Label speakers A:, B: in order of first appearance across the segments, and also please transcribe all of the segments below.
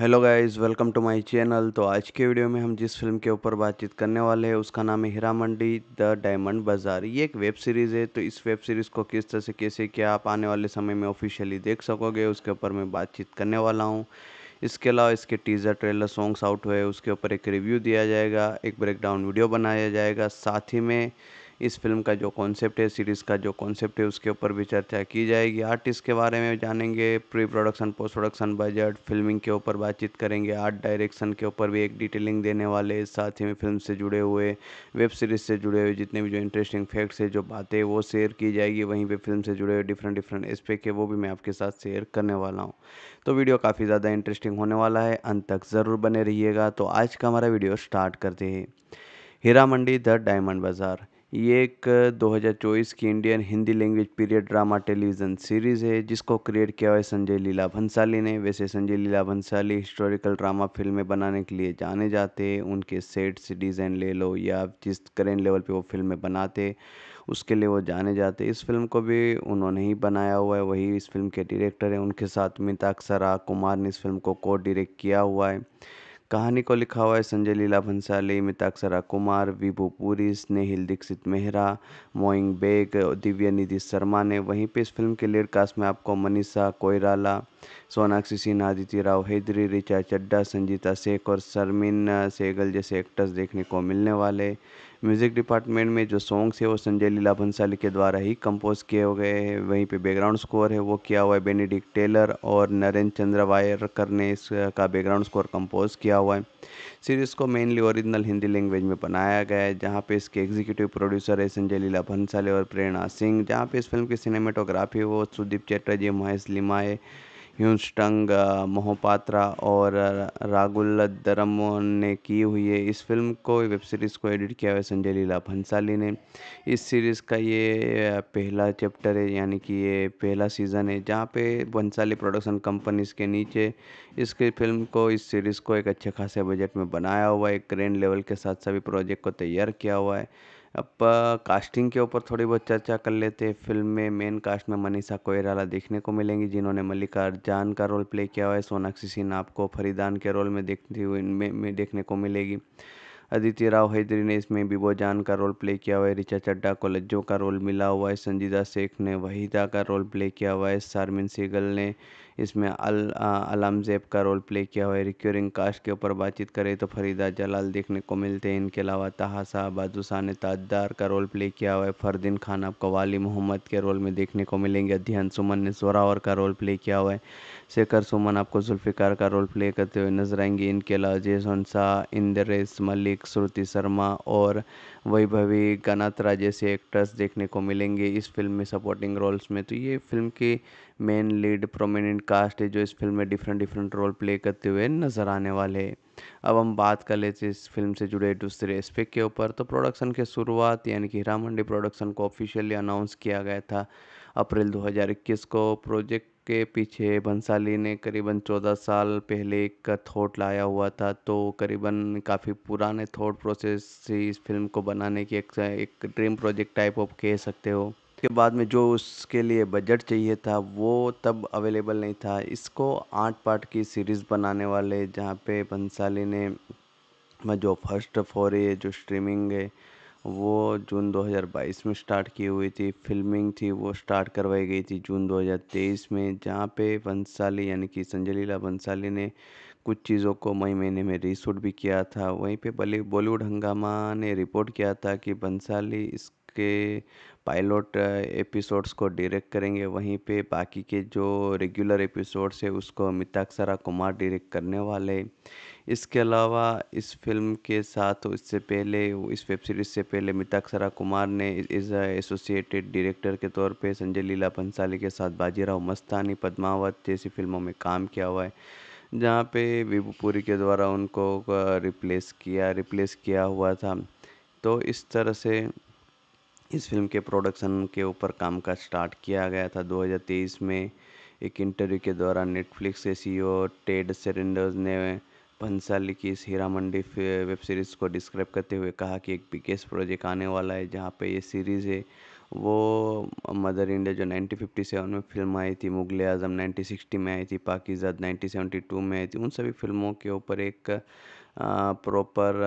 A: hello guys welcome to my channel तो आज के वीडियो में हम जिस फिल्म के ऊपर बातचीत करने वाले हैं उसका नाम है हीरा मंडी द डायमंड बाज़ार ये एक वेब सीरीज़ है तो इस वेब सीरीज़ को किस तरह से कैसे क्या आप आने वाले समय में ऑफिशियली देख सकोगे उसके ऊपर मैं बातचीत करने वाला हूँ इसके अलावा इसके टीज़र ट्रेलर सॉन्ग्स आउट हुए उसके ऊपर एक रिव्यू दिया जाएगा एक ब्रेकडाउन वीडियो बनाया जाएगा साथ ही में इस फिल्म का जो कॉन्सेप्ट है सीरीज़ का जो कॉन्सेप्ट है उसके ऊपर भी चर्चा की जाएगी आर्टिस्ट के बारे में जानेंगे pre production post production budget filming के ऊपर बातचीत करेंगे आर्ट डायरेक्शन के ऊपर भी एक डिटेलिंग देने वाले साथ ही में फिल्म से जुड़े हुए वेब सीरीज़ से जुड़े हुए जितने भी जो इंटरेस्टिंग फैक्ट्स है जो बातें वो शेयर की जाएगी वहीं पर फिल्म से जुड़े हुए डिफरेंट डिफरेंट एस्पेक्ट है वो भी मैं आपके साथ शेयर करने वाला हूँ तो वीडियो काफ़ी ज़्यादा इंटरेस्टिंग होने वाला है अंत तक ज़रूर बने रहिएगा तो आज का हमारा वीडियो स्टार्ट करते हैं हीरा मंडी द डायमंड बाज़ार ये एक 2024 की Indian Hindi language period drama television series है जिसको क्रिएट किया हुआ है संजय लीला भंसाली ने वैसे संजय लीला भंसाली हिस्टोरिकल ड्रामा फिल्में बनाने के लिए जाने जाते हैं उनके से डिज़ाइन ले लो या जिस करेंट लेवल पे वो फिल्में बनाते उसके लिए वो जाने जाते इस फिल्म को भी उन्होंने ही बनाया हुआ है वही इस फिल्म के डायरेक्टर हैं उनके साथ मिताक्षरा कुमार ने इस फिल्म को को डायरेक्ट किया हुआ है कहानी को लिखा हुआ है संजय लीला भंसाली मिताक्षरा कुमार विभू पुरी स्नेहिल दीक्षित मेहरा मोइंग बेग दिव्य निधि शर्मा ने वहीं पे इस फिल्म के लीड कास्ट में आपको मनीषा कोयराला सोनाक्षी सिन्हा आदित्य राव हैदरी रिचा चड्डा संजीता शेख और शर्मिन सेगल जैसे एक्टर्स देखने को मिलने वाले म्यूज़िक डिपार्टमेंट में जो सॉन्ग्स है वो संजय लीला भंसाली के द्वारा ही कंपोज किए गए हैं वहीं पे बैकग्राउंड स्कोर है वो किया हुआ है बेनेडिक्ट टेलर और नरेंद्र चंद्र वायरकर ने इसका बैकग्राउंड स्कोर कंपोज किया हुआ है सीरीज़ को मेनली ओरिजिनल हिंदी लैंग्वेज में बनाया गया है जहाँ पे इसके एग्जीक्यूटिव प्रोड्यूसर है संजय लीला भंसाली और प्रेरणा सिंह जहाँ पे इस फिल्म की सिनेमेटोग्राफी वो सुदीप चटर्जी महेश लिमाए ह्यूस्टंग मोहपात्रा और रागुल दरमोहन ने की हुई है इस फिल्म को वेब सीरीज़ को एडिट किया हुआ है संजय लीला भंसाली ने इस सीरीज़ का ये पहला चैप्टर है यानी कि ये पहला सीज़न है जहाँ पे भंसाली प्रोडक्शन कंपनीज़ के नीचे इसके फिल्म को इस सीरीज़ को एक अच्छे खासे बजट में बनाया हुआ है एक ग्रैंड लेवल के साथ सभी प्रोजेक्ट को तैयार किया हुआ है अब कास्टिंग के ऊपर थोड़ी बहुत चर्चा कर लेते हैं फिल्म में मेन कास्ट में मनीषा कोयराला देखने को मिलेंगी जिन्होंने मल्लिका अर्जान का रोल प्ले किया हुआ है सोनाक्षी सिन्हा आपको फरीदान के रोल में देखती हुई इनमें में देखने को मिलेगी अदिति राव हैदरी ने इसमें बिबो जान का रोल प्ले किया हुआ है रिचा चड्डा को लज्जो का रोल मिला हुआ है संजीदा शेख ने वहीदा का रोल प्ले किया हुआ है शारमिन सीगल ने इसमें अल अलम का रोल प्ले किया हुआ है रिक्योरिंग कास्ट के ऊपर बातचीत करें तो फरीदा जलाल देखने को मिलते हैं इनके अलावा ताहा साहब बादशाह ने ताजदार का रोल प्ले किया हुआ है फरदीन खान आपको वाली मोहम्मद के रोल में देखने को मिलेंगे अध्ययन सुमन ने जोरावर का रोल प्ले किया हुआ है शेखर सुमन आपको जुल्फ़िकार का रोल प्ले करते हुए नजर आएंगे इनके अलावा जयसन शाह इंद्रेश मलिक श्रुति शर्मा और वैभवी गनात्रा जैसे एक्टर्स देखने को मिलेंगे इस फिल्म में सपोर्टिंग रोल्स में तो ये फिल्म के मेन लीड प्रोमिनेंट कास्ट है जो इस फिल्म में डिफरेंट डिफरेंट रोल प्ले करते हुए नज़र आने वाले अब हम बात कर लेते इस फिल्म से जुड़े दूसरे एस्पेक्ट के ऊपर तो प्रोडक्शन के शुरुआत यानी कि हीरा मंडी प्रोडक्शन को ऑफिशियली अनाउंस किया गया था अप्रैल 2021 को प्रोजेक्ट के पीछे भंसाली ने करीबन 14 साल पहले एक थॉट लाया हुआ था तो करीबन काफ़ी पुराने थॉट प्रोसेस से इस फिल्म को बनाने की एक, एक ड्रीम प्रोजेक्ट टाइप ऑफ कह सकते हो उसके बाद में जो उसके लिए बजट चाहिए था वो तब अवेलेबल नहीं था इसको आठ पार्ट की सीरीज़ बनाने वाले जहाँ पे बंसाली ने जो फर्स्ट फॉर ये जो स्ट्रीमिंग है वो जून 2022 में स्टार्ट की हुई थी फिल्मिंग थी वो स्टार्ट करवाई गई थी जून 2023 में जहाँ पे बंसाली यानी कि संजय लीला बंसाली ने कुछ चीज़ों को मई महीने में रीशूट भी किया था वहीं पे बॉलीवुड हंगामा ने रिपोर्ट किया था कि बंसाली इस के पायलट एपिसोड्स को डायरेक्ट करेंगे वहीं पे बाकी के जो रेगुलर एपिसोड्स है उसको अमिताक्षरा कुमार डायरेक्ट करने वाले इसके अलावा इस फिल्म के साथ इससे पहले इस वेब सीरीज़ से पहले अमिताक्षरा कुमार ने इस एसोसिएटेड डायरेक्टर के तौर पे संजय लीला भंसाली के साथ बाजीराव मस्तानी पद्मावत जैसी फिल्मों में काम किया हुआ है जहाँ पे विभूपुरी के द्वारा उनको रिप्लेस किया रिप्लेस किया हुआ था तो इस तरह से इस फिल्म के प्रोडक्शन के ऊपर काम का स्टार्ट किया गया था 2023 में एक इंटरव्यू के दौरान नेटफ्लिक्स के सीईओ e टेड सेरेंडर्स ने भंसाली की इस हीरा मंडी वेब सीरीज़ को डिस्क्राइब करते हुए कहा कि एक बिगेस्ट प्रोजेक्ट आने वाला है जहाँ पे ये सीरीज़ है वो मदर इंडिया जो 1957 में फिल्म आई थी मुगल आजम 1960 में आई थी पाकिजाद 1972 में आई थी उन सभी फिल्मों के ऊपर एक प्रॉपर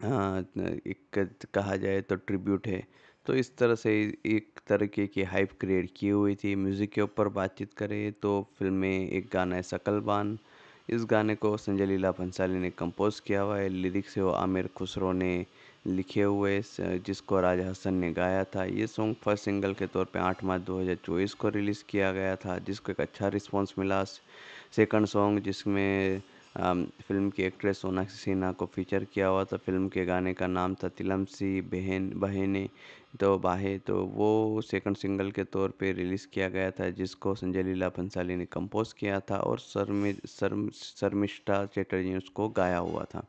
A: हाँ, एक कहा जाए तो ट्रिब्यूट है तो इस तरह से एक तरीके की हाइप क्रिएट की हुई थी म्यूज़िक के ऊपर बातचीत करें तो फ़िल्म में एक गाना है बान इस गाने को संजय लीला भंसाली ने कंपोज़ किया हुआ है लिरिक्स है वो आमिर खुसरो ने लिखे हुए जिसको राजा हसन ने गाया था ये सॉन्ग फर्स्ट सिंगल के तौर पे आठ मार्च दो हज़ार चौबीस को रिलीज़ किया गया था जिसको एक अच्छा रिस्पांस मिला सेकंड सॉन्ग जिसमें फिल्म की एक्ट्रेस सोनाक्षी सिन्हा को फीचर किया हुआ था फिल्म के गाने का नाम था तिलम सी बहन बहने तो बाहे तो वो सेकंड सिंगल के तौर पे रिलीज़ किया गया था जिसको संजय लीला भंसाली ने कंपोज किया था और शर्मि शर्मिष्ठा चटर्जी ने उसको गाया हुआ था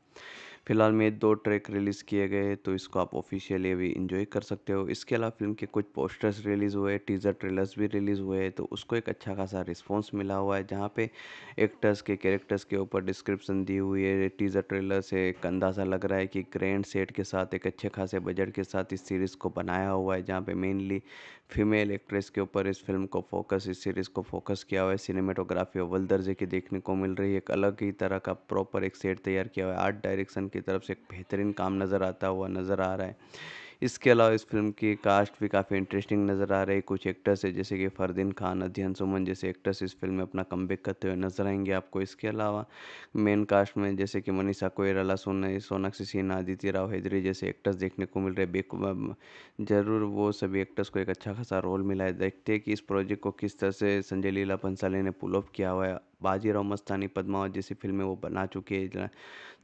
A: फिलहाल में दो ट्रैक रिलीज़ किए गए तो इसको आप ऑफिशियली अभी इंजॉय कर सकते हो इसके अलावा फिल्म के कुछ पोस्टर्स रिलीज़ हुए टीज़र ट्रेलर्स भी रिलीज़ हुए तो उसको एक अच्छा खासा रिस्पॉन्स मिला हुआ है जहाँ पे एक्टर्स के कैरेक्टर्स के ऊपर डिस्क्रिप्शन दी हुई है टीज़र ट्रेलर से एक अंदाज़ा लग रहा है कि ग्रैंड सेट के साथ एक अच्छे खासे बजट के साथ इस सीरीज़ को बनाया हुआ है जहाँ पर मेनली फीमेल एक्ट्रेस के ऊपर इस फिल्म को फोकस इस सीरीज़ को फोकस किया हुआ है सिनेमेटोग्राफी अव्वल दर्जे की देखने को मिल रही है एक अलग ही तरह का प्रॉपर एक सेट तैयार किया हुआ है आर्ट डायरेक्शन की तरफ से एक बेहतरीन काम नज़र आता हुआ नज़र आ रहा है इसके अलावा इस फिल्म की कास्ट भी काफ़ी इंटरेस्टिंग नज़र आ रही कुछ एक्टर्स है जैसे कि फ़रदीन खान अध्ययन सुमन जैसे एक्टर्स इस फिल्म में अपना कम करते हुए नजर आएंगे आपको इसके अलावा मेन कास्ट में जैसे कि मनीषा कोयराला सोन सोनाक्षी सिन्हा आदित्य राव हैदरी जैसे एक्टर्स देखने को मिल रहे बेक जरूर वो सभी एक्टर्स को एक अच्छा खासा रोल मिला है देखते हैं कि इस प्रोजेक्ट को किस तरह से संजय लीला भंसाली ने पुल ऑफ किया हुआ है बाजीराव मस्तानी पद्मावत जैसी फिल्में वो बना चुके हैं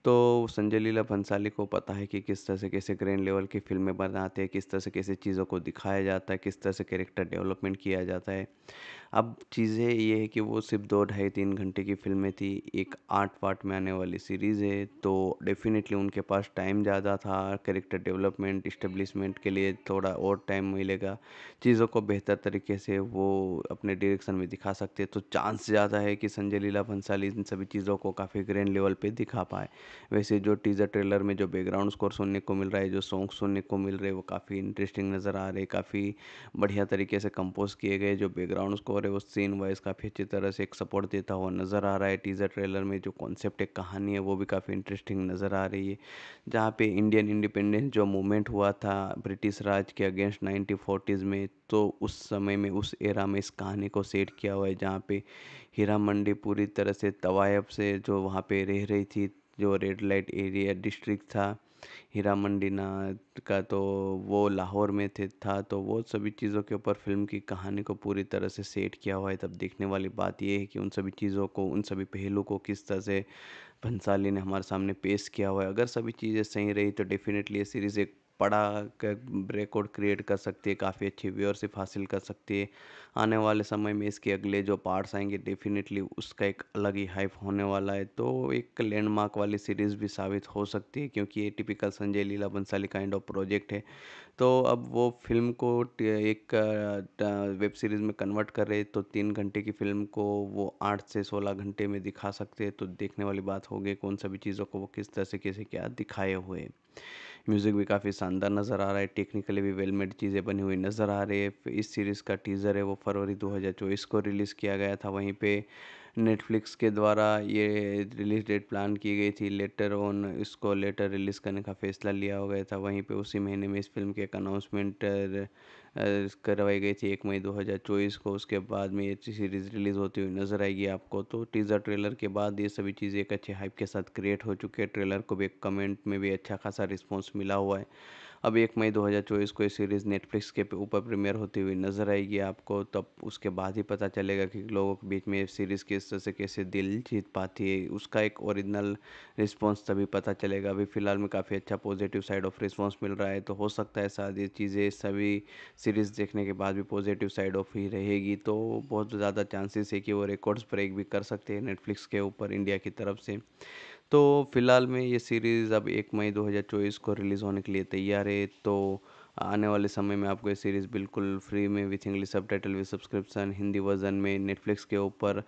A: तो संजय लीला भंसाली को पता है कि किस तरह से कैसे ग्रैंड लेवल की फिल्में बनाते हैं किस तरह से कैसे चीज़ों को दिखाया जाता है किस तरह से कैरेक्टर डेवलपमेंट किया जाता है अब चीज़ें ये है कि वो सिर्फ दो ढाई तीन घंटे की फ़िल्में थी एक आठ पार्ट में आने वाली सीरीज़ है तो डेफ़िनेटली उनके पास टाइम ज़्यादा था कैरेक्टर डेवलपमेंट इस्टेब्लिशमेंट के लिए थोड़ा और टाइम मिलेगा चीज़ों को बेहतर तरीके से वो अपने डायरेक्शन में दिखा सकते तो चांस ज़्यादा है कि संजय लीला भंसाली इन सभी चीज़ों को काफ़ी ग्रैंड लेवल पर दिखा पाए वैसे जो टीज़र ट्रेलर में जो बैकग्राउंड स्कोर सुनने को मिल रहा है जो सॉन्ग सुनने को मिल रहे वो काफ़ी इंटरेस्टिंग नज़र आ रहे काफ़ी बढ़िया तरीके से कंपोज किए गए जो बैकग्राउंड स्कोर और है वो सीन वाइज काफ़ी अच्छी तरह से एक सपोर्ट देता हुआ नज़र आ रहा है टीज़र ट्रेलर में जो कॉन्सेप्ट एक कहानी है वो भी काफ़ी इंटरेस्टिंग नज़र आ रही है जहाँ पे इंडियन इंडिपेंडेंस जो मूवमेंट हुआ था ब्रिटिश राज के अगेंस्ट नाइनटीन फोर्टीज़ में तो उस समय में उस एरा में इस कहानी को सेट किया हुआ है जहाँ पे हीरा मंडी पूरी तरह से तवायब से जो वहाँ पे रह रही थी जो रेड लाइट एरिया डिस्ट्रिक्ट था हीरा मंडीना का तो वो लाहौर में थे था तो वो सभी चीज़ों के ऊपर फ़िल्म की कहानी को पूरी तरह से सेट किया हुआ है तब देखने वाली बात ये है कि उन सभी चीज़ों को उन सभी पहलू को किस तरह से भंसाली ने हमारे सामने पेश किया हुआ है अगर सभी चीज़ें सही रही तो डेफ़िनेटली ये सीरीज़ एक बड़ा रिकॉर्ड क्रिएट कर सकती है काफ़ी अच्छी व्यूअरशिप हासिल कर सकती है आने वाले समय में इसके अगले जो पार्ट्स आएंगे डेफिनेटली उसका एक अलग ही हाइप होने वाला है तो एक लैंडमार्क वाली सीरीज़ भी साबित हो सकती है क्योंकि ये typical Sanjay Leela Bhansali kind of project है तो अब वो फिल्म को एक वेब सीरीज़ में कन्वर्ट कर रहे तो तीन घंटे की फिल्म को वो आठ से सोलह घंटे में दिखा सकते हैं तो देखने वाली बात होगी कौन सभी चीज़ों को वो किस तरह से कैसे क्या दिखाए हुए म्यूज़िक भी काफ़ी शानदार नज़र आ रहा है टेक्निकली भी वेल मेड चीज़ें बनी हुई नज़र आ रही है इस सीरीज़ का टीज़र है वो फरवरी 2024 को रिलीज़ किया गया था वहीं पे नेटफ्लिक्स के द्वारा ये रिलीज़ डेट प्लान की गई थी लेटर ऑन इसको लेटर रिलीज़ करने का फैसला लिया हो गया था वहीं पे उसी महीने में इस फिल्म के एक अनाउंसमेंट करवाई गई थी एक मई 2024 को उसके बाद में ये सीरीज़ रिलीज़ होती हुई नज़र आएगी आपको तो टीज़र ट्रेलर के बाद ये सभी चीज़ें एक अच्छे हाइप के साथ क्रिएट हो चुके हैं ट्रेलर को भी कमेंट में भी अच्छा खासा रिस्पॉन्स मिला हुआ है अब एक मई 2024 को ये सीरीज़ नेटफ्लिक्स के ऊपर प्रीमियर होती हुई नज़र आएगी आपको तब उसके बाद ही पता चलेगा कि लोगों के बीच में ये सीरीज़ किस तरह से कैसे दिल जीत पाती है उसका एक ओरिजिनल रिस्पॉन्स तभी पता चलेगा अभी फ़िलहाल में काफ़ी अच्छा पॉजिटिव साइड ऑफ रिस्पॉन्स मिल रहा है तो हो सकता है शायद ये चीज़ें सभी सीरीज़ देखने के बाद भी पॉजिटिव साइड ऑफ ही रहेगी तो बहुत ज़्यादा चांसेस है कि वो रिकॉर्ड्स ब्रेक भी कर सकते हैं नेटफ्लिक्स के ऊपर इंडिया की तरफ से तो फ़िलहाल में ये सीरीज़ अब एक मई 2024 को रिलीज़ होने के लिए तैयार है तो आने वाले समय में आपको ये सीरीज़ बिल्कुल फ्री में with English subtitle with subscription Hindi version में नेटफ्लिक्स के ऊपर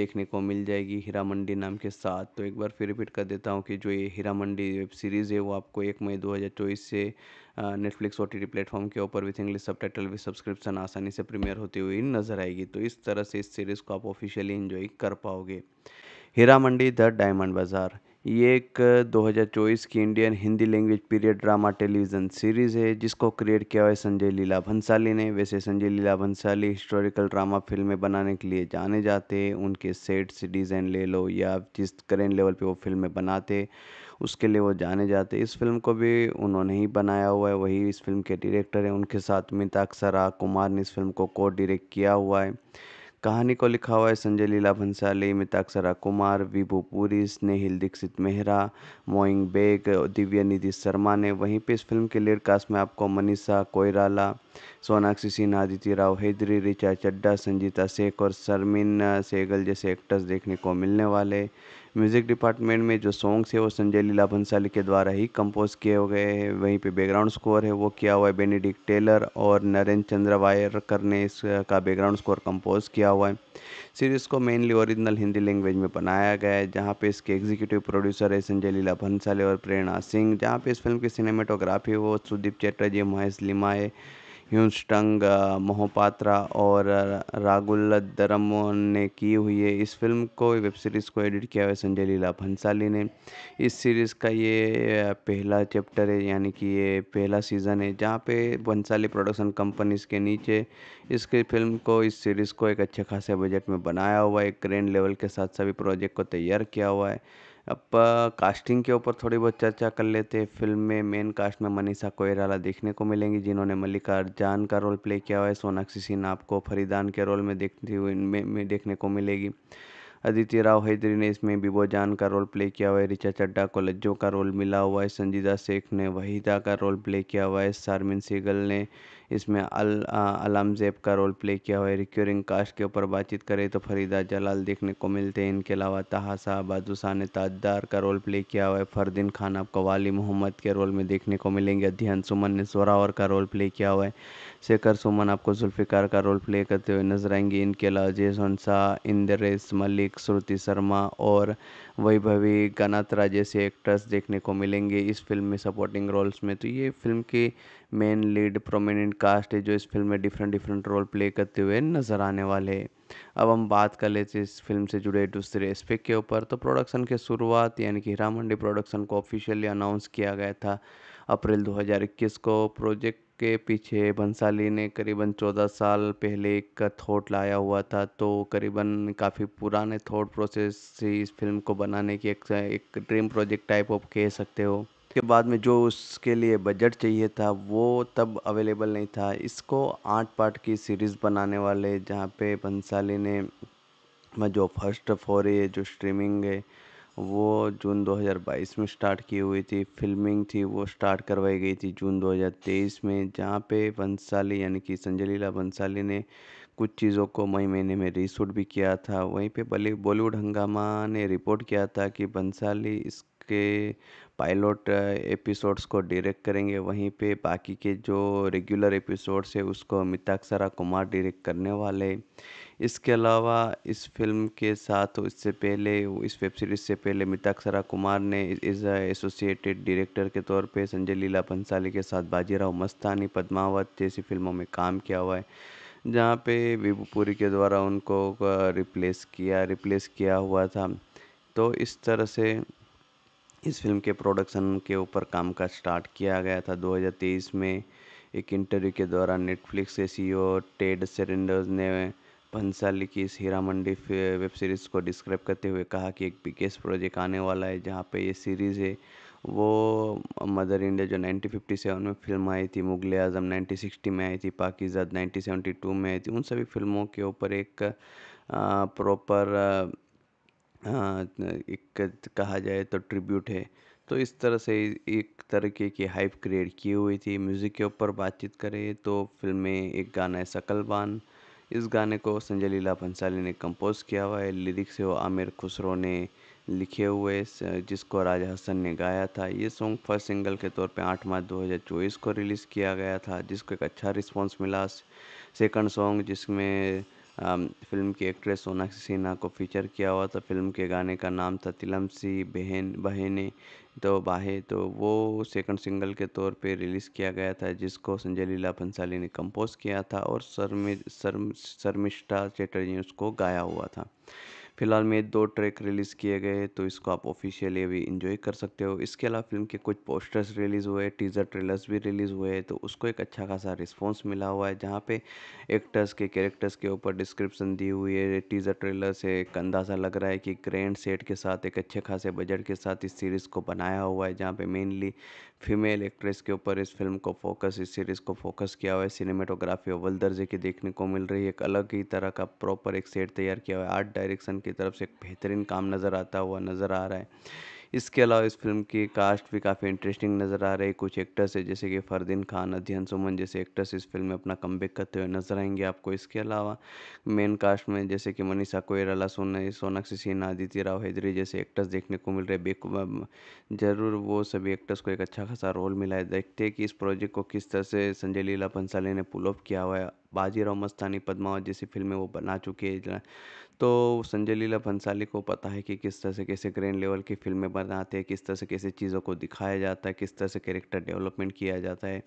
A: देखने को मिल जाएगी हीरा मंडी नाम के साथ तो एक बार फिर रिपीट कर देता हूँ कि जो ये हीरा मंडी वेब सीरीज़ है वो आपको एक मई 2024 से नेटफ्लिक्स ओ टी प्लेटफॉर्म के ऊपर with English subtitle with subscription आसानी से प्रीमियर होती हुई नज़र आएगी तो इस तरह से इस सीरीज़ को आप ऑफिशियली इन्जॉय कर पाओगे हीरा मंडी द डायमंड बाज़ार ये एक 2024 की Indian Hindi language period drama television series है जिसको क्रिएट किया हुआ है संजय लीला भंसाली ने वैसे संजय लीला भंसाली हिस्टोरिकल ड्रामा फिल्में बनाने के लिए जाने जाते हैं उनके सेट्स डिज़ाइन ले लो या जिस करेंट लेवल पे वो फिल्में बनाते उसके लिए वो जाने जाते इस फिल्म को भी उन्होंने ही बनाया हुआ है वही इस फिल्म के डायरेक्टर हैं उनके साथ मिताक्षरा कुमार ने इस फिल्म को को डायरेक्ट किया हुआ है कहानी को लिखा हुआ है संजय लीला भंसाली मिताक्षरा कुमार विभू पुरी स्नेहिल दीक्षित मेहरा मोइंग बेग दिव्या निधि शर्मा ने वहीं पे इस फिल्म के लीड कास्ट में आपको मनीषा कोयराला सोनाक्षी सिन्हा आदित्य राव हैदरी रिचा चड्डा संजीता शेख और शर्मिन सेगल जैसे एक्टर्स देखने को मिलने वाले म्यूज़िक डिपार्टमेंट में जो सॉन्ग्स है वो संजय लीला भंसाली के द्वारा ही कंपोज किए गए हैं वहीं पे बैकग्राउंड स्कोर है वो किया हुआ है बेनेडिक टेलर और नरेंद्र चंद्र वायरकर ने इसका बैकग्राउंड स्कोर कंपोज किया हुआ है सीरीज़ को मेनली ओरिजिनल हिंदी लैंग्वेज में बनाया गया है जहाँ पे इसके एग्जीक्यूटिव प्रोड्यूसर है संजय लीला भंसाली और प्रेरणा सिंह जहाँ पे इस फिल्म की सिनेमेटोग्राफी वो सुदीप चैटर्जी महेश लिमा है ह्यूस्टंग मोहपात्रा और रागुल दरमोहन ने की हुई है इस फिल्म को वेब सीरीज़ को एडिट किया हुआ है संजय लीला भंसाली ने इस सीरीज़ का ये पहला चैप्टर है यानी कि ये पहला सीज़न है जहाँ पे भंसाली प्रोडक्शन कंपनीज के नीचे इसके फिल्म को इस सीरीज़ को एक अच्छे खासे बजट में बनाया हुआ है एक ग्रैंड लेवल के साथ सभी प्रोजेक्ट को तैयार किया हुआ है अब कास्टिंग के ऊपर थोड़ी बहुत चर्चा कर लेते हैं फ़िल्म में मेन कास्ट में मनीषा कोयराला देखने को मिलेंगी जिन्होंने मल्लिका अर्जान का रोल प्ले किया हुआ है सोनाक्षी सिन्हा आपको फरीदान के रोल में देखती हुई इनमें में देखने को मिलेगी अदिति राव हैदरी ने इसमें बिबो जान का रोल प्ले किया हुआ है रिचा चड्डा को लज्जो का रोल मिला हुआ है संजीदा शेख ने वहीदा का रोल प्ले किया हुआ है शारमिन सीगल ने इसमें अल अलम का रोल प्ले किया हुआ है रिक्योरिंग कास्ट के ऊपर बातचीत करें तो फरीदा जलाल देखने को मिलते हैं इनके अलावा ताहा साहब आदुसा ने ताजदार का रोल प्ले किया हुआ है फ़रदीन खान आपको वाली मोहम्मद के रोल में देखने को मिलेंगे अध्ययन सुमन ने जोरावर का रोल प्ले किया हुआ है शेखर सुमन आपको जुल्फ़िकार का रोल प्ले करते हुए नजर आएंगे इनके अलावा जय शाह इंद्रेश मलिक श्रुति शर्मा और वैभवी गनात्रा जैसे एक्टर्स देखने को मिलेंगे इस फिल्म में सपोर्टिंग रोल्स में तो ये फिल्म की मेन लीड प्रोमिनेंट कास्ट है जो इस फिल्म में डिफरेंट डिफरेंट रोल प्ले करते हुए नजर आने वाले हैं अब हम बात कर लेते इस फिल्म से जुड़े दूसरे एस्पेक्ट के ऊपर तो प्रोडक्शन के शुरुआत यानी कि हीरा मंडी प्रोडक्शन को ऑफिशियली अनाउंस किया गया था अप्रैल 2021 को प्रोजेक्ट के पीछे भंसाली ने करीबन चौदह साल पहले एक थॉट लाया हुआ था तो करीबन काफ़ी पुराने थॉट प्रोसेस से इस फिल्म को बनाने की एक, एक ड्रीम प्रोजेक्ट टाइप ऑफ कह सकते हो उसके बाद में जो उसके लिए बजट चाहिए था वो तब अवेलेबल नहीं था इसको आठ पार्ट की सीरीज़ बनाने वाले जहाँ पे भंसाली ने जो फर्स्ट फॉर जो स्ट्रीमिंग है वो जून 2022 में स्टार्ट की हुई थी फिल्मिंग थी वो स्टार्ट करवाई गई थी जून 2023 में जहाँ पे बंसाली यानी कि संजय लीला बंसाली ने कुछ चीज़ों को मई महीने में रीशूट भी किया था वहीं पे बली बॉलीवुड हंगामा ने रिपोर्ट किया था कि बंसाली इसके पायलट एपिसोड्स को डायरेक्ट करेंगे वहीं पे बाकी के जो रेगुलर एपिसोड्स है उसको अमिताक्षरा कुमार डायरेक्ट करने वाले इसके अलावा इस फ़िल्म के साथ इससे पहले इस वेब सीरीज़ से पहले मिताक्षरा कुमार ने इस एसोसिएटेड डायरेक्टर के तौर पे संजय लीला भंसाली के साथ बाजीराव मस्तानी पद्मावत जैसी फिल्मों में काम किया हुआ है जहाँ पे विभूपुरी के द्वारा उनको रिप्लेस किया रिप्लेस किया हुआ था तो इस तरह से इस फिल्म के प्रोडक्शन के ऊपर काम का स्टार्ट किया गया था 2023 में एक इंटरव्यू के दौरान नेटफ्लिक्स के सीईओ टेड सेरेंडर्स ने भंसाली की इस हीरा मंडी वेब सीरीज़ को डिस्क्राइब करते हुए कहा कि एक बिगेस्ट प्रोजेक्ट आने वाला है जहाँ पे ये सीरीज़ है वो मदर इंडिया जो 1957 में फिल्म आई थी मुगल आजम 1960 में आई थी पाकिजाद 1972 में आई थी उन सभी फिल्मों के ऊपर एक प्रॉपर एक कहा जाए तो ट्रिब्यूट है तो इस तरह से एक तरीके की हाइप क्रिएट की हुई थी म्यूज़िक के ऊपर बातचीत करें तो फिल्म में एक गाना है सकलबान इस गाने को संजय लीला भंसाली ने कंपोज़ किया हुआ है लिरिक्स वो आमिर खुसरो ने लिखे हुए जिसको राजा हसन ने गाया था ये सॉन्ग फर्स्ट सिंगल के तौर पे 8 मार्च 2024 को रिलीज़ किया गया था जिसको एक अच्छा रिस्पांस मिला सेकंड सॉन्ग जिसमें फिल्म की एक्ट्रेस सोनाक्षी सिन्हा को फीचर किया हुआ था फिल्म के गाने का नाम था तिलम सी बहन बहने तो बाहे तो वो सेकंड सिंगल के तौर पे रिलीज़ किया गया था जिसको संजय लीला भंसाली ने कंपोज़ किया था और शर्मि शर्मिष्ठा चटर्जी ने उसको गाया हुआ था फिलहाल में दो ट्रैक रिलीज़ किए गए हैं तो इसको आप ऑफिशियली अभी इंजॉय कर सकते हो इसके अलावा फिल्म के कुछ पोस्टर्स रिलीज़ हुए टीज़र ट्रेलर्स भी रिलीज़ हुए हैं तो उसको एक अच्छा खासा रिस्पॉन्स मिला हुआ है जहाँ पे एक्टर्स के कैरेक्टर्स के ऊपर डिस्क्रिप्शन दी हुई है टीज़र ट्रेलर से एक अंदाज़ा लग रहा है कि ग्रैंड सेट के साथ एक अच्छे खासे बजट के साथ इस सीरीज़ को बनाया हुआ है जहाँ पर मेनली फीमेल एक्ट्रेस के ऊपर इस फिल्म को फोकस इस सीरीज़ को फोकस किया हुआ है सिनेमेटोग्राफी अव्वल दर्जे की देखने को मिल रही है एक अलग ही तरह का प्रॉपर एक सेट तैयार किया हुआ है आर्ट डायरेक्शन की तरफ से एक बेहतरीन काम नज़र आता हुआ नज़र आ रहा है इसके अलावा इस फिल्म की कास्ट भी काफ़ी इंटरेस्टिंग नज़र आ रही है कुछ एक्टर्स है जैसे कि फ़रदीन खान अध्ययन सुमन जैसे एक्टर्स इस फिल्म में अपना कम करते हुए नजर आएंगे आपको इसके अलावा मेन कास्ट में जैसे कि मनीषा कोयराला सोन सोनाक्षी सिन्हा आदित्य राव हैदरी जैसे एक्टर्स देखने को मिल रहे बेक जरूर वो सभी एक्टर्स को एक अच्छा खासा रोल मिला है देखते हैं कि इस प्रोजेक्ट को किस तरह से संजय लीला पंसाली ने पुल ऑफ किया हुआ है बाजीराव मस्तानी पद्मावत जैसी फिल्में वो बना चुकी है तो संजय लीला भंसाली को पता है कि किस तरह से कैसे ग्रैंड लेवल की फिल्में बनाते हैं किस तरह से कैसे चीज़ों को दिखाया जाता है किस तरह से कैरेक्टर डेवलपमेंट किया जाता है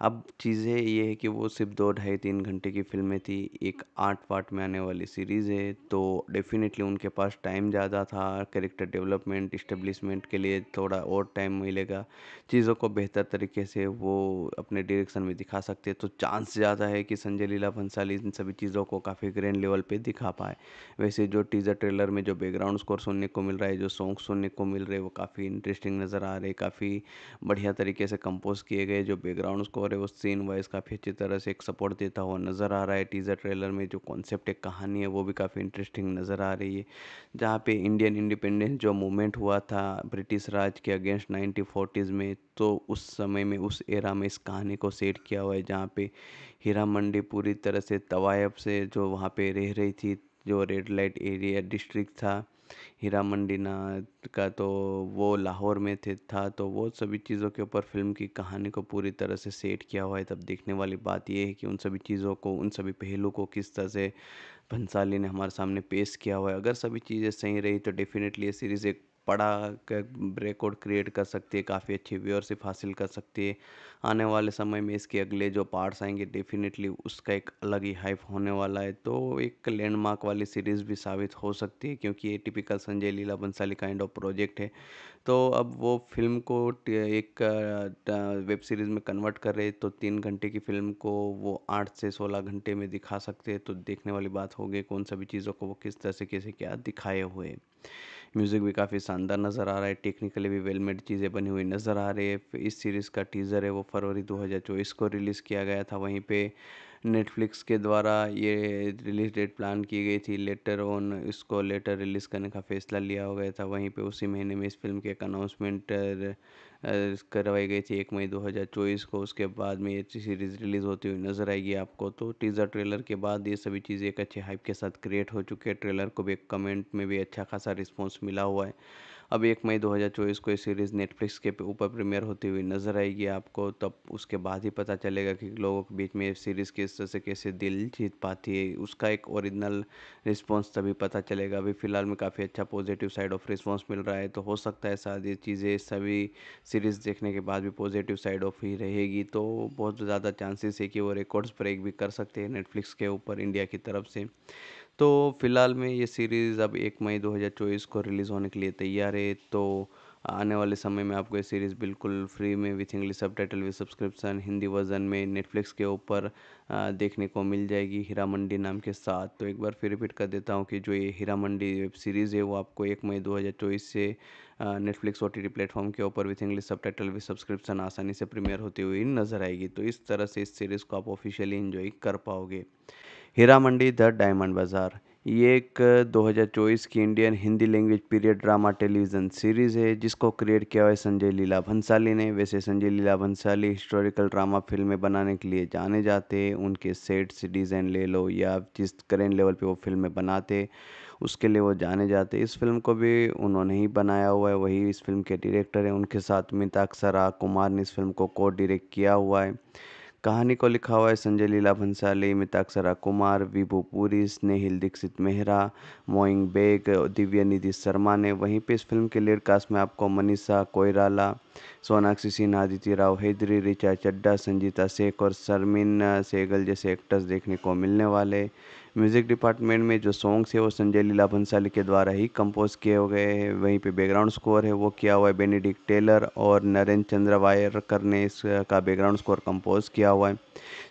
A: अब चीज़ें ये है कि वो सिर्फ दो ढाई तीन घंटे की फ़िल्में थी एक आठ पार्ट में आने वाली सीरीज़ है तो डेफ़िनेटली उनके पास टाइम ज़्यादा था कैरेक्टर डेवलपमेंट इस्टेब्लिशमेंट के लिए थोड़ा और टाइम मिलेगा चीज़ों को बेहतर तरीके से वो अपने डायरेक्शन में दिखा सकते तो चांस ज़्यादा है कि संजय लीला भंसाली इन सभी चीज़ों को काफ़ी ग्रैंड लेवल पर दिखा पाए वैसे जो टीज़र ट्रेलर में जो बैकग्राउंड स्कोर सुनने को मिल रहा है जो सॉन्ग सुनने को मिल रहे वो काफ़ी इंटरेस्टिंग नज़र आ रहे काफ़ी बढ़िया तरीके से कंपोज किए गए जो बैकग्राउंड स्कोर और वो सीन वाइज काफ़ी अच्छी तरह से एक सपोर्ट देता हुआ नज़र आ रहा है टीज़र ट्रेलर में जो कॉन्सेप्ट एक कहानी है वो भी काफ़ी इंटरेस्टिंग नज़र आ रही है जहाँ पे इंडियन इंडिपेंडेंस जो मूवमेंट हुआ था ब्रिटिश राज के अगेंस्ट नाइनटीन फोर्टीज़ में तो उस समय में उस एरा में इस कहानी को सेट किया हुआ है जहाँ पे हीरा मंडी पूरी तरह से तवायब से जो वहाँ पे रह रही थी जो रेड लाइट एरिया डिस्ट्रिक्ट था हीरा मंडीना का तो वो लाहौर में थे था तो वो सभी चीज़ों के ऊपर फ़िल्म की कहानी को पूरी तरह से सेट किया हुआ है तब देखने वाली बात ये है कि उन सभी चीज़ों को उन सभी पहलू को किस तरह से भंसाली ने हमारे सामने पेश किया हुआ है अगर सभी चीज़ें सही रही तो डेफ़िनेटली ये सीरीज़ एक बड़ा रिकॉर्ड क्रिएट कर सकती है काफ़ी अच्छी व्यूअरशिप हासिल कर सकती है आने वाले समय में इसके अगले जो पार्ट्स आएंगे डेफिनेटली उसका एक अलग ही हाइप होने वाला है तो एक लैंडमार्क वाली सीरीज़ भी साबित हो सकती है क्योंकि ये typical Sanjay Leela Bhansali kind of project है तो अब वो फिल्म को एक वेब सीरीज़ में कन्वर्ट कर रहे तो तीन घंटे की फिल्म को वो आठ से सोलह घंटे में दिखा सकते हैं तो देखने वाली बात होगी कौन सभी चीज़ों को वो किस तरह से कैसे क्या दिखाए हुए म्यूज़िक भी काफ़ी शानदार नज़र आ रहा है टेक्निकली भी वेल मेड चीज़ें बनी हुई नज़र आ रही है इस सीरीज़ का टीज़र है वो फरवरी चौबीस को रिलीज़ किया गया था वहीं पे नेटफ्लिक्स के द्वारा ये रिलीज़ डेट प्लान की गई थी लेटर ऑन इसको लेटर रिलीज़ करने का फैसला लिया हो गया था वहीं पे उसी महीने में इस फिल्म के एक अनाउंसमेंट करवाई गई थी एक मई 2024 को उसके बाद में ये सीरीज़ रिलीज़ होती हुई नज़र आएगी आपको तो टीज़र ट्रेलर के बाद ये सभी चीज़ें एक अच्छे हाइप के साथ क्रिएट हो चुकी है ट्रेलर को भी कमेंट में भी अच्छा खासा रिस्पॉन्स मिला हुआ है अब एक मई 2024 को ये सीरीज़ नेटफ्लिक्स के ऊपर प्रीमियर होती हुई नज़र आएगी आपको तब उसके बाद ही पता चलेगा कि लोगों के बीच में ये सीरीज़ किस तरह से कैसे दिल जीत पाती है उसका एक ओरिजिनल रिस्पॉन्स तभी पता चलेगा अभी फ़िलहाल में काफ़ी अच्छा पॉजिटिव साइड ऑफ रिस्पॉन्स मिल रहा है तो हो सकता है शायद ये चीज़ें सभी सीरीज़ देखने के बाद भी पॉजिटिव साइड ऑफ ही रहेगी तो बहुत ज़्यादा चांसेस है कि वो रिकॉर्ड्स ब्रेक भी कर सकते हैं नेटफ्लिक्स के ऊपर इंडिया की तरफ से तो फिलहाल में ये सीरीज़ अब एक मई 2024 को रिलीज़ होने के लिए तैयार है तो आने वाले समय में आपको ये सीरीज़ बिल्कुल फ्री में with English subtitle with subscription Hindi version में नेटफ्लिक्स के ऊपर देखने को मिल जाएगी हीरा मंडी नाम के साथ तो एक बार फिर रिपीट कर देता हूँ कि जो ये हीरा मंडी वेब सीरीज़ है वो आपको एक मई 2024 से नेटफ्लिक्स ओ टी प्लेटफॉर्म के ऊपर with English subtitle with subscription आसानी से प्रीमियर होती हुई नज़र आएगी तो इस तरह से इस सीरीज़ को आप ऑफिशियली इन्जॉय कर पाओगे हीरा मंडी द डायमंड बाज़ार ये एक 2024 की Indian Hindi language period drama television series है जिसको क्रिएट किया हुआ है संजय लीला भंसाली ने वैसे संजय लीला भंसाली हिस्टोरिकल ड्रामा फिल्में बनाने के लिए जाने जाते हैं उनके से डिज़ाइन ले लो या जिस करेंट लेवल पे वो फिल्में बनाते उसके लिए वो जाने जाते इस फिल्म को भी उन्होंने ही बनाया हुआ है वही इस फिल्म के डायरेक्टर हैं उनके साथ मिताक्षरा कुमार ने इस फिल्म को को डायरेक्ट किया हुआ है कहानी को लिखा हुआ है संजय लीला भंसाली मिताक्षरा कुमार विभू पुरी स्नेहिल दीक्षित मेहरा मोइंग बेग दिव्य निधि शर्मा ने वहीं पे इस फिल्म के लीड कास्ट में आपको मनीषा कोयराला सोनाक्षी सिन्हा आदित्य राव हैदरी रिचा चड्डा संजीता शेख और शर्मिन सेगल जैसे एक्टर्स देखने को मिलने वाले म्यूज़िक डिपार्टमेंट में जो सॉन्ग्स है वो संजय लीला भंसाली के द्वारा ही कंपोज किए गए हैं वहीं पे बैकग्राउंड स्कोर है वो किया हुआ है बेनेडिक्ट टेलर और नरेंद्र चंद्र वायरकर ने इसका बैकग्राउंड स्कोर कंपोज किया हुआ है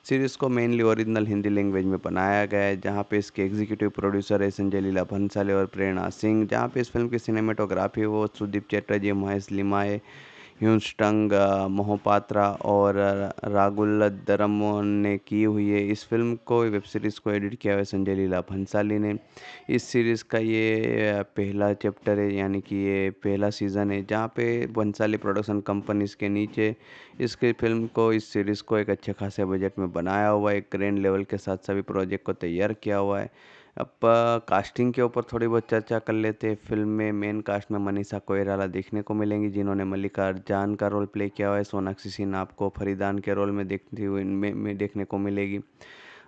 A: सीरीज़ को मेनली ओरिजिनल हिंदी लैंग्वेज में बनाया गया है जहाँ पे इसके एग्जीक्यूटिव प्रोड्यूसर है संजय लीला भंसाली और प्रेरणा सिंह जहाँ पे इस फिल्म की सिनेमेटोग्राफी वो सुदीप चैटर्जी महेश लिमाए ह्यूस्टंग मोहपात्रा और दरम ने की हुई है इस फिल्म को वेब सीरीज़ को एडिट किया हुआ है संजय लीला भंसाली ने इस सीरीज़ का ये पहला चैप्टर है यानी कि ये पहला सीज़न है जहाँ पे भंसाली प्रोडक्शन कंपनीज़ के नीचे इसके फिल्म को इस सीरीज़ को एक अच्छे खासे बजट में बनाया हुआ है एक ग्रैंड लेवल के साथ सभी प्रोजेक्ट को तैयार किया हुआ है अब कास्टिंग के ऊपर थोड़ी बहुत चर्चा कर लेते हैं फिल्म में मेन कास्ट में मनीषा कोयराला देखने को मिलेंगी जिन्होंने मल्लिका अर्जान का रोल प्ले किया हुआ है सोनाक्षी सिन्हा आपको फरीदान के रोल में देखती हुई में, में देखने को मिलेगी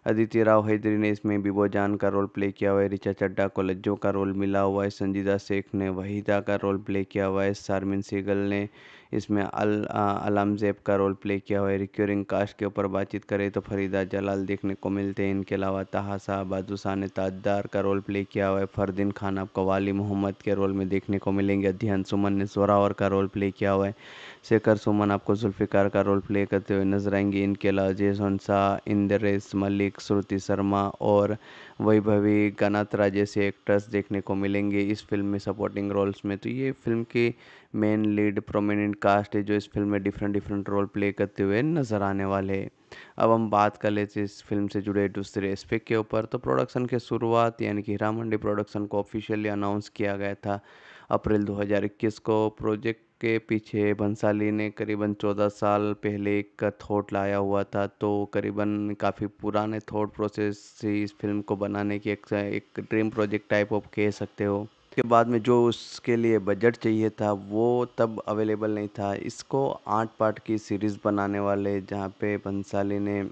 A: अदिति राव हैदरी ने इसमें बिबो जान का रोल प्ले किया हुआ है रिचा चड्डा को लज्जो का रोल मिला हुआ है संजीदा शेख ने वहीदा का रोल प्ले किया हुआ है शारमिन सीगल ने इसमें अल अलम का रोल प्ले किया हुआ है रिक्योरिंग कास्ट के ऊपर बातचीत करें तो फरीदा जलाल देखने को मिलते हैं इनके अलावा तहा साहब बाजू ने ताजदार का रोल प्ले किया हुआ है फ़रदीन खान आपको वाली मोहम्मद के रोल में देखने को मिलेंगे अध्ययन सुमन ने सोरावर का रोल प्ले किया हुआ है शेखर सुमन आपको जुल्फ़िकार का रोल प्ले करते हुए नजर आएंगे इनके अलावा जयसन शाह इंद्रेश मलिक श्रुति शर्मा और वैभवी कनत जैसे से एक्टर्स देखने को मिलेंगे इस फिल्म में सपोर्टिंग रोल्स में तो ये फिल्म के मेन लीड प्रोमिनेंट कास्ट है जो इस फिल्म में डिफरेंट डिफरेंट रोल प्ले करते हुए नज़र आने वाले हैं अब हम बात कर लेते इस फिल्म से जुड़े दूसरे एस्पेक्ट के ऊपर तो प्रोडक्शन के शुरुआत यानी कि हीरा मंडी प्रोडक्शन को ऑफिशियली अनाउंस किया गया था अप्रैल 2021 को प्रोजेक्ट के पीछे भंसाली ने करीबन चौदह साल पहले एक थॉट लाया हुआ था तो करीबन काफ़ी पुराने थॉट प्रोसेस से इस फिल्म को बनाने की एक, एक ड्रीम प्रोजेक्ट टाइप ऑफ कह सकते हो उसके बाद में जो उसके लिए बजट चाहिए था वो तब अवेलेबल नहीं था इसको आठ पार्ट की सीरीज़ बनाने वाले जहाँ पे भंसाली ने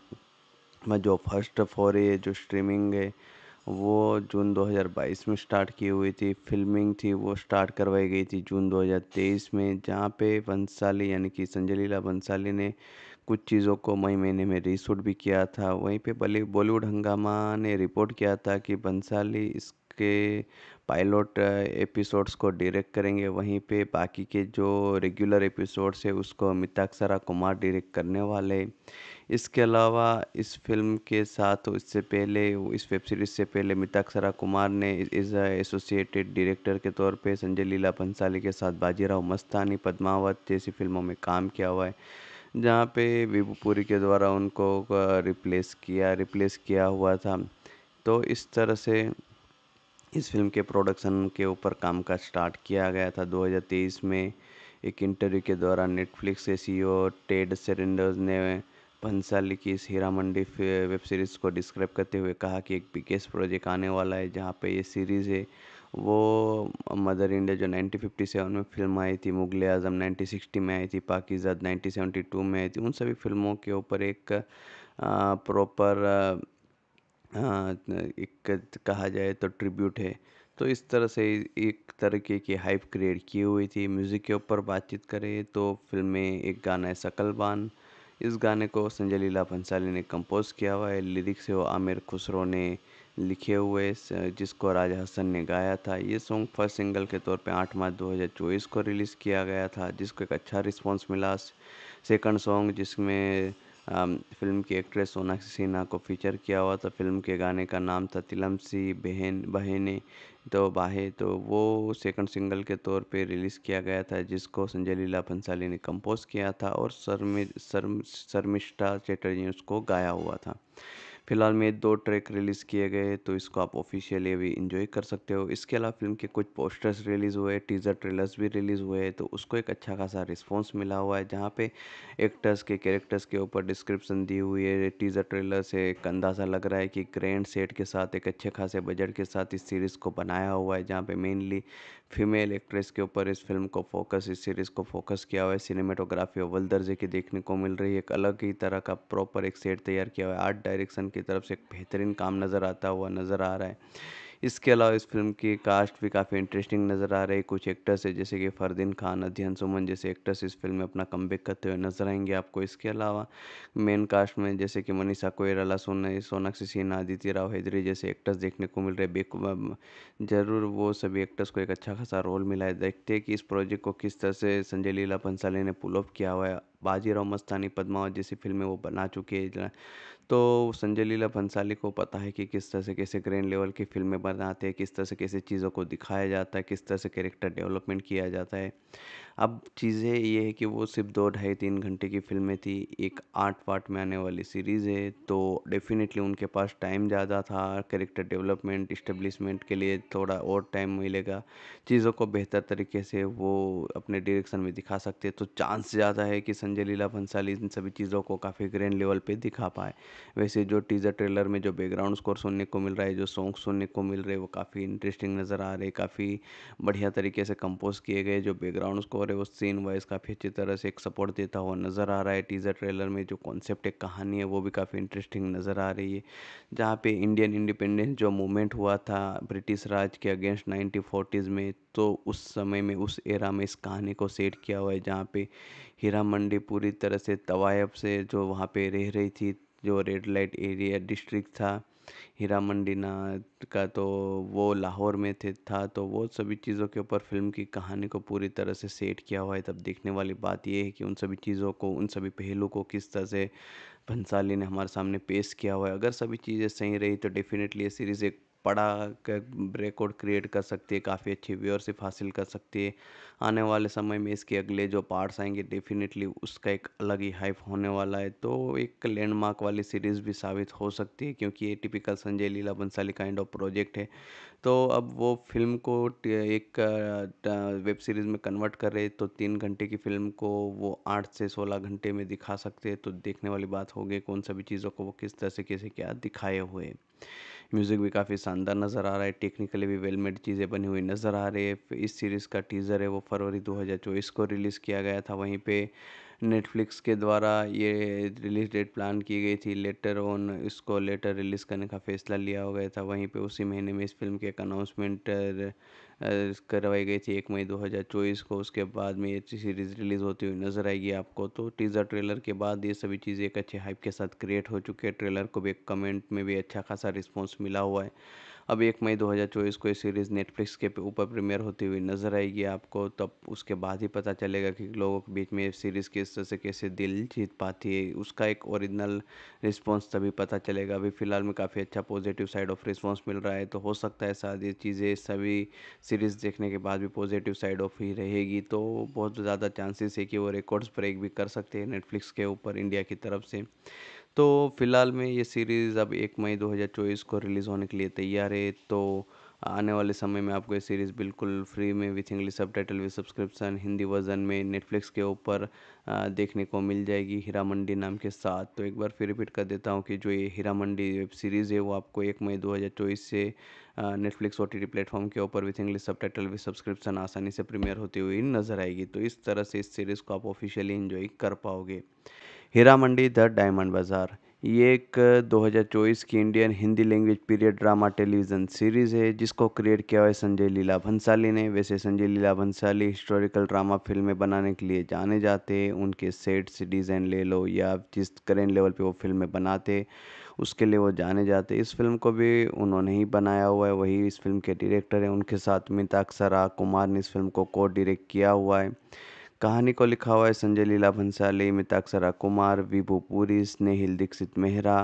A: जो फर्स्ट फॉर जो स्ट्रीमिंग है वो जून 2022 में स्टार्ट की हुई थी फिल्मिंग थी वो स्टार्ट करवाई गई थी जून 2023 में जहाँ पे बंसाली यानी कि संजय लीला बंसाली ने कुछ चीज़ों को मई महीने में रीशूट भी किया था वहीं पे बॉलीवुड हंगामा ने रिपोर्ट किया था कि बंसाली इसके पायलट एपिसोड्स को डायरेक्ट करेंगे वहीं पे बाकी के जो रेगुलर एपिसोड्स है उसको मिताक्षरा कुमार डायरेक्ट करने वाले इसके अलावा इस फ़िल्म के साथ इससे पहले इस वेब सीरीज़ से पहले मिताक्षरा कुमार ने इस एसोसिएटेड डायरेक्टर के तौर पे संजय लीला भंसाली के साथ बाजीराव मस्तानी पद्मावत जैसी फिल्मों में काम किया हुआ है जहाँ पे विभूपुरी के द्वारा उनको रिप्लेस किया रिप्लेस किया हुआ था तो इस तरह से इस फिल्म के प्रोडक्शन के ऊपर काम का स्टार्ट किया गया था 2023 में एक इंटरव्यू के दौरान नेटफ्लिक्स के सीईओ टेड सेरेंडर्स ने बंसल की इस हीरा मंडी वेब सीरीज़ को डिस्क्राइब करते हुए कहा कि एक बिगेस्ट प्रोजेक्ट आने वाला है जहाँ पे ये सीरीज़ है वो मदर इंडिया जो 1957 में फिल्म आई थी मुगल आजम 1960 में आई थी पाकिजाद 1972 में आई थी उन सभी फिल्मों के ऊपर एक प्रॉपर एक कहा जाए तो ट्रिब्यूट है तो इस तरह से एक तरीके की हाइप क्रिएट की हुई थी म्यूज़िक के ऊपर बातचीत करें तो फिल्म में एक गाना है सकलबान इस गाने को संजय लीला भंसाली ने कंपोज किया हुआ है लिरिक्स वो आमिर खुसरो ने लिखे हुए जिसको राजा हसन ने गाया था ये सॉन्ग फर्स्ट सिंगल के तौर पे 8 मार्च चौबीस को रिलीज़ किया गया था जिसको एक अच्छा रिस्पांस मिला सेकंड सॉन्ग जिसमें फिल्म की एक्ट्रेस सोनाक्षी सिन्हा को फीचर किया हुआ था फिल्म के गाने का नाम था तिलम सी बहन बहने तौबाहें तो वो सेकंड सिंगल के तौर पे रिलीज़ किया गया था जिसको संजय लीला भंसाली ने कंपोज़ किया था और शर्मि शर्मिष्ठा चटर्जी ने उसको गाया हुआ था फिलहाल में दो ट्रैक रिलीज़ किए गए हैं तो इसको आप ऑफिशियली अभी इंजॉय कर सकते हो इसके अलावा फिल्म के कुछ पोस्टर्स रिलीज़ हुए टीज़र ट्रेलर्स भी रिलीज़ हुए हैं तो उसको एक अच्छा खासा रिस्पॉन्स मिला हुआ है जहाँ पे एक्टर्स के कैरेक्टर्स के ऊपर डिस्क्रिप्शन दी हुई है टीज़र ट्रेलर से एक अंदाज़ा लग रहा है कि ग्रैंड सेट के साथ एक अच्छे खासे बजट के साथ इस सीरीज़ को बनाया हुआ है जहाँ पे मेनली फीमेल एक्ट्रेस के ऊपर इस फिल्म को फोकस इस सीरीज़ को फोकस किया हुआ है सिनेमाटोग्राफी अव्वल दर्जे की देखने को मिल रही है एक अलग ही तरह का प्रॉपर एक सेट तैयार किया हुआ है आर्ट डायरेक्शन की तरफ से एक बेहतरीन काम नज़र आता हुआ नज़र आ रहा है इसके अलावा इस फिल्म की कास्ट भी काफ़ी इंटरेस्टिंग नज़र आ रही है कुछ एक्टर्स है जैसे कि फ़रदीन खान अध्ययन सुमन जैसे एक्टर्स इस फिल्म में अपना कम करते हुए नजर आएंगे आपको इसके अलावा मेन कास्ट में जैसे कि मनीषा कोयराला सोन सोनाक्षी सिन्हा आदित्य राव हैदरी जैसे एक्टर्स देखने को मिल रहे बेक जरूर वो सभी एक्टर्स को एक अच्छा खासा रोल मिला है देखते हैं कि इस प्रोजेक्ट को किस तरह से संजय लीला पंसाली ने पुल ऑफ किया हुआ है बाजीराव मस्तानी पद्मावत जैसी फिल्में वो बना चुकी है तो संजय लीला भंसाली को पता है कि किस तरह से कैसे ग्रैंड लेवल की फिल्में बनाते हैं किस तरह से कैसे चीज़ों को दिखाया जाता है किस तरह से कैरेक्टर डेवलपमेंट किया जाता है अब चीज़ें ये है कि वो सिर्फ दो ढाई तीन घंटे की फ़िल्में थी एक आठ पार्ट में आने वाली सीरीज़ है तो डेफ़िनेटली उनके पास टाइम ज़्यादा था कैरेक्टर डेवलपमेंट इस्टेब्लिशमेंट के लिए थोड़ा और टाइम मिलेगा चीज़ों को बेहतर तरीके से वो अपने डायरेक्शन में दिखा सकते तो चांस ज़्यादा है कि संजय लीला भंसाली इन सभी चीज़ों को काफ़ी ग्रैंड लेवल पर दिखा पाए वैसे जो टीज़र ट्रेलर में जो बैकग्राउंड स्कोर सुनने को मिल रहा है जो सॉन्ग सुनने को मिल रहे वो काफ़ी इंटरेस्टिंग नज़र आ रहे काफ़ी बढ़िया तरीके से कंपोज किए गए जो बैकग्राउंड स्कोर और वो सीन वाइज काफ़ी अच्छी तरह से एक सपोर्ट देता हुआ नज़र आ रहा है टीज़र ट्रेलर में जो कॉन्सेप्ट एक कहानी है वो भी काफ़ी इंटरेस्टिंग नज़र आ रही है जहाँ पे इंडियन इंडिपेंडेंस जो मूवमेंट हुआ था ब्रिटिश राज के अगेंस्ट नाइनटीन फोर्टीज़ में तो उस समय में उस एरा में इस कहानी को सेट किया हुआ है जहाँ पे हीरा मंडी पूरी तरह से तवायब से जो वहाँ पे रह रही थी जो रेड लाइट एरिया डिस्ट्रिक्ट था हीरा मंडीना का तो वो लाहौर में थे था तो वो सभी चीज़ों के ऊपर फ़िल्म की कहानी को पूरी तरह से सेट किया हुआ है तब देखने वाली बात ये है कि उन सभी चीज़ों को उन सभी पहलू को किस तरह से भंसाली ने हमारे सामने पेश किया हुआ है अगर सभी चीज़ें सही रही तो डेफ़िनेटली ये सीरीज़ एक बड़ा रिकॉर्ड क्रिएट कर सकती है काफ़ी अच्छी व्यूअरशिप हासिल कर सकती है आने वाले समय में इसके अगले जो पार्ट्स आएंगे डेफिनेटली उसका एक अलग ही हाइप होने वाला है तो एक लैंडमार्क वाली सीरीज़ भी साबित हो सकती है क्योंकि ये typical Sanjay Leela Bhansali kind of project है तो अब वो फिल्म को एक वेब सीरीज़ में कन्वर्ट कर रहे तो तीन घंटे की फिल्म को वो आठ से सोलह घंटे में दिखा सकते हैं तो देखने वाली बात होगी कौन सभी चीज़ों को वो किस तरह से कैसे क्या दिखाए हुए म्यूज़िक भी काफ़ी शानदार नज़र आ रहा है टेक्निकली भी वेल मेड चीज़ें बनी हुई नज़र आ रही है इस सीरीज़ का टीज़र है वो फरवरी 2024 को रिलीज़ किया गया था वहीं पे नेटफ्लिक्स के द्वारा ये रिलीज़ डेट प्लान की गई थी लेटर ऑन इसको लेटर रिलीज़ करने का फैसला लिया हो गया था वहीं पे उसी महीने में इस फिल्म के एक अनाउंसमेंट करवाई गई थी एक मई 2024 को उसके बाद में ये सीरीज़ रिलीज़ होती हुई नज़र आएगी आपको तो टीज़र ट्रेलर के बाद ये सभी चीज़ें एक अच्छे हाइप के साथ क्रिएट हो चुके हैं ट्रेलर को भी कमेंट में भी अच्छा खासा रिस्पॉन्स मिला हुआ है अब एक मई 2024 को ये सीरीज़ नेटफ्लिक्स के ऊपर प्रीमियर होती हुई नज़र आएगी आपको तब उसके बाद ही पता चलेगा कि लोगों के बीच में ये सीरीज़ किस तरह से कैसे दिल जीत पाती है उसका एक ओरिजिनल रिस्पॉन्स तभी पता चलेगा अभी फ़िलहाल में काफ़ी अच्छा पॉजिटिव साइड ऑफ रिस्पॉन्स मिल रहा है तो हो सकता है शायद ये चीज़ें सभी सीरीज़ देखने के बाद भी पॉजिटिव साइड ऑफ ही रहेगी तो बहुत ज़्यादा चांसेस है कि वो रिकॉर्ड्स ब्रेक भी कर सकते हैं नेटफ्लिक्स के ऊपर इंडिया की तरफ से तो फ़िलहाल में ये सीरीज़ अब एक मई 2024 को रिलीज़ होने के लिए तैयार है तो आने वाले समय में आपको ये सीरीज़ बिल्कुल फ्री में with English subtitle with subscription Hindi version में नेटफ्लिक्स के ऊपर देखने को मिल जाएगी हीरा मंडी नाम के साथ तो एक बार फिर रिपीट कर देता हूँ कि जो ये हीरा मंडी वेब सीरीज़ है वो आपको एक मई 2024 से नेटफ्लिक्स ओ टी प्लेटफॉर्म के ऊपर with English subtitle with subscription आसानी से प्रीमियर होती हुई नज़र आएगी तो इस तरह से इस सीरीज़ को आप ऑफिशियली इन्जॉय कर पाओगे हीरा मंडी द डायमंड बाज़ार ये एक 2024 की Indian Hindi language period drama television series है जिसको क्रिएट किया हुआ है संजय लीला भंसाली ने वैसे संजय लीला भंसाली हिस्टोरिकल ड्रामा फिल्में बनाने के लिए जाने जाते हैं उनके से डिज़ाइन ले लो या जिस करेंट लेवल पे वो फिल्में बनाते उसके लिए वो जाने जाते इस फिल्म को भी उन्होंने ही बनाया हुआ है वही इस फिल्म के डायरेक्टर हैं उनके साथ मिताक्षरा कुमार ने इस फिल्म को को डायरेक्ट किया हुआ है कहानी को लिखा हुआ है संजय लीला भंसाली मिताक्षरा कुमार विभू पुरी स्नेहिल दीक्षित मेहरा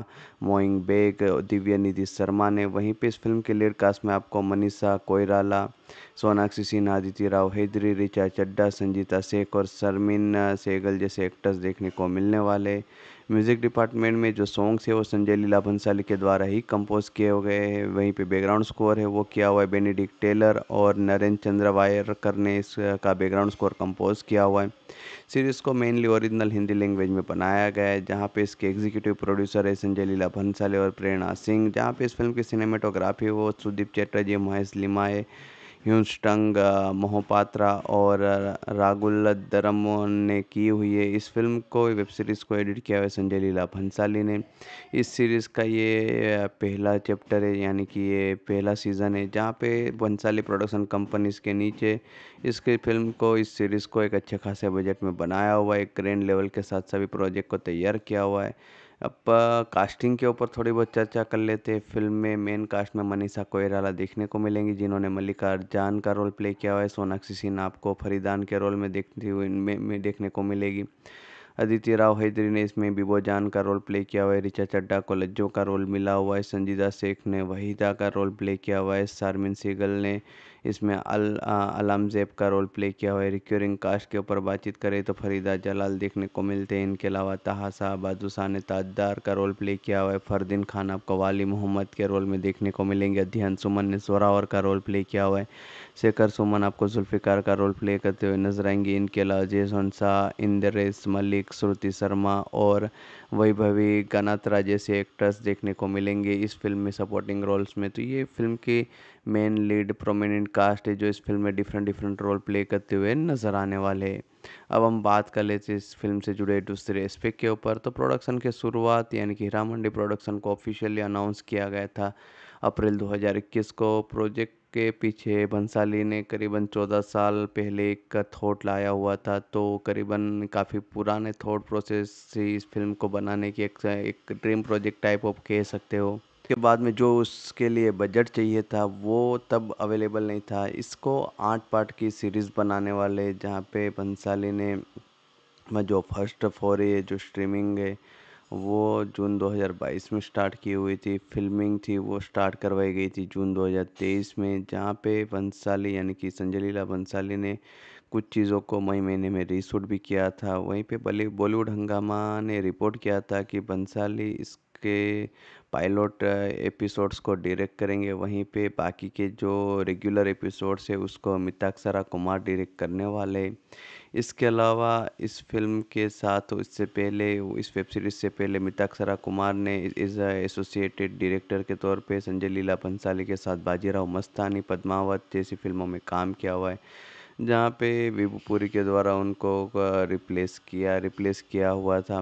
A: मोइंग बेग दिव्या निधि शर्मा ने वहीं पे इस फिल्म के लीड कास्ट में आपको मनीषा कोयराला सोनाक्षी सिन्हा आदित्य राव हैदरी रिचा चड्डा संजीता शेख और शर्मिन सेगल जैसे एक्टर्स देखने को मिलने वाले म्यूज़िक डिपार्टमेंट में जो सॉन्ग्स है वो संजय लीला भंसाली के द्वारा ही कंपोज किए गए हैं वहीं पे बैकग्राउंड स्कोर है वो किया हुआ है बेनेडिक टेलर और नरेंद्र चंद्र वायरकर ने इसका बैकग्राउंड स्कोर कंपोज किया हुआ है सीरीज़ को मेनली ओरिजिनल हिंदी लैंग्वेज में बनाया गया है जहाँ पे इसके एग्जीक्यूटिव प्रोड्यूसर है संजय लीला भंसाली और प्रेरणा सिंह जहाँ पे इस फिल्म की सिनेमेटोग्राफी वो सुदीप चैटर्जी महेश लिमाए ह्यूस्टंग मोहपात्रा और रागुल राघुलधरमोहन ने की हुई है इस फिल्म को वेब सीरीज़ को एडिट किया हुआ है संजय लीला भंसाली ने इस सीरीज़ का ये पहला चैप्टर है यानी कि ये पहला सीज़न है जहाँ पे भंसाली प्रोडक्शन कंपनीज़ के नीचे इसके फिल्म को इस सीरीज़ को एक अच्छे खासे बजट में बनाया हुआ है एक ग्रैंड लेवल के साथ सभी प्रोजेक्ट को तैयार किया हुआ है अब कास्टिंग के ऊपर थोड़ी बहुत चर्चा कर लेते हैं फिल्म में मेन कास्ट में मनीषा कोयराला देखने को मिलेंगी जिन्होंने अर्जान का रोल प्ले किया हुआ है सोनाक्षी सिन्हा आपको फरीदान के रोल में देखती हुई इनमें में देखने को मिलेगी अदिति राव हैदरी ने इसमें बिबो जान का रोल प्ले किया हुआ है रिचा चड्डा को लज्जो का रोल मिला हुआ है संजीदा शेख ने वहीदा का रोल प्ले किया हुआ है शारमिन सीगल ने इसमें अल अलम का रोल प्ले किया हुआ है रिक्योरिंग कास्ट के ऊपर बातचीत करें तो फरीदा जलाल देखने को मिलते हैं इनके अलावा तहा साहब बादशाह ने ताजदार का रोल प्ले किया हुआ है फ़रदीन खान आपको वाली मोहम्मद के रोल में देखने को मिलेंगे अध्ययन सुमन ने जोरावर का रोल प्ले किया हुआ है शेखर सुमन आपको जुल्फ़िकार का रोल प्ले करते हुए नजर आएंगे इनके अलावा जयसन शाह इंद्रेश मलिक श्रुति शर्मा और वैभवी गनात्रा जैसे एक्टर्स देखने को मिलेंगे इस फिल्म में सपोर्टिंग रोल्स में तो ये फिल्म के मेन लीड प्रोमिनेंट कास्ट है जो इस फिल्म में डिफरेंट डिफरेंट रोल प्ले करते हुए नज़र आने वाले हैं अब हम बात कर लेते हैं इस फिल्म से जुड़े दूसरे एस्पेक्ट के ऊपर तो प्रोडक्शन के शुरुआत यानी कि हीरा मंडी प्रोडक्शन को ऑफिशियली अनाउंस किया गया था अप्रैल 2021 को प्रोजेक्ट के पीछे भंसाली ने करीबन चौदह साल पहले एक थॉट लाया हुआ था तो करीबन काफ़ी पुराने थॉट प्रोसेस से इस फिल्म को बनाने की एक, एक ड्रीम प्रोजेक्ट टाइप ऑफ कह सकते हो उसके बाद में जो उसके लिए बजट चाहिए था वो तब अवेलेबल नहीं था इसको आठ पार्ट की सीरीज़ बनाने वाले जहाँ पे भंसाली ने जो फर्स्ट फॉर जो स्ट्रीमिंग है वो जून 2022 में स्टार्ट की हुई थी फिल्मिंग थी वो स्टार्ट करवाई गई थी जून 2023 में जहाँ पे बंसाली यानी कि संजय लीला बंसाली ने कुछ चीज़ों को मई महीने में रीशूट भी किया था वहीं पे बॉलीवुड हंगामा ने रिपोर्ट किया था कि बंसाली इसके पायलट एपिसोड्स को डायरेक्ट करेंगे वहीं पे बाकी के जो रेगुलर एपिसोड्स है उसको मिताक्षरा कुमार डायरेक्ट करने वाले इसके अलावा इस फ़िल्म के साथ तो इससे पहले इस वेब सीरीज़ से पहले मिताक्षरा कुमार ने इस एसोसिएटेड डायरेक्टर के तौर पे संजय लीला भंसाली के साथ बाजीराव मस्तानी पद्मावत जैसी फिल्मों में काम किया हुआ है जहाँ पे विभूपुरी के द्वारा उनको रिप्लेस किया रिप्लेस किया हुआ था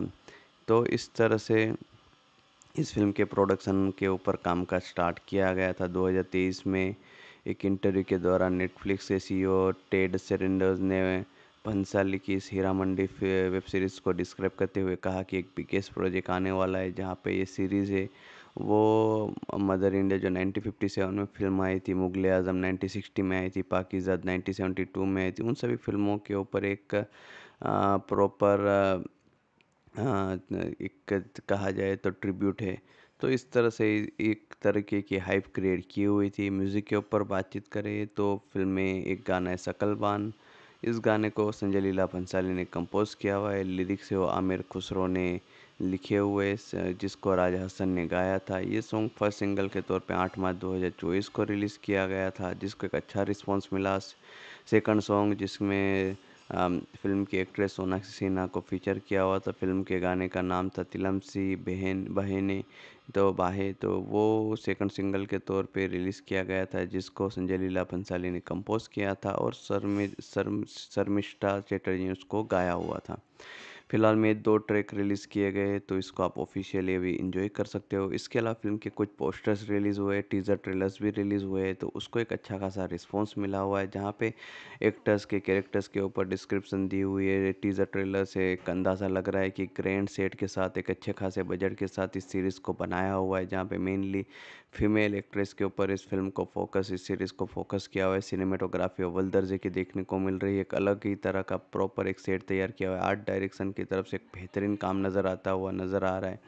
A: तो इस तरह से इस फिल्म के प्रोडक्शन के ऊपर काम का स्टार्ट किया गया था 2023 में एक इंटरव्यू के दौरान नेटफ्लिक्स के सीईओ टेड सेरेंडर्स ने बंसल की इस हीरा मंडी वेब सीरीज़ को डिस्क्राइब करते हुए कहा कि एक बिगेस्ट प्रोजेक्ट आने वाला है जहाँ पे ये सीरीज़ है वो मदर इंडिया जो 1957 में फिल्म आई थी मुगल आजम 1960 में आई थी पाकिजाद 1972 में आई थी उन सभी फिल्मों के ऊपर एक प्रॉपर एक कहा जाए तो ट्रिब्यूट है तो इस तरह से एक तरीके की हाइप क्रिएट की हुई थी म्यूज़िक के ऊपर बातचीत करें तो फिल्म में एक गाना है सकलबान इस गाने को संजय लीला भंसाली ने कंपोज़ किया हुआ है लिरिक्स वो आमिर खुसरो ने लिखे हुए जिसको राजा हसन ने गाया था ये सॉन्ग फर्स्ट सिंगल के तौर पे आठ मार्च चौबीस को रिलीज़ किया गया था जिसको एक अच्छा रिस्पांस मिला सेकंड सॉन्ग जिसमें फिल्म की एक्ट्रेस सोनाक्षी सिन्हा को फीचर किया हुआ था फिल्म के गाने का नाम था तिलम सी बहन बहने तो बाहे तो वो सेकंड सिंगल के तौर पे रिलीज़ किया गया था जिसको संजय लीला भंसाली ने कंपोज किया था और शर्मि शर्म शर्मिष्ठा चैटर्जी ने उसको गाया हुआ था फिलहाल में दो ट्रैक रिलीज़ किए गए तो इसको आप ऑफिशियली अभी इंजॉय कर सकते हो इसके अलावा फिल्म के कुछ पोस्टर्स रिलीज़ हुए टीज़र ट्रेलर्स भी रिलीज़ हुए तो उसको एक अच्छा खासा रिस्पॉन्स मिला हुआ है जहाँ पे एक्टर्स के कैरेक्टर्स के ऊपर डिस्क्रिप्शन दी हुई है टीज़र ट्रेलर से एक अंदाज़ा लग रहा है कि ग्रैंड सेट के साथ एक अच्छे खासे बजट के साथ इस सीरीज़ को बनाया हुआ है जहाँ पे मेनली फीमेल एक्ट्रेस के ऊपर इस फिल्म को फोकस इस सीरीज़ को फोकस किया हुआ है सिनेमेटोग्राफी अव्वल दर्जे की देखने को मिल रही है एक अलग ही तरह का प्रॉपर एक सेट तैयार किया हुआ है आर्ट डायरेक्शन की तरफ से एक बेहतरीन काम नज़र आता हुआ नज़र आ रहा है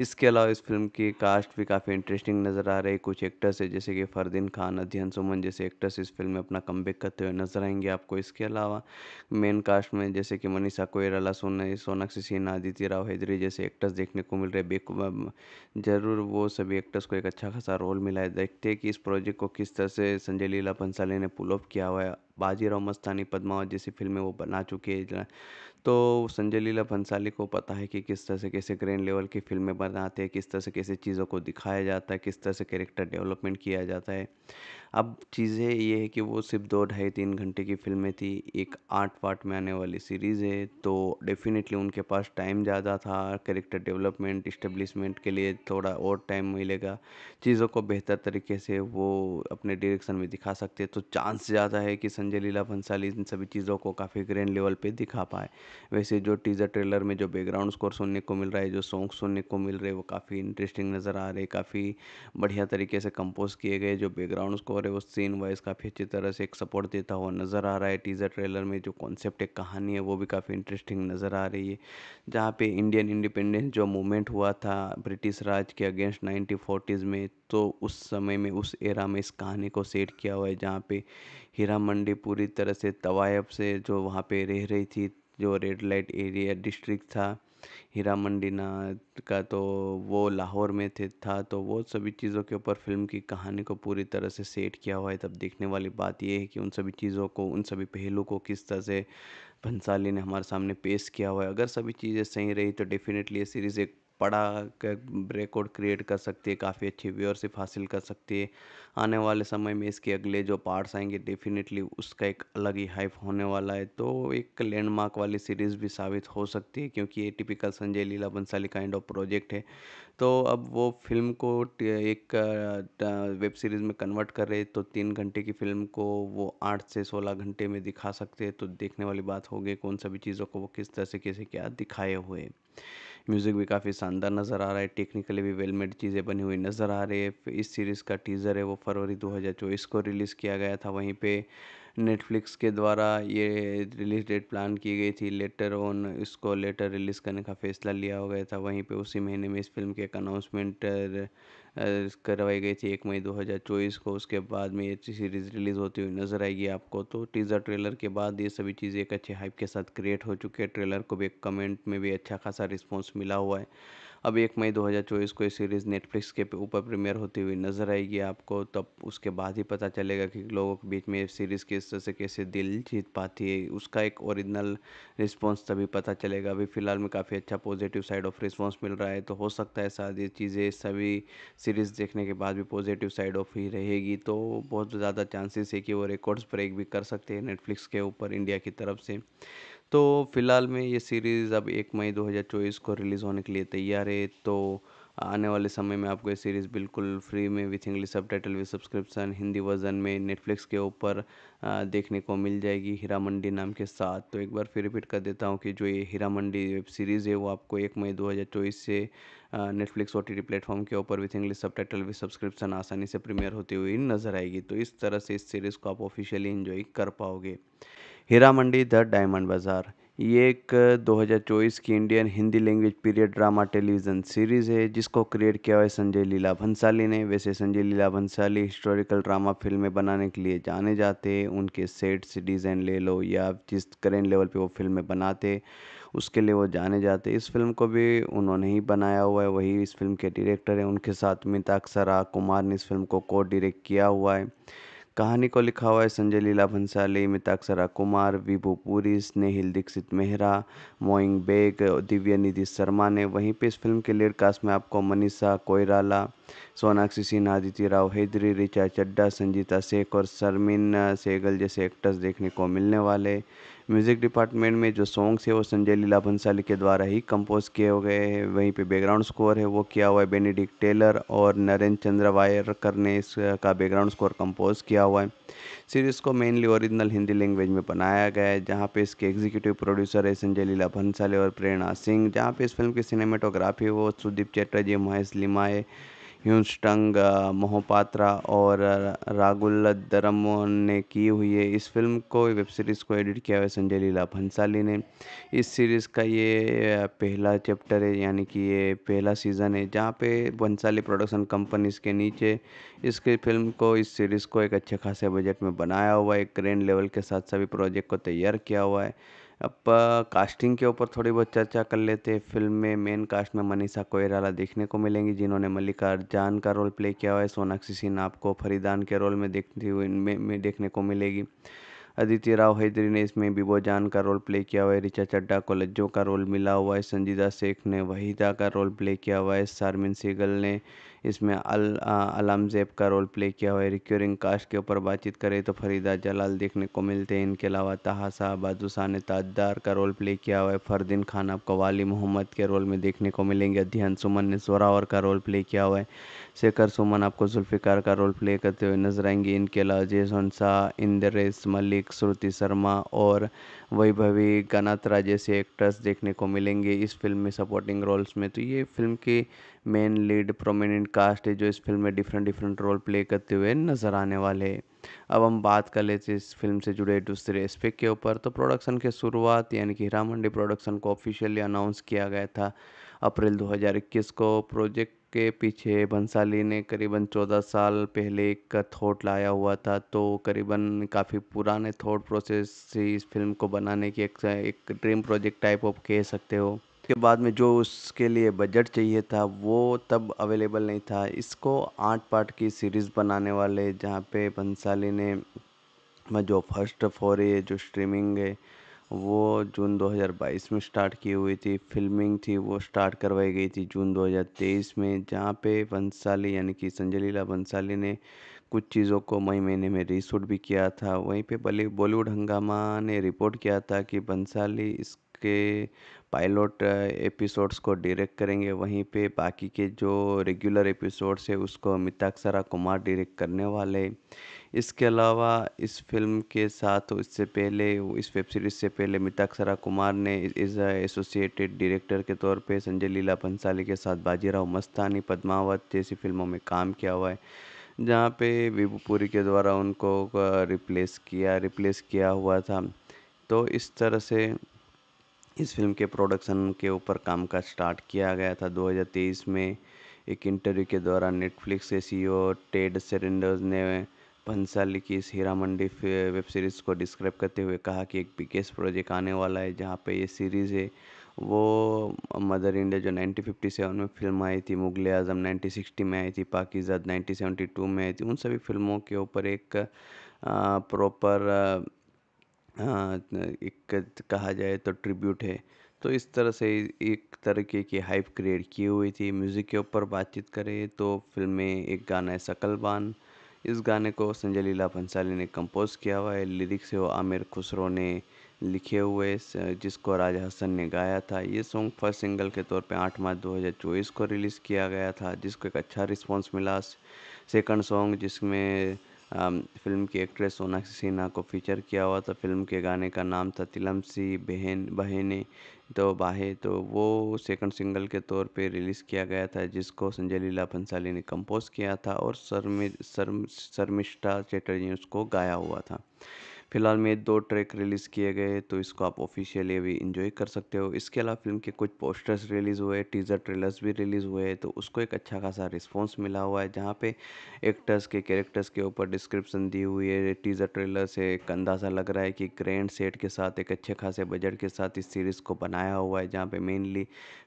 A: इसके अलावा इस फिल्म की कास्ट भी काफ़ी इंटरेस्टिंग नज़र आ रही है कुछ एक्टर्स है जैसे कि फ़रदीन खान अध्ययन सुमन जैसे एक्टर्स इस फिल्म में अपना कम करते हुए नजर आएंगे आपको इसके अलावा मेन कास्ट में जैसे कि मनीषा कोयराला सोन सोनाक्षी सिन्हा आदित्य राव हैदरी जैसे एक्टर्स देखने को मिल रहे बेक ज़रूर वो सभी एक्टर्स को एक अच्छा खासा रोल मिला है देखते हैं कि इस प्रोजेक्ट को किस तरह से संजय लीला पंसाली ने पुल ऑफ किया हुआ है बाजीराव मस्तानी पद्मावत जैसी फिल्में वो बना चुकी है तो संजय लीला भंसाली को पता है कि किस तरह से कैसे ग्रैंड लेवल की फिल्में बनाते हैं किस तरह से कैसे चीज़ों को दिखाया जाता है किस तरह से कैरेक्टर डेवलपमेंट किया जाता है अब चीज़ें ये है कि वो सिर्फ दो ढाई तीन घंटे की फ़िल्में थी एक आठ पार्ट में आने वाली सीरीज़ है तो डेफ़िनेटली उनके पास टाइम ज़्यादा था कैरेक्टर डेवलपमेंट इस्टेब्लिशमेंट के लिए थोड़ा और टाइम मिलेगा चीज़ों को बेहतर तरीके से वो अपने डायरेक्शन में दिखा सकते तो चांस ज़्यादा है कि संजय लीला भंसाली इन सभी चीज़ों को काफ़ी ग्रैंड लेवल पर दिखा पाए वैसे जो टीज़र ट्रेलर में जो बैकग्राउंड स्कोर सुनने को मिल रहा है जो सॉन्ग सुनने को मिल रहे वो काफ़ी इंटरेस्टिंग नज़र आ रहे काफ़ी बढ़िया तरीके से कंपोज किए गए जो बैकग्राउंड स्कोर और वो सीन वाइज काफ़ी अच्छी तरह से एक सपोर्ट देता हुआ नज़र आ रहा है टीज़र ट्रेलर में जो कॉन्सेप्ट एक कहानी है वो भी काफ़ी इंटरेस्टिंग नज़र आ रही है जहाँ पे इंडियन इंडिपेंडेंस जो मूवमेंट हुआ था ब्रिटिश राज के अगेंस्ट नाइनटीन फोर्टीज़ में तो उस समय में उस एरा में इस कहानी को सेट किया हुआ है जहाँ पे हीरा मंडी पूरी तरह से तवायब से जो वहाँ पे रह रही थी जो रेड लाइट एरिया डिस्ट्रिक्ट था हीरा मंडी का तो वो लाहौर में थे था तो वो सभी चीज़ों के ऊपर फ़िल्म की कहानी को पूरी तरह से सेट किया हुआ है तब देखने वाली बात ये है कि उन सभी चीज़ों को उन सभी पहलू को किस तरह से भंसाली ने हमारे सामने पेश किया हुआ है अगर सभी चीज़ें सही रही तो डेफिनेटली ये सीरीज़ एक बड़ा रिकॉर्ड क्रिएट कर सकती है काफ़ी अच्छी व्यूअरशिप हासिल कर सकती है आने वाले समय में इसके अगले जो पार्ट्स आएंगे डेफिनेटली उसका एक अलग ही हाइप होने वाला है तो एक लैंडमार्क वाली सीरीज़ भी साबित हो सकती है क्योंकि ये typical Sanjay Leela Bhansali kind of project है तो अब वो फिल्म को एक वेब सीरीज़ में कन्वर्ट कर रहे तो तीन घंटे की फिल्म को वो आठ से सोलह घंटे में दिखा सकते हैं तो देखने वाली बात होगी कौन सभी चीज़ों को वो किस तरह से कैसे क्या दिखाए हुए म्यूज़िक भी काफ़ी शानदार नज़र आ रहा है टेक्निकली भी वेल मेड चीज़ें बनी हुई नज़र आ रही है इस सीरीज़ का टीज़र है वो फरवरी 2024 को रिलीज़ किया गया था वहीं पे नेटफ्लिक्स के द्वारा ये रिलीज़ डेट प्लान की गई थी लेटर ऑन इसको लेटर रिलीज़ करने का फैसला लिया हो गया था वहीं पे उसी महीने में इस फिल्म की एक अनाउंसमेंट करवाई गई थी एक मई 2024 को उसके बाद में ये सीरीज़ रिलीज़ होती हुई नज़र आएगी आपको तो टीज़र ट्रेलर के बाद ये सभी चीज़ें एक अच्छे हाइप के साथ क्रिएट हो चुके हैं ट्रेलर को भी एक कमेंट में भी अच्छा खासा रिस्पॉन्स मिला हुआ है अब एक मई 2024 को ये सीरीज़ नेटफ्लिक्स के ऊपर प्रीमियर होती हुई नज़र आएगी आपको तब उसके बाद ही पता चलेगा कि लोगों के बीच में ये सीरीज़ किस तरह से कैसे दिल जीत पाती है उसका एक ओरिजिनल रिस्पॉन्स तभी पता चलेगा अभी फ़िलहाल में काफ़ी अच्छा पॉजिटिव साइड ऑफ रिस्पॉन्स मिल रहा है तो हो सकता है शायद ये चीज़ें सभी सीरीज़ देखने के बाद भी पॉजिटिव साइड ऑफ ही रहेगी तो बहुत ज़्यादा चांसेस है कि वो रिकॉर्ड्स ब्रेक भी कर सकते हैं नेटफ्लिक्स के ऊपर इंडिया की तरफ से तो फ़िलहाल में ये सीरीज़ अब एक मई 2024 को रिलीज़ होने के लिए तैयार है तो आने वाले समय में आपको ये सीरीज़ बिल्कुल फ्री में with English subtitle with subscription Hindi version में नेटफ्लिक्स के ऊपर देखने को मिल जाएगी हीरा मंडी नाम के साथ तो एक बार फिर रिपीट कर देता हूँ कि जो ये हीरा मंडी वेब सीरीज़ है वो आपको एक मई 2024 से नेटफ्लिक्स ओ टी प्लेटफॉर्म के ऊपर with English subtitle with subscription आसानी से प्रीमियर होती हुई नज़र आएगी तो इस तरह से इस सीरीज़ को आप ऑफिशियली इन्जॉय कर पाओगे हीरा मंडी द डायमंड बाज़ार ये एक 2024 की Indian Hindi language period drama television series है जिसको क्रिएट किया हुआ है संजय लीला भंसाली ने वैसे संजय लीला भंसाली हिस्टोरिकल ड्रामा फिल्में बनाने के लिए जाने जाते हैं उनके सेट्स डिज़ाइन ले लो या जिस करेंट लेवल पे वो फिल्में बनाते उसके लिए वो जाने जाते इस फिल्म को भी उन्होंने ही बनाया हुआ है वही इस फिल्म के डायरेक्टर हैं उनके साथ मिताक्षरा कुमार ने इस फिल्म को को डायरेक्ट किया हुआ है कहानी को लिखा हुआ है संजय लीला भंसाली मिताक्षरा कुमार विभू पुरी स्नेहिल दीक्षित मेहरा मोइंग बेग दिव्या निधि शर्मा ने वहीं पे इस फिल्म के लीड कास्ट में आपको मनीषा कोयराला सोनाक्षी सिन्हा आदित्य राव हैदरी रिचा चड्डा संजीता शेख और शर्मिन सेगल जैसे एक्टर्स देखने को मिलने वाले म्यूज़िक डिपार्टमेंट में जो सॉन्ग्स है वो संजय लीला भंसाली के द्वारा ही कंपोज किए गए हैं वहीं पे बैकग्राउंड स्कोर है वो किया हुआ है बेनेडिक्ट टेलर और नरेंद्र चंद्र वायरकर ने इसका बैकग्राउंड स्कोर कंपोज किया हुआ है सीरीज़ को मेनली ओरिजिनल हिंदी लैंग्वेज में बनाया गया है जहाँ पे इसके एग्जीक्यूटिव प्रोड्यूसर है संजय लीला भंसाली और प्रेरणा सिंह जहाँ पे इस फिल्म की सिनेमेटोग्राफी वो सुदीप चैटर्जी महेश लिमाए ह्यूस्टंग मोहपात्रा और राघुलधरमोहन ने की हुई है इस फिल्म को वेब सीरीज़ को एडिट किया हुआ है संजय लीला भंसाली ने इस सीरीज़ का ये पहला चैप्टर है यानी कि ये पहला सीज़न है जहाँ पे भंसाली प्रोडक्शन कंपनीज के नीचे इसके फिल्म को इस सीरीज़ को एक अच्छे खासे बजट में बनाया हुआ है एक ग्रैंड लेवल के साथ सभी प्रोजेक्ट को तैयार किया हुआ है अब कास्टिंग के ऊपर थोड़ी बहुत चर्चा कर लेते हैं फ़िल्म में मेन कास्ट में मनीषा कोयराला देखने को मिलेंगी जिन्होंने मल्लिकार्जुन का रोल प्ले किया हुआ है सोनाक्षी सिन्हा आपको फरीदान के रोल में देखती हुई इनमें में देखने को मिलेगी अदिति राव हैदरी ने इसमें बिबो जान का रोल प्ले किया हुआ है रिचा चड्डा को लज्जो का रोल मिला हुआ है संजीदा शेख ने वहीदा का रोल प्ले किया हुआ है शारमिन सीगल ने इसमें अल अलम का रोल प्ले किया हुआ है रिक्योरिंग कास्ट के ऊपर बातचीत करें तो फरीदा जलाल देखने को मिलते हैं इनके अलावा ताहा साहब ने ताजदार का रोल प्ले किया हुआ है फ़रदीन खान आपको वाली मोहम्मद के रोल में देखने को मिलेंगे अध्ययन सुमन ने सोरावर का रोल प्ले किया हुआ है शेखर सुमन आपको जुल्फ़िकार का रोल प्ले करते हुए नजर आएंगे इनके अलावा जयसन शाह इंद्रेश मलिक श्रुति शर्मा और वैभवी गनात्रा जैसे एक्टर्स देखने को मिलेंगे इस फिल्म में सपोर्टिंग रोल्स में तो ये फिल्म के मेन लीड प्रोमिनेंट कास्ट है जो इस फिल्म में डिफरेंट डिफरेंट रोल प्ले करते हुए नज़र आने वाले हैं अब हम बात कर लेते इस फिल्म से जुड़े दूसरे एस्पेक्ट के ऊपर तो प्रोडक्शन के शुरुआत यानी कि हीरा मंडी प्रोडक्शन को ऑफिशियली अनाउंस किया गया था अप्रैल 2021 को प्रोजेक्ट के पीछे भंसाली ने करीबन चौदह साल पहले एक थॉट लाया हुआ था तो करीबन काफ़ी पुराने थॉट प्रोसेस से इस फिल्म को बनाने की एक, एक ड्रीम प्रोजेक्ट टाइप ऑफ कह सकते हो उसके बाद में जो उसके लिए बजट चाहिए था वो तब अवेलेबल नहीं था इसको आठ पार्ट की सीरीज़ बनाने वाले जहाँ पे भंसाली ने जो फर्स्ट फॉर ये जो स्ट्रीमिंग है वो जून 2022 में स्टार्ट की हुई थी फिल्मिंग थी वो स्टार्ट करवाई गई थी जून 2023 में जहाँ पे बंसाली यानी कि संजय लीला बंसाली ने कुछ चीज़ों को मई महीने में रीशूट भी किया था वहीं पे बली बॉलीवुड हंगामा ने रिपोर्ट किया था कि बंसाली इसके पायलट एपिसोड्स को डायरेक्ट करेंगे वहीं पे बाकी के जो रेगुलर एपिसोड्स है उसको मिताक्षरा कुमार डायरेक्ट करने वाले इसके अलावा इस फ़िल्म के साथ तो इससे पहले इस वेब सीरीज़ से पहले मिताक्षरा कुमार ने इस एसोसिएटेड डायरेक्टर के तौर पे संजय लीला भंसाली के साथ बाजीराव मस्तानी पद्मावत जैसी फिल्मों में काम किया हुआ है जहाँ पे विभूपुरी के द्वारा उनको रिप्लेस किया रिप्लेस किया हुआ था तो इस तरह से इस फिल्म के प्रोडक्शन के ऊपर काम का स्टार्ट किया गया था 2023 में एक इंटरव्यू के दौरान नेटफ्लिक्स के सीईओ टेड सेरेंडर्स ने भंसाली की इस हीरा मंडी वेब सीरीज़ को डिस्क्राइब करते हुए कहा कि एक बिगेस्ट प्रोजेक्ट आने वाला है जहाँ पे ये सीरीज़ है वो मदर इंडिया जो 1957 में फिल्म आई थी मुगल आजम 1960 में आई थी पाकिजाद 1972 में आई थी उन सभी फिल्मों के ऊपर एक प्रॉपर एक कहा जाए तो ट्रिब्यूट है तो इस तरह से एक तरीके की हाइप क्रिएट की हुई थी म्यूज़िक के ऊपर बातचीत करें तो फिल्म में एक गाना है सकलबान इस गाने को संजय लीला भंसाली ने कंपोज़ किया हुआ है लिरिक्स वो आमिर खुसरो ने लिखे हुए जिसको राजा हसन ने गाया था ये सॉन्ग फर्स्ट सिंगल के तौर पे आठ मार्च 2024 को रिलीज़ किया गया था जिसको एक अच्छा रिस्पांस मिला सेकंड सॉन्ग जिसमें फिल्म की एक्ट्रेस सोनाक्षी सिन्हा को फीचर किया हुआ था फिल्म के गाने का नाम था तिलम सी बहन बहने तो बाहे तो वो सेकंड सिंगल के तौर पे रिलीज़ किया गया था जिसको संजय लीला भंसाली ने कंपोज किया था और शर्मि शर्म शर्मिष्ठा चैटर्जी ने उसको गाया हुआ था फिलहाल में दो ट्रैक रिलीज़ किए गए तो इसको आप ऑफिशियली अभी इंजॉय कर सकते हो इसके अलावा फिल्म के कुछ पोस्टर्स रिलीज़ हुए टीज़र ट्रेलर्स भी रिलीज़ हुए तो उसको एक अच्छा खासा रिस्पॉन्स मिला हुआ है जहाँ पे एक्टर्स के कैरेक्टर्स के ऊपर डिस्क्रिप्शन दी हुई है टीज़र ट्रेलर से एक अंदाज़ा लग रहा है कि ग्रैंड सेट के साथ एक अच्छे खासे बजट के साथ इस सीरीज़ को बनाया हुआ है जहाँ पे मेनली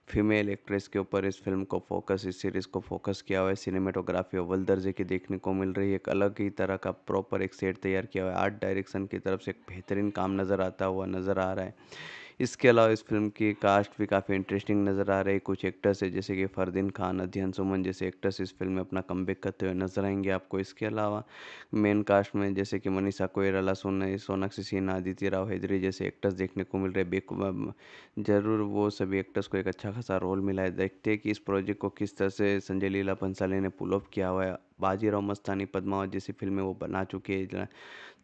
A: फीमेल एक्ट्रेस के ऊपर इस फिल्म को फोकस इस सीरीज़ को फोकस किया हुआ है सिनेमाटोग्राफी अव्वल दर्जे की देखने को मिल रही है एक अलग ही तरह का प्रॉपर एक सेट तैयार किया हुआ है आर्ट डायरेक्शन की तरफ से एक बेहतरीन काम नज़र आता हुआ नज़र आ रहा है इसके अलावा इस फिल्म की कास्ट भी काफ़ी इंटरेस्टिंग नज़र आ रही है कुछ एक्टर्स है जैसे कि फ़रदीन खान अध्ययन सुमन जैसे एक्टर्स इस फिल्म में अपना कम करते हुए नजर आएंगे आपको इसके अलावा मेन कास्ट में जैसे कि मनीषा कोयराला सोन सोनाक्षी सिन्हा आदित्य राव हैदरी जैसे एक्टर्स देखने को मिल रहे बेक ज़रूर वो सभी एक्टर्स को एक अच्छा खासा रोल मिला है देखते हैं कि इस प्रोजेक्ट को किस तरह से संजय लीला भंसाली ने पुल ऑफ किया हुआ है बाजीराव मस्तानी पद्मावत जैसी फिल्में वो बना चुके हैं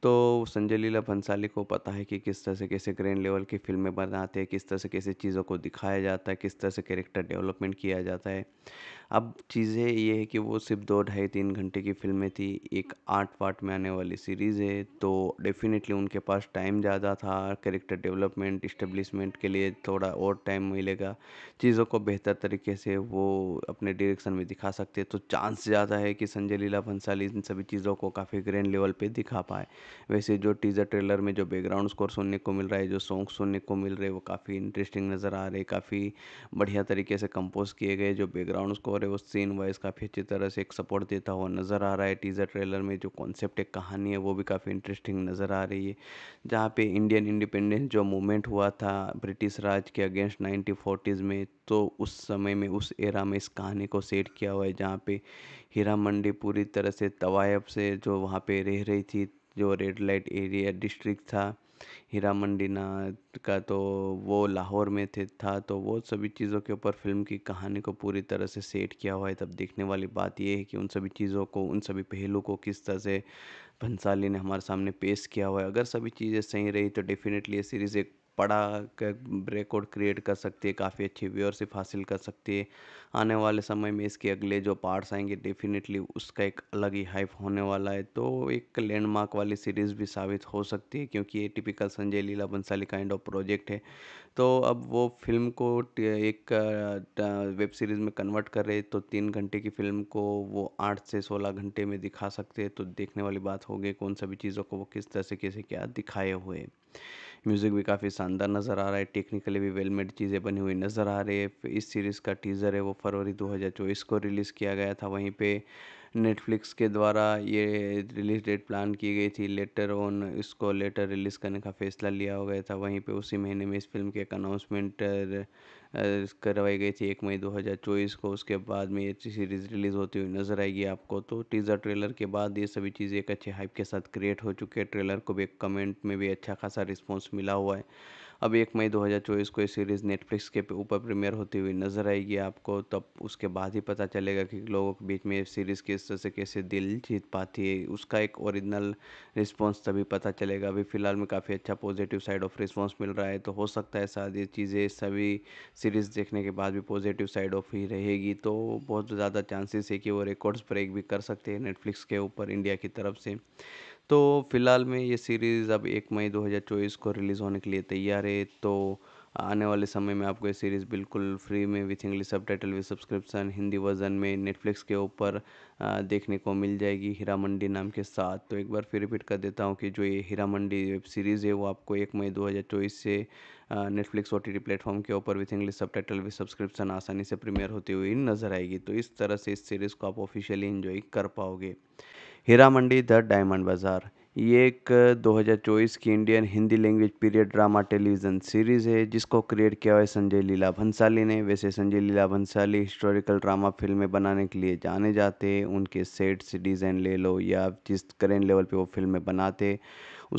A: तो संजय लीला भंसाली को पता है कि किस तरह से कैसे ग्रैंड लेवल की फिल्में बनाते हैं किस तरह से कैसे चीज़ों को दिखाया जाता है किस तरह से कैरेक्टर डेवलपमेंट किया जाता है अब चीज़ें ये है कि वो सिर्फ दो ढाई तीन घंटे की फ़िल्में थी एक आठ पार्ट में आने वाली सीरीज़ है तो डेफ़िनेटली उनके पास टाइम ज़्यादा था कैरेक्टर डेवलपमेंट इस्टेब्लिशमेंट के लिए थोड़ा और टाइम मिलेगा चीज़ों को बेहतर तरीके से वो अपने डायरेक्शन में दिखा सकते तो चांस ज़्यादा है कि संजय लीला भंसाली इन सभी चीज़ों को काफ़ी ग्रैंड लेवल पर दिखा पाए वैसे जो टीज़र ट्रेलर में जो बैकग्राउंड स्कोर सुनने को मिल रहा है जो सॉन्ग सुनने को मिल रहे वो काफ़ी इंटरेस्टिंग नज़र आ रहे काफ़ी बढ़िया तरीके से कंपोज किए गए जो बैकग्राउंड स्कोर और वो सीन वाइज काफ़ी अच्छी तरह से एक सपोर्ट देता हुआ नज़र आ रहा है टीज़र ट्रेलर में जो कॉन्सेप्ट एक कहानी है वो भी काफ़ी इंटरेस्टिंग नज़र आ रही है जहाँ पे इंडियन इंडिपेंडेंस जो मूवमेंट हुआ था ब्रिटिश राज के अगेंस्ट नाइनटीन फोर्टीज़ में तो उस समय में उस एरा में इस कहानी को सेट किया हुआ है जहाँ पे हीरा मंडी पूरी तरह से तवायब से जो वहाँ पे रह रही थी जो रेड लाइट एरिया डिस्ट्रिक्ट था हीरा मंडीना का तो वो लाहौर में थे था तो वो सभी चीज़ों के ऊपर फ़िल्म की कहानी को पूरी तरह से सेट किया हुआ है तब देखने वाली बात ये है कि उन सभी चीज़ों को उन सभी पहलू को किस तरह से भंसाली ने हमारे सामने पेश किया हुआ है अगर सभी चीज़ें सही रही तो डेफ़िनेटली ये सीरीज़ एक बड़ा रिकॉर्ड क्रिएट कर सकती है काफ़ी अच्छी व्यूअरशिप हासिल कर सकती है आने वाले समय में इसके अगले जो पार्ट्स आएंगे डेफिनेटली उसका एक अलग ही हाइप होने वाला है तो एक लैंडमार्क वाली सीरीज़ भी साबित हो सकती है क्योंकि ये typical Sanjay Leela Bhansali kind of project है तो अब वो फिल्म को एक वेब सीरीज़ में कन्वर्ट कर रहे तो तीन घंटे की फिल्म को वो आठ से सोलह घंटे में दिखा सकते हैं तो देखने वाली बात होगी कौन सभी चीज़ों को वो किस तरह से कैसे क्या दिखाए हुए म्यूज़िक भी काफ़ी शानदार नज़र आ रहा है टेक्निकली भी वेल मेड चीज़ें बनी हुई नज़र आ रही है इस सीरीज़ का टीज़र है वो फरवरी दो को रिलीज़ किया गया था वहीं पे नेटफ्लिक्स के द्वारा ये रिलीज़ डेट प्लान की गई थी लेटर ऑन इसको लेटर रिलीज़ करने का फैसला लिया हो गया था वहीं पर उसी महीने में इस फिल्म के एक अनाउंसमेंट करवाई गई थी एक मई 2024 को उसके बाद में ये सीरीज़ रिलीज़ होती हुई नज़र आएगी आपको तो टीज़र ट्रेलर के बाद ये सभी चीज़ें एक अच्छे हाइप के साथ क्रिएट हो चुके हैं ट्रेलर को भी कमेंट में भी अच्छा खासा रिस्पॉन्स मिला हुआ है अब एक मई 2024 को ये सीरीज़ नेटफ्लिक्स के ऊपर प्रीमियर होती हुई नज़र आएगी आपको तब उसके बाद ही पता चलेगा कि लोगों के बीच में ये सीरीज़ किस तरह से कैसे दिल जीत पाती है उसका एक ओरिजिनल रिस्पॉन्स तभी पता चलेगा अभी फ़िलहाल में काफ़ी अच्छा पॉजिटिव साइड ऑफ रिस्पॉन्स मिल रहा है तो हो सकता है शायद ये चीज़ें सभी सीरीज़ देखने के बाद भी पॉजिटिव साइड ऑफ ही रहेगी तो बहुत ज़्यादा चांसेस है कि वो रिकॉर्ड्स ब्रेक भी कर सकते हैं नेटफ्लिक्स के ऊपर इंडिया की तरफ से तो फिलहाल में ये सीरीज़ अब एक मई 2024 को रिलीज़ होने के लिए तैयार है तो आने वाले समय में आपको ये सीरीज़ बिल्कुल फ्री में with English subtitle with subscription Hindi version में नेटफ्लिक्स के ऊपर देखने को मिल जाएगी हीरा मंडी नाम के साथ तो एक बार फिर रिपीट कर देता हूँ कि जो ये हीरा मंडी वेब सीरीज़ है वो आपको एक मई 2024 से नेटफ्लिक्स ओ टी प्लेटफॉर्म के ऊपर with English subtitle with subscription आसानी से प्रीमियर होती हुई नज़र आएगी तो इस तरह से इस सीरीज़ को आप ऑफिशियली इन्जॉय कर पाओगे हीरा मंडी द डायमंड बाज़ार ये एक 2024 की Indian Hindi language period drama television series है जिसको क्रिएट किया हुआ है संजय लीला भंसाली ने वैसे संजय लीला भंसाली हिस्टोरिकल ड्रामा फिल्में बनाने के लिए जाने जाते हैं उनके सेट्स डिज़ाइन ले लो या जिस करेंट लेवल पे वो फिल्में बनाते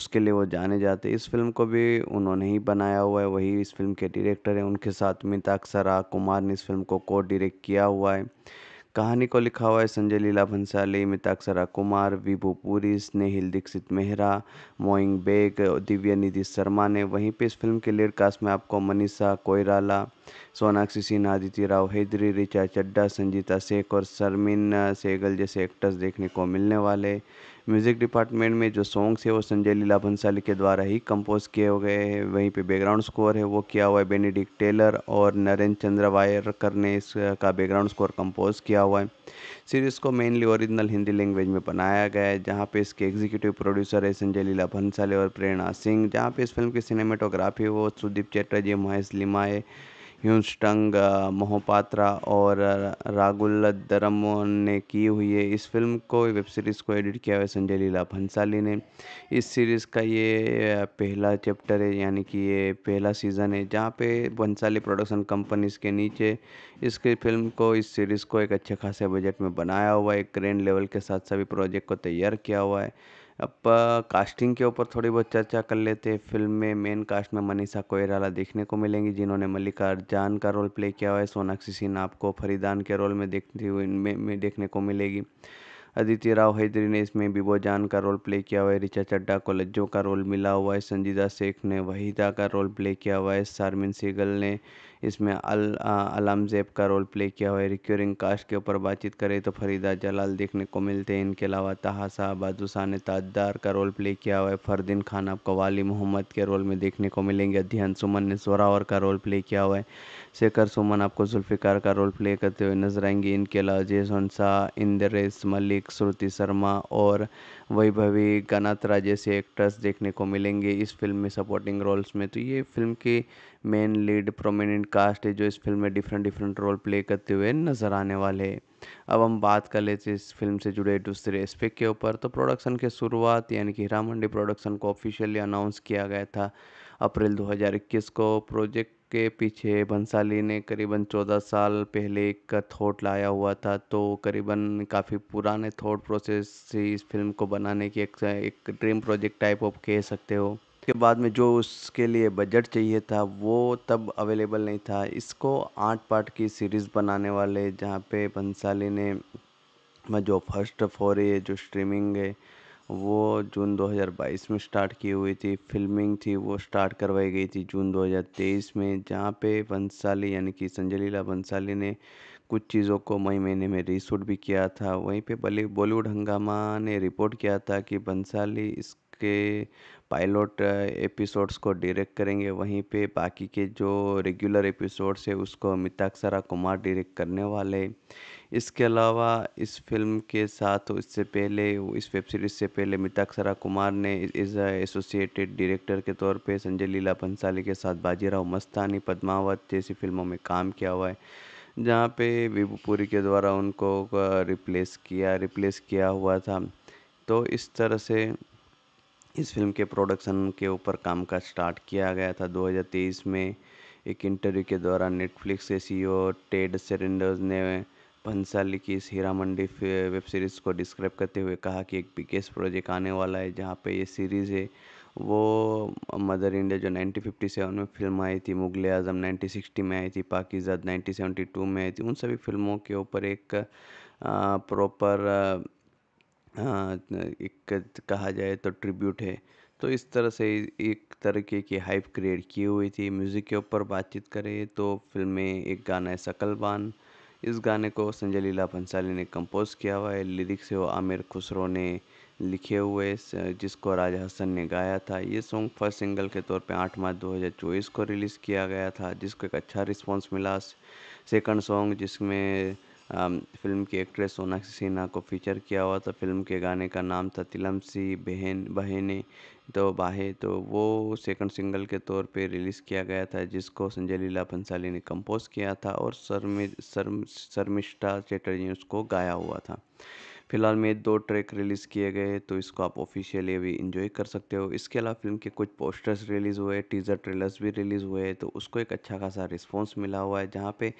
A: उसके लिए वो जाने जाते इस फिल्म को भी उन्होंने ही बनाया हुआ है वही इस फिल्म के डायरेक्टर हैं उनके साथ मिताक्षरा कुमार ने इस फिल्म को को डायरेक्ट किया हुआ है कहानी को लिखा हुआ है संजय लीला भंसाली मिताक्षरा कुमार विभू पुरी स्नेहिल दीक्षित मेहरा मोइंग बेग दिव्या निधि शर्मा ने वहीं पे इस फिल्म के लिए कास्ट में आपको मनीषा कोयराला सोनाक्षी सिन्हा आदित्य राव हैदरी रिचा चड्डा संजीता शेख और शर्मिन सेगल जैसे एक्टर्स देखने को मिलने वाले म्यूज़िक डिपार्टमेंट में जो सॉन्ग्स है वो संजय लीला भंसाली के द्वारा ही कंपोज किए गए हैं वहीं पे बैकग्राउंड स्कोर है वो किया हुआ है बेनेडिक्ट टेलर और नरेंद्र चंद्र वायरकर ने इसका बैकग्राउंड स्कोर कंपोज किया हुआ है सीरीज़ को मेनली ओरिजिनल हिंदी लैंग्वेज में बनाया गया है जहाँ पे इसके एग्जीक्यूटिव प्रोड्यूसर है संजय लीला भंसाली और प्रेरणा सिंह जहाँ पे इस फिल्म की सिनेमेटोग्राफी वो सुदीप चैटर्जी महेश लिमाए ह्यूस्टंग मोहपात्रा और रागुल दरम ने की हुई है इस फिल्म को वेब सीरीज़ को एडिट किया हुआ है संजय लीला भंसाली ने इस सीरीज़ का ये पहला चैप्टर है यानी कि ये पहला सीज़न है जहाँ पे भंसाली प्रोडक्शन कंपनीज के नीचे इसके फिल्म को इस सीरीज़ को एक अच्छे खासे बजट में बनाया हुआ है एक ग्रैंड लेवल के साथ सभी प्रोजेक्ट को तैयार किया हुआ है अब कास्टिंग के ऊपर थोड़ी बहुत चर्चा कर लेते हैं फिल्म में मेन कास्ट में मनीषा कोयराला देखने को मिलेंगी जिन्होंने मल्लिकार्जुन का रोल प्ले किया हुआ है सोनाक्षी सिन्हा आपको फरीदान के रोल में देखती हुई इनमें में देखने को मिलेगी अदिति राव हैदरी ने इसमें बिबो जान का रोल प्ले किया हुआ है रिचा चड्डा को लज्जो का रोल मिला हुआ है संजीदा शेख ने वहीदा का रोल प्ले किया हुआ है शारमिन सीगल ने इसमें अल अलमज़ेब का रोल प्ले किया हुआ है रिक्योरिंग कास्ट के ऊपर बातचीत करें तो फरीदा जलाल देखने को मिलते हैं इनके अलावा तहा साहब आदुसा ने ताजदार का रोल प्ले किया हुआ है फ़रदीन खान आपको वाली मोहम्मद के रोल में देखने को मिलेंगे अध्ययन सुमन ने सोरावर का रोल प्ले किया हुआ है शेखर सुमन आपको जुल्फ़िकार का रोल प्ले करते हुए नजर आएंगे इनके अलावा जेसन शाह इंद्रेश मलिक श्रुति शर्मा और वैभवी गनात्रा जैसे एक्टर्स देखने को मिलेंगे इस फिल्म में सपोर्टिंग रोल्स में तो ये फिल्म की मेन लीड प्रोमिनेंट कास्ट है जो इस फिल्म में डिफरेंट डिफरेंट रोल प्ले करते हुए नजर आने वाले हैं अब हम बात कर लेते इस फिल्म से जुड़े दूसरे एस्पेक्ट के ऊपर तो प्रोडक्शन के शुरुआत यानी कि हीरा मंडी प्रोडक्शन को ऑफिशियली अनाउंस किया गया था अप्रैल 2021 को प्रोजेक्ट के पीछे भंसाली ने करीबन चौदह साल पहले एक थॉट लाया हुआ था तो करीबन काफ़ी पुराने थॉट प्रोसेस से इस फिल्म को बनाने की एक, एक ड्रीम प्रोजेक्ट टाइप ऑफ कह सकते हो उसके बाद में जो उसके लिए बजट चाहिए था वो तब अवेलेबल नहीं था इसको आठ पार्ट की सीरीज़ बनाने वाले जहाँ पे भंसाली ने जो फर्स्ट फॉर ये जो स्ट्रीमिंग है वो जून 2022 में स्टार्ट की हुई थी फिल्मिंग थी वो स्टार्ट करवाई गई थी जून 2023 में जहाँ पे बंसाली यानी कि संजय लीला बंसाली ने कुछ चीज़ों को मई महीने में रीशूट भी किया था वहीं पे बॉलीवुड हंगामा ने रिपोर्ट किया था कि बंसाली इसके पायलट एपिसोड्स को डायरेक्ट करेंगे वहीं पे बाकी के जो रेगुलर एपिसोड्स है उसको मिताक्षरा कुमार डायरेक्ट करने वाले इसके अलावा इस फिल्म के साथ इससे पहले इस वेब सीरीज़ से पहले मिताक्षरा कुमार ने इस एसोसिएटेड डायरेक्टर के तौर पे संजय लीला भंसाली के साथ बाजीराव मस्तानी पद्मावत जैसी फिल्मों में काम किया हुआ है जहाँ पे विभूपुरी के द्वारा उनको रिप्लेस किया रिप्लेस किया हुआ था तो इस तरह से इस फिल्म के प्रोडक्शन के ऊपर काम काज स्टार्ट किया गया था 2023 में एक इंटरव्यू के दौरान नेटफ्लिक्स के सीईओ e टेड सेरेंडर्स ने भंसाली की इस हीरा मंडी वेब सीरीज़ को डिस्क्राइब करते हुए कहा कि एक बिगेस्ट प्रोजेक्ट आने वाला है जहाँ पे ये सीरीज़ है वो मदर इंडिया जो 1957 में फिल्म आई थी मुगल आजम 1960 में आई थी पाकिजाद 1972 में आई थी उन सभी फिल्मों के ऊपर एक प्रॉपर हाँ, एक कहा जाए तो ट्रिब्यूट है तो इस तरह से एक तरीके की हाइप क्रिएट की हुई थी म्यूज़िक के ऊपर बातचीत करें तो फ़िल्म में एक गाना है सकलबान इस गाने को संजय लीला भंसाली ने कंपोज़ किया हुआ है लिरिक्स है वो आमिर खुसरो ने लिखे हुए जिसको राजा हसन ने गाया था ये सॉन्ग फर्स्ट सिंगल के तौर पे आठ मार्च दो को रिलीज़ किया गया था जिसको एक अच्छा रिस्पॉन्स मिला सेकंड सॉन्ग जिसमें फिल्म की एक्ट्रेस सोनाक्षी सिन्हा को फीचर किया हुआ था फिल्म के गाने का नाम था तिलम सी बहन बहने तो बाहे तो वो सेकंड सिंगल के तौर पे रिलीज़ किया गया था जिसको संजय लीला भंसाली ने कंपोज किया था और शर्मि शर्म शर्मिष्ठा चैटर्जी ने उसको गाया हुआ था फिलहाल में दो ट्रैक रिलीज़ किए गए हैं तो इसको आप ऑफिशियली अभी इंजॉय कर सकते हो इसके अलावा फिल्म के कुछ पोस्टर्स रिलीज़ हुए टीज़र ट्रेलर्स भी रिलीज़ हुए हैं तो उसको एक अच्छा खासा रिस्पॉन्स मिला हुआ है जहाँ पे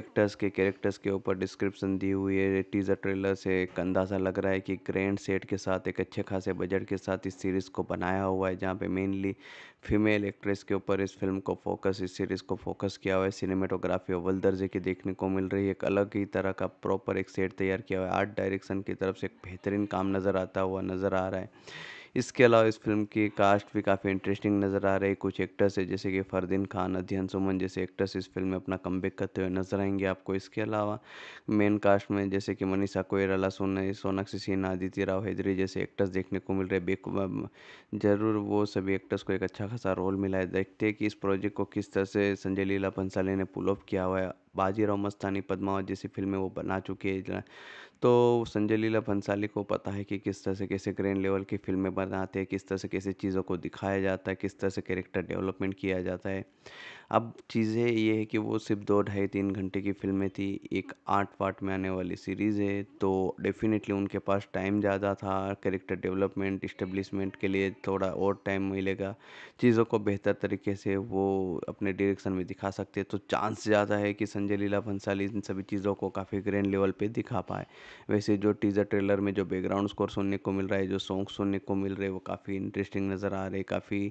A: एक्टर्स के कैरेक्टर्स के ऊपर डिस्क्रिप्शन दी हुई है टीज़र ट्रेलर से एक अंदाज़ा लग रहा है कि ग्रैंड सेट के साथ एक अच्छे खासे बजट के साथ इस सीरीज़ को बनाया हुआ है जहाँ पर मेनली फीमेल एक्ट्रेस के ऊपर इस फिल्म को फोकस इस सीरीज़ को फोकस किया हुआ है सिनेमाटोग्राफी अव्वल दर्जे की देखने को मिल रही है एक अलग ही तरह का प्रॉपर एक सेट तैयार किया हुआ है आर्ट डायरेक्शन की तरफ से एक बेहतरीन काम नज़र आता हुआ नज़र आ रहा है इसके अलावा इस फिल्म की कास्ट भी काफ़ी इंटरेस्टिंग नज़र आ रही है कुछ एक्टर्स है जैसे कि फरदीन खान अध्ययन सुमन जैसे एक्टर्स इस फिल्म में अपना कम करते हुए नजर आएंगे आपको इसके अलावा मेन कास्ट में जैसे कि मनीषा कोयराला सोन सोनाक्षी सिन्हा आदित्य राव हैदरी जैसे एक्टर्स देखने को मिल रहे बेक जरूर वो सभी एक्टर्स को एक अच्छा खासा रोल मिला है देखते हैं कि इस प्रोजेक्ट को किस तरह से संजय लीला भंसाली ने पुल ऑफ किया हुआ है बाजीराव मस्तानी पद्मावत जैसी फिल्में वो बना चुके हैं तो संजय लीला भंसाली को पता है कि किस तरह से कैसे ग्रैंड लेवल की फिल्में बनाते हैं किस तरह से कैसे चीज़ों को दिखाया जाता है किस तरह से कैरेक्टर डेवलपमेंट किया जाता है अब चीज़ें ये है कि वो सिर्फ दो ढाई तीन घंटे की फ़िल्में थी एक आठ पार्ट में आने वाली सीरीज़ है तो डेफ़िनेटली उनके पास टाइम ज़्यादा था कैरेक्टर डेवलपमेंट इस्टेब्लिशमेंट के लिए थोड़ा और टाइम मिलेगा चीज़ों को बेहतर तरीके से वो अपने डायरेक्शन में दिखा सकते तो चांस ज़्यादा है कि संजय लीला भंसाली इन सभी चीज़ों को काफ़ी ग्रैंड लेवल पर दिखा पाए वैसे जो टीज़र ट्रेलर में जो बैकग्राउंड स्कोर सुनने को मिल रहा है जो सॉन्ग सुनने को मिल रहे वो काफ़ी इंटरेस्टिंग नज़र आ रहे काफ़ी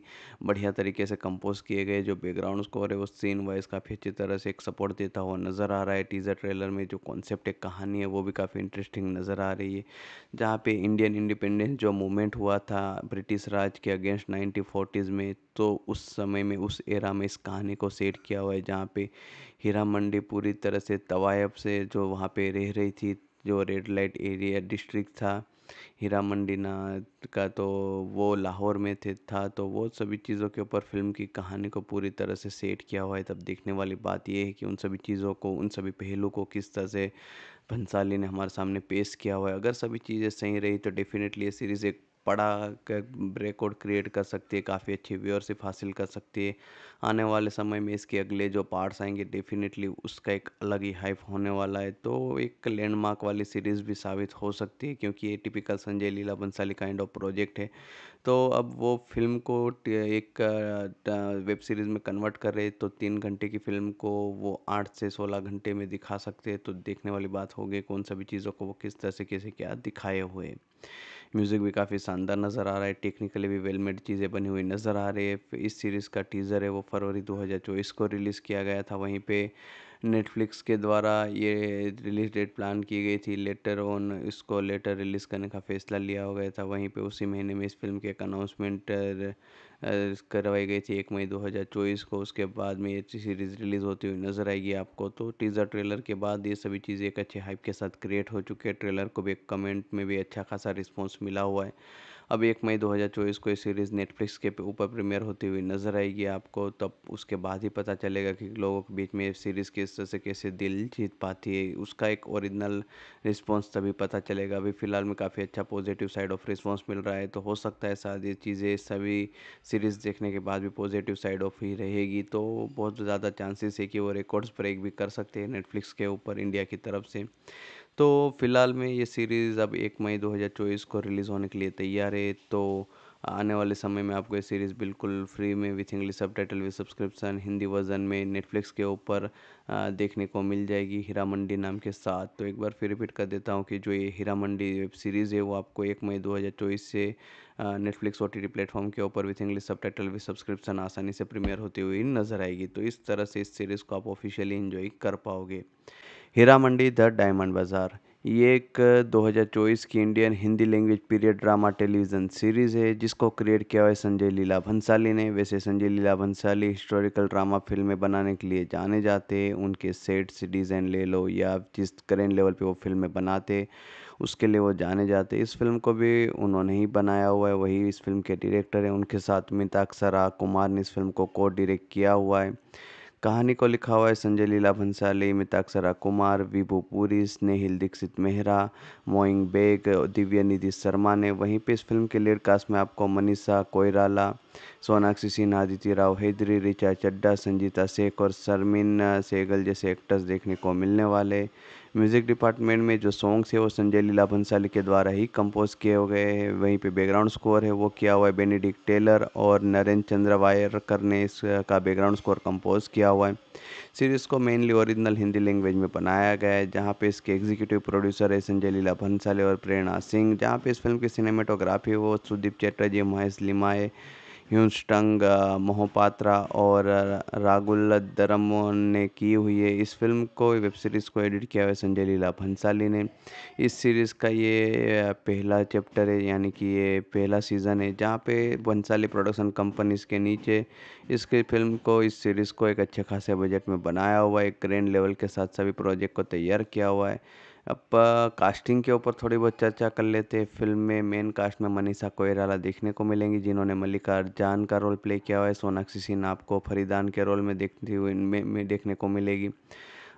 A: बढ़िया तरीके से कंपोज किए गए जो बैकग्राउंड स्कोर और वो सीन वाइज काफ़ी अच्छी तरह से एक सपोर्ट देता हुआ नज़र आ रहा है टीज़र ट्रेलर में जो कॉन्सेप्ट एक कहानी है वो भी काफ़ी इंटरेस्टिंग नज़र आ रही है जहाँ पे इंडियन इंडिपेंडेंस जो मूवमेंट हुआ था ब्रिटिश राज के अगेंस्ट नाइनटीन फोर्टीज़ में तो उस समय में उस एरा में इस कहानी को सेट किया हुआ है जहाँ पे हीरा मंडी पूरी तरह से तवायब से जो वहाँ पे रह रही थी जो रेड लाइट एरिया डिस्ट्रिक्ट था हीरा मंडीना का तो वो लाहौर में थे था तो वो सभी चीज़ों के ऊपर फ़िल्म की कहानी को पूरी तरह से सेट किया हुआ है तब देखने वाली बात ये है कि उन सभी चीज़ों को उन सभी पहलू को किस तरह से भंसाली ने हमारे सामने पेश किया हुआ है अगर सभी चीज़ें सही रही तो डेफ़िनेटली ये सीरीज़ एक बड़ा रिकॉर्ड क्रिएट कर सकती है काफ़ी अच्छी व्यूअरशिप हासिल कर सकती है आने वाले समय में इसके अगले जो पार्ट्स आएंगे डेफिनेटली उसका एक अलग ही हाइप होने वाला है तो एक लैंडमार्क वाली सीरीज़ भी साबित हो सकती है क्योंकि ये typical Sanjay Leela Bhansali kind of project है तो अब वो फिल्म को एक वेब सीरीज़ में कन्वर्ट कर रहे तो तीन घंटे की फिल्म को वो आठ से सोलह घंटे में दिखा सकते हैं तो देखने वाली बात होगी कौन सभी चीज़ों को वो किस तरह से कैसे क्या दिखाए हुए म्यूज़िक भी काफ़ी शानदार नज़र आ रहा है टेक्निकली भी वेल मेड चीज़ें बनी हुई नज़र आ रही है इस सीरीज़ का टीज़र है वो फरवरी चौबीस को रिलीज़ किया गया था वहीं पे नेटफ्लिक्स के द्वारा ये रिलीज़ डेट प्लान की गई थी लेटर ऑन इसको लेटर रिलीज़ करने का फैसला लिया हो गया था वहीं पर उसी महीने में इस फिल्म के एक अनाउंसमेंट करवाई गई थी एक मई 2024 को उसके बाद में ये सीरीज़ रिलीज़ होती हुई नज़र आएगी आपको तो टीज़र ट्रेलर के बाद ये सभी चीज़ें एक अच्छे हाइप के साथ क्रिएट हो चुके हैं ट्रेलर को भी कमेंट में भी अच्छा खासा रिस्पॉन्स मिला हुआ है अब एक मई 2024 को ये सीरीज़ नेटफ्लिक्स के ऊपर प्रीमियर होती हुई नज़र आएगी आपको तब उसके बाद ही पता चलेगा कि लोगों के बीच में ये सीरीज़ किस तरह से कैसे दिल जीत पाती है उसका एक ओरिजिनल रिस्पॉन्स तभी पता चलेगा अभी फ़िलहाल में काफ़ी अच्छा पॉजिटिव साइड ऑफ रिस्पॉन्स मिल रहा है तो हो सकता है शायद ये चीज़ें सभी सीरीज़ देखने के बाद भी पॉजिटिव साइड ऑफ ही रहेगी तो बहुत ज़्यादा चांसेस है कि वो रिकॉर्ड्स ब्रेक भी कर सकते हैं नेटफ्लिक्स के ऊपर इंडिया की तरफ से तो फिलहाल में ये सीरीज़ अब एक मई 2024 को रिलीज़ होने के लिए तैयार है तो आने वाले समय में आपको ये सीरीज़ बिल्कुल फ्री में with English subtitle with subscription Hindi version में नेटफ्लिक्स के ऊपर देखने को मिल जाएगी हीरा मंडी नाम के साथ तो एक बार फिर रिपीट कर देता हूँ कि जो ये हीरा मंडी वेब सीरीज़ है वो आपको एक मई 2024 से नेटफ्लिक्स ओ टी प्लेटफॉर्म के ऊपर with English subtitle with subscription आसानी से प्रीमियर होती हुई नज़र आएगी तो इस तरह से इस सीरीज़ को आप ऑफिशियली इन्जॉय कर पाओगे हीरा मंडी द डायमंड बाज़ार ये एक 2024 की Indian Hindi language period drama television series है जिसको क्रिएट किया हुआ है संजय लीला भंसाली ने वैसे संजय लीला भंसाली हिस्टोरिकल ड्रामा फिल्में बनाने के लिए जाने जाते हैं उनके सेट्स डिज़ाइन ले लो या जिस करेंट लेवल पे वो फिल्में बनाते उसके लिए वो जाने जाते इस फिल्म को भी उन्होंने ही बनाया हुआ है वही इस फिल्म के डायरेक्टर हैं उनके साथ मिताक्षरा कुमार ने इस फिल्म को को डायरेक्ट किया हुआ है कहानी को लिखा हुआ है संजय लीला भंसाली मिताक्षरा कुमार विभू पुरी स्नेहिल दीक्षित मेहरा मोइंग बेग दिव्या निधि शर्मा ने वहीं पे इस फिल्म के लीड कास्ट में आपको मनीषा कोयराला सोनाक्षी सिन्हा अदिति राव हैदरी रिचा चड्डा संजीता शेख और शर्मिन सेगल जैसे एक्टर्स देखने को मिलने वाले म्यूज़िक डिपार्टमेंट में जो सॉन्ग्स है वो संजय लीला भंसाली के द्वारा ही कंपोज किए हो गए हैं वहीं पे बैकग्राउंड स्कोर है वो किया हुआ है बेनेडिक्ट टेलर और नरेंद्र चंद्र वायरकर ने इसका बैकग्राउंड स्कोर कंपोज किया हुआ है सीरीज़ को मेनली ओरिजिनल हिंदी लैंग्वेज में बनाया गया है जहाँ पे इसके एग्जीक्यूटिव प्रोड्यूसर है संजय लीला भंसाली और प्रेरणा सिंह जहाँ पे इस फिल्म की सिनेमाटोग्राफी वो सुदीप चैटर्जी महेश लिमाए ह्यूस्टंग मोहपात्रा और राघुलद्दरमोहन ने की हुई है इस फिल्म को वेब सीरीज़ को एडिट किया हुआ है संजय लीला भंसाली ने इस सीरीज़ का ये पहला चैप्टर है यानी कि ये पहला सीज़न है जहाँ पे भंसाली प्रोडक्शन कंपनीज के नीचे इसके फिल्म को इस सीरीज़ को एक अच्छे खासे बजट में बनाया हुआ है एक ग्रैंड लेवल के साथ सभी प्रोजेक्ट को तैयार किया हुआ है अब कास्टिंग के ऊपर थोड़ी बहुत चर्चा कर लेते हैं फिल्म में मेन कास्ट में मनीषा कोयराला देखने को मिलेंगी जिन्होंने मल्लिकार्जान का रोल प्ले किया हुआ है सोनाक्षी सिन्हा आपको फरीदान के रोल में देखती हुई इनमें में देखने को मिलेगी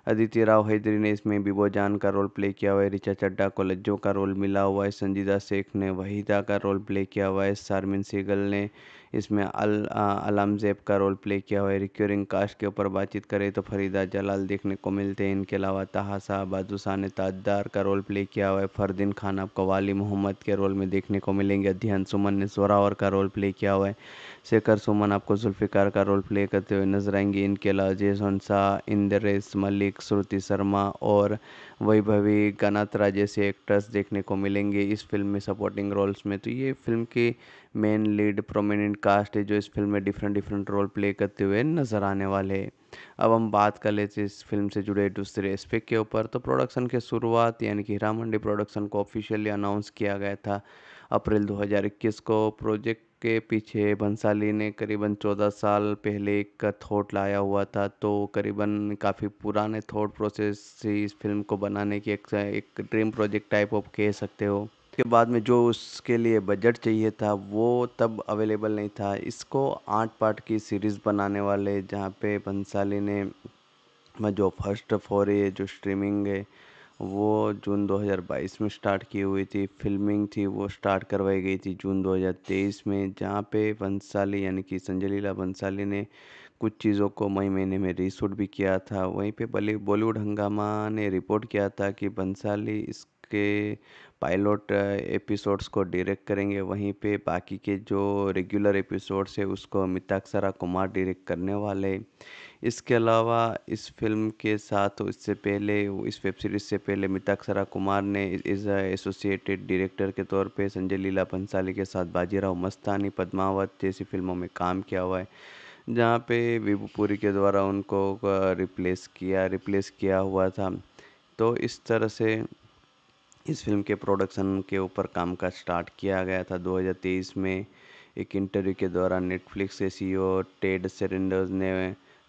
A: अदिति राव हैदरी ने इसमें बिबो जान का रोल प्ले किया हुआ है रिचा चड्डा को लज्जो का रोल मिला हुआ है संजीदा शेख ने वहीदा का रोल प्ले किया हुआ है शारमिन सीगल ने इसमें अल जेब का रोल प्ले किया हुआ है रिक्योरिंग कास्ट के ऊपर बातचीत करें तो फरीदा जलाल देखने को मिलते हैं इनके अलावा तहासा साहब अदुसा ने ताजदार का रोल प्ले किया हुआ है फ़रदीन खान आपको वाली मोहम्मद के रोल में देखने को मिलेंगे अध्ययन सुमन ने सोरावर का रोल प्ले किया हुआ है शेखर सुमन आपको जुल्फ़िकार का रोल प्ले करते हुए नजर आएंगे इनके अलावा जयसन शाह इंद्रेस मलिक श्रुति शर्मा और वैभवी गनात्रा जैसे एक्टर्स देखने को मिलेंगे इस फिल्म में सपोर्टिंग रोल्स में तो ये फिल्म की मेन लीड प्रोमिनेंट कास्ट है जो इस फिल्म में डिफरेंट डिफरेंट रोल प्ले करते हुए नज़र आने वाले अब हम बात कर लेते इस फिल्म से जुड़े दूसरे एस्पेक्ट के ऊपर तो प्रोडक्शन की शुरुआत यानी कि हीरा मंडी प्रोडक्शन को ऑफिशियली अनाउंस किया गया था अप्रैल 2021 को प्रोजेक्ट के पीछे भंसाली ने करीबन 14 साल पहले एक थॉट लाया हुआ था तो करीबन काफ़ी पुराने थॉट प्रोसेस से इस फिल्म को बनाने की एक, एक ड्रीम प्रोजेक्ट टाइप ऑफ कह सकते हो उसके बाद में जो उसके लिए बजट चाहिए था वो तब अवेलेबल नहीं था इसको आठ पार्ट की सीरीज़ बनाने वाले जहाँ पे भंसाली ने जो फर्स्ट फॉर है जो स्ट्रीमिंग है वो जून 2022 में स्टार्ट की हुई थी फिल्मिंग थी वो स्टार्ट करवाई गई थी जून 2023 में जहाँ पे बंसाली यानी कि संजय लीला बंसाली ने कुछ चीज़ों को मई महीने में रीशूट भी किया था वहीं पे बॉलीवुड हंगामा ने रिपोर्ट किया था कि बंसाली इस के पायलट एपिसोड्स को डायरेक्ट करेंगे वहीं पे बाकी के जो रेगुलर एपिसोड्स है उसको मिताक्षरा कुमार डायरेक्ट करने वाले इसके अलावा इस फिल्म के साथ इससे पहले इस वेब सीरीज़ से पहले मिताक्षरा कुमार ने इस एसोसिएटेड डायरेक्टर के तौर पे संजय लीला भंसाली के साथ बाजीराव मस्तानी पद्मावत जैसी फिल्मों में काम किया हुआ है जहाँ पे विभूपुरी के द्वारा उनको रिप्लेस किया रिप्लेस किया हुआ था तो इस तरह से इस फिल्म के प्रोडक्शन के ऊपर काम काज स्टार्ट किया गया था 2023 में एक इंटरव्यू के दौरान नेटफ्लिक्स के सीईओ e टेड सेरेंडर्स ने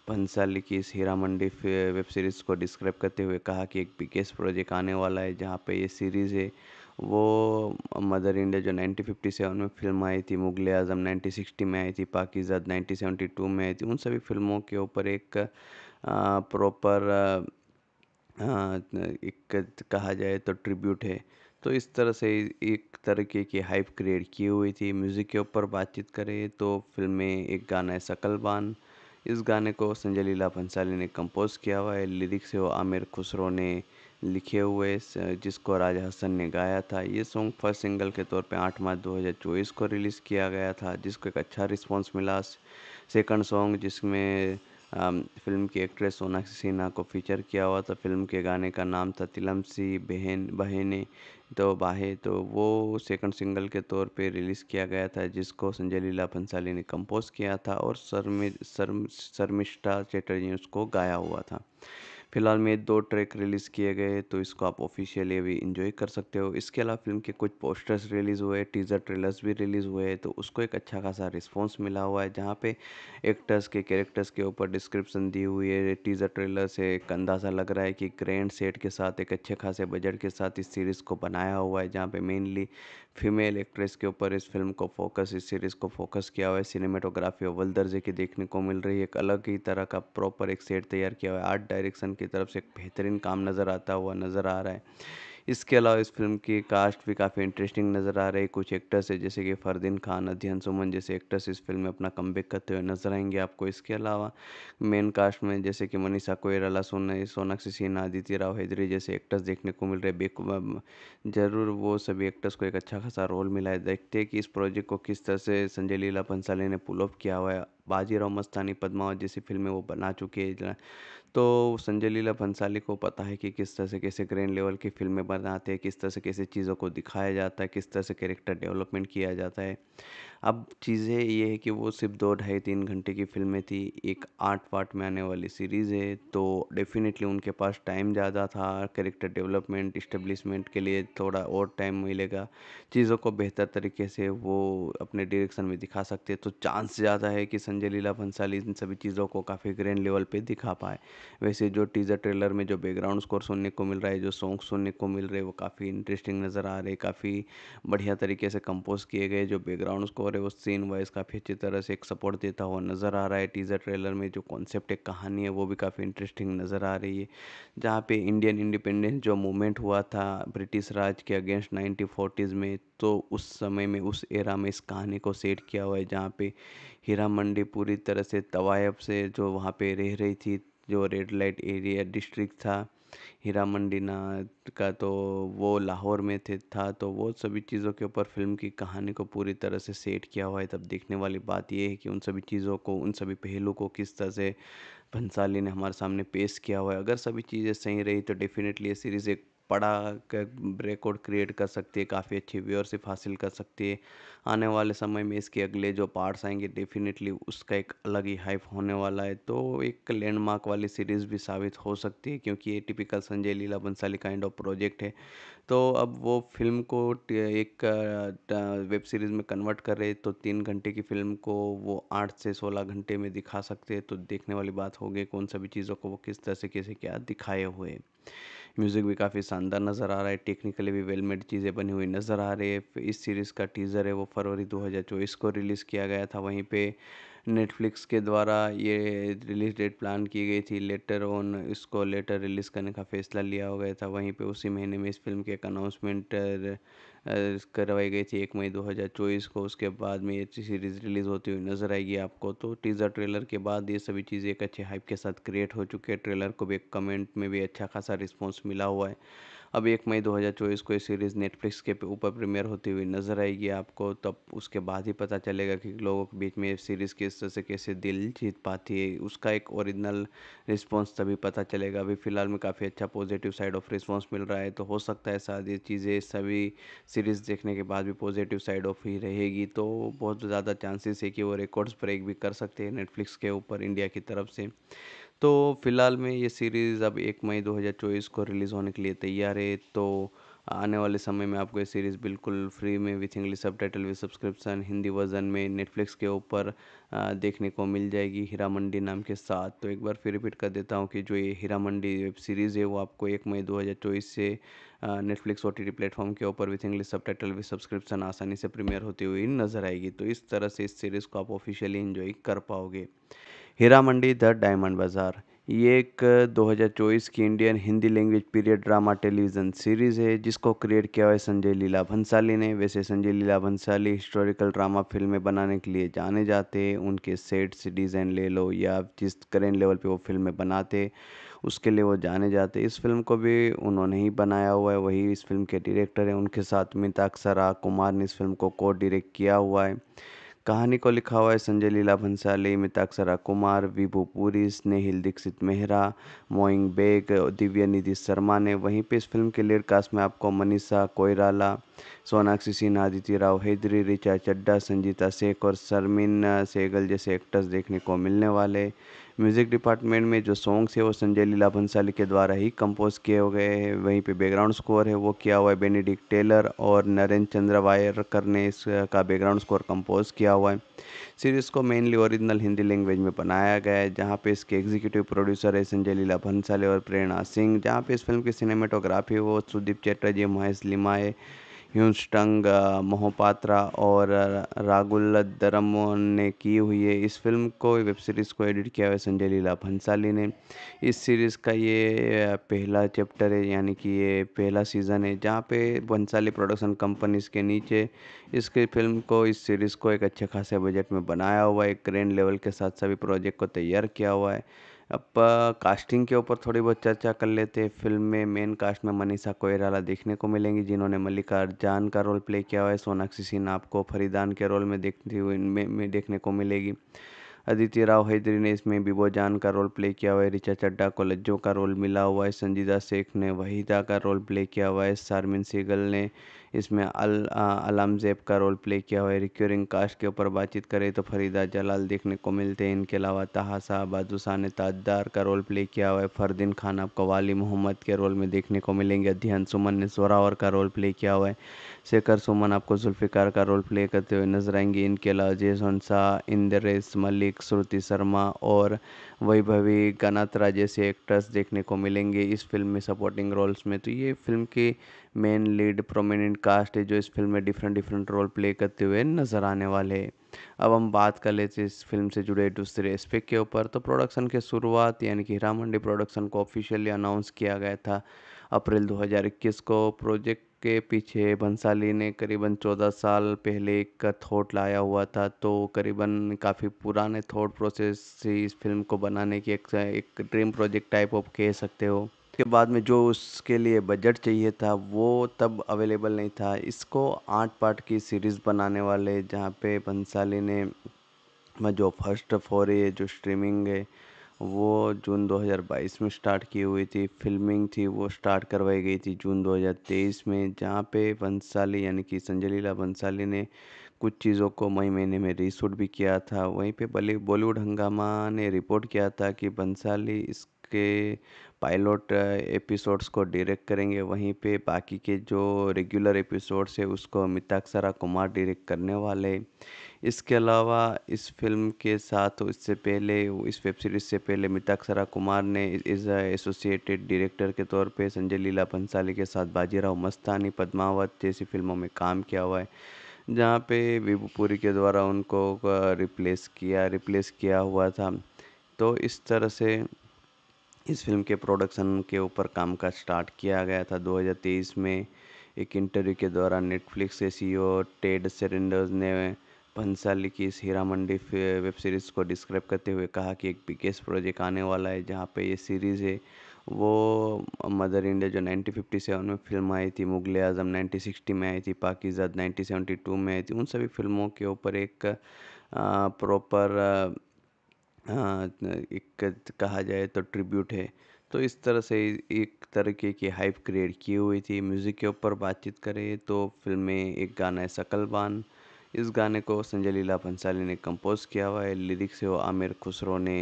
A: भंसाली की इस हीरा मंडी वेब सीरीज़ को डिस्क्राइब करते हुए कहा कि एक बिगेस्ट प्रोजेक्ट आने वाला है जहाँ पे ये सीरीज़ है वो मदर इंडिया जो 1957 में फिल्म आई थी मुगल आजम 1960 में आई थी पाकिजात 1972 में आई थी उन सभी फिल्मों के ऊपर एक प्रॉपर हाँ, एक कहा जाए तो ट्रिब्यूट है तो इस तरह से एक तरीके की हाइप क्रिएट की हुई थी म्यूज़िक के ऊपर बातचीत करें तो फ़िल्म में एक गाना है बान इस गाने को संजय लीला भंसाली ने कंपोज़ किया हुआ है लिरिक्स है वो आमिर खुसरो ने लिखे हुए जिसको राजा हसन ने गाया था ये सॉन्ग फर्स्ट सिंगल के तौर पे आठ मार्च चौबीस को रिलीज़ किया गया था जिसको एक अच्छा रिस्पॉन्स मिला सेकंड सॉन्ग जिसमें फिल्म की एक्ट्रेस सोनाक्षी सिन्हा को फीचर किया हुआ था फिल्म के गाने का नाम था तिलम सी बहन बहने तो बाहे तो वो सेकंड सिंगल के तौर पे रिलीज़ किया गया था जिसको संजय लीला भंसाली ने कंपोज किया था और शर्मि शर्म शर्मिष्ठा चैटर्जी ने उसको गाया हुआ था फिलहाल में दो ट्रैक रिलीज़ किए गए हैं तो इसको आप ऑफिशियली अभी इंजॉय कर सकते हो इसके अलावा फिल्म के कुछ पोस्टर्स रिलीज़ हुए टीज़र ट्रेलर्स भी रिलीज़ हुए हैं तो उसको एक अच्छा खासा रिस्पॉन्स मिला हुआ है जहाँ पे एक्टर्स के कैरेक्टर्स के ऊपर डिस्क्रिप्शन दी हुई है टीज़र ट्रेलर से एक अंदाज़ा लग रहा है कि ग्रैंड सेट के साथ एक अच्छे खासे बजट के साथ इस सीरीज़ को बनाया हुआ है जहाँ पर मेनली फीमेल एक्ट्रेस के ऊपर इस फिल्म को फोकस इस सीरीज़ को फोकस किया हुआ है सिनेमेटोग्राफी अव्वल दर्जे की देखने को मिल रही है एक अलग ही तरह का प्रॉपर एक सेट तैयार किया हुआ है आर्ट डायरेक्शन की तरफ से एक बेहतरीन काम नज़र आता हुआ नज़र आ रहा है इसके अलावा इस फिल्म की कास्ट भी काफ़ी इंटरेस्टिंग नज़र आ रही है कुछ एक्टर्स है जैसे कि फरदीन खान अध्ययन सुमन जैसे एक्टर्स इस फिल्म में अपना कम करते हुए नजर आएंगे आपको इसके अलावा मेन कास्ट में जैसे कि मनीषा कोयराला सोना सोनाक्षी सिन्हा आदित्य राव हैदरी जैसे एक्टर्स देखने को मिल रहे बेक जरूर वो सभी एक्टर्स को एक अच्छा खासा रोल मिला है देखते हैं कि इस प्रोजेक्ट को किस तरह से संजय लीला पंसाली ने पुल ऑफ किया हुआ है बाजीराव मस्तानी पद्मावत जैसी फिल्में वो बना चुके हैं तो संजय लीला भंसाली को पता है कि किस तरह से कैसे ग्रैंड लेवल की फिल्में बनाते हैं किस तरह से कैसे चीज़ों को दिखाया जाता है किस तरह से कैरेक्टर डेवलपमेंट किया जाता है अब चीज़ें ये है कि वो सिर्फ दो ढाई तीन घंटे की फ़िल्में थी एक आठ पार्ट में आने वाली सीरीज़ है तो डेफ़िनेटली उनके पास टाइम ज़्यादा था कैरेक्टर डेवलपमेंट इस्टेब्लिशमेंट के लिए थोड़ा और टाइम मिलेगा चीज़ों को बेहतर तरीके से वो अपने डायरेक्शन में दिखा सकते तो चांस ज़्यादा है कि संजय लीला भंसाली इन सभी चीज़ों को काफ़ी ग्रैंड लेवल पर दिखा पाए वैसे जो टीज़र ट्रेलर में जो बैकग्राउंड स्कोर सुनने को मिल रहा है जो सॉन्ग सुनने को मिल रहे वो काफ़ी इंटरेस्टिंग नज़र आ रहे काफ़ी बढ़िया तरीके से कंपोज किए गए जो बैकग्राउंड स्कोर और वो सीन वाइज काफ़ी अच्छी तरह से एक सपोर्ट देता हुआ नज़र आ रहा है टीज़र ट्रेलर में जो कॉन्सेप्ट एक कहानी है वो भी काफ़ी इंटरेस्टिंग नज़र आ रही है जहाँ पे इंडियन इंडिपेंडेंस जो मूवमेंट हुआ था ब्रिटिश राज के अगेंस्ट नाइनटीन फोर्टीज़ में तो उस समय में उस एरा में इस कहानी को सेट किया हुआ है जहाँ पे हीरा मंडी पूरी तरह से तवायब से जो वहाँ पे रह रही थी जो रेड लाइट एरिया डिस्ट्रिक्ट था हीरा मंडीना का तो वो लाहौर में थे था तो वो सभी चीज़ों के ऊपर फ़िल्म की कहानी को पूरी तरह से सेट किया हुआ है तब देखने वाली बात ये है कि उन सभी चीज़ों को उन सभी पहलू को किस तरह से भंसाली ने हमारे सामने पेश किया हुआ है अगर सभी चीज़ें सही रही तो डेफ़िनेटली ये सीरीज़ एक बड़ा कर रिकॉर्ड क्रिएट कर सकती है काफ़ी अच्छी व्यूअरशिप हासिल कर सकती है आने वाले समय में इसके अगले जो पार्ट्स आएंगे डेफिनेटली उसका एक अलग ही हाइप होने वाला है तो एक लैंडमार्क वाली सीरीज़ भी साबित हो सकती है क्योंकि ये typical Sanjay Leela Bhansali kind of project है तो अब वो फिल्म को एक वेब सीरीज़ में कन्वर्ट कर रहे तो तीन घंटे की फिल्म को वो आठ से सोलह घंटे में दिखा सकते हैं तो देखने वाली बात होगी कौन सभी चीज़ों को वो किस तरह से कैसे क्या दिखाए हुए म्यूज़िक भी काफ़ी शानदार नज़र आ रहा है टेक्निकली भी वेल मेड चीज़ें बनी हुई नज़र आ रही है इस सीरीज़ का टीज़र है वो फरवरी दो हज़ार चौबीस को रिलीज़ किया गया था वहीं पे नेटफ्लिक्स के द्वारा ये रिलीज़ डेट प्लान की गई थी लेटर ऑन इसको लेटर रिलीज़ करने का फ़ैसला लिया हो गया था वहीं पे उसी महीने में इस फिल्म के एक अनाउंसमेंट uh, uh, करवाई गई थी एक मई 2024 को उसके बाद में ये सीरीज़ रिलीज़ होती हुई नज़र आएगी आपको तो टीज़र ट्रेलर के बाद ये सभी चीज़ें एक अच्छे हाइप के साथ क्रिएट हो चुके हैं ट्रेलर को भी एक कमेंट में भी अच्छा खासा रिस्पॉन्स मिला हुआ है अब एक मई 2024 को ये सीरीज़ नेटफ्लिक्स के ऊपर प्रीमियर होती हुई नज़र आएगी आपको तब उसके बाद ही पता चलेगा कि लोगों के बीच में ये सीरीज़ किस तरह से कैसे दिल जीत पाती है उसका एक ओरिजिनल रिस्पॉन्स तभी पता चलेगा अभी फ़िलहाल में काफ़ी अच्छा पॉजिटिव साइड ऑफ रिस्पॉन्स मिल रहा है तो हो सकता है शायद ये चीज़ें सभी सीरीज़ देखने के बाद भी पॉजिटिव साइड ऑफ ही रहेगी तो बहुत ज़्यादा चांसेस है कि वो रिकॉर्ड्स ब्रेक भी कर सकते हैं नेटफ्लिक्स के ऊपर इंडिया की तरफ से तो फिलहाल में ये सीरीज़ अब एक मई 2024 को रिलीज़ होने के लिए तैयार है तो आने वाले समय में आपको ये सीरीज़ बिल्कुल फ्री में with English subtitle with subscription Hindi version में नेटफ्लिक्स के ऊपर देखने को मिल जाएगी हीरा मंडी नाम के साथ तो एक बार फिर रिपीट कर देता हूँ कि जो ये हीरा मंडी वेब सीरीज़ है वो आपको एक मई 2024 से नेटफ्लिक्स ओ टी प्लेटफॉर्म के ऊपर with English subtitle with subscription आसानी से प्रीमियर होती हुई नज़र आएगी तो इस तरह से इस सीरीज़ को आप ऑफिशियली इन्जॉय कर पाओगे हीरा मंडी द डायमंड बाज़ार ये एक 2024 की Indian Hindi language period drama television series है जिसको क्रिएट किया हुआ है संजय लीला भंसाली ने वैसे संजय लीला भंसाली हिस्टोरिकल ड्रामा फिल्में बनाने के लिए जाने जाते हैं उनके सेट्स डिज़ाइन ले लो या जिस करेंट लेवल पे वो फिल्में बनाते उसके लिए वो जाने जाते इस फिल्म को भी उन्होंने ही बनाया हुआ है वही इस फिल्म के डायरेक्टर हैं उनके साथ मिताक्षरा कुमार ने इस फिल्म को को डायरेक्ट किया हुआ है कहानी को लिखा हुआ है संजय लीला भंसाली मिताक्षरा कुमार विभू पुरी स्नेहिल दीक्षित मेहरा मोइंग बेग दिव्य निधि शर्मा ने वहीं पे इस फिल्म के लीड कास्ट में आपको मनीषा कोयराला सोनाक्षी सिन्हा आदित्य राव हैदरी रिचा चड्डा संजीता शेख और शर्मिन सेगल जैसे एक्टर्स देखने को मिलने वाले म्यूज़िक डिपार्टमेंट में जो सॉन्ग्स है वो संजय लीला भंसाली के द्वारा ही कंपोज किए गए हैं वहीं पे बैकग्राउंड स्कोर है वो किया हुआ है बेनेडिक टेलर और नरेंद्र चंद्र वायरकर ने इसका बैकग्राउंड स्कोर कंपोज किया हुआ है सीरीज़ को मेनली ओरिजिनल हिंदी लैंग्वेज में बनाया गया है जहाँ पे इसके एग्जीक्यूटिव प्रोड्यूसर है संजय लीला भंसाली और प्रेरणा सिंह जहाँ पे इस फिल्म की सिनेमेटोग्राफी वो सुदीप चैटर्जी महेश लिमा है ह्यूस्टंग मोहपात्रा और रागुल दरमोहन ने की हुई है इस फिल्म को वेब सीरीज़ को एडिट किया हुआ है संजय लीला भंसाली ने इस सीरीज़ का ये पहला चैप्टर है यानी कि ये पहला सीज़न है जहाँ पे भंसाली प्रोडक्शन कंपनीज के नीचे इसके फिल्म को इस सीरीज़ को एक अच्छे खासे बजट में बनाया हुआ है एक ग्रैंड लेवल के साथ सभी प्रोजेक्ट को तैयार किया हुआ है अब कास्टिंग के ऊपर थोड़ी बहुत चर्चा कर लेते हैं फिल्म में मेन कास्ट में मनीषा कोयराला देखने को मिलेंगी जिन्होंने मल्लिका अर्जान का रोल प्ले किया हुआ है सोनाक्षी सिन्हा आपको फरीदान के रोल में देखती हुई में, में देखने को मिलेगी अदिति राव हैदरी ने इसमें बिबो जान का रोल प्ले किया हुआ है रिचा चड्डा को लज्जो का रोल मिला हुआ है संजीदा शेख ने वहीदा का रोल प्ले किया हुआ है शारमिन सीगल ने इसमें अल अलमज़ेब का रोल प्ले किया हुआ है रिक्योरिंग कास्ट के ऊपर बातचीत करें तो फरीदा जलाल देखने को मिलते हैं इनके अलावा ताहा साहब ने ताजदार का रोल प्ले किया हुआ है फ़रदीन खान आपको वाली मोहम्मद के रोल में देखने को मिलेंगे अध्ययन सुमन ने जोरावर का रोल प्ले किया हुआ है शेखर सुमन आपको जुल्फ़िकार का रोल प्ले करते हुए नजर आएंगे इनके अलावा जयसन शाह इंद्रेश मलिक श्रुति शर्मा और वैभवी गनात्रा जैसे एक्टर्स देखने को मिलेंगे इस फिल्म में सपोर्टिंग रोल्स में तो ये फिल्म की मेन लीड प्रोमिनेंट कास्ट है जो इस फिल्म में डिफरेंट डिफरेंट रोल प्ले करते हुए नज़र आने वाले हैं अब हम बात कर लेते इस फिल्म से जुड़े दूसरे एस्पेक्ट के ऊपर तो प्रोडक्शन के शुरुआत यानी कि हीरा मंडी प्रोडक्शन को ऑफिशियली अनाउंस किया गया था अप्रैल 2021 को प्रोजेक्ट के पीछे भंसाली ने करीबन 14 साल पहले एक थॉट लाया हुआ था तो करीबन काफ़ी पुराने थॉट प्रोसेस से इस फिल्म को बनाने की एक, एक ड्रीम प्रोजेक्ट टाइप ऑफ कह सकते हो उसके बाद में जो उसके लिए बजट चाहिए था वो तब अवेलेबल नहीं था इसको आठ पार्ट की सीरीज़ बनाने वाले जहाँ पे भंसाली ने जो फर्स्ट फॉरी है जो स्ट्रीमिंग है वो जून 2022 में स्टार्ट की हुई थी फिल्मिंग थी वो स्टार्ट करवाई गई थी जून 2023 में जहाँ पे बंसाली यानी कि संजय लीला बंसाली ने कुछ चीज़ों को मई महीने में रीशूट भी किया था वहीं पे बॉलीवुड हंगामा ने रिपोर्ट किया था कि बंसाली इस के पायलट एपिसोड्स को डायरेक्ट करेंगे वहीं पे बाकी के जो रेगुलर एपिसोड्स है उसको अमिताक्षरा कुमार डायरेक्ट करने वाले इसके अलावा इस फिल्म के साथ इससे पहले इस वेब सीरीज़ से पहले मिताक्षरा कुमार ने इस एसोसिएटेड डायरेक्टर के तौर पे संजय लीला भंसाली के साथ बाजीराव मस्तानी पद्मावत जैसी फिल्मों में काम किया हुआ है जहाँ पे विभूपुरी के द्वारा उनको रिप्लेस किया रिप्लेस किया हुआ था तो इस तरह से इस फिल्म के प्रोडक्शन के ऊपर काम काज स्टार्ट किया गया था 2023 में एक इंटरव्यू के दौरान नेटफ्लिक्स के सीईओ e टेड सेरेंडर्स ने भंसाली की इस हीरा मंडी वेब सीरीज़ को डिस्क्राइब करते हुए कहा कि एक बिगेस्ट प्रोजेक्ट आने वाला है जहाँ पे ये सीरीज़ है वो मदर इंडिया जो 1957 में फिल्म आई थी मुगल आजम 1960 में आई थी पाकिजाद 1972 में आई थी उन सभी फिल्मों के ऊपर एक प्रॉपर हाँ, एक कहा जाए तो ट्रिब्यूट है तो इस तरह से एक तरीके की हाइप क्रिएट की हुई थी म्यूज़िक के ऊपर बातचीत करें तो फ़िल्म में एक गाना है सकलबान इस गाने को संजय लीला भंसाली ने कंपोज़ किया हुआ है लिरिक्स है वो आमिर खुसरो ने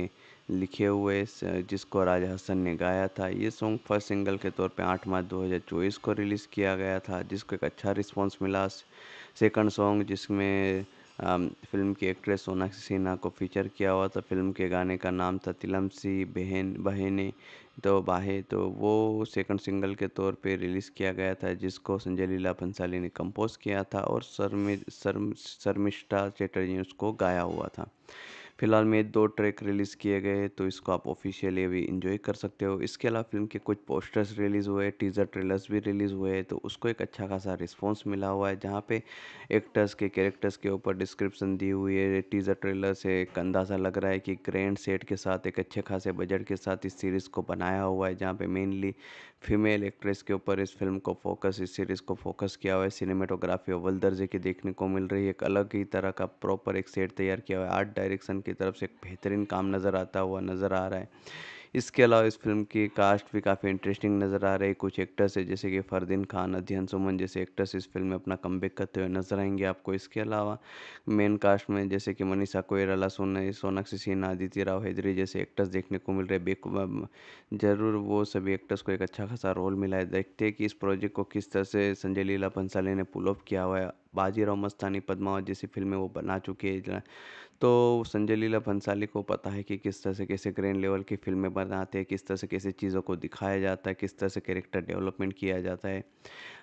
A: लिखे हुए जिसको राजा हसन ने गाया था ये सॉन्ग फर्स्ट सिंगल के तौर पे 8 मार्च 2024 को रिलीज़ किया गया था जिसको एक अच्छा रिस्पांस मिला सेकंड सॉन्ग जिसमें फिल्म की एक्ट्रेस सोनाक्षी सिन्हा को फीचर किया हुआ था फिल्म के गाने का नाम था तिलम सी बहन बहने तो बाहे तो वो सेकंड सिंगल के तौर पे रिलीज़ किया गया था जिसको संजय लीला भंसाली ने कंपोज किया था और शर्मि शर्मिष्ठा चटर्जी ने उसको गाया हुआ था फिलहाल में दो ट्रैक रिलीज़ किए गए हैं तो इसको आप ऑफिशियली अभी इंजॉय कर सकते हो इसके अलावा फिल्म के कुछ पोस्टर्स रिलीज़ हुए टीज़र ट्रेलर्स भी रिलीज़ हुए हैं तो उसको एक अच्छा खासा रिस्पॉन्स मिला हुआ है जहाँ पे एक्टर्स के कैरेक्टर्स के ऊपर डिस्क्रिप्शन दी हुई है टीज़र ट्रेलर से एक अंदाज़ा लग रहा है कि ग्रैंड सेट के साथ एक अच्छे खासे बजट के साथ इस सीरीज़ को बनाया हुआ है जहाँ पर मेनली फीमेल एक्ट्रेस के ऊपर इस फिल्म को फोकस इस सीरीज़ को फोकस किया हुआ है सिनेमेटोग्राफी अव्वल दर्जे की देखने को मिल रही है एक अलग ही तरह का प्रॉपर एक सेट तैयार किया हुआ है आर्ट डायरेक्शन की तरफ से एक बेहतरीन काम नज़र आता हुआ नज़र आ रहा है इसके अलावा इस फिल्म की कास्ट भी काफ़ी इंटरेस्टिंग नज़र आ रही है कुछ एक्टर्स है जैसे कि फ़रदीन खान अध्ययन सुमन जैसे एक्टर्स इस फिल्म में अपना कम करते हुए नजर आएंगे आपको इसके अलावा मेन कास्ट में जैसे कि मनीषा कोयराला सोना सोनाक्षी सिन्हा आदित्य राव हैदरी जैसे एक्टर्स देखने को मिल रहे बेक जरूर वो सभी एक्टर्स को एक अच्छा खासा रोल मिला है देखते हैं कि इस प्रोजेक्ट को किस तरह से संजय लीला पंसाली ने पुल ऑफ किया हुआ है बाजीराव मस्तानी पद्मावत जैसी फिल्में वो बना चुके हैं तो संजय लीला भंसाली को पता है कि किस तरह से कैसे ग्रैंड लेवल की फिल्में बनाते हैं किस तरह से कैसे चीज़ों को दिखाया जाता है किस तरह से कैरेक्टर डेवलपमेंट किया जाता है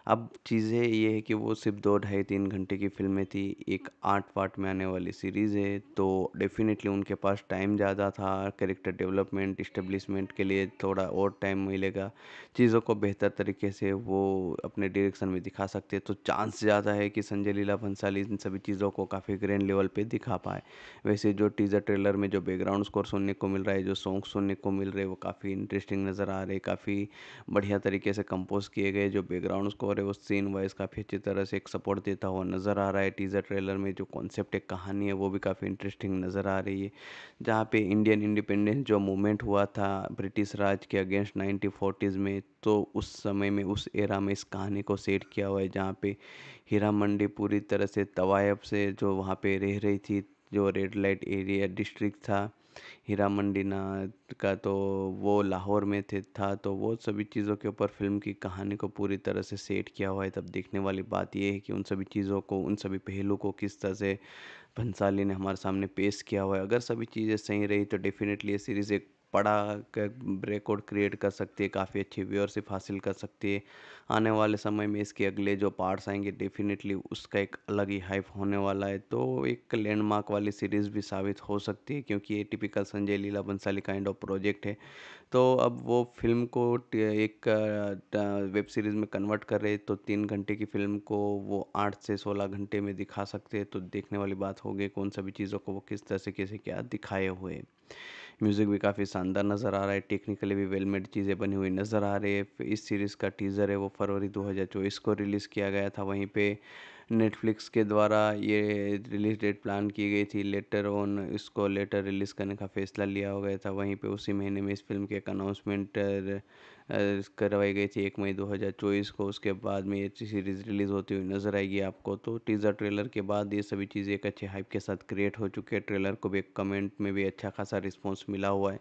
A: अब चीज़ें ये है कि वो सिर्फ दो ढाई तीन घंटे की फ़िल्में थी एक आठ पार्ट में आने वाली सीरीज़ है तो डेफ़िनेटली उनके पास टाइम ज़्यादा था कैरेक्टर डेवलपमेंट इस्टेब्लिशमेंट के लिए थोड़ा और टाइम मिलेगा चीज़ों को बेहतर तरीके से वो अपने डायरेक्शन में दिखा सकते तो चांस ज़्यादा है कि संजय लीला भंसाली इन सभी चीज़ों को काफ़ी ग्रैंड लेवल पर दिखा पाए वैसे जो टीज़र ट्रेलर में जो बैकग्राउंड स्कोर सुनने को मिल रहा है जो सॉन्ग सुनने को मिल रहे वो काफ़ी इंटरेस्टिंग नज़र आ रहे काफ़ी बढ़िया तरीके से कंपोज किए गए जो बैकग्राउंड स्कोर और वो सीन वाइज काफ़ी अच्छी तरह से एक सपोर्ट देता हुआ नज़र आ रहा है टीज़र ट्रेलर में जो कॉन्सेप्ट एक कहानी है वो भी काफ़ी इंटरेस्टिंग नज़र आ रही है जहाँ पे इंडियन इंडिपेंडेंस जो मूवमेंट हुआ था ब्रिटिश राज के अगेंस्ट नाइनटीन फोर्टीज़ में तो उस समय में उस एरा में इस कहानी को सेट किया हुआ है जहाँ पे हीरा मंडी पूरी तरह से तवायब से जो वहाँ पे रह रही थी जो रेड लाइट एरिया डिस्ट्रिक्ट था हीरा मंडीना का तो वो लाहौर में थे था तो वो सभी चीज़ों के ऊपर फ़िल्म की कहानी को पूरी तरह से सेट किया हुआ है तब देखने वाली बात ये है कि उन सभी चीज़ों को उन सभी पहलू को किस तरह से भंसाली ने हमारे सामने पेश किया हुआ है अगर सभी चीज़ें सही रही तो डेफ़िनेटली ये सीरीज़ एक बड़ा रिकॉर्ड क्रिएट कर सकती है काफ़ी अच्छी व्यूअरशिप हासिल कर सकती है आने वाले समय में इसके अगले जो पार्ट्स आएंगे डेफिनेटली उसका एक अलग ही हाइप होने वाला है तो एक लैंडमार्क वाली सीरीज़ भी साबित हो सकती है क्योंकि ये typical Sanjay Leela Bhansali kind of project है तो अब वो फिल्म को एक वेब सीरीज़ में कन्वर्ट कर रहे तो तीन घंटे की फिल्म को वो आठ से सोलह घंटे में दिखा सकते हैं तो देखने वाली बात होगी कौन सभी चीज़ों को वो किस तरह से कैसे क्या दिखाए हुए म्यूज़िक भी काफ़ी शानदार नज़र आ रहा है टेक्निकली भी वेल मेड चीज़ें बनी हुई नज़र आ रही है इस सीरीज़ का टीज़र है वो फरवरी 2024 को रिलीज़ किया गया था वहीं पे नेटफ्लिक्स के द्वारा ये रिलीज़ डेट प्लान की गई थी लेटर ऑन इसको लेटर रिलीज़ करने का फैसला लिया हो गया था वहीं पर उसी महीने में इस फिल्म के एक अनाउंसमेंट करवाई गई थी एक मई 2024 को उसके बाद में ये सीरीज़ रिलीज़ होती हुई नज़र आएगी आपको तो टीज़र ट्रेलर के बाद ये सभी चीज़ें एक अच्छे हाइप के साथ क्रिएट हो चुकी है ट्रेलर को भी एक कमेंट में भी अच्छा खासा रिस्पॉन्स मिला हुआ है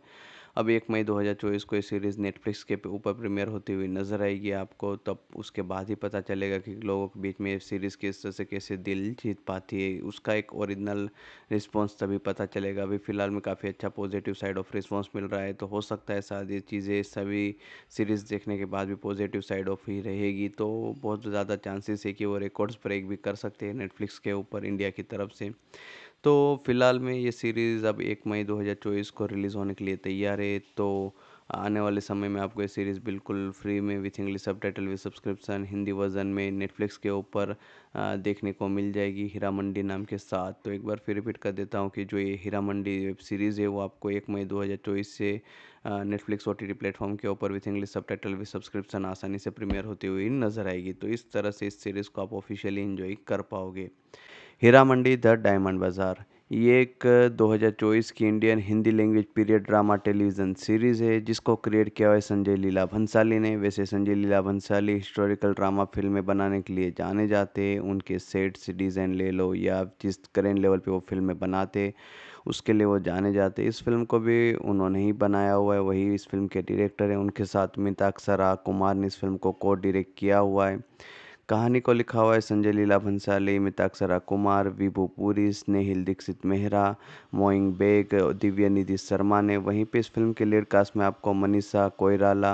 A: अब एक मई 2024 को ये सीरीज़ नेटफ्लिक्स के ऊपर प्रीमियर होती हुई नज़र आएगी आपको तब उसके बाद ही पता चलेगा कि लोगों के बीच में ये सीरीज़ किस तरह से कैसे दिल जीत पाती है उसका एक ओरिजिनल रिस्पॉन्स तभी पता चलेगा अभी फ़िलहाल में काफ़ी अच्छा पॉजिटिव साइड ऑफ रिस्पॉन्स मिल रहा है तो हो सकता है शायद ये चीज़ें सभी सीरीज़ देखने के बाद भी पॉजिटिव साइड ऑफ ही रहेगी तो बहुत ज़्यादा चांसेस है कि वो रिकॉर्ड्स ब्रेक भी कर सकते हैं नेटफ्लिक्स के ऊपर इंडिया की तरफ से तो फिलहाल में ये सीरीज़ अब एक मई 2024 को रिलीज़ होने के लिए तैयार है तो आने वाले समय में आपको ये सीरीज़ बिल्कुल फ्री में with English subtitle with subscription Hindi version में नेटफ्लिक्स के ऊपर देखने को मिल जाएगी हीरा मंडी नाम के साथ तो एक बार फिर रिपीट कर देता हूँ कि जो ये हीरा मंडी वेब सीरीज़ है वो आपको एक मई 2024 से नेटफ्लिक्स ओ टी प्लेटफॉर्म के ऊपर with English subtitle with subscription आसानी से प्रीमियर होती हुई नज़र आएगी तो इस तरह से इस सीरीज़ को आप ऑफिशियली इन्जॉय कर पाओगे हीरा मंडी द डायमंड बाज़ार ये एक 2024 की Indian Hindi language period drama television series है जिसको क्रिएट किया हुआ है संजय लीला भंसाली ने वैसे संजय लीला भंसाली हिस्टोरिकल ड्रामा फिल्में बनाने के लिए जाने जाते हैं उनके से डिज़ाइन ले लो या जिस करेंट लेवल पे वो फिल्में बनाते उसके लिए वो जाने जाते इस फिल्म को भी उन्होंने ही बनाया हुआ है वही इस फिल्म के डायरेक्टर हैं उनके साथ मिताक्षरा कुमार ने इस फिल्म को को डायरेक्ट किया हुआ है कहानी को लिखा हुआ है संजय लीला भंसाली मिताक्षरा कुमार विभू पुरी स्नेहिल दीक्षित मेहरा मोइंग बेग दिव्य निधि शर्मा ने वहीं पे इस फिल्म के लीड कास्ट में आपको मनीषा कोयराला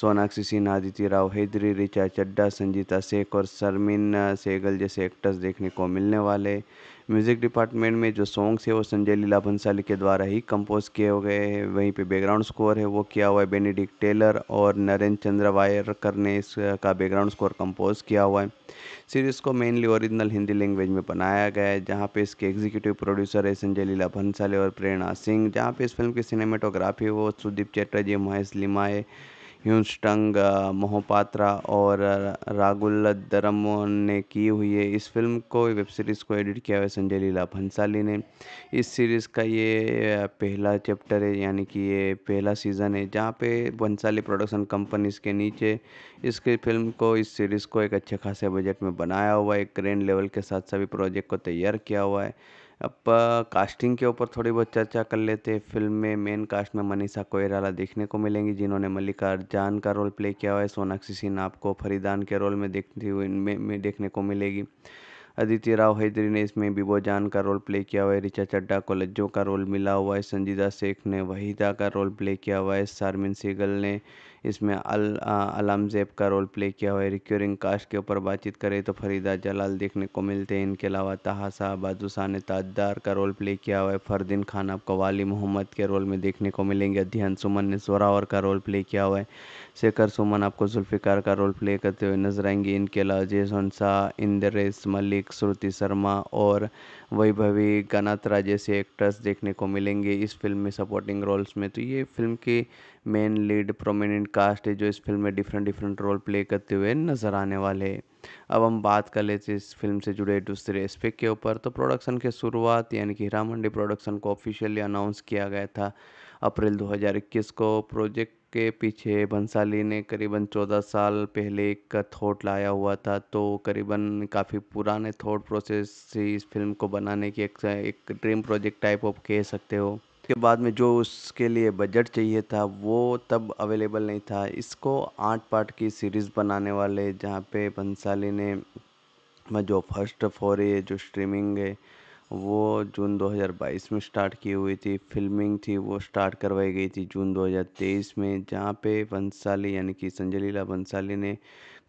A: सोनाक्षी सिन्हा आदित्य राव हैदरी रिचा चड्डा संजीता शेख और शर्मिन सेगल जैसे एक्टर्स देखने को मिलने वाले म्यूज़िक डिपार्टमेंट में जो सॉन्ग्स है वो संजय लीला भंसाली के द्वारा ही कंपोज किए गए हैं वहीं पे बैकग्राउंड स्कोर है वो किया हुआ है बेनेडिक्ट टेलर और नरेंद्र चंद्र वायरकर ने इसका बैकग्राउंड स्कोर कंपोज किया हुआ है सीरीज़ को मेनली ओरिजिनल हिंदी लैंग्वेज में बनाया गया है जहाँ पे इसके एग्जीक्यूटिव प्रोड्यूसर है संजय लीला भंसाली और प्रेरणा सिंह जहाँ पे इस फिल्म की सिनेमेटोग्राफी वो सुदीप चटर्जी महेश लिमाए ह्यूस्टंग मोहपात्रा और रागुल दरमोहन ने की हुई है इस फिल्म को वेब सीरीज़ को एडिट किया हुआ है संजय लीला भंसाली ने इस सीरीज़ का ये पहला चैप्टर है यानी कि ये पहला सीज़न है जहाँ पे भंसाली प्रोडक्शन कंपनीज़ के नीचे इसके फिल्म को इस सीरीज़ को एक अच्छे खासे बजट में बनाया हुआ है एक ग्रैंड लेवल के साथ सभी प्रोजेक्ट को तैयार किया हुआ है अब कास्टिंग के ऊपर थोड़ी बहुत चर्चा कर लेते हैं फिल्म में मेन कास्ट में मनीषा कोयराला देखने को मिलेंगी जिन्होंने मल्लिका अर्जान का रोल प्ले किया हुआ है सोनाक्षी सिन्हा आपको फरीदान के रोल में देखती हुई इनमें में देखने को मिलेगी अदिति राव हैदरी ने इसमें बिबो जान का रोल प्ले किया हुआ है रिचा चड्डा को लज्जो का रोल मिला हुआ है संजीदा शेख ने वहीदा का रोल प्ले किया हुआ है शारमिन सीगल ने इसमें अल अलम का रोल प्ले किया हुआ है रिक्योरिंग कास्ट के ऊपर बातचीत करें तो फरीदा जलाल देखने को मिलते हैं इनके अलावा ताहा साहब बादशाह ने ताजदार का रोल प्ले किया हुआ है फरदीन खान आपको वाली मोहम्मद के रोल में देखने को मिलेंगे अध्ययन सुमन ने सोरावर का रोल प्ले किया हुआ है शेखर सुमन आपको जुल्फ़िकार का रोल प्ले करते हुए नजर आएंगे इनके अलावा जयसन शाह इंद्रेश मलिक श्रुति शर्मा और वैभवी गनात्रा जैसे एक्टर्स देखने को मिलेंगे इस फिल्म में सपोर्टिंग रोल्स में तो ये फिल्म के मेन लीड प्रोमिनेंट कास्ट है जो इस फिल्म में डिफरेंट डिफरेंट रोल प्ले करते हुए नज़र आने वाले अब हम बात कर लेते इस फिल्म से जुड़े दूसरे एस्पेक्ट के ऊपर तो प्रोडक्शन के शुरुआत यानी कि हीरा मंडी प्रोडक्शन को ऑफिशियली अनाउंस किया गया था अप्रैल 2021 को प्रोजेक्ट के पीछे भंसाली ने करीबन 14 साल पहले एक थॉट लाया हुआ था तो करीबन काफ़ी पुराने थॉट प्रोसेस से इस फिल्म को बनाने की एक, एक ड्रीम प्रोजेक्ट टाइप ऑफ कह सकते हो उसके बाद में जो उसके लिए बजट चाहिए था वो तब अवेलेबल नहीं था इसको आठ पार्ट की सीरीज़ बनाने वाले जहाँ पे बंसाली ने जो फर्स्ट फॉर ये है जो स्ट्रीमिंग है वो जून 2022 में स्टार्ट की हुई थी फिल्मिंग थी वो स्टार्ट करवाई गई थी जून 2023 में जहाँ पे बंसाली यानी कि संजय लीला बंसाली ने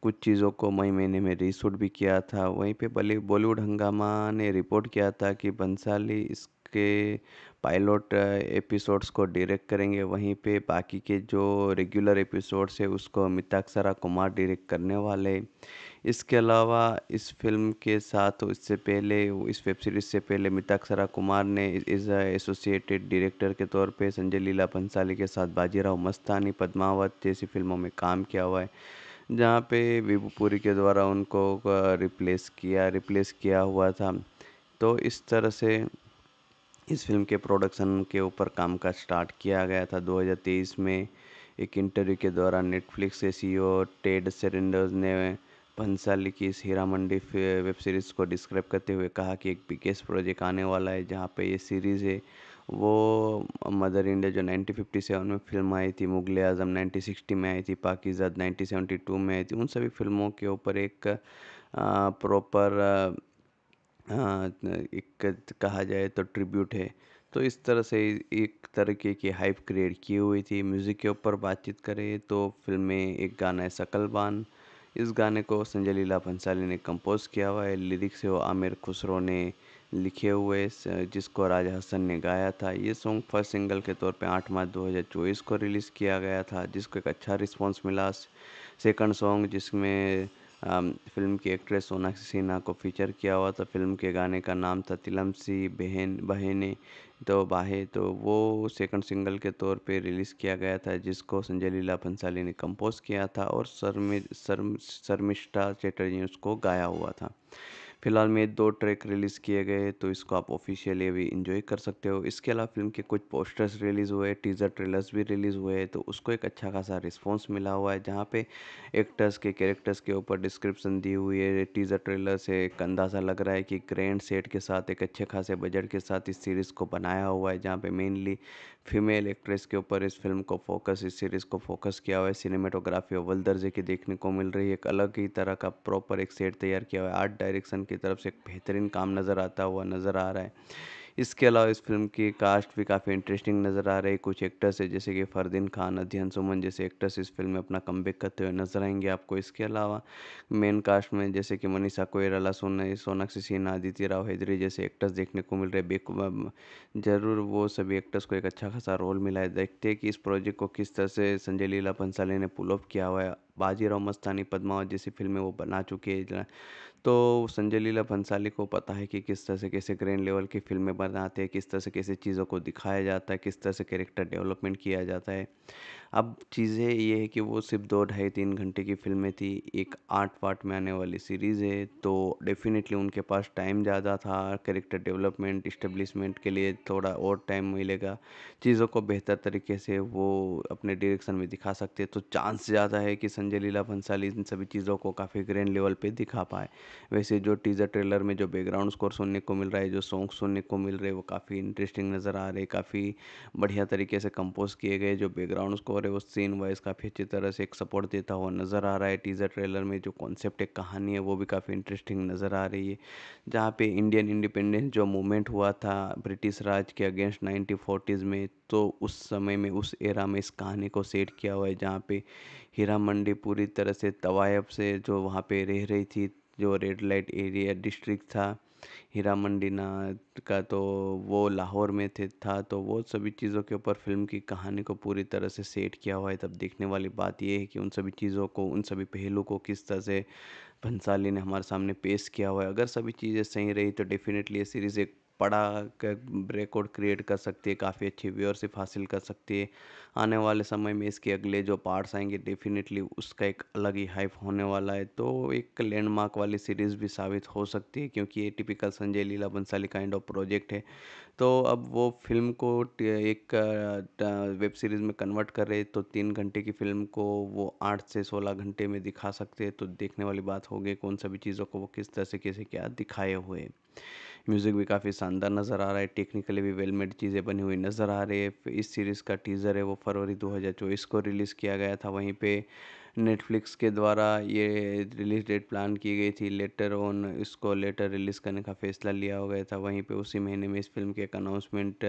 A: कुछ चीज़ों को मई महीने में रीशूट भी किया था वहीं पे बॉलीवुड हंगामा ने रिपोर्ट किया था कि बंसाली इस के पायलट एपिसोड्स को डायरेक्ट करेंगे वहीं पे बाकी के जो रेगुलर एपिसोड्स है उसको अमिताक्षरा कुमार डायरेक्ट करने वाले इसके अलावा इस फिल्म के साथ इससे पहले इस वेब सीरीज़ से पहले अमिताक्षरा कुमार ने इस एसोसिएटेड डायरेक्टर के तौर पे संजय लीला भंसाली के साथ बाजीराव मस्तानी पद्मावत जैसी फिल्मों में काम किया हुआ है जहाँ पे विभूपुरी के द्वारा उनको रिप्लेस किया रिप्लेस किया हुआ था तो इस तरह से इस फिल्म के प्रोडक्शन के ऊपर काम का स्टार्ट किया गया था 2023 में एक इंटरव्यू के दौरान नेटफ्लिक्स के सीईओ e टेड सेरेंडर्स ने भंसाली की इस हीरा मंडी वेब सीरीज़ को डिस्क्राइब करते हुए कहा कि एक बिगेस्ट प्रोजेक्ट आने वाला है जहाँ पे ये सीरीज़ है वो मदर इंडिया जो 1957 में फिल्म आई थी मुगल आजम 1960 में आई थी पाकिजात 1972 में आई थी उन सभी फिल्मों के ऊपर एक प्रॉपर हाँ, एक कहा जाए तो ट्रिब्यूट है तो इस तरह से एक तरीके की हाइप क्रिएट की हुई थी म्यूज़िक के ऊपर बातचीत करें तो फ़िल्म में एक गाना है बान इस गाने को संजय लीला भंसाली ने कंपोज़ किया हुआ है लिरिक्स है वो आमिर खुसरो ने लिखे हुए जिसको राजा हसन ने गाया था ये सॉन्ग फर्स्ट सिंगल के तौर पे आठ मार्च दो हज़ार चौबीस को रिलीज़ किया गया था जिसको एक अच्छा रिस्पॉन्स मिला सेकंड सॉन्ग जिसमें फिल्म की एक्ट्रेस सोनाक्षी सिन्हा को फीचर किया हुआ था फिल्म के गाने का नाम था तिलम सी बहन बहने तो बाहे तो वो सेकंड सिंगल के तौर पे रिलीज़ किया गया था जिसको संजय लीला भंसाली ने कंपोज किया था और शर्मि शर्मिष्ठा चटर्जी ने उसको गाया हुआ था फिलहाल में दो ट्रैक रिलीज़ किए गए तो इसको आप ऑफिशियली अभी इंजॉय कर सकते हो इसके अलावा फिल्म के कुछ पोस्टर्स रिलीज़ हुए टीज़र ट्रेलर्स भी रिलीज़ हुए तो उसको एक अच्छा खासा रिस्पॉन्स मिला हुआ है जहाँ पे एक्टर्स के कैरेक्टर्स के ऊपर डिस्क्रिप्शन दी हुई है टीज़र ट्रेलर से एक अंदाज़ा लग रहा है कि ग्रैंड सेट के साथ एक अच्छे खासे बजट के साथ इस सीरीज़ को बनाया हुआ है जहाँ पर मेनली फीमेल एक्ट्रेस के ऊपर इस फिल्म को फोकस इस सीरीज़ को फोकस किया हुआ है सिनेमेटोग्राफी अव्वल दर्जे की देखने को मिल रही है एक अलग ही तरह का प्रॉपर एक सेट तैयार किया हुआ है आर्ट डायरेक्शन की तरफ से एक बेहतरीन काम नज़र आता हुआ नज़र आ रहा है इसके अलावा इस फिल्म की कास्ट भी काफ़ी इंटरेस्टिंग नज़र आ रही कुछ एक्टर्स है जैसे कि फ़रदीन खान अध्ययन सुमन जैसे एक्टर्स इस फिल्म में अपना कम करते हुए नजर आएंगे आपको इसके अलावा मेन कास्ट में जैसे कि मनीषा कोयराला सोन सोनाक्षी सिन्हा आदित्य राव हैदरी जैसे एक्टर्स देखने को मिल रहे बेक जरूर वो सभी एक्टर्स को एक अच्छा खासा रोल मिला है देखते हैं कि इस प्रोजेक्ट को किस तरह से संजय लीला भंसाली ने पुल ऑफ किया हुआ है बाजीराव मस्तानी पद्मावत जैसी फिल्में वो बना चुके हैं तो संजय लीला भंसाली को पता है कि किस तरह से कैसे ग्रैंड लेवल की फिल्में बनाते हैं किस तरह से कैसे चीज़ों को दिखाया जाता है किस तरह से कैरेक्टर डेवलपमेंट किया जाता है अब चीज़ें ये है कि वो सिर्फ दो ढाई तीन घंटे की फ़िल्में थी एक आठ पार्ट में आने वाली सीरीज़ है तो डेफ़िनेटली उनके पास टाइम ज़्यादा था कैरेक्टर डेवलपमेंट इस्टेब्लिशमेंट के लिए थोड़ा और टाइम मिलेगा चीज़ों को बेहतर तरीके से वो अपने डायरेक्शन में दिखा सकते तो चांस ज़्यादा है कि संजय लीला भंसाली इन सभी चीज़ों को काफ़ी ग्रैंड लेवल पर दिखा पाए वैसे जो टीज़र ट्रेलर में जो बैकग्राउंड स्कोर सुनने को मिल रहा है जो सॉन्ग सुनने को मिल रहे वो काफ़ी इंटरेस्टिंग नज़र आ रहे काफ़ी बढ़िया तरीके से कंपोज किए गए जो बैकग्राउंड स्कोर और है वो सीन वाइज काफ़ी अच्छी तरह से एक सपोर्ट देता हुआ नज़र आ रहा है टीज़र ट्रेलर में जो कॉन्सेप्ट एक कहानी है वो भी काफ़ी इंटरेस्टिंग नज़र आ रही है जहाँ पे इंडियन इंडिपेंडेंस जो मूवमेंट हुआ था ब्रिटिश राज के अगेंस्ट नाइनटीन फोर्टीज़ में तो उस समय में उस एरा में इस कहानी को सेट किया हुआ है जहाँ पे हीरा मंडी पूरी तरह से तवायब से जो वहाँ पे रह रही थी जो रेड लाइट एरिया डिस्ट्रिक्ट था हीरा मंडीना का तो वो लाहौर में थे था तो वो सभी चीज़ों के ऊपर फ़िल्म की कहानी को पूरी तरह से सेट किया हुआ है तब देखने वाली बात ये है कि उन सभी चीज़ों को उन सभी पहलू को किस तरह से भंसाली ने हमारे सामने पेश किया हुआ है अगर सभी चीज़ें सही रही तो डेफ़िनेटली ये सीरीज़ एक बड़ा रिकॉर्ड क्रिएट कर सकती है काफ़ी अच्छी व्यूअरशिप हासिल कर सकती है आने वाले समय में इसके अगले जो पार्ट्स आएंगे डेफिनेटली उसका एक अलग ही हाइप होने वाला है तो एक लैंडमार्क वाली सीरीज़ भी साबित हो सकती है क्योंकि ये typical Sanjay Leela Bhansali kind of project है तो अब वो फिल्म को एक वेब सीरीज़ में कन्वर्ट कर रहे तो तीन घंटे की फिल्म को वो आठ से सोलह घंटे में दिखा सकते हैं तो देखने वाली बात होगी कौन सभी चीज़ों को वो किस तरह से कैसे क्या दिखाए हुए म्यूज़िक भी काफ़ी शानदार नज़र आ रहा है टेक्निकली भी वेल मेड चीज़ें बनी हुई नज़र आ रही है इस सीरीज़ का टीज़र है वो फरवरी 2024 को रिलीज़ किया गया था वहीं पे नेटफ्लिक्स के द्वारा ये रिलीज़ डेट प्लान की गई थी लेटर ऑन इसको लेटर रिलीज़ करने का फैसला लिया हो गया था वहीं पे उसी महीने में इस फिल्म के एक अनाउंसमेंट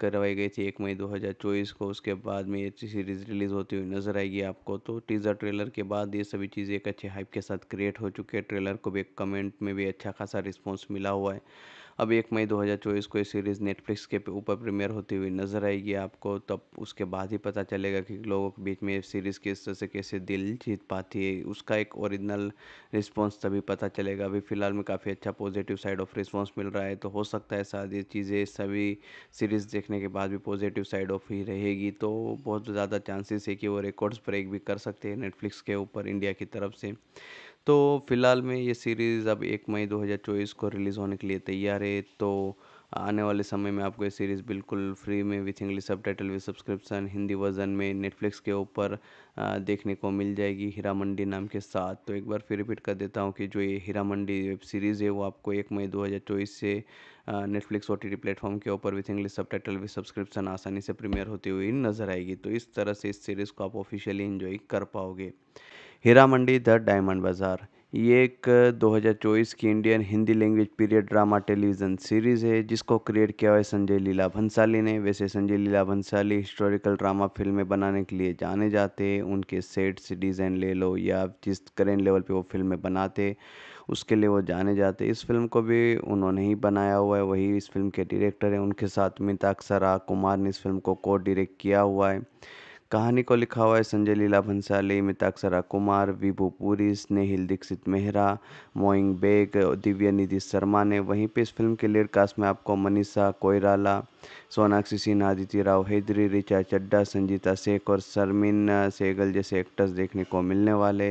A: करवाई गई थी एक मई 2024 को उसके बाद में ये सीरीज़ रिलीज़ होती हुई नज़र आएगी आपको तो टीज़र ट्रेलर के बाद ये सभी चीज़ें एक अच्छे हाइप के साथ क्रिएट हो चुके हैं ट्रेलर को भी कमेंट में भी अच्छा खासा रिस्पॉन्स मिला हुआ है अब एक मई 2024 को ये सीरीज़ नेटफ्लिक्स के ऊपर प्रीमियर होती हुई नज़र आएगी आपको तब उसके बाद ही पता चलेगा कि लोगों के बीच में ये सीरीज़ किस तरह से कैसे दिल जीत पाती है उसका एक ओरिजिनल रिस्पॉन्स तभी पता चलेगा अभी फ़िलहाल में काफ़ी अच्छा पॉजिटिव साइड ऑफ रिस्पॉन्स मिल रहा है तो हो सकता है शायद ये चीज़ें सभी सीरीज़ देखने के बाद भी पॉजिटिव साइड ऑफ ही रहेगी तो बहुत ज़्यादा चांसेस है कि वो रिकॉर्ड्स ब्रेक भी कर सकते हैं नेटफ्लिक्स के ऊपर इंडिया की तरफ से तो फ़िलहाल में ये सीरीज़ अब एक मई 2024 को रिलीज़ होने के लिए तैयार है तो आने वाले समय में आपको ये सीरीज़ बिल्कुल फ्री में with English subtitle with subscription Hindi version में नेटफ्लिक्स के ऊपर देखने को मिल जाएगी हीरा मंडी नाम के साथ तो एक बार फिर रिपीट कर देता हूँ कि जो ये हीरा मंडी वेब सीरीज़ है वो आपको एक मई 2024 से नेटफ्लिक्स ओ टी प्लेटफॉर्म के ऊपर with English subtitle with subscription आसानी से प्रीमियर होती हुई नज़र आएगी तो इस तरह से इस सीरीज़ को आप ऑफिशियली इन्जॉय कर पाओगे हीरा मंडी द डायमंड बाज़ार ये एक 2024 की Indian Hindi language period drama television series है जिसको क्रिएट किया हुआ है संजय लीला भंसाली ने वैसे संजय लीला भंसाली हिस्टोरिकल ड्रामा फिल्में बनाने के लिए जाने जाते हैं उनके सेट्स डिज़ाइन ले लो या जिस करेंट लेवल पे वो फिल्में बनाते उसके लिए वो जाने जाते इस फिल्म को भी उन्होंने ही बनाया हुआ है वही इस फिल्म के डायरेक्टर हैं उनके साथ मिताक्षरा कुमार ने इस फिल्म को को डायरेक्ट किया हुआ है कहानी को लिखा हुआ है संजय लीला भंसाली मिताक्षरा कुमार विभू पुरी स्नेहिल दीक्षित मेहरा मोइंग बेग दिव्या निधि शर्मा ने वहीं पे इस फिल्म के लीड कास्ट में आपको मनीषा कोयराला सोनाक्षी सिन्हा आदित्य राव हैदरी रिचा चड्डा संजीता शेख और शर्मिन सेगल जैसे एक्टर्स देखने को मिलने वाले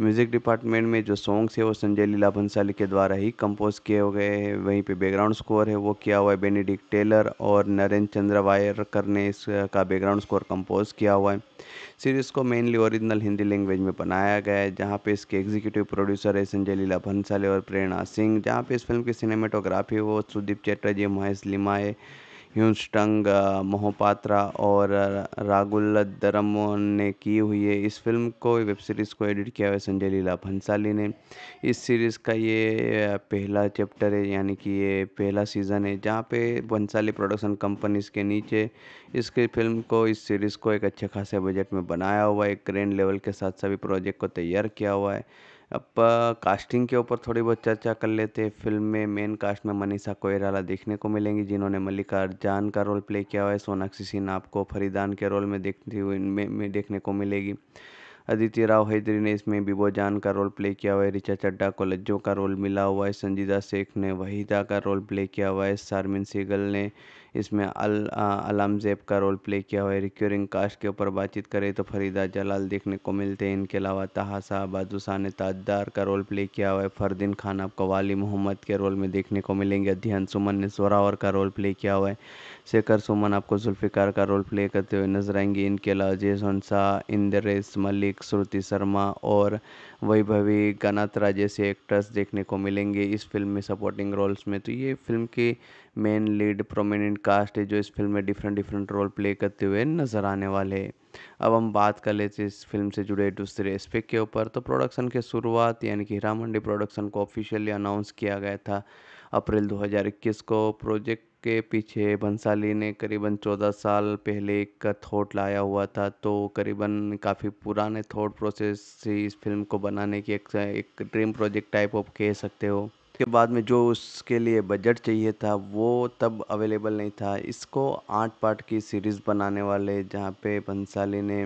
A: म्यूज़िक डिपार्टमेंट में जो सॉन्ग्स है वो संजय लीला भंसाली के द्वारा ही कंपोज किए गए हैं वहीं पे बैकग्राउंड स्कोर है वो किया हुआ है बेनेडिक्ट टेलर और नरेंद्र चंद्र वायरकर ने इसका बैकग्राउंड स्कोर कंपोज किया हुआ है सीरीज़ को मेनली ओरिजिनल हिंदी लैंग्वेज में बनाया गया है जहाँ पे इसके एग्जीक्यूटिव प्रोड्यूसर है संजय लीला भंसाली और प्रेरणा सिंह जहाँ पे इस फिल्म की सिनेमेटोग्राफी वो सुदीप चैटर्जी महेश लिमा है ह्यूस्टंग मोहपात्रा और दरम ने की हुई है इस फिल्म को वेब सीरीज़ को एडिट किया हुआ है संजय लीला भंसाली ने इस सीरीज़ का ये पहला चैप्टर है यानी कि ये पहला सीज़न है जहाँ पे भंसाली प्रोडक्शन कंपनीज के नीचे इसके फिल्म को इस सीरीज़ को एक अच्छे खासे बजट में बनाया हुआ है एक ग्रैंड लेवल के साथ सभी प्रोजेक्ट को तैयार किया हुआ है अब कास्टिंग के ऊपर थोड़ी बहुत चर्चा कर लेते हैं फिल्म में मेन कास्ट में मनीषा कोयराला देखने को मिलेंगी जिन्होंने मल्लिकार्जुन का रोल प्ले किया हुआ है सोनाक्षी सिन्हा आपको फरीदान के रोल में देखती हुई इनमें में देखने को मिलेगी अदिति राव हैदरी ने इसमें बिबो जान का रोल प्ले किया हुआ है ऋचा चड्डा को लज्जो का रोल मिला हुआ है संजीदा शेख ने वहीदा का रोल प्ले किया हुआ है शारमिन सीगल ने इसमें अल अलम का रोल प्ले किया हुआ है रिक्योरिंग कास्ट के ऊपर बातचीत करें तो फरीदा जलाल देखने को मिलते हैं इनके अलावा तहा शाह ने ताजदार का रोल प्ले किया हुआ है फरदीन खान आपको वाली मोहम्मद के रोल में देखने को मिलेंगे अध्ययन सुमन ने सोरावर का रोल प्ले किया हुआ है शेखर सुमन आपको जुल्फ़िकार का रोल प्ले करते हुए नजर आएंगे इनके अलावा जयसोन शाह इंद्रेश मलिक श्रुति शर्मा और वैभवी गनात्रा जैसे एक्टर्स देखने को मिलेंगे इस फिल्म में सपोर्टिंग रोल्स में तो ये फिल्म के मेन लीड प्रोमिनेंट कास्ट है जो इस फिल्म में डिफरेंट डिफरेंट रोल प्ले करते हुए नजर आने वाले हैं अब हम बात कर लेते इस फिल्म से जुड़े दूसरे एस्पेक्ट के ऊपर तो प्रोडक्शन के शुरुआत यानी कि हीरा मंडी प्रोडक्शन को ऑफिशियली अनाउंस किया गया था अप्रैल 2021 को प्रोजेक्ट के पीछे भंसाली ने करीबन 14 साल पहले एक थॉट लाया हुआ था तो करीबन काफ़ी पुराने थॉट प्रोसेस से इस फिल्म को बनाने की एक, एक ड्रीम प्रोजेक्ट टाइप ऑफ कह सकते हो उसके बाद में जो उसके लिए बजट चाहिए था वो तब अवेलेबल नहीं था इसको आठ पार्ट की सीरीज़ बनाने वाले जहाँ पे भंसाली ने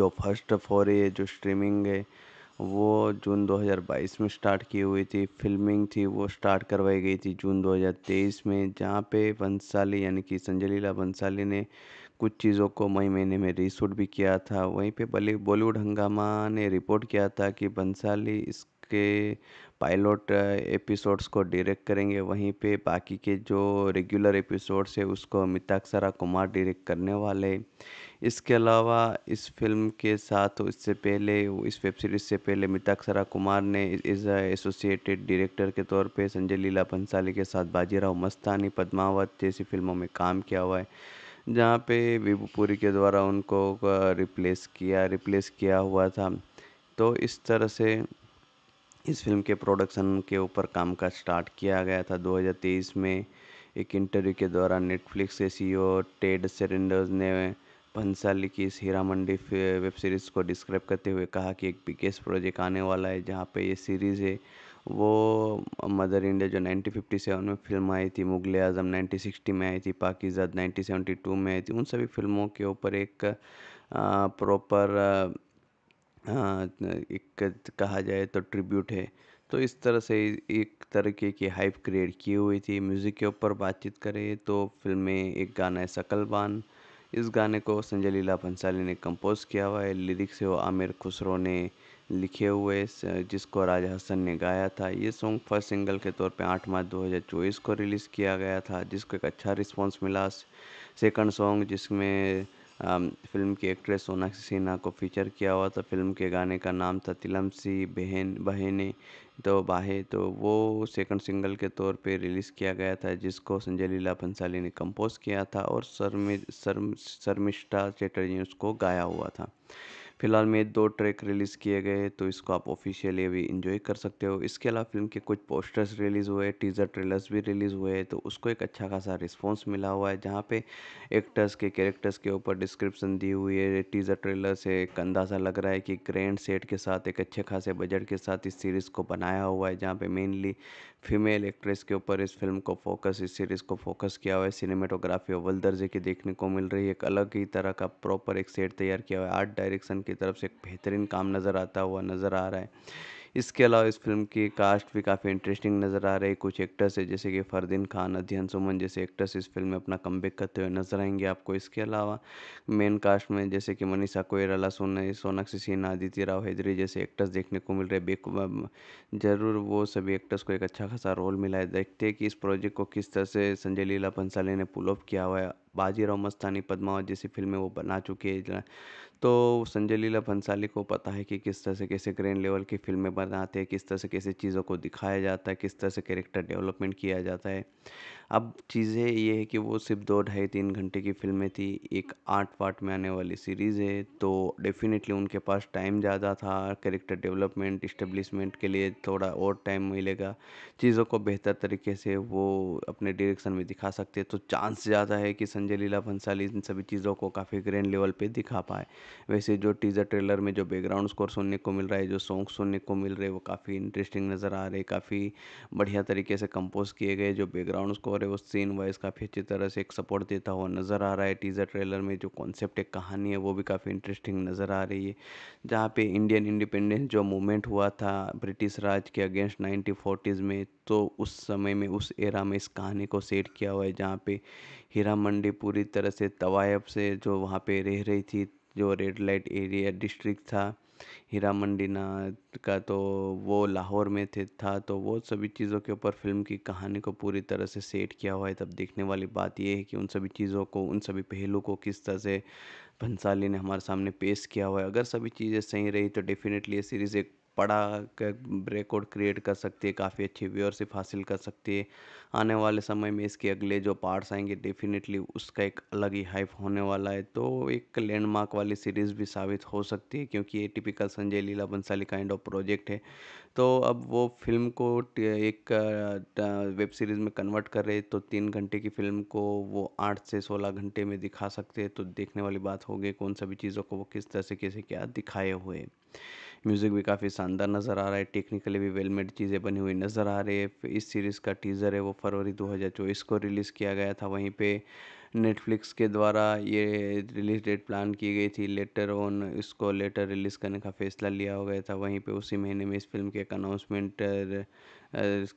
A: जो फर्स्ट फॉर ये जो स्ट्रीमिंग है वो जून 2022 में स्टार्ट की हुई थी फिल्मिंग थी वो स्टार्ट करवाई गई थी जून 2023 में जहाँ पे बंसाली यानी कि संजय लीला बंसाली ने कुछ चीज़ों को मई महीने में रीशूट भी किया था वहीं पे बॉलीवुड हंगामा ने रिपोर्ट किया था कि बंसाली इसके पायलट एपिसोड्स को डायरेक्ट करेंगे वहीं पे बाकी के जो रेगुलर एपिसोड्स है उसको मिताक्षरा कुमार डायरेक्ट करने वाले इसके अलावा इस फ़िल्म के साथ तो इससे पहले इस वेब सीरीज़ से पहले मिताक्षरा कुमार ने इस एसोसिएटेड डायरेक्टर के तौर पे संजय लीला भंसाली के साथ बाजीराव मस्तानी पद्मावत जैसी फिल्मों में काम किया हुआ है जहाँ पे विभूपुरी के द्वारा उनको रिप्लेस किया रिप्लेस किया हुआ था तो इस तरह से इस फिल्म के प्रोडक्शन के ऊपर काम का स्टार्ट किया गया था 2023 में एक इंटरव्यू के दौरान नेटफ्लिक्स के सीईओ टेड सेरेंडर्स ने बंसल की इस हीरा मंडी वेब सीरीज़ को डिस्क्राइब करते हुए कहा कि एक बिगेस्ट प्रोजेक्ट आने वाला है जहाँ पे ये सीरीज़ है वो मदर इंडिया जो 1957 में फिल्म आई थी मुगल आजम 1960 में आई थी पाकिजाद 1972 में आई थी उन सभी फिल्मों के ऊपर एक प्रॉपर एक कहा जाए तो ट्रिब्यूट है तो इस तरह से एक तरीके की हाइप क्रिएट की हुई थी म्यूज़िक के ऊपर बातचीत करें तो फिल्म में एक गाना है सकलबान इस गाने को संजय लीला भंसाली ने कंपोज़ किया हुआ है लिरिक्स वो आमिर खुसरो ने लिखे हुए जिसको राजा हसन ने गाया था ये सॉन्ग फर्स्ट सिंगल के तौर पे 8 मार्च चौबीस को रिलीज़ किया गया था जिसको एक अच्छा रिस्पांस मिला सेकंड सॉन्ग जिसमें फिल्म की एक्ट्रेस सोनाक्षी सिन्हा को फीचर किया हुआ था फिल्म के गाने का नाम था तिलम सी बहन बहने दबा बाहे तो वो सेकंड सिंगल के तौर पे रिलीज़ किया गया था जिसको संजय लीला भंसाली ने कंपोज़ किया था और शर्मि शर्मिष्ठा चटर्जी ने उसको गाया हुआ था फिलहाल में दो ट्रैक रिलीज़ किए गए तो इसको आप ऑफिशियली अभी इंजॉय कर सकते हो इसके अलावा फिल्म के कुछ पोस्टर्स रिलीज़ हुए टीज़र ट्रेलर्स भी रिलीज़ हुए तो उसको एक अच्छा खासा रिस्पॉन्स मिला हुआ है जहाँ पे एक्टर्स के कैरेक्टर्स के ऊपर डिस्क्रिप्शन दी हुई है टीज़र ट्रेलर से एक अंदाज़ा लग रहा है कि ग्रैंड सेट के साथ एक अच्छे खासे बजट के साथ इस सीरीज़ को बनाया हुआ है जहाँ पे मेनली फीमेल एक्ट्रेस के ऊपर इस फिल्म को फोकस इस सीरीज़ को फोकस किया हुआ है सिनेमेटोग्राफी अव्वल दर्जे की देखने को मिल रही है एक अलग ही तरह का प्रॉपर एक सेट तैयार किया हुआ है आर्ट डायरेक्शन की तरफ से एक बेहतरीन काम नज़र आता हुआ नज़र आ रहा है इसके अलावा इस फिल्म की कास्ट भी काफ़ी इंटरेस्टिंग नज़र आ रही है कुछ एक्टर्स है जैसे कि फ़रदीन खान अध्ययन सुमन जैसे एक्टर्स इस फिल्म में अपना कम करते हुए नजर आएंगे आपको इसके अलावा मेन कास्ट में जैसे कि मनीषा कोयराला सोन सोनाक्षी सिन्हा आदित्य राव हैदरी जैसे एक्टर्स देखने को मिल रहे बेक जरूर वो सभी एक्टर्स को एक अच्छा खासा रोल मिला है देखते हैं कि इस प्रोजेक्ट को किस तरह से संजय लीला पंसाली ने पुल ऑफ किया हुआ है बाजीराव मस्तानी पद्मावत जैसी फिल्में वो बना चुके हैं तो संजय लीला भंसाली को पता है कि किस तरह से कैसे ग्रैंड लेवल की फ़िल्में बनाते हैं किस तरह से कैसे चीज़ों को दिखाया जाता है किस तरह से कैरेक्टर डेवलपमेंट किया जाता है अब चीज़ें ये है कि वो सिर्फ दो ढाई तीन घंटे की फ़िल्में थी एक आठ पार्ट में आने वाली सीरीज़ है तो डेफ़िनेटली उनके पास टाइम ज़्यादा था कैरेक्टर डेवलपमेंट इस्टेब्लिशमेंट के लिए थोड़ा और टाइम मिलेगा चीज़ों को बेहतर तरीके से वो अपने डायरेक्शन में दिखा सकते तो चांस ज़्यादा है कि संजय लीला भंसाली इन सभी चीज़ों को काफ़ी ग्रैंड लेवल पर दिखा पाए वैसे जो टीज़र ट्रेलर में जो बैकग्राउंड स्कोर सुनने को मिल रहा है जो सॉन्ग सुनने को मिल रहे वो काफ़ी इंटरेस्टिंग नज़र आ रहे काफ़ी बढ़िया तरीके से कंपोज किए गए जो बैकग्राउंड स्कोर और वो सीन वाइज काफ़ी अच्छी तरह से एक सपोर्ट देता हुआ नज़र आ रहा है टीज़र ट्रेलर में जो कॉन्सेप्ट एक कहानी है वो भी काफ़ी इंटरेस्टिंग नज़र आ रही है जहाँ पे इंडियन इंडिपेंडेंस जो मूवमेंट हुआ था ब्रिटिश राज के अगेंस्ट नाइनटीन फोर्टीज़ में तो उस समय में उस एरा में इस कहानी को सेट किया हुआ है जहाँ पे हीरा मंडी पूरी तरह से तवायब से जो वहाँ पे रह रही थी जो रेड लाइट एरिया डिस्ट्रिक्ट था हीरा मंडीना का तो वो लाहौर में थे था तो वो सभी चीज़ों के ऊपर फ़िल्म की कहानी को पूरी तरह से सेट किया हुआ है तब देखने वाली बात ये है कि उन सभी चीज़ों को उन सभी पहलू को किस तरह से भंसाली ने हमारे सामने पेश किया हुआ है अगर सभी चीज़ें सही रही तो डेफ़िनेटली ये सीरीज़ एक बड़ा रिकॉर्ड क्रिएट कर सकती है काफ़ी अच्छी व्यूअरशिप हासिल कर सकती है आने वाले समय में इसके अगले जो पार्ट्स आएंगे डेफिनेटली उसका एक अलग ही हाइप होने वाला है तो एक लैंडमार्क वाली सीरीज़ भी साबित हो सकती है क्योंकि ये typical Sanjay Leela Bhansali kind of project है तो अब वो फिल्म को एक वेब सीरीज़ में कन्वर्ट कर रहे तो तीन घंटे की फिल्म को वो आठ से सोलह घंटे में दिखा सकते हैं तो देखने वाली बात होगी कौन सभी चीज़ों को वो किस तरह से कैसे क्या दिखाए हुए म्यूज़िक भी काफ़ी शानदार नज़र आ रहा है टेक्निकली भी वेल मेड चीज़ें बनी हुई नज़र आ रही है इस सीरीज़ का टीज़र है वो फरवरी 2024 को रिलीज़ किया गया था वहीं पे नेटफ्लिक्स के द्वारा ये रिलीज़ डेट प्लान की गई थी लेटर ऑन इसको लेटर रिलीज़ करने का फैसला लिया हो गया था वहीं पे उसी महीने में इस फिल्म के एक अनाउंसमेंट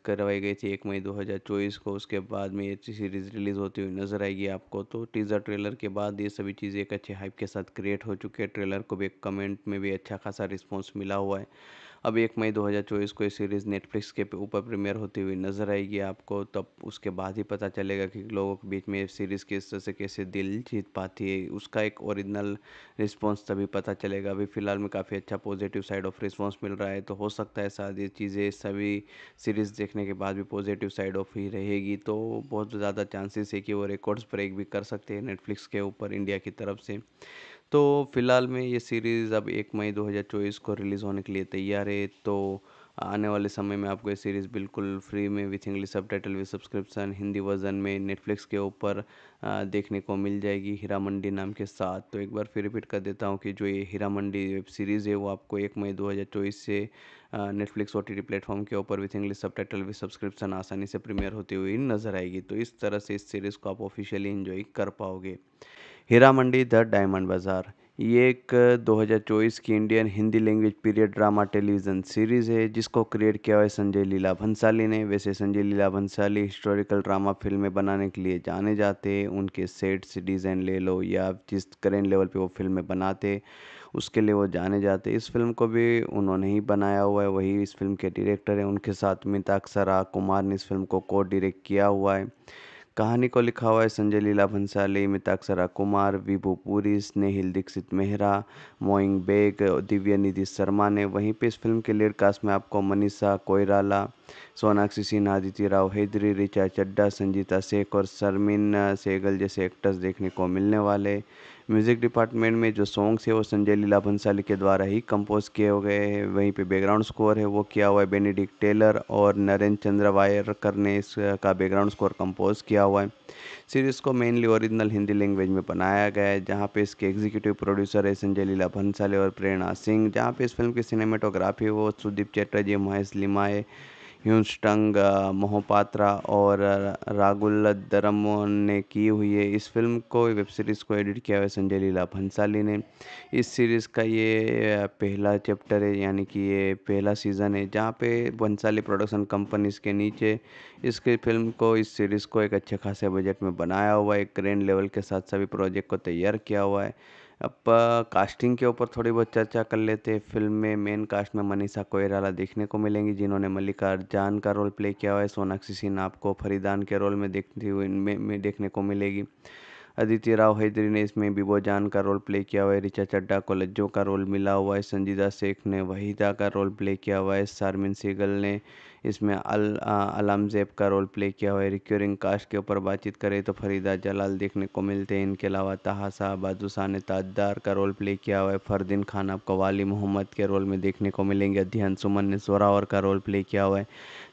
A: करवाई गई थी एक मई 2024 को उसके बाद में ये सीरीज़ रिलीज़ होती हुई नज़र आएगी आपको तो टीज़र ट्रेलर के बाद ये सभी चीज़ें एक अच्छे हाइप के साथ क्रिएट हो चुके हैं ट्रेलर को भी एक कमेंट में भी अच्छा खासा रिस्पॉन्स मिला हुआ है अब एक मई 2024 को ये सीरीज़ नेटफ्लिक्स के ऊपर प्रीमियर होती हुई नज़र आएगी आपको तब उसके बाद ही पता चलेगा कि लोगों के बीच में ये सीरीज़ किस तरह से कैसे दिल जीत पाती है उसका एक ओरिजिनल रिस्पॉन्स तभी पता चलेगा अभी फ़िलहाल में काफ़ी अच्छा पॉजिटिव साइड ऑफ रिस्पॉन्स मिल रहा है तो हो सकता है शायद ये चीज़ें सभी सीरीज़ देखने के बाद भी पॉजिटिव साइड ऑफ ही रहेगी तो बहुत ज़्यादा चांसेस है कि वो रिकॉर्ड्स ब्रेक भी कर सकते हैं नेटफ्लिक्स के ऊपर इंडिया की तरफ से तो फ़िलहाल में ये सीरीज़ अब एक मई 2024 को रिलीज़ होने के लिए तैयार है तो आने वाले समय में आपको ये सीरीज़ बिल्कुल फ्री में with English subtitle with subscription Hindi version में नेटफ्लिक्स के ऊपर देखने को मिल जाएगी हीरा मंडी नाम के साथ तो एक बार फिर रिपीट कर देता हूँ कि जो ये हीरा मंडी वेब सीरीज़ है वो आपको एक मई 2024 से नेटफ्लिक्स ओ टी प्लेटफॉर्म के ऊपर with English subtitle with subscription आसानी से प्रीमियर होती हुई नज़र आएगी तो इस तरह से इस सीरीज़ को आप ऑफिशियली इन्जॉय कर पाओगे हीरा मंडी द डायमंड बाज़ार ये एक 2024 की Indian Hindi language period drama television series है जिसको क्रिएट किया हुआ है संजय लीला भंसाली ने वैसे संजय लीला भंसाली हिस्टोरिकल ड्रामा फिल्में बनाने के लिए जाने जाते हैं उनके सेट्स डिज़ाइन ले लो या जिस करेंट लेवल पे वो फिल्में बनाते उसके लिए वो जाने जाते इस फिल्म को भी उन्होंने ही बनाया हुआ है वही इस फिल्म के डायरेक्टर हैं उनके साथ मिताक्षरा कुमार ने इस फिल्म को को डायरेक्ट किया हुआ है कहानी को लिखा हुआ है संजय लीला भंसाली मिताक्षरा कुमार विभू पुरी स्नेहिल दीक्षित मेहरा मोइंग बेग दिव्या निधि शर्मा ने वहीं पे इस फिल्म के लीड कास्ट में आपको मनीषा कोयराला सोनाक्षी सिन्हा आदित्य राव हैदरी रिचा चड्डा संजीता शेख और शर्मिन सेगल जैसे एक्टर्स देखने को मिलने वाले म्यूज़िक डिपार्टमेंट में जो सॉन्ग्स है वो संजय लीला भंसाली के द्वारा ही कंपोज किए हो गए हैं वहीं पे बैकग्राउंड स्कोर है वो किया हुआ है बेनेडिक टेलर और नरेंद्र चंद्र वायरकर ने इसका बैकग्राउंड स्कोर कंपोज किया हुआ है सीरीज़ को मेनली ओरिजिनल हिंदी लैंग्वेज में बनाया गया है जहाँ पे इसके एग्जीक्यूटिव प्रोड्यूसर है संजय लीला भंसाली और प्रेरणा सिंह जहाँ पे इस फिल्म की सिनेमेटोग्राफी वो सुदीप चैटर्जी महेश लिमाए ह्यूस्टंग मोहपात्रा और रागुलधरमोहन ने की हुई है इस फिल्म को वेब सीरीज़ को एडिट किया हुआ है संजय लीला भंसाली ने इस सीरीज़ का ये पहला चैप्टर है यानी कि ये पहला सीज़न है जहाँ पे भंसाली प्रोडक्शन कंपनीज़ के नीचे इसके फिल्म को इस सीरीज़ को एक अच्छे खासे बजट में बनाया हुआ है एक ग्रैंड लेवल के साथ सभी प्रोजेक्ट को तैयार किया हुआ है अब कास्टिंग के ऊपर थोड़ी बहुत चर्चा कर लेते हैं फिल्म में मेन कास्ट में मनीषा कोयराला देखने को मिलेंगी जिन्होंने मल्लिका अर्जान का रोल प्ले किया हुआ है सोनाक्षी सिन्हा आपको फरीदान के रोल में देखती हुई इनमें में देखने को मिलेगी अदिति राव हैदरी ने इसमें बिबो जान का रोल प्ले किया हुआ है रिचा चड्डा को लज्जो का रोल मिला हुआ है संजीदा शेख ने वहीदा का रोल प्ले किया हुआ है शारमिन सीगल ने इसमें अल अलम का रोल प्ले किया हुआ है रिक्योरिंग कास्ट के ऊपर बातचीत करें तो फरीदा जलाल देखने को मिलते हैं इनके अलावा ताहा साहब ने ताजदार का रोल प्ले किया हुआ है फ़रदीन खान आपको वाली मोहम्मद के रोल में देखने को मिलेंगे अध्ययन सुमन ने जोरावर का रोल प्ले किया हुआ है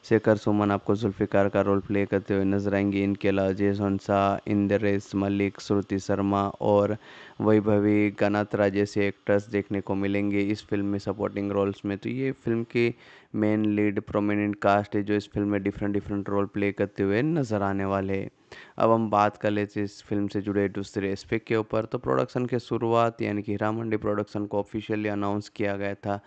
A: शेखर सुमन आपको जुल्फ़िकार का रोल प्ले करते हुए नजर आएंगे इनके अलावा जयसन शाह इंद्रेश मलिक श्रुति शर्मा और वैभवी गनात्रा जैसे एक्ट्रेस देखने को मिलेंगे इस फिल्म में सपोर्टिंग रोल्स में तो ये फिल्म की मेन लीड प्रोमिनेंट कास्ट है जो इस फिल्म में डिफरेंट डिफरेंट रोल प्ले करते हुए नज़र आने वाले हैं अब हम बात कर लेते इस फिल्म से जुड़े दूसरे एस्पेक्ट के ऊपर तो प्रोडक्शन के शुरुआत यानी कि हीरा मंडी प्रोडक्शन को ऑफिशियली अनाउंस किया गया था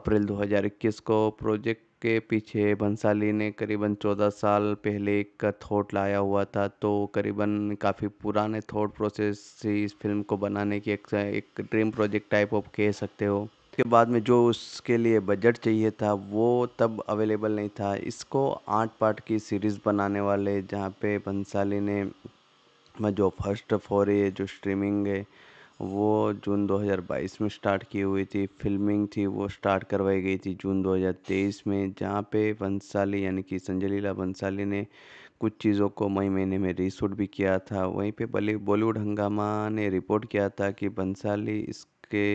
A: अप्रैल 2021 को प्रोजेक्ट के पीछे भंसाली ने करीबन चौदह साल पहले एक थॉट लाया हुआ था तो करीबन काफ़ी पुराने थॉट प्रोसेस से इस फिल्म को बनाने की एक, एक ड्रीम प्रोजेक्ट टाइप ऑफ कह सकते हो उसके बाद में जो उसके लिए बजट चाहिए था वो तब अवेलेबल नहीं था इसको आठ पार्ट की सीरीज़ बनाने वाले जहाँ पे बंसाली ने जो फर्स्ट फॉर ये जो स्ट्रीमिंग है वो जून 2022 में स्टार्ट की हुई थी फिल्मिंग थी वो स्टार्ट करवाई गई थी जून 2023 में जहाँ पे बंसाली यानी कि संजय लीला बंसाली ने कुछ चीज़ों को मई महीने में रीशूट भी किया था वहीं पे बॉलीवुड हंगामा ने रिपोर्ट किया था कि बंसाली इस के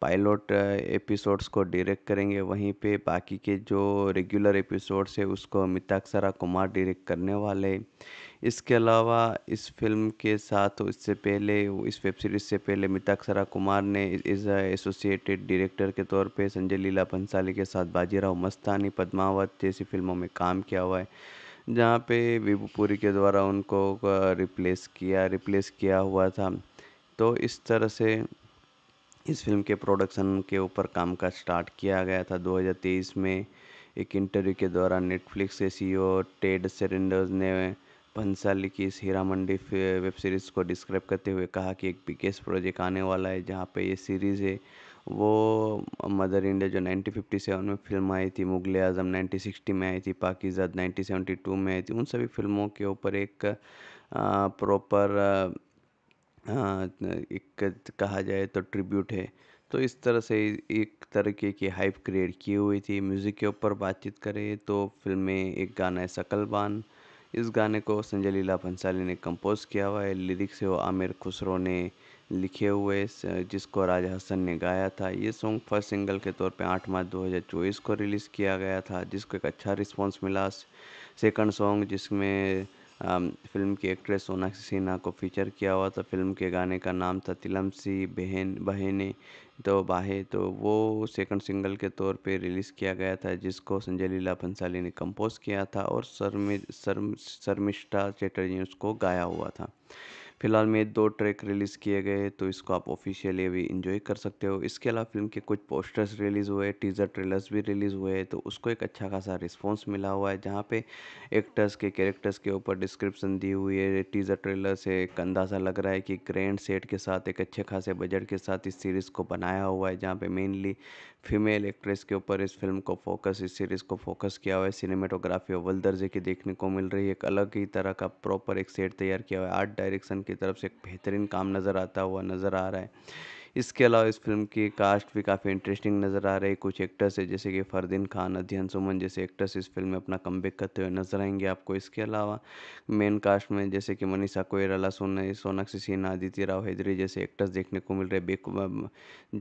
A: पायलट एपिसोड्स को डायरेक्ट करेंगे वहीं पे बाकी के जो रेगुलर एपिसोड्स है उसको मिताक्षरा कुमार डायरेक्ट करने वाले इसके अलावा इस फिल्म के साथ इससे पहले इस वेब सीरीज़ से पहले मिताक्षरा कुमार ने इस एसोसिएटेड डायरेक्टर के तौर पे संजय लीला भंसाली के साथ बाजीराव मस्तानी पद्मावत जैसी फिल्मों में काम किया हुआ है जहाँ पे विभूपुरी के द्वारा उनको रिप्लेस किया रिप्लेस किया हुआ था तो इस तरह से इस फिल्म के प्रोडक्शन के ऊपर काम का स्टार्ट किया गया था 2023 में एक इंटरव्यू के दौरान नेटफ्लिक्स के सीईओ e टेड सेरेंडर्स ने भंसाली की इस हीरा मंडी वेब सीरीज़ को डिस्क्राइब करते हुए कहा कि एक बिगेस्ट प्रोजेक्ट आने वाला है जहाँ पे ये सीरीज़ है वो मदर इंडिया जो 1957 में फिल्म आई थी मुगल आजम 1960 में आई थी पाकिजात 1972 में आई थी उन सभी फिल्मों के ऊपर एक प्रॉपर हाँ, एक कहा जाए तो ट्रिब्यूट है तो इस तरह से एक तरीके की हाइप क्रिएट की हुई थी म्यूज़िक के ऊपर बातचीत करें तो फ़िल्म में एक गाना है बान इस गाने को संजय लीला भंसाली ने कंपोज़ किया हुआ है लिरिक्स वो आमिर खुसरो ने लिखे हुए जिसको राजा हसन ने गाया था ये सॉन्ग फर्स्ट सिंगल के तौर पे आठ मार्च चौबीस को रिलीज़ किया गया था जिसको एक अच्छा रिस्पांस मिला सेकंड सॉन्ग जिसमें फिल्म की एक्ट्रेस सोनाक्षी सिन्हा को फीचर किया हुआ था फिल्म के गाने का नाम था तिलम सी बहन बहने तो बाहे तो वो सेकंड सिंगल के तौर पे रिलीज़ किया गया था जिसको संजय लीला भंसाली ने कंपोज किया था और शर्मि शर्म शर्मिष्ठा चैटर्जी ने उसको गाया हुआ था फिलहाल में दो ट्रैक रिलीज़ किए गए तो इसको आप ऑफिशियली अभी इंजॉय कर सकते हो इसके अलावा फिल्म के कुछ पोस्टर्स रिलीज़ हुए टीज़र ट्रेलर्स भी रिलीज़ हुए तो उसको एक अच्छा खासा रिस्पॉन्स मिला हुआ है जहाँ पे एक्टर्स के कैरेक्टर्स के ऊपर डिस्क्रिप्शन दी हुई है टीज़र ट्रेलर से एक अंदाज़ा लग रहा है कि ग्रैंड सेट के साथ एक अच्छे खासे बजट के साथ इस सीरीज़ को बनाया हुआ है जहाँ पे मेनली फीमेल एक्ट्रेस के ऊपर इस फिल्म को फोकस इस सीरीज़ को फोकस किया हुआ है सिनेमेटोग्राफी अव्वल दर्जे की देखने को मिल रही है एक अलग ही तरह का प्रॉपर एक सेट तैयार किया हुआ है आर्ट डायरेक्शन की तरफ से एक बेहतरीन काम नज़र आता हुआ नज़र आ रहा है इसके अलावा इस फिल्म की कास्ट भी काफ़ी इंटरेस्टिंग नज़र आ रही है कुछ एक्टर्स है जैसे कि फरदीन खान अध्ययन सुमन जैसे एक्टर्स इस फिल्म में अपना कम करते हुए नजर आएंगे आपको इसके अलावा मेन कास्ट में जैसे कि मनीषा कोयराला सोना सोनाक्षी सिन्हा आदित्य राव हैदरी जैसे एक्टर्स देखने को मिल रहे बेक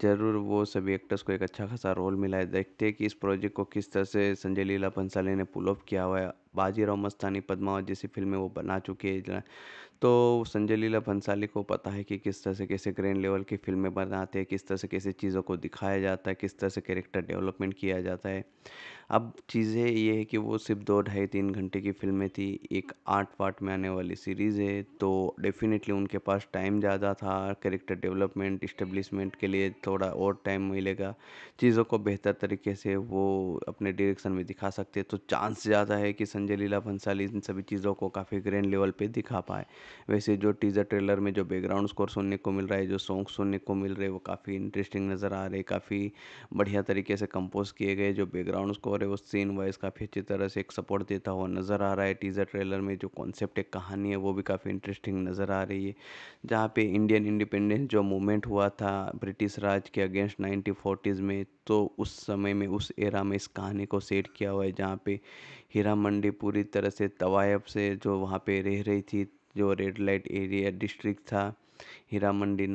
A: जरूर वो सभी एक्टर्स को एक अच्छा खासा रोल मिला है देखते हैं कि इस प्रोजेक्ट को किस तरह से संजय लीला भंसाली ने पुल ऑफ किया हुआ है बाजीराव मस्तानी पद्मावत जैसी फिल्में वो बना चुके हैं तो संजय लीला भंसाली को पता है कि किस तरह से कैसे ग्रैंड लेवल की फिल्में बनाते हैं किस तरह से कैसे चीज़ों को दिखाया जाता है किस तरह से कैरेक्टर डेवलपमेंट किया जाता है अब चीज़ें ये है कि वो सिर्फ दो ढाई तीन घंटे की फ़िल्में थी एक आठ पार्ट में आने वाली सीरीज़ है तो डेफ़िनेटली उनके पास टाइम ज़्यादा था कैरेक्टर डेवलपमेंट इस्टेब्लिशमेंट के लिए थोड़ा और टाइम मिलेगा चीज़ों को बेहतर तरीके से वो अपने डायरेक्शन में दिखा सकते तो चांस ज़्यादा है कि संजय लीला भंसाली इन सभी चीज़ों को काफ़ी ग्रैंड लेवल पर दिखा पाए वैसे जो टीज़र ट्रेलर में जो बैकग्राउंड स्कोर सुनने को मिल रहा है जो सॉन्ग सुनने को मिल रहे वो काफ़ी इंटरेस्टिंग नज़र आ रहे काफ़ी बढ़िया तरीके से कंपोज किए गए जो बैकग्राउंड स्कोर और है वो सीन वाइज काफ़ी अच्छी तरह से एक सपोर्ट देता हुआ नज़र आ रहा है टीज़र ट्रेलर में जो कॉन्सेप्ट एक कहानी है वो भी काफ़ी इंटरेस्टिंग नज़र आ रही है जहाँ पे इंडियन इंडिपेंडेंस जो मूवमेंट हुआ था ब्रिटिश राज के अगेंस्ट नाइनटीन फोर्टीज़ में तो उस समय में उस एरा में इस कहानी को सेट किया हुआ है जहाँ पे हीरा मंडी पूरी तरह से तवायब से जो वहाँ पे रह रही थी जो रेड लाइट एरिया डिस्ट्रिक्ट था हीरा मंडी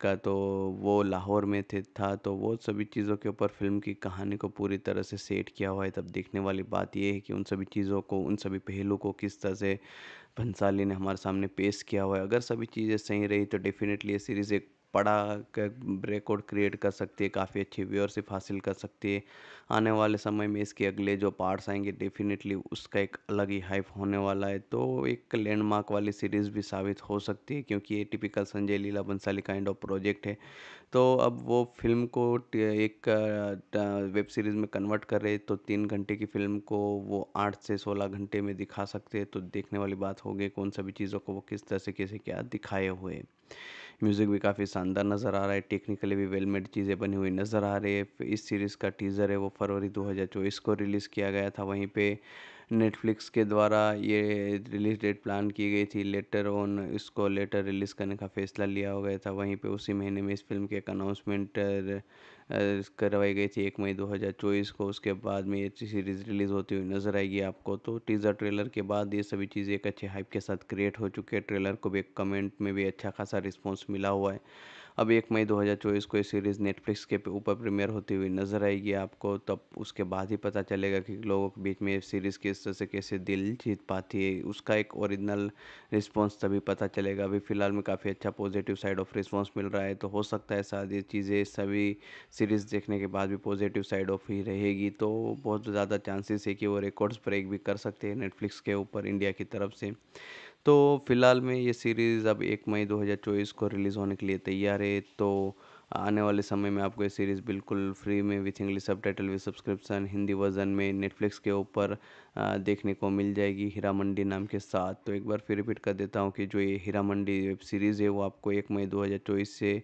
A: का तो वो लाहौर में थे था तो वो सभी चीज़ों के ऊपर फ़िल्म की कहानी को पूरी तरह से सेट किया हुआ है तब देखने वाली बात ये है कि उन सभी चीज़ों को उन सभी पहलू को किस तरह से भंसाली ने हमारे सामने पेश किया हुआ है अगर सभी चीज़ें सही रही तो डेफ़िनेटली ये सीरीज़ एक बड़ा रिकॉर्ड क्रिएट कर सकती है काफ़ी अच्छी व्यूअरशिप हासिल कर सकती है आने वाले समय में इसके अगले जो पार्ट्स आएंगे डेफिनेटली उसका एक अलग ही हाइप होने वाला है तो एक लैंडमार्क वाली सीरीज़ भी साबित हो सकती है क्योंकि ये typical Sanjay Leela Bhansali kind of project है तो अब वो फिल्म को एक वेब सीरीज़ में कन्वर्ट कर रहे तो तीन घंटे की फिल्म को वो आठ से सोलह घंटे में दिखा सकते हैं तो देखने वाली बात होगी कौन सभी चीज़ों को वो किस तरह से कैसे क्या दिखाए हुए म्यूज़िक भी काफ़ी शानदार नज़र आ रहा है टेक्निकली भी वेल मेड चीज़ें बनी हुई नज़र आ रही है इस सीरीज़ का टीज़र है वो फरवरी 2024 को रिलीज़ किया गया था वहीं पे नेटफ्लिक्स के द्वारा ये रिलीज़ डेट प्लान की गई थी लेटर ऑन इसको लेटर रिलीज़ करने का फैसला लिया हो गया था वहीं पे उसी महीने में इस फिल्म के एक अनाउंसमेंट करवाई गई थी एक मई 2024 को उसके बाद में ये सीरीज़ रिलीज़ होती हुई नज़र आएगी आपको तो टीज़र ट्रेलर के बाद ये सभी चीज़ें एक अच्छे हाइप के साथ क्रिएट हो चुकी है ट्रेलर को भी एक कमेंट में भी अच्छा खासा रिस्पॉन्स मिला हुआ है अब एक मई 2024 को ये सीरीज़ नेटफ्लिक्स के ऊपर प्रीमियर होती हुई नज़र आएगी आपको तब उसके बाद ही पता चलेगा कि लोगों के बीच में ये सीरीज़ किस तरह से कैसे दिल जीत पाती है उसका एक ओरिजिनल रिस्पॉन्स तभी पता चलेगा अभी फ़िलहाल में काफ़ी अच्छा पॉजिटिव साइड ऑफ रिस्पॉन्स मिल रहा है तो हो सकता है शायद ये चीज़ें सभी सीरीज़ देखने के बाद भी पॉजिटिव साइड ऑफ ही रहेगी तो बहुत ज़्यादा चांसेस है कि वो रिकॉर्ड्स ब्रेक भी कर सकते हैं नेटफ्लिक्स के ऊपर इंडिया की तरफ से तो फ़िलहाल में ये सीरीज़ अब एक मई 2024 को रिलीज़ होने के लिए तैयार है तो आने वाले समय में आपको ये सीरीज़ बिल्कुल फ्री में with English subtitle with subscription Hindi version में नेटफ्लिक्स के ऊपर देखने को मिल जाएगी हीरा मंडी नाम के साथ तो एक बार फिर रिपीट कर देता हूँ कि जो ये हीरा मंडी वेब सीरीज़ है वो आपको एक मई 2024 से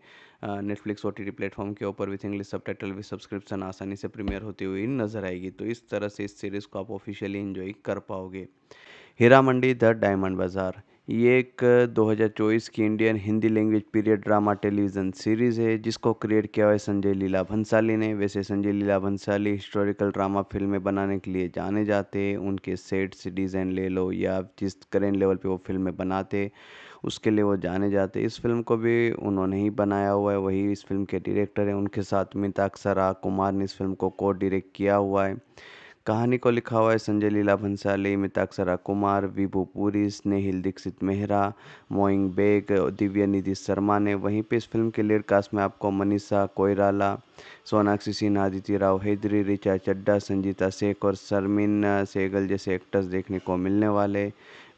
A: नेटफ्लिक्स ओ टी प्लेटफॉर्म के ऊपर with English subtitle with subscription आसानी से प्रीमियर होती हुई नज़र आएगी तो इस तरह से इस सीरीज़ को आप ऑफिशियली इन्जॉय कर पाओगे हीरा मंडी द डायमंड बाज़ार ये एक 2024 की Indian Hindi language period drama television series है जिसको क्रिएट किया हुआ है संजय लीला भंसाली ने वैसे संजय लीला भंसाली हिस्टोरिकल ड्रामा फिल्में बनाने के लिए जाने जाते हैं उनके सेट्स डिज़ाइन ले लो या जिस करेंट लेवल पे वो फिल्में बनाते उसके लिए वो जाने जाते इस फिल्म को भी उन्होंने ही बनाया हुआ है वही इस फिल्म के डायरेक्टर हैं उनके साथ मिताक्षरा कुमार ने इस फिल्म को को डायरेक्ट किया हुआ है कहानी को लिखा हुआ है संजय लीला भंसाली मिताक्षरा कुमार विभू पुरी स्नेहिल दीक्षित मेहरा मोइंग बेग दिव्या निधि शर्मा ने वहीं पे इस फिल्म के लीड कास्ट में आपको मनीषा कोयराला सोनाक्षी सिन्हा आदित्य राव हैदरी रिचा चड्डा संजीता शेख और शर्मिन सेगल जैसे एक्टर्स देखने को मिलने वाले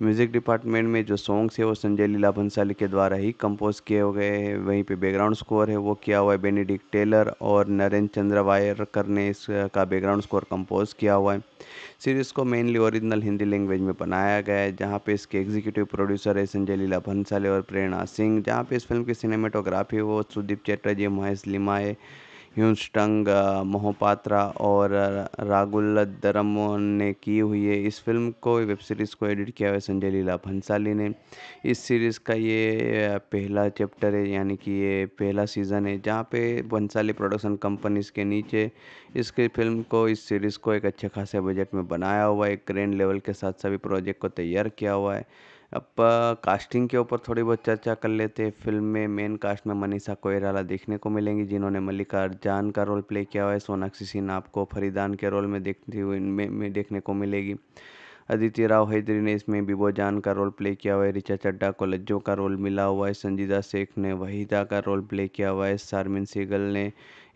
A: म्यूज़िक डिपार्टमेंट में जो सॉन्ग्स है वो संजय लीला भंसाली के द्वारा ही कंपोज किए गए हैं वहीं पे बैकग्राउंड स्कोर है वो किया हुआ है बेनेडिक्ट टेलर और नरेंद्र चंद्र वायरकर ने इसका बैकग्राउंड स्कोर कंपोज किया हुआ है सीरीज़ को मेनली ओरिजिनल हिंदी लैंग्वेज में बनाया गया है जहाँ पे इसके एग्जीक्यूटिव प्रोड्यूसर है संजय लीला भंसाली और प्रेरणा सिंह जहाँ पे इस फिल्म की सिनेमेटोग्राफी वो सुदीप चैटर्जी महेश लिमाए ह्यूस्टंग मोहपात्रा और रागुल राघुलधरमोहन ने की हुई है इस फिल्म को वेब सीरीज़ को एडिट किया हुआ है संजय लीला भंसाली ने इस सीरीज़ का ये पहला चैप्टर है यानी कि ये पहला सीज़न है जहाँ पे भंसाली प्रोडक्शन कंपनीज के नीचे इसके फिल्म को इस सीरीज़ को एक अच्छे खासे बजट में बनाया हुआ है एक ग्रैंड लेवल के साथ सभी प्रोजेक्ट को तैयार किया हुआ है अब कास्टिंग के ऊपर थोड़ी बहुत चर्चा कर लेते हैं फिल्म में मेन कास्ट में मनीषा कोयराला देखने को मिलेंगी जिन्होंने मल्लिकार्जुन का रोल प्ले किया हुआ है सोनाक्षी सिन्हा आपको फरीदान के रोल में देखती हुई इनमें में देखने को मिलेगी अदिति राव हैदरी ने इसमें बिबो जान का रोल प्ले किया हुआ है ऋचा चड्डा को लज्जो का रोल मिला हुआ है संजीदा शेख ने वहीदा का रोल प्ले किया हुआ है शारमिन सीगल ने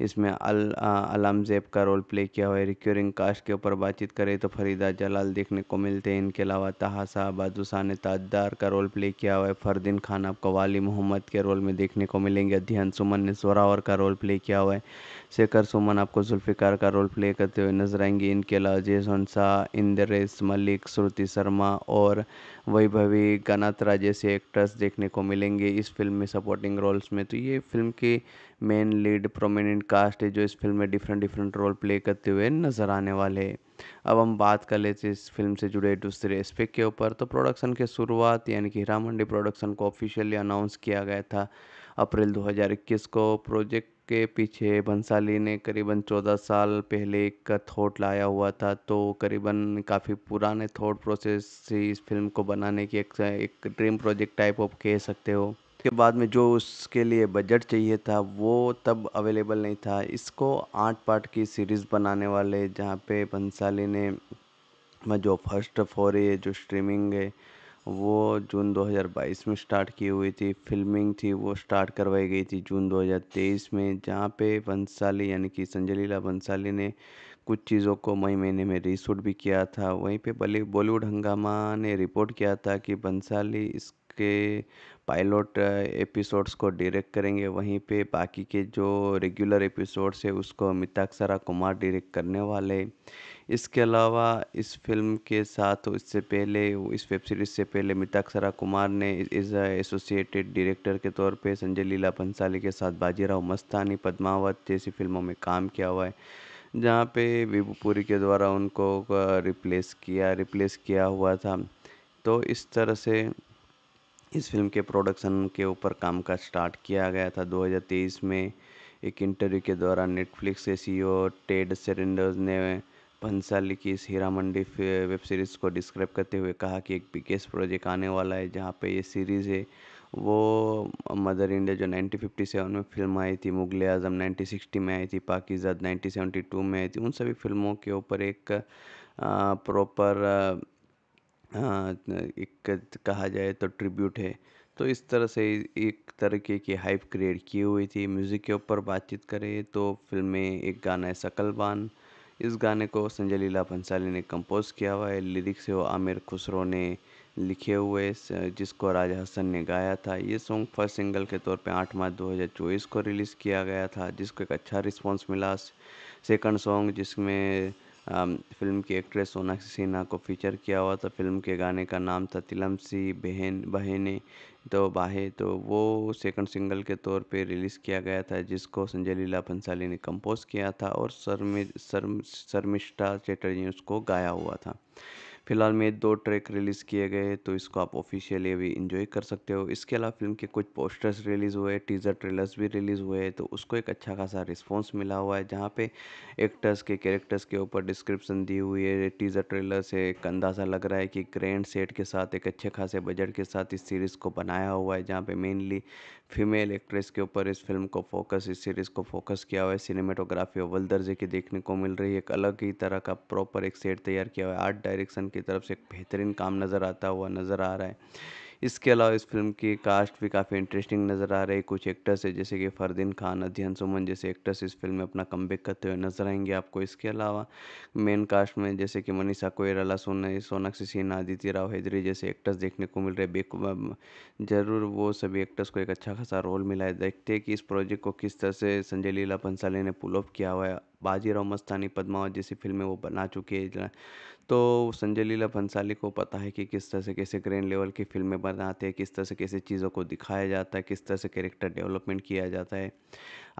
A: इसमें अल अलम का रोल प्ले किया हुआ है रिक्योरिंग कास्ट के ऊपर बातचीत करें तो फरीदा जलाल देखने को मिलते हैं इनके अलावा ताहा साहब आदुसा ने ताजदार का रोल प्ले किया हुआ है फ़रदीन खान आपको वाली मोहम्मद के रोल में देखने को मिलेंगे अध्ययन सुमन ने सोरावर का रोल प्ले किया हुआ है शेखर सुमन आपको जुल्फ़िकार का रोल प्ले करते हुए नजर आएंगे इनके अलावा जयसन शाह इंद्रेश मलिक श्रुति शर्मा और वैभवी गनात्रा जैसे एक्टर्स देखने को मिलेंगे इस फिल्म में सपोर्टिंग रोल्स में तो ये फिल्म की मेन लीड प्रोमिनेंट कास्ट है जो इस फिल्म में डिफरेंट डिफरेंट रोल प्ले करते हुए नज़र आने वाले अब हम बात कर लेते इस फिल्म से जुड़े दूसरे एस्पेक्ट के ऊपर तो प्रोडक्शन के शुरुआत यानी कि हीरा मंडी प्रोडक्शन को ऑफिशियली अनाउंस किया गया था अप्रैल 2021 को प्रोजेक्ट के पीछे भंसाली ने करीबन 14 साल पहले एक थॉट लाया हुआ था तो करीबन काफ़ी पुराने थॉट प्रोसेस से इस फिल्म को बनाने की एक, एक ड्रीम प्रोजेक्ट टाइप ऑफ कह सकते हो के बाद में जो उसके लिए बजट चाहिए था वो तब अवेलेबल नहीं था इसको आठ पार्ट की सीरीज़ बनाने वाले जहाँ पे भंसाली ने जो फर्स्ट फॉर ये जो स्ट्रीमिंग है वो जून 2022 में स्टार्ट की हुई थी फिल्मिंग थी वो स्टार्ट करवाई गई थी जून 2023 में जहाँ पे बंसाली यानी कि संजय लीला बंसाली ने कुछ चीज़ों को मई महीने में रीशूट भी किया था वहीं पे बॉलीवुड हंगामा ने रिपोर्ट किया था कि बंसाली इस के पायलट एपिसोड्स को डायरेक्ट करेंगे वहीं पे बाकी के जो रेगुलर एपिसोड्स है उसको अमिताक्षरा कुमार डायरेक्ट करने वाले इसके अलावा इस फिल्म के साथ इससे पहले इस वेब सीरीज़ से पहले मिताक्षरा कुमार ने इस एसोसिएटेड डायरेक्टर के तौर पे संजय लीला भंसाली के साथ बाजीराव मस्तानी पद्मावत जैसी फिल्मों में काम किया हुआ है जहाँ पे विभूपुरी के द्वारा उनको रिप्लेस किया रिप्लेस किया हुआ था तो इस तरह से इस फिल्म के प्रोडक्शन के ऊपर काम काज स्टार्ट किया गया था 2023 में एक इंटरव्यू के दौरान नेटफ्लिक्स के सीईओ टेड सेरेंडर्स ने भंसाली की इस हीरा मंडी वेब सीरीज़ को डिस्क्राइब करते हुए कहा कि एक बिगेस्ट प्रोजेक्ट आने वाला है जहाँ पे ये सीरीज़ है वो मदर इंडिया जो 1957 में फिल्म आई थी मुगल आजम 1960 में आई थी पाकिजात 1972 में आई थी उन सभी फिल्मों के ऊपर एक प्रॉपर हाँ, एक कहा जाए तो ट्रिब्यूट है तो इस तरह से एक तरीके की हाइप क्रिएट की हुई थी म्यूज़िक के ऊपर बातचीत करें तो फ़िल्म में एक गाना है बान इस गाने को संजय लीला भंसाली ने कंपोज़ किया हुआ है लिरिक्स है वो आमिर खुसरो ने लिखे हुए जिसको राजा हसन ने गाया था ये सॉन्ग फर्स्ट सिंगल के तौर पे आठ मार्च दो को रिलीज़ किया गया था जिसको एक अच्छा रिस्पॉन्स मिला सेकंड सॉन्ग जिसमें फिल्म की एक्ट्रेस सोनाक्षी सिन्हा को फीचर किया हुआ था फिल्म के गाने का नाम था तिलम सी बहन बहने तो बाहे तो वो सेकंड सिंगल के तौर पे रिलीज़ किया गया था जिसको संजय लीला भंसाली ने कंपोज किया था और शर्मि शर्म शर्मिष्ठा चैटर्जी ने उसको गाया हुआ था फिलहाल में दो ट्रैक रिलीज़ किए गए हैं तो इसको आप ऑफिशियली अभी इंजॉय कर सकते हो इसके अलावा फिल्म के कुछ पोस्टर्स रिलीज़ हुए टीज़र ट्रेलर्स भी रिलीज़ हुए हैं तो उसको एक अच्छा खासा रिस्पॉन्स मिला हुआ है जहाँ पे एक्टर्स के कैरेक्टर्स के ऊपर डिस्क्रिप्शन दी हुई है टीज़र ट्रेलर से एक अंदाज़ा लग रहा है कि ग्रैंड सेट के साथ एक अच्छे खासे बजट के साथ इस सीरीज़ को बनाया हुआ है जहाँ पर मेनली फीमेल एक्ट्रेस के ऊपर इस फिल्म को फोकस इस सीरीज़ को फोकस किया हुआ है सिनेमेटोग्राफी अव्वल दर्जे की देखने को मिल रही है एक अलग ही तरह का प्रॉपर एक सेट तैयार किया हुआ है आर्ट डायरेक्शन की तरफ से एक बेहतरीन काम नज़र आता हुआ नज़र आ रहा है इसके अलावा इस फिल्म की कास्ट भी काफ़ी इंटरेस्टिंग नज़र आ रही है कुछ एक्टर्स है जैसे कि फ़रदीन खान अध्ययन सुमन जैसे एक्टर्स इस फिल्म में अपना कम करते हुए नजर आएंगे आपको इसके अलावा मेन कास्ट में जैसे कि मनीषा कोयराला सोना सोनाक्षी सिन्हा आदित्य राव हैदरी जैसे एक्टर्स देखने को मिल रहे बेक जरूर वो सभी एक्टर्स को एक अच्छा खासा रोल मिला है देखते हैं कि इस प्रोजेक्ट को किस तरह से संजय लीला भंसाली ने पुल ऑफ किया हुआ है बाजीराव मस्तानी पद्मावत जैसी फिल्में वो बना चुके हैं तो संजय लीला भंसाली को पता है कि किस तरह से कैसे ग्रैंड लेवल की फिल्में बनाते हैं किस तरह से कैसे चीज़ों को दिखाया जाता है किस तरह से कैरेक्टर डेवलपमेंट किया जाता है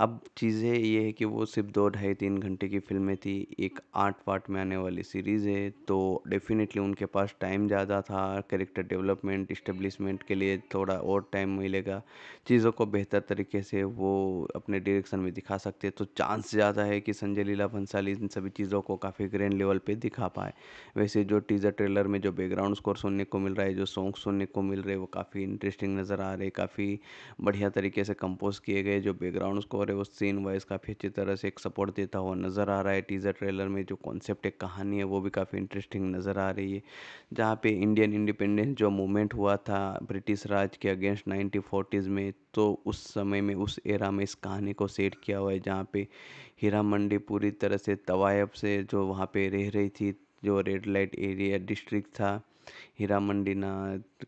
A: अब चीज़ें ये है कि वो सिर्फ दो ढाई तीन घंटे की फ़िल्में थी एक आठ पार्ट में आने वाली सीरीज़ है तो डेफ़िनेटली उनके पास टाइम ज़्यादा था कैरेक्टर डेवलपमेंट इस्टेब्लिशमेंट के लिए थोड़ा और टाइम मिलेगा चीज़ों को बेहतर तरीके से वो अपने डायरेक्शन में दिखा सकते तो चांस ज़्यादा है कि संजय लीला भंसाली इन सभी चीज़ों को काफ़ी ग्रैंड लेवल पर दिखा पाए वैसे जो टीज़र ट्रेलर में जो बैकग्राउंड स्कोर सुनने को मिल रहा है जो सॉन्ग सुनने को मिल रहे वो काफ़ी इंटरेस्टिंग नज़र आ रहे काफ़ी बढ़िया तरीके से कंपोज किए गए जो बैकग्राउंड स्कोर और वो सीन वाइज काफ़ी अच्छी तरह से एक सपोर्ट देता हुआ नज़र आ रहा है टीज़र ट्रेलर में जो कॉन्सेप्ट एक कहानी है वो भी काफ़ी इंटरेस्टिंग नज़र आ रही है जहाँ पे इंडियन इंडिपेंडेंस जो मूवमेंट हुआ था ब्रिटिश राज के अगेंस्ट नाइनटीन फोर्टीज़ में तो उस समय में उस एरा में इस कहानी को सेट किया हुआ है जहाँ पे हीरा मंडी पूरी तरह से तवायब से जो वहाँ पे रह रही थी जो रेड लाइट एरिया डिस्ट्रिक्ट था हीरा मंडीना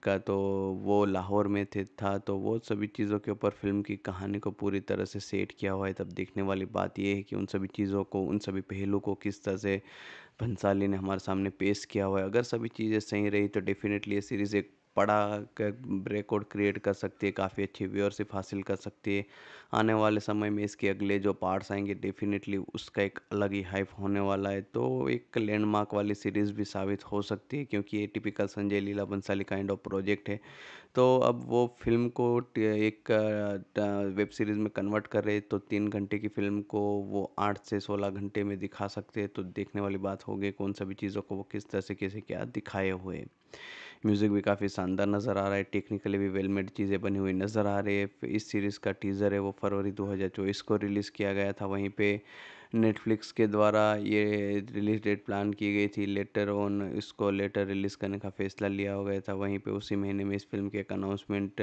A: का तो वो लाहौर में थे था तो वो सभी चीज़ों के ऊपर फ़िल्म की कहानी को पूरी तरह से सेट किया हुआ है तब देखने वाली बात ये है कि उन सभी चीज़ों को उन सभी पहलू को किस तरह से भंसाली ने हमारे सामने पेश किया हुआ है अगर सभी चीज़ें सही रही तो डेफ़िनेटली ये सीरीज़ एक बड़ा रिकॉर्ड क्रिएट कर सकती है काफ़ी अच्छी व्यूअरशिप हासिल कर सकती है आने वाले समय में इसके अगले जो पार्ट्स आएंगे डेफिनेटली उसका एक अलग ही हाइप होने वाला है तो एक लैंडमार्क वाली सीरीज़ भी साबित हो सकती है क्योंकि ये typical Sanjay Leela Bhansali kind of project है तो अब वो फिल्म को एक वेब सीरीज़ में कन्वर्ट कर रहे तो तीन घंटे की फिल्म को वो आठ से सोलह घंटे में दिखा सकते हैं तो देखने वाली बात होगी कौन सभी चीज़ों को वो किस तरह से कैसे क्या दिखाए हुए म्यूज़िक भी काफ़ी शानदार नज़र आ रहा है टेक्निकली भी वेल मेड चीज़ें बनी हुई नज़र आ रही है इस सीरीज़ का टीज़र है वो फरवरी चौबीस को रिलीज़ किया गया था वहीं पे नेटफ्लिक्स के द्वारा ये रिलीज़ डेट प्लान की गई थी लेटर ऑन इसको लेटर रिलीज़ करने का फैसला लिया हो गया था वहीं पर उसी महीने में इस फिल्म के एक अनाउंसमेंट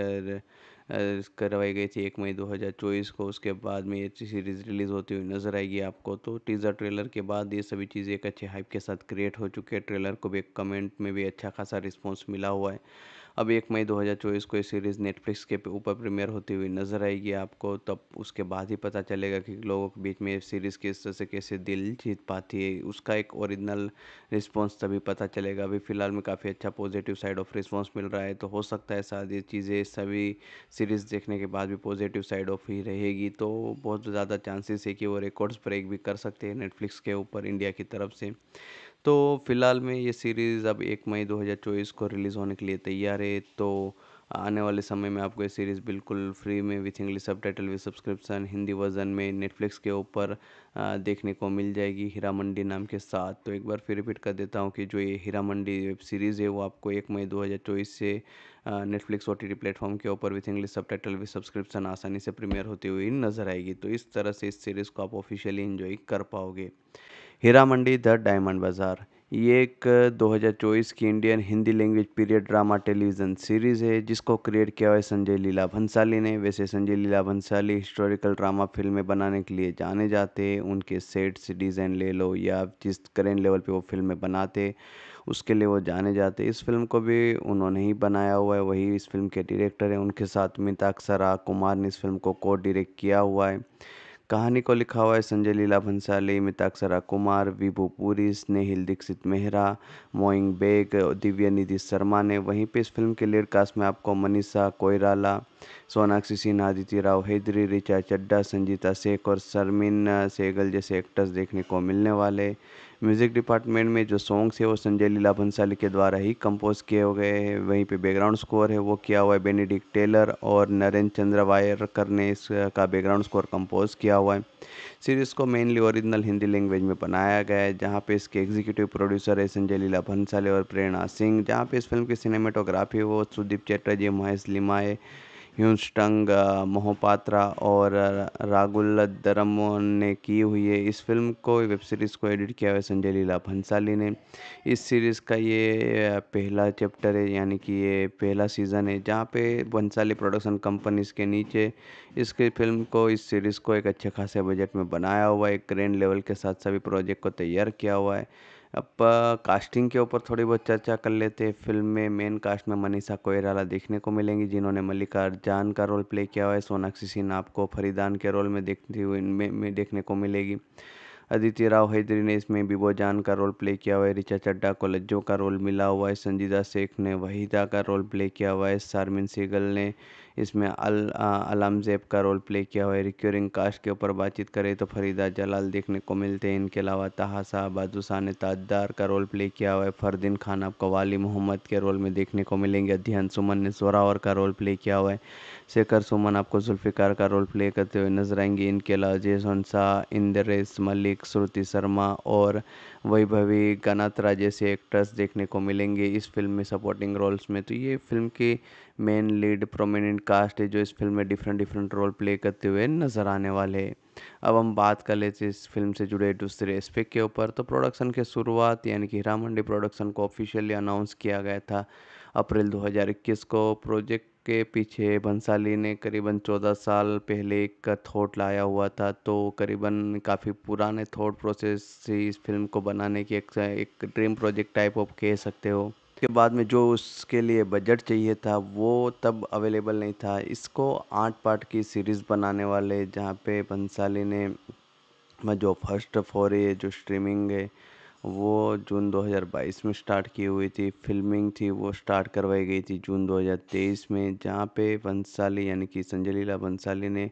A: करवाई गई थी एक मई 2024 को उसके बाद में ये सीरीज़ रिलीज़ होती हुई नज़र आएगी आपको तो टीज़र ट्रेलर के बाद ये सभी चीज़ें एक अच्छे हाइप के साथ क्रिएट हो चुके हैं ट्रेलर को भी कमेंट में भी अच्छा खासा रिस्पॉन्स मिला हुआ है अब एक मई 2024 को ये सीरीज़ नेटफ्लिक्स के ऊपर प्रीमियर होती हुई नज़र आएगी आपको तब उसके बाद ही पता चलेगा कि लोगों के बीच में ये सीरीज़ किस तरह से कैसे दिल जीत पाती है उसका एक ओरिजिनल रिस्पॉन्स तभी पता चलेगा अभी फ़िलहाल में काफ़ी अच्छा पॉजिटिव साइड ऑफ रिस्पॉन्स मिल रहा है तो हो सकता है शायद ये चीज़ें सभी सीरीज़ देखने के बाद भी पॉजिटिव साइड ऑफ ही रहेगी तो बहुत ज़्यादा चांसेस है कि वो रिकॉर्ड्स ब्रेक भी कर सकते हैं नेटफ्लिक्स के ऊपर इंडिया की तरफ से तो फिलहाल में ये सीरीज़ अब एक मई 2024 को रिलीज़ होने के लिए तैयार है तो आने वाले समय में आपको ये सीरीज़ बिल्कुल फ्री में with English subtitle with subscription Hindi version में नेटफ्लिक्स के ऊपर देखने को मिल जाएगी हीरा मंडी नाम के साथ तो एक बार फिर रिपीट कर देता हूँ कि जो ये हीरा मंडी वेब सीरीज़ है वो आपको एक मई 2024 से नेटफ्लिक्स ओ टी प्लेटफॉर्म के ऊपर with English subtitle with subscription आसानी से प्रीमियर होती हुई नज़र आएगी तो इस तरह से इस सीरीज़ को आप ऑफिशियली इन्जॉय कर पाओगे हीरा मंडी द डायमंड बाज़ार ये एक 2024 की Indian Hindi language period drama television series है जिसको क्रिएट किया हुआ है संजय लीला भंसाली ने वैसे संजय लीला भंसाली हिस्टोरिकल ड्रामा फिल्में बनाने के लिए जाने जाते हैं उनके सेट्स डिज़ाइन ले लो या जिस करेंट लेवल पे वो फिल्में बनाते उसके लिए वो जाने जाते इस फिल्म को भी उन्होंने ही बनाया हुआ है वही इस फिल्म के डायरेक्टर हैं उनके साथ मिताक्षरा कुमार ने इस फिल्म को को डायरेक्ट किया हुआ है कहानी को लिखा हुआ है संजय लीला भंसाली मिताक्षरा कुमार विभू पुरी स्नेहिल दीक्षित मेहरा मोइंग बेग दिव्य निधि शर्मा ने वहीं पे इस फिल्म के लीड कास्ट में आपको मनीषा कोयराला सोनाक्षी सिन्हा अदिति राव हैदरी रिचा चड्डा संजीता शेख और शर्मिन सेगल जैसे एक्टर्स देखने को मिलने वाले म्यूज़िक डिपार्टमेंट में जो सॉन्ग्स है वो संजय लीला भंसाली के द्वारा ही कंपोज किए हो गए हैं वहीं पे बैकग्राउंड स्कोर है वो किया हुआ है बेनेडिक्ट टेलर और नरेंद्र चंद्र वायरकर ने इसका बैकग्राउंड स्कोर कंपोज किया हुआ है सीरीज़ को मेनली ओरिजिनल हिंदी लैंग्वेज में बनाया गया है जहाँ पे इसके एग्जीक्यूटिव प्रोड्यूसर है संजय लीला भंसाली और प्रेरणा सिंह जहाँ पे इस फिल्म की सिनेमेटोग्राफी वो सुदीप चैटर्जी महेश लिमाए ह्यूस्टंग मोहपात्रा और दरम ने की हुई है इस फिल्म को वेब सीरीज़ को एडिट किया हुआ है संजय लीला भंसाली ने इस सीरीज़ का ये पहला चैप्टर है यानी कि ये पहला सीज़न है जहाँ पे भंसाली प्रोडक्शन कंपनीज के नीचे इसके फिल्म को इस सीरीज़ को एक अच्छे खासे बजट में बनाया हुआ है एक ग्रैंड लेवल के साथ सभी प्रोजेक्ट को तैयार किया हुआ है अब कास्टिंग के ऊपर थोड़ी बहुत चर्चा कर लेते हैं फिल्म में मेन कास्ट में मनीषा कोयराला देखने को मिलेंगी जिन्होंने मल्लिकार्जुन का रोल प्ले किया हुआ है सोनाक्षी सिन्हा आपको फरीदान के रोल में देखती हुई में देखने को मिलेगी अदिति राव हैदरी ने इसमें बिबो जान का रोल प्ले किया हुआ है ऋचा चड्डा को लज्जो का रोल मिला हुआ है संजीदा शेख ने वहीदा का रोल प्ले किया हुआ है शारमिन सीगल ने इसमें अल अलमज़ेब का रोल प्ले किया हुआ है रिक्योरिंग कास्ट के ऊपर बातचीत करें तो फरीदा जलाल देखने को मिलते हैं इनके अलावा ताहा साहब ने ताजदार का रोल प्ले किया हुआ है फ़रदीन खान आपको वाली मोहम्मद के रोल में देखने को मिलेंगे अध्ययन सुमन ने सोरावर का रोल प्ले किया हुआ है शेखर सुमन आपको जुल्फ़िकार का रोल प्ले करते हुए नजर आएंगे इनके अलावा जयसन शाह इंद्रेश मलिक श्रुति शर्मा और वैभवी कनात राजे से एक्टर्स देखने को मिलेंगे इस फिल्म में सपोर्टिंग रोल्स में तो ये फिल्म के मेन लीड प्रोमिनेंट कास्ट है जो इस फिल्म में डिफरेंट डिफरेंट रोल प्ले करते हुए नज़र आने वाले अब हम बात कर लेते इस फिल्म से जुड़े दूसरे एस्पेक्ट के ऊपर तो प्रोडक्शन के शुरुआत यानी कि हीरा मंडी प्रोडक्शन को ऑफिशियली अनाउंस किया गया था अप्रैल 2021 को प्रोजेक्ट उसके पीछे भंसाली ने करीबन चौदह साल पहले एक थॉट लाया हुआ था तो करीबन काफ़ी पुराने थॉट प्रोसेस से इस फिल्म को बनाने की एक, एक ड्रीम प्रोजेक्ट टाइप ऑफ कह सकते हो उसके बाद में जो उसके लिए बजट चाहिए था वो तब अवेलेबल नहीं था इसको आठ पार्ट की सीरीज़ बनाने वाले जहाँ पे भंसाली ने जो फर्स्ट फॉर जो स्ट्रीमिंग है वो जून 2022 में स्टार्ट की हुई थी फिल्मिंग थी वो स्टार्ट करवाई गई थी जून 2023 में जहाँ पे बंसाली यानी कि संजय लीला बंसाली ने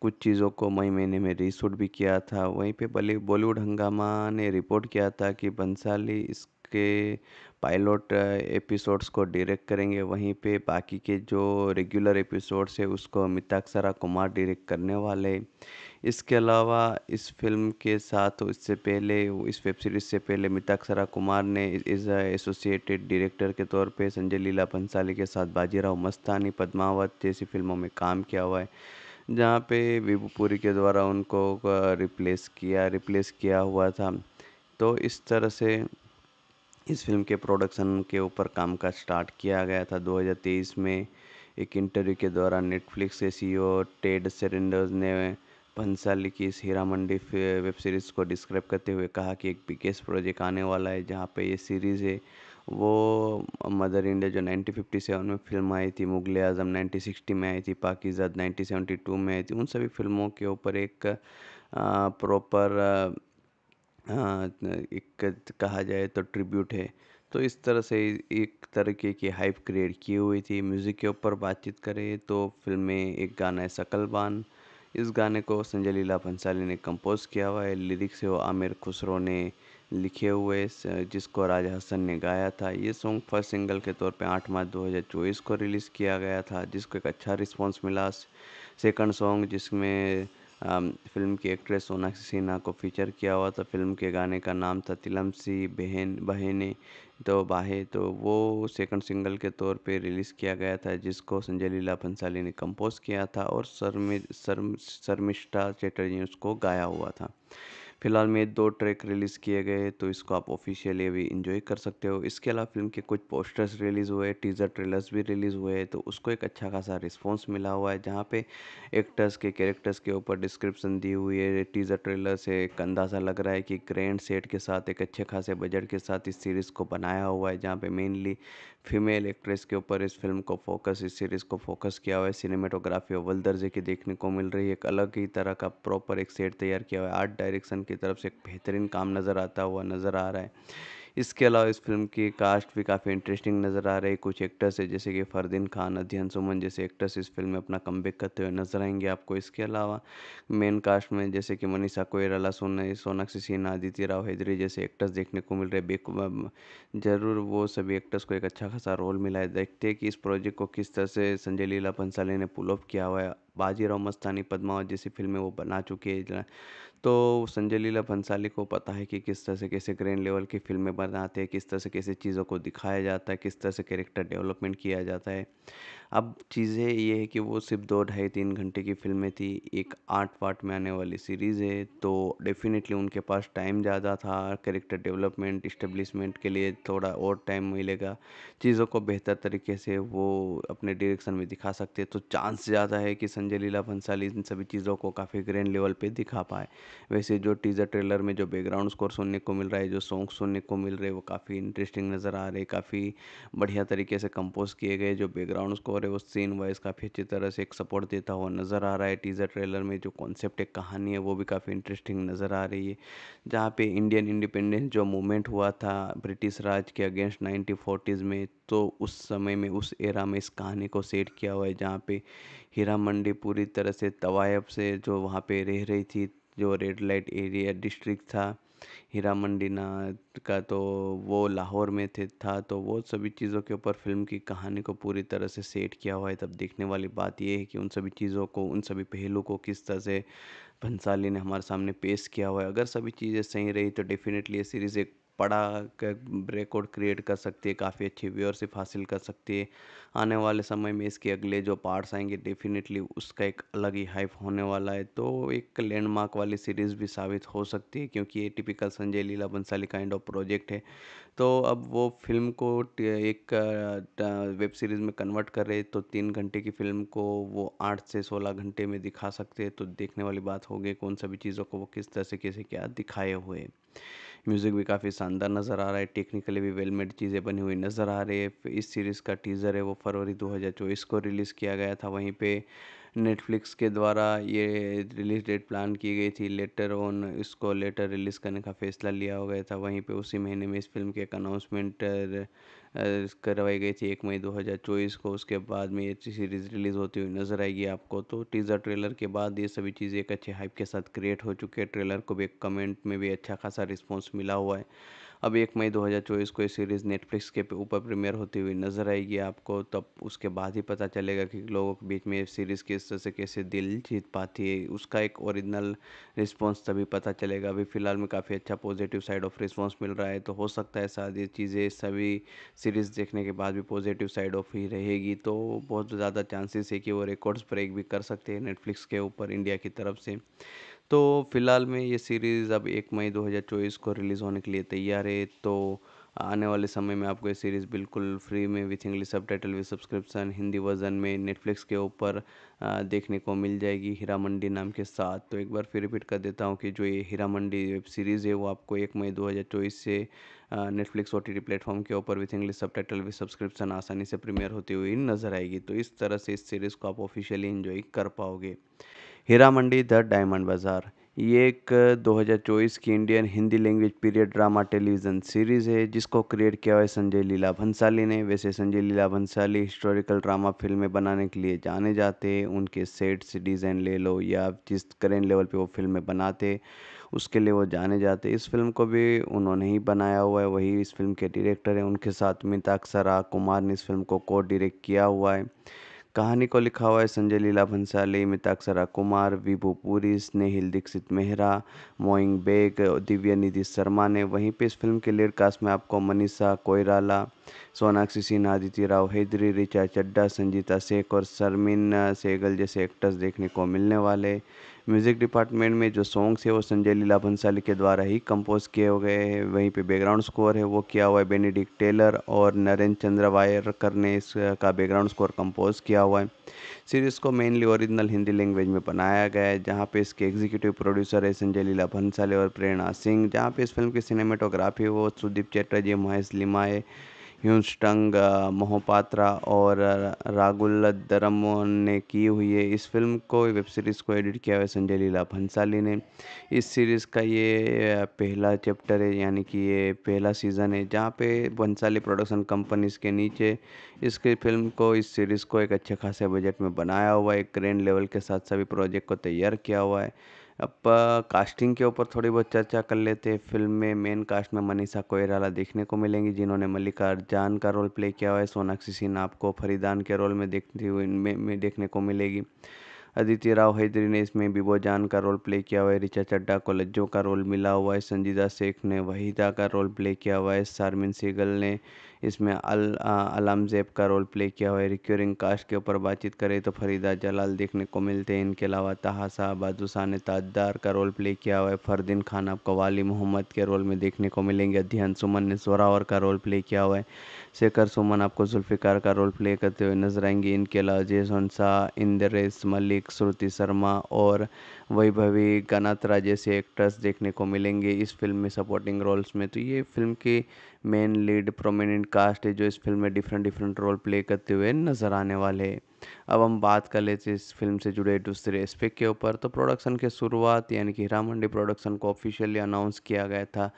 A: कुछ चीज़ों को मई महीने में रीशूट भी किया था वहीं पे बली बॉलीवुड हंगामा ने रिपोर्ट किया था कि बंसाली इसके पायलट एपिसोड्स को डायरेक्ट करेंगे वहीं पे बाकी के जो रेगुलर एपिसोड्स है उसको अमिताक्षरा कुमार डायरेक्ट करने वाले इसके अलावा इस फ़िल्म के साथ इससे पहले इस वेब सीरीज़ से पहले मिताक्षरा कुमार ने इस एसोसिएटेड डायरेक्टर के तौर पे संजय लीला भंसाली के साथ बाजीराव मस्तानी पद्मावत जैसी फिल्मों में काम किया हुआ है जहाँ पे विभूपुरी के द्वारा उनको रिप्लेस किया रिप्लेस किया हुआ था तो इस तरह से इस फिल्म के प्रोडक्शन के ऊपर काम काज स्टार्ट किया गया था 2023 में एक इंटरव्यू के दौरान नेटफ्लिक्स के सीईओ टेड सेरेंडर्स ने बंसल की इस हीरा मंडी वेब सीरीज़ को डिस्क्राइब करते हुए कहा कि एक बिगेस्ट प्रोजेक्ट आने वाला है जहाँ पे ये सीरीज़ है वो मदर इंडिया जो 1957 में फिल्म आई थी मुगल आज़म 1960 में आई थी पाकिजाद 1972 में आई थी उन सभी फिल्मों के ऊपर एक प्रॉपर एक कहा जाए तो ट्रिब्यूट है तो इस तरह से एक तरीके की हाइप क्रिएट की हुई थी म्यूज़िक के ऊपर बातचीत करें तो फिल्म में एक गाना है सकलबान इस गाने को संजय लीला भंसाली ने कंपोज़ किया हुआ है लिरिक्स है वो आमिर खुसरो ने लिखे हुए जिसको राजा हसन ने गाया था ये सॉन्ग फर्स्ट सिंगल के तौर पे आठ मार्च 2024 को रिलीज़ किया गया था जिसको एक अच्छा रिस्पांस मिला सेकंड सॉन्ग जिसमें फिल्म की एक्ट्रेस सोनाक्षी सिन्हा को फीचर किया हुआ था फिल्म के गाने का नाम था तिलम सी बहन बहने दो तो बाहे तो वो सेकंड सिंगल के तौर पे रिलीज़ किया गया था जिसको संजय लीला भंसाली ने कंपोज़ किया था और शर्मि शर्म शर्मिष्ठा चटर्जी ने उसको गाया हुआ था फिलहाल में दो ट्रैक रिलीज़ किए गए हैं तो इसको आप ऑफिशियली अभी इंजॉय कर सकते हो इसके अलावा फिल्म के कुछ पोस्टर्स रिलीज़ हुए टीज़र ट्रेलर्स भी रिलीज़ हुए हैं तो उसको एक अच्छा खासा रिस्पॉन्स मिला हुआ है जहाँ पे एक्टर्स के कैरेक्टर्स के ऊपर डिस्क्रिप्शन दी हुई है टीज़र ट्रेलर से एक अंदाज़ा लग रहा है कि ग्रैंड सेट के साथ एक अच्छे खासे बजट के साथ इस सीरीज़ को बनाया हुआ है जहाँ पर मेनली फीमेल एक्ट्रेस के ऊपर इस फिल्म को फोकस इस सीरीज़ को फोकस किया हुआ है सिनेमेटोग्राफी अव्वल दर्जे की देखने को मिल रही है एक अलग ही तरह का प्रॉपर एक सेट तैयार किया हुआ है आर्ट डायरेक्शन की तरफ से एक बेहतरीन काम नज़र आता हुआ नज़र आ रहा है इसके अलावा इस फिल्म की कास्ट भी काफ़ी इंटरेस्टिंग नज़र आ रही है कुछ एक्टर्स है जैसे कि फरदीन खान अध्ययन सुमन जैसे एक्टर्स इस फिल्म में अपना कम करते हुए नजर आएंगे आपको इसके अलावा मेन कास्ट में जैसे कि मनीषा कोयराला सोना सोनाक्षी सिन्हा आदित्य राव हैदरी जैसे एक्टर्स देखने को मिल रहे बेक जरूर वो सभी एक्टर्स को एक अच्छा खासा रोल मिला है देखते हैं कि इस प्रोजेक्ट को किस तरह से संजय लीला पंसाली ने पुल ऑफ किया हुआ है बाजीराव मस्तानी पद्मावत जैसी फिल्में वो बना चुकी है तो संजय लीला भंसाली को पता है कि किस तरह से कैसे ग्रैंड लेवल की फिल्में बनाते हैं किस तरह से कैसे चीज़ों को दिखाया जाता है किस तरह से कैरेक्टर डेवलपमेंट किया जाता है अब चीज़ें ये है कि वो सिर्फ दो ढाई तीन घंटे की फ़िल्में थी एक आठ पार्ट में आने वाली सीरीज़ है तो डेफ़िनेटली उनके पास टाइम ज़्यादा था कैरेक्टर डेवलपमेंट इस्टेब्लिशमेंट के लिए थोड़ा और टाइम मिलेगा चीज़ों को बेहतर तरीके से वो अपने डायरेक्शन में दिखा सकते तो चांस ज़्यादा है कि संजय लीला भंसाली इन सभी चीज़ों को काफ़ी ग्रैंड लेवल पर दिखा पाए वैसे जो टीज़र ट्रेलर में जो बैकग्राउंड स्कोर सुनने को मिल रहा है जो सॉन्ग सुनने को मिल रहे वो काफ़ी इंटरेस्टिंग नज़र आ रहे काफ़ी बढ़िया तरीके से कंपोज किए गए जो बैकग्राउंड स्कोर और वो सीन वाइज काफ़ी अच्छी तरह से एक सपोर्ट देता हुआ नज़र आ रहा है टीज़र ट्रेलर में जो कॉन्सेप्ट एक कहानी है वो भी काफ़ी इंटरेस्टिंग नज़र आ रही है जहाँ पे इंडियन इंडिपेंडेंस जो मूवमेंट हुआ था ब्रिटिश राज के अगेंस्ट नाइनटीन फोर्टीज़ में तो उस समय में उस एरा में इस कहानी को सेट किया हुआ है जहाँ पे हीरा मंडी पूरी तरह से तवायब से जो वहाँ पे रह रही थी जो रेड लाइट एरिया डिस्ट्रिक्ट था हीरा मंडीना का तो वो लाहौर में थे था तो वो सभी चीज़ों के ऊपर फ़िल्म की कहानी को पूरी तरह से सेट किया हुआ है तब देखने वाली बात ये है कि उन सभी चीज़ों को उन सभी पहलू को किस तरह से भंसाली ने हमारे सामने पेश किया हुआ है अगर सभी चीज़ें सही रही तो डेफ़िनेटली ये सीरीज़ एक पढ़ा कर रिकॉर्ड क्रिएट कर सकती है काफ़ी अच्छी व्यूअरशिप हासिल कर सकती है आने वाले समय में इसके अगले जो पार्ट्स आएंगे डेफिनेटली उसका एक अलग ही हाइप होने वाला है तो एक लैंडमार्क वाली सीरीज़ भी साबित हो सकती है क्योंकि ये typical Sanjay Leela Bhansali kind of project है तो अब वो फिल्म को एक वेब सीरीज़ में कन्वर्ट कर रहे तो तीन घंटे की फिल्म को वो आठ से सोलह घंटे में दिखा सकते हैं तो देखने वाली बात होगी कौन सभी चीज़ों को वो किस तरह से कैसे क्या दिखाए हुए म्यूज़िक भी काफ़ी शानदार नज़र आ रहा है टेक्निकली भी वेल मेड चीज़ें बनी हुई नज़र आ रही है इस सीरीज़ का टीज़र है वो फरवरी 2024 को रिलीज़ किया गया था वहीं पे नेटफ्लिक्स के द्वारा ये रिलीज़ डेट प्लान की गई थी लेटर ऑन इसको लेटर रिलीज़ करने का फैसला लिया हो गया था वहीं पर उसी महीने में इस फिल्म के एक अनाउंसमेंट करवाई गई थी एक मई 2024 को उसके बाद में ये सीरीज़ रिलीज़ होती हुई नज़र आएगी आपको तो टीज़र ट्रेलर के बाद ये सभी चीज़ें एक अच्छे हाइप के साथ क्रिएट हो चुके हैं ट्रेलर को भी कमेंट में भी अच्छा खासा रिस्पॉन्स मिला हुआ है अब एक मई 2024 को ये सीरीज़ नेटफ्लिक्स के ऊपर प्रीमियर होती हुई नज़र आएगी आपको तब उसके बाद ही पता चलेगा कि लोगों के बीच में ये सीरीज़ किस तरह से कैसे दिल जीत पाती है उसका एक ओरिजिनल रिस्पॉन्स तभी पता चलेगा अभी फ़िलहाल में काफ़ी अच्छा पॉजिटिव साइड ऑफ रिस्पॉन्स मिल रहा है तो हो सकता है शायद ये चीज़ें सभी सीरीज़ देखने के बाद भी पॉजिटिव साइड ऑफ ही रहेगी तो बहुत ज़्यादा चांसेस है कि वो रिकॉर्ड्स ब्रेक भी कर सकते हैं नेटफ्लिक्स के ऊपर इंडिया की तरफ से तो फिलहाल में ये सीरीज़ अब एक मई 2024 को रिलीज़ होने के लिए तैयार है तो आने वाले समय में आपको ये सीरीज़ बिल्कुल फ्री में with English subtitle with subscription Hindi version में नेटफ्लिक्स के ऊपर देखने को मिल जाएगी हीरा मंडी नाम के साथ तो एक बार फिर रिपीट कर देता हूँ कि जो ये हीरा मंडी वेब सीरीज़ है वो आपको एक मई 2024 से नेटफ्लिक्स ओ टी प्लेटफॉर्म के ऊपर with English subtitle with subscription आसानी से प्रीमियर होती हुई नज़र आएगी तो इस तरह से इस सीरीज़ को आप ऑफिशियली इन्जॉय कर पाओगे हीरा मंडी द डायमंड बाज़ार ये एक 2024 की Indian Hindi language period drama television series है जिसको क्रिएट किया हुआ है संजय लीला भंसाली ने वैसे संजय लीला भंसाली हिस्टोरिकल ड्रामा फिल्में बनाने के लिए जाने जाते हैं उनके सेट्स डिज़ाइन ले लो या जिस करेंट लेवल पे वो फिल्में बनाते उसके लिए वो जाने जाते इस फिल्म को भी उन्होंने ही बनाया हुआ है वही इस फिल्म के डायरेक्टर हैं उनके साथ मिताक्षरा कुमार ने इस फिल्म को को डायरेक्ट किया हुआ है कहानी को लिखा हुआ है संजय लीला भंसाली मिताक्षरा कुमार विभू पुरी स्नेहिल दीक्षित मेहरा मोइंग बेग दिव्या निधि शर्मा ने वहीं पे इस फिल्म के लीड कास्ट में आपको मनीषा कोयराला सोनाक्षी सिन्हा आदित्य राव हैदरी रिचा चड्डा संजीता शेख और शर्मिन सेगल जैसे एक्टर्स देखने को मिलने वाले म्यूज़िक डिपार्टमेंट में जो सॉन्ग्स है वो संजय लीला भंसाली के द्वारा ही कंपोज किए हो गए हैं वहीं पे बैकग्राउंड स्कोर है वो किया हुआ है बेनेडिक्ट टेलर और नरेंद्र चंद्र वायरकर ने इसका बैकग्राउंड स्कोर कंपोज किया हुआ है सीरीज़ को मेनली ओरिजिनल हिंदी लैंग्वेज में बनाया गया है जहाँ पे इसके एग्जीक्यूटिव प्रोड्यूसर है संजय लीला भंसाली और प्रेरणा सिंह जहाँ पे इस फिल्म की सिनेमेटोग्राफी वो सुदीप चैटर्जी महेश लिमा है ह्यूस्टंग मोहपात्रा और दरमोहन ने की हुई है इस फिल्म को वेब सीरीज़ को एडिट किया हुआ है संजय लीला भंसाली ने इस सीरीज़ का ये पहला चैप्टर है यानी कि ये पहला सीज़न है जहाँ पे भंसाली प्रोडक्शन कंपनीज के नीचे इसके फिल्म को इस सीरीज़ को एक अच्छे खासे बजट में बनाया हुआ है एक ग्रैंड लेवल के साथ सभी प्रोजेक्ट को तैयार किया हुआ है अब कास्टिंग के ऊपर थोड़ी बहुत चर्चा कर लेते हैं फिल्म में मेन कास्ट में मनीषा कोयराला देखने को मिलेंगी जिन्होंने मल्लिका अर्जान का रोल प्ले किया हुआ है सोनाक्षी सिन्हा आपको फरीदान के रोल में देखती हुई में, में देखने को मिलेगी अदिति राव हैदरी ने इसमें बिबो जान का रोल प्ले किया हुआ है रिचा चड्डा को लज्जो का रोल मिला हुआ है संजीदा शेख ने वहीदा का रोल प्ले किया हुआ है शारमिन सीगल ने इसमें अल अलमज़ेब का रोल प्ले किया हुआ है रिक्योरिंग कास्ट के ऊपर बातचीत करें तो फरीदा जलाल देखने को मिलते हैं इनके अलावा ताहा साहब ने ताजदार का रोल प्ले किया हुआ है फ़रदीन खान आपको वाली मोहम्मद के रोल में देखने को मिलेंगे अध्ययन सुमन ने जोरावर का रोल प्ले किया हुआ है शेखर सुमन आपको जुल्फ़िकार का रोल प्ले करते हुए नजर आएंगे इनके अलावा जयसन शाह इंद्रेश मलिक श्रुति शर्मा और वैभवी कनात राजे से एक्टर्स देखने को मिलेंगे इस फिल्म में सपोर्टिंग रोल्स में तो ये फिल्म के मेन लीड प्रोमिनेंट कास्ट है जो इस फिल्म में डिफरेंट डिफरेंट रोल प्ले करते हुए नज़र आने वाले अब हम बात कर लेते हैं इस फिल्म से जुड़े दूसरे एस्पेक्ट के ऊपर तो प्रोडक्शन के शुरुआत यानी कि हीरा मंडी प्रोडक्शन को ऑफिशियली अनाउंस किया गया था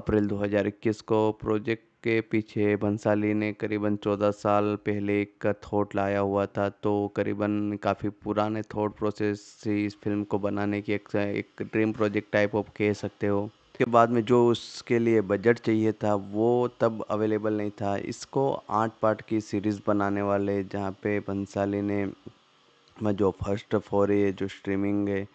A: अप्रैल 2021 को प्रोजेक्ट उसके पीछे भंसाली ने करीबन चौदह साल पहले एक थॉट लाया हुआ था तो करीबन काफ़ी पुराने थॉट प्रोसेस से इस फिल्म को बनाने की एक, एक ड्रीम प्रोजेक्ट टाइप ऑफ कह सकते हो उसके बाद में जो उसके लिए बजट चाहिए था वो तब अवेलेबल नहीं था इसको आठ पार्ट की सीरीज़ बनाने वाले जहाँ पे भंसाली ने जो फर्स्ट फॉर है जो स्ट्रीमिंग है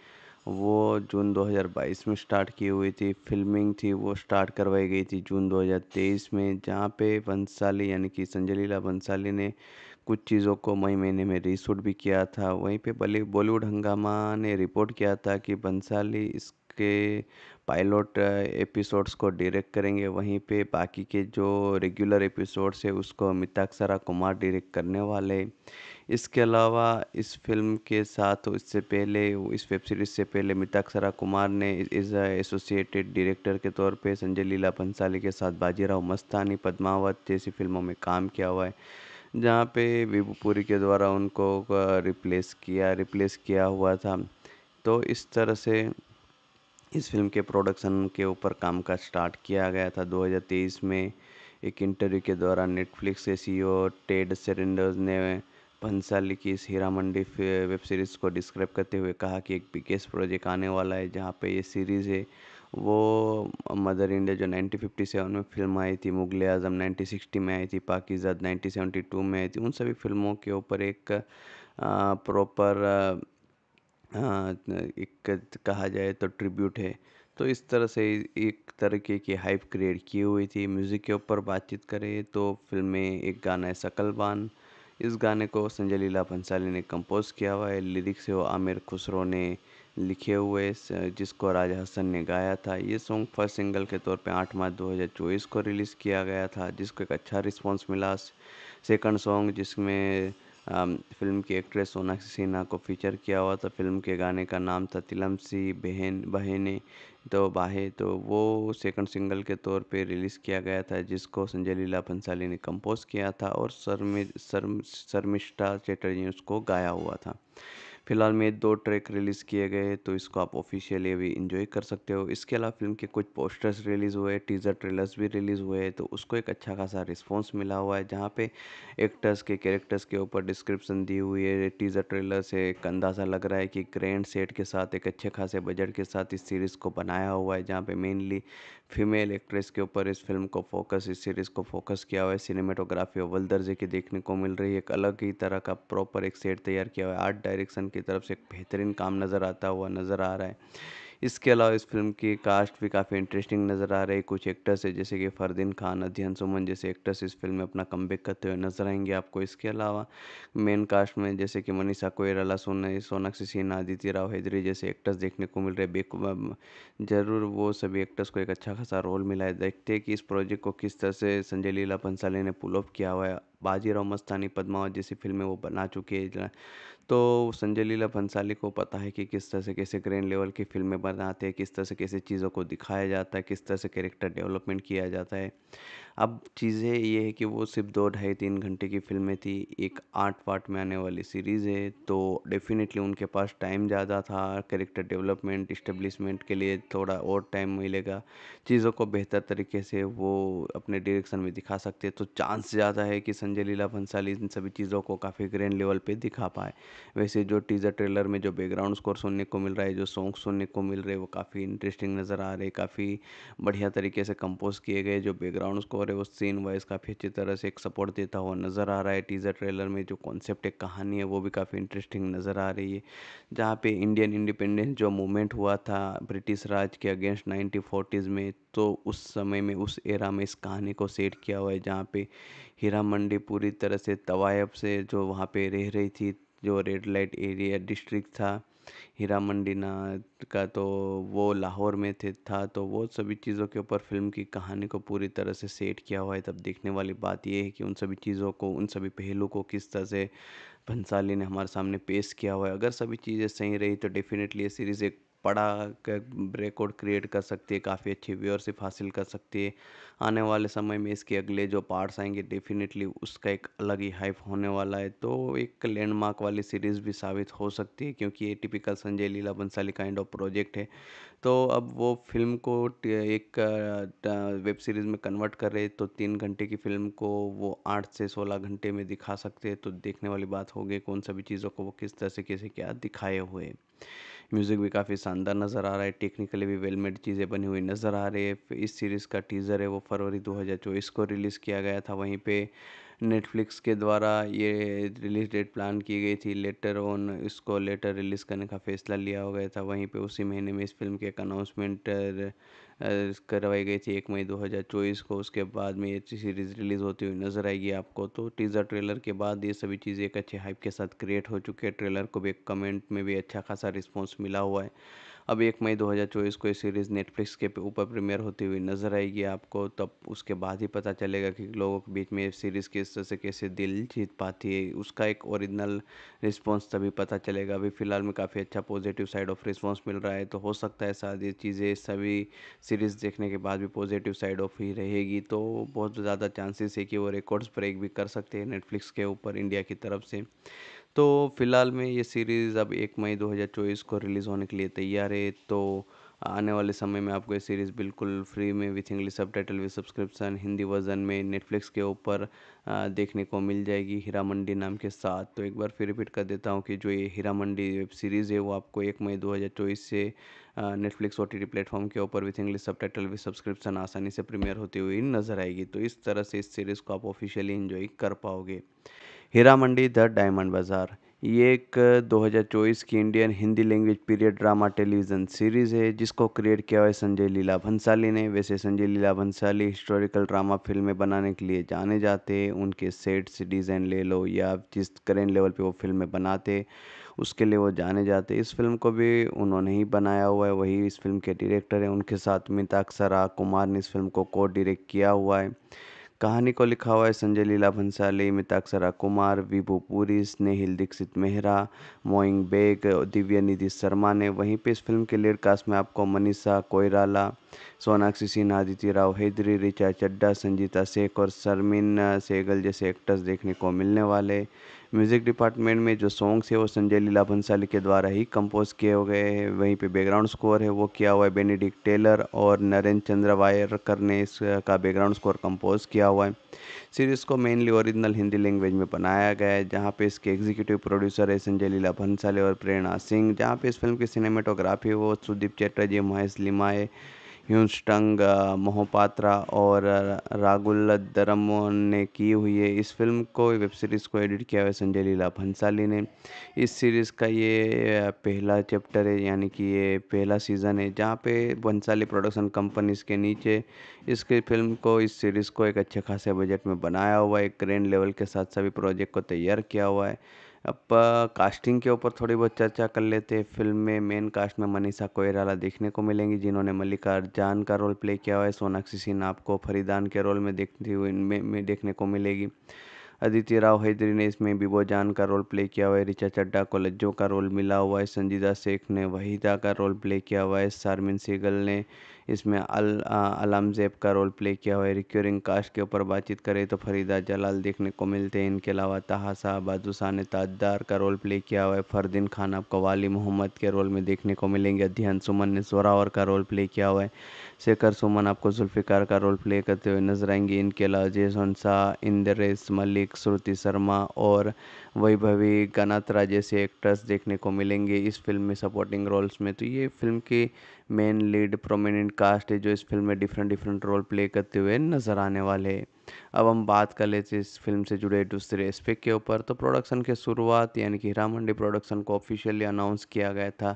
A: वो जून 2022 में स्टार्ट की हुई थी फिल्मिंग थी वो स्टार्ट करवाई गई थी जून 2023 में जहाँ पे बंसाली यानी कि संजय लीला बंसाली ने कुछ चीज़ों को मई महीने में रीशूट भी किया था वहीं पे बली बॉलीवुड हंगामा ने रिपोर्ट किया था कि बंसाली इसके पायलट एपिसोड्स को डायरेक्ट करेंगे वहीं पे बाकी के जो रेगुलर एपिसोड्स है उसको अमिताक्षरा कुमार डायरेक्ट करने वाले इसके अलावा इस फ़िल्म के साथ तो इससे पहले इस वेब सीरीज़ से पहले मिताक्षरा कुमार ने इस एसोसिएटेड डायरेक्टर के तौर पे संजय लीला भंसाली के साथ बाजीराव मस्तानी पद्मावत जैसी फिल्मों में काम किया हुआ है जहाँ पे विभूपुरी के द्वारा उनको रिप्लेस किया रिप्लेस किया हुआ था तो इस तरह से इस फिल्म के प्रोडक्शन के ऊपर काम का स्टार्ट किया गया था 2023 में एक इंटरव्यू के दौरान नेटफ्लिक्स के सीईओ टेड सेरेंडर्स ने बंसल की इस हीरा मंडी वेब सीरीज़ को डिस्क्राइब करते हुए कहा कि एक बिगेस्ट प्रोजेक्ट आने वाला है जहाँ पे ये सीरीज़ है वो मदर इंडिया जो 1957 में फिल्म आई थी मुगल आज़म 1960 में आई थी पाकिजाद 1972 में आई थी उन सभी फिल्मों के ऊपर एक प्रॉपर एक कहा जाए तो ट्रिब्यूट है तो इस तरह से एक तरीके की हाइप क्रिएट की हुई थी म्यूज़िक के ऊपर बातचीत करें तो फिल्म में एक गाना है सकलबान इस गाने को संजय लीला भंसाली ने कंपोज़ किया हुआ है लिरिक्स वो आमिर खुसरो ने लिखे हुए जिसको राजा हसन ने गाया था ये सॉन्ग फर्स्ट सिंगल के तौर पे 8 मार्च 2024 को रिलीज़ किया गया था जिसको एक अच्छा रिस्पांस मिला सेकंड सॉन्ग जिसमें फिल्म की एक्ट्रेस सोनाक्षी सिन्हा को फीचर किया हुआ था फिल्म के गाने का नाम था तिलम सी बहन बहने दो बाहें तो वो सेकंड सिंगल के तौर पे रिलीज़ किया गया था जिसको संजय लीला भंसाली ने कंपोज़ किया था और शर्मि शर्मिष्ठा चैटर्जी ने उसको गाया हुआ था फिलहाल में दो ट्रैक रिलीज़ किए गए हैं तो इसको आप ऑफिशियली अभी इंजॉय कर सकते हो इसके अलावा फिल्म के कुछ पोस्टर्स रिलीज़ हुए टीज़र ट्रेलर्स भी रिलीज़ हुए हैं तो उसको एक अच्छा खासा रिस्पॉन्स मिला हुआ है जहाँ पे एक्टर्स के कैरेक्टर्स के ऊपर डिस्क्रिप्शन दी हुई है टीज़र ट्रेलर से एक अंदाज़ा लग रहा है कि ग्रैंड सेट के साथ एक अच्छे खासे बजट के साथ इस सीरीज़ को बनाया हुआ है जहाँ पर मेनली फीमेल एक्ट्रेस के ऊपर इस फिल्म को फोकस इस सीरीज़ को फोकस किया हुआ है सिनेमाटोग्राफी अव्वल दर्जे की देखने को मिल रही है एक अलग ही तरह का प्रॉपर एक सेट तैयार किया हुआ है आर्ट डायरेक्शन के की तरफ से एक बेहतरीन काम नज़र आता हुआ नज़र आ रहा है इसके अलावा इस फिल्म की कास्ट भी काफ़ी इंटरेस्टिंग नज़र आ रही है कुछ एक्टर्स है जैसे कि फरदीन खान अध्ययन सुमन जैसे एक्टर्स इस फिल्म में अपना कम करते हुए नजर आएंगे आपको इसके अलावा मेन कास्ट में जैसे कि मनीषा कोयराला सोन सोनाक्षी सिन्हा आदित्य राव हैदरी जैसे एक्टर्स देखने को मिल रहे बेक जरूर वो सभी एक्टर्स को एक अच्छा खासा रोल मिला है देखते हैं कि इस प्रोजेक्ट को किस तरह से संजय लीला पंसाली ने पुल ऑफ किया हुआ है बाजीराव मस्तानी पद्मावत जैसी फिल्में वो बना चुकी है तो संजय लीला भंसाली को पता है कि किस तरह से कैसे ग्रैंड लेवल की फिल्में बनाते हैं किस तरह से कैसे चीज़ों को दिखाया जाता है किस तरह से कैरेक्टर डेवलपमेंट किया जाता है अब चीज़ें ये है कि वो सिर्फ दो ढाई तीन घंटे की फिल्में थी एक आठ पार्ट में आने वाली सीरीज़ है तो डेफ़िनेटली उनके पास टाइम ज़्यादा था कैरेक्टर डेवलपमेंट इस्टेब्लिशमेंट के लिए थोड़ा और टाइम मिलेगा चीज़ों को बेहतर तरीके से वो अपने डायरेक्शन में दिखा सकते तो चांस ज़्यादा है कि संजय लीला भंसाली इन सभी चीज़ों को काफ़ी ग्रैंड लेवल पर दिखा पाए वैसे जो टीज़र ट्रेलर में जो बैकग्राउंड स्कोर सुनने को मिल रहा है जो सॉन्ग सुनने को मिल रहे हैं वो काफ़ी इंटरेस्टिंग नज़र आ रहे काफ़ी बढ़िया तरीके से कंपोज किए गए जो बैकग्राउंड स्कोर और वो सीन वाइज काफ़ी अच्छी तरह से एक सपोर्ट देता हुआ नज़र आ रहा है टीज़र ट्रेलर में जो कॉन्सेप्ट एक कहानी है वो भी काफ़ी इंटरेस्टिंग नज़र आ रही है जहाँ पे इंडियन इंडिपेंडेंस जो मूवमेंट हुआ था ब्रिटिश राज के अगेंस्ट नाइनटीन फोर्टीज़ में तो उस समय में उस एरा में इस कहानी को सेट किया हुआ है जहाँ पे हीरा मंडी पूरी तरह से तवायब से जो वहाँ पे रह रही थी जो रेड लाइट एरिया डिस्ट्रिक्ट था हीरा मंडीना का तो वो लाहौर में थे था तो वो सभी चीज़ों के ऊपर फ़िल्म की कहानी को पूरी तरह से सेट किया हुआ है तब देखने वाली बात ये है कि उन सभी चीज़ों को उन सभी पहलू को किस तरह से भंसाली ने हमारे सामने पेश किया हुआ है अगर सभी चीज़ें सही रही तो डेफ़िनेटली ये सीरीज़ एक बड़ा रिकॉर्ड क्रिएट कर सकती है काफ़ी अच्छी व्यूअरशिप हासिल कर सकती है आने वाले समय में इसके अगले जो पार्ट्स आएंगे डेफिनेटली उसका एक अलग ही हाइप होने वाला है तो एक लैंडमार्क वाली सीरीज़ भी साबित हो सकती है क्योंकि ये typical Sanjay Leela Bhansali kind of project है तो अब वो फिल्म को एक वेब सीरीज़ में कन्वर्ट कर रहे तो तीन घंटे की फिल्म को वो आठ से सोलह घंटे में दिखा सकते हैं तो देखने वाली बात होगी कौन सभी चीज़ों को वो किस तरह से कैसे क्या दिखाए हुए म्यूजिक भी काफ़ी शानदार नज़र आ रहा है टेक्निकली भी वेल मेड चीज़ें बनी हुई नज़र आ रही है इस सीरीज़ का टीज़र है वो फरवरी 2024 को रिलीज़ किया गया था वहीं पे नेटफ्लिक्स के द्वारा ये रिलीज़ डेट प्लान की गई थी लेटर ऑन इसको लेटर रिलीज़ करने का फैसला लिया हो गया था वहीं पर उसी महीने में इस फिल्म के एक अनाउंसमेंट करवाई गई थी एक मई 2024 को उसके बाद में ये सीरीज़ रिलीज़ होती हुई नज़र आएगी आपको तो टीज़र ट्रेलर के बाद ये सभी चीज़ें एक अच्छे हाइप के साथ क्रिएट हो चुकी है ट्रेलर को भी कमेंट में भी अच्छा खासा रिस्पॉन्स मिला हुआ है अब एक मई 2024 को ये सीरीज़ नेटफ्लिक्स के ऊपर प्रीमियर होती हुई नज़र आएगी आपको तब उसके बाद ही पता चलेगा कि लोगों के बीच में ये सीरीज़ किस तरह से कैसे दिल जीत पाती है उसका एक ओरिजिनल रिस्पॉन्स तभी पता चलेगा अभी फ़िलहाल में काफ़ी अच्छा पॉजिटिव साइड ऑफ रिस्पॉन्स मिल रहा है तो हो सकता है शायद ये चीज़ें सभी सीरीज़ देखने के बाद भी पॉजिटिव साइड ऑफ ही रहेगी तो बहुत ज़्यादा चांसेस है कि वो रिकॉर्ड्स ब्रेक भी कर सकते हैं नेटफ्लिक्स के ऊपर इंडिया की तरफ से तो फिलहाल में ये सीरीज़ अब एक मई 2024 को रिलीज़ होने के लिए तैयार है तो आने वाले समय में आपको ये सीरीज़ बिल्कुल फ्री में with English subtitle with subscription Hindi version में नेटफ्लिक्स के ऊपर देखने को मिल जाएगी हीरा मंडी नाम के साथ तो एक बार फिर रिपीट कर देता हूँ कि जो ये हीरा मंडी वेब सीरीज़ है वो आपको एक मई 2024 से नेटफ्लिक्स ओ टी प्लेटफॉर्म के ऊपर with English subtitle with subscription आसानी से प्रीमियर होती हुई नज़र आएगी तो इस तरह से इस सीरीज़ को आप ऑफिशियली इन्जॉय कर पाओगे हीरा मंडी द डायमंड बाज़ार ये एक 2024 की Indian Hindi language period drama television series है जिसको क्रिएट किया हुआ है संजय लीला भंसाली ने वैसे संजय लीला भंसाली हिस्टोरिकल ड्रामा फिल्में बनाने के लिए जाने जाते हैं उनके सेट्स डिज़ाइन ले लो या जिस करेंट लेवल पे वो फिल्में बनाते उसके लिए वो जाने जाते इस फिल्म को भी उन्होंने ही बनाया हुआ है वही इस फिल्म के डायरेक्टर हैं उनके साथ मिताक्षरा कुमार ने इस फिल्म को को डायरेक्ट किया हुआ है कहानी को लिखा हुआ है संजय लीला भंसाली मिताक्षरा कुमार विभू पुरी स्नेहिल दीक्षित मेहरा मोइंग बेग दिव्य निधि शर्मा ने वहीं पे इस फिल्म के लीड कास्ट में आपको मनीषा कोयराला सोनाक्षी सिन्हा आदित्य राव हैदरी रिचा चड्डा संजीता शेख और शर्मिन सेगल जैसे एक्टर्स देखने को मिलने वाले म्यूज़िक डिपार्टमेंट में जो सॉन्ग्स है वो संजय लीला भंसाली के द्वारा ही कंपोज किए हो गए हैं वहीं पे बैकग्राउंड स्कोर है वो किया हुआ है बेनेडिक टेलर और नरेंद्र चंद्र वायरकर ने इसका बैकग्राउंड स्कोर कंपोज किया हुआ है सीरीज़ को मेनली ओरिजिनल हिंदी लैंग्वेज में बनाया गया है जहाँ पे इसके एग्जीक्यूटिव प्रोड्यूसर है संजय लीला भंसाली और प्रेरणा सिंह जहाँ पे इस फिल्म की सिनेमेटोग्राफी वो सुदीप चैटर्जी महेश लिमा है ह्यूस्टंग मोहपात्रा और रागुल दरमोहन ने की हुई है इस फिल्म को वेब सीरीज़ को एडिट किया हुआ है संजय लीला भंसाली ने इस सीरीज़ का ये पहला चैप्टर है यानी कि ये पहला सीज़न है जहाँ पे भंसाली प्रोडक्शन कंपनीज के नीचे इसके फिल्म को इस सीरीज़ को एक अच्छे खासे बजट में बनाया हुआ है एक ग्रैंड लेवल के साथ सभी प्रोजेक्ट को तैयार किया हुआ है अब कास्टिंग के ऊपर थोड़ी बहुत चर्चा कर लेते हैं फ़िल्म में मेन कास्ट में मनीषा कोयराला देखने को मिलेंगी जिन्होंने मल्लिका अर्जान का रोल प्ले किया हुआ है सोनाक्षी सिन्हा आपको फरीदान के रोल में देखती हुई इनमें में देखने को मिलेगी अदिति राव हैदरी ने इसमें बिबो जान का रोल प्ले किया हुआ है रिचा चड्डा को लज्जो का रोल मिला हुआ है संजीदा शेख ने वहीदा का रोल प्ले किया हुआ है शारमिन सीगल ने इसमें अल अलम का रोल प्ले किया हुआ है रिक्योरिंग कास्ट के ऊपर बातचीत करें तो फरीदा जलाल देखने को मिलते हैं इनके अलावा तहा साहब ने ताजदार का रोल प्ले किया हुआ है फरदीन खान आपको वाली मोहम्मद के रोल में देखने को मिलेंगे अध्ययन सुमन ने जोरावर का रोल प्ले किया हुआ है शेखर सुमन आपको जुल्फ़िकार का रोल प्ले करते हुए नजर आएंगे इनके अलावा जयसन शाह इंद्रेश मलिक श्रुति शर्मा और वैभवी गणतरा जैसे एक्टर्स देखने को मिलेंगे इस फिल्म में सपोर्टिंग रोल्स में तो ये फिल्म के मेन लीड प्रोमिनेंट कास्ट है जो इस फिल्म में डिफरेंट डिफरेंट रोल प्ले करते हुए नज़र आने वाले अब हम बात कर लेते हैं इस फिल्म से जुड़े दूसरे एस्पेक्ट के ऊपर तो प्रोडक्शन के शुरुआत यानी कि हीरा मंडी प्रोडक्शन को ऑफिशियली अनाउंस किया गया था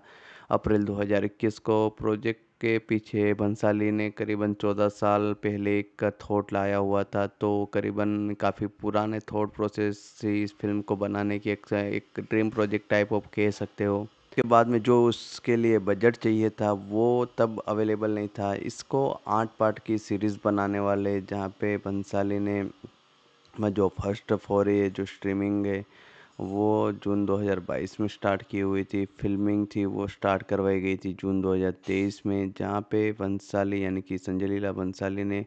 A: अप्रैल 2021 को प्रोजेक्ट उसके पीछे भंसाली ने करीबन चौदह साल पहले एक थॉट लाया हुआ था तो करीबन काफ़ी पुराने थॉट प्रोसेस से इस फिल्म को बनाने की एक, एक ड्रीम प्रोजेक्ट टाइप ऑफ कह सकते हो उसके बाद में जो उसके लिए बजट चाहिए था वो तब अवेलेबल नहीं था इसको आठ पार्ट की सीरीज़ बनाने वाले जहाँ पे भंसाली ने जो फर्स्ट फॉर जो स्ट्रीमिंग है वो जून 2022 में स्टार्ट की हुई थी फिल्मिंग थी वो स्टार्ट करवाई गई थी जून 2023 में जहाँ पे बंसाली यानी कि संजय लीला बंसाली ने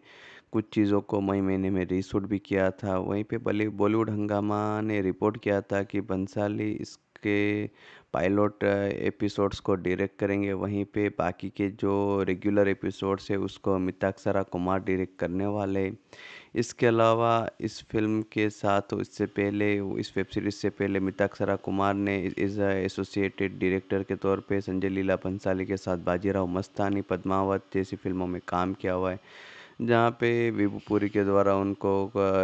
A: कुछ चीज़ों को मई महीने में रीशूट भी किया था वहीं पे बली बॉलीवुड हंगामा ने रिपोर्ट किया था कि बंसाली इसके पायलट एपिसोड्स को डायरेक्ट करेंगे वहीं पे बाकी के जो रेगुलर एपिसोड्स है उसको अमिताक्षरा कुमार डायरेक्ट करने वाले इसके अलावा इस फ़िल्म के साथ इससे पहले इस वेब सीरीज़ से पहले मिताक्षरा कुमार ने इस एसोसिएटेड डायरेक्टर के तौर पे संजय लीला भंसाली के साथ बाजीराव मस्तानी पद्मावत जैसी फिल्मों में काम किया हुआ है जहाँ पे विभूपुरी के द्वारा उनको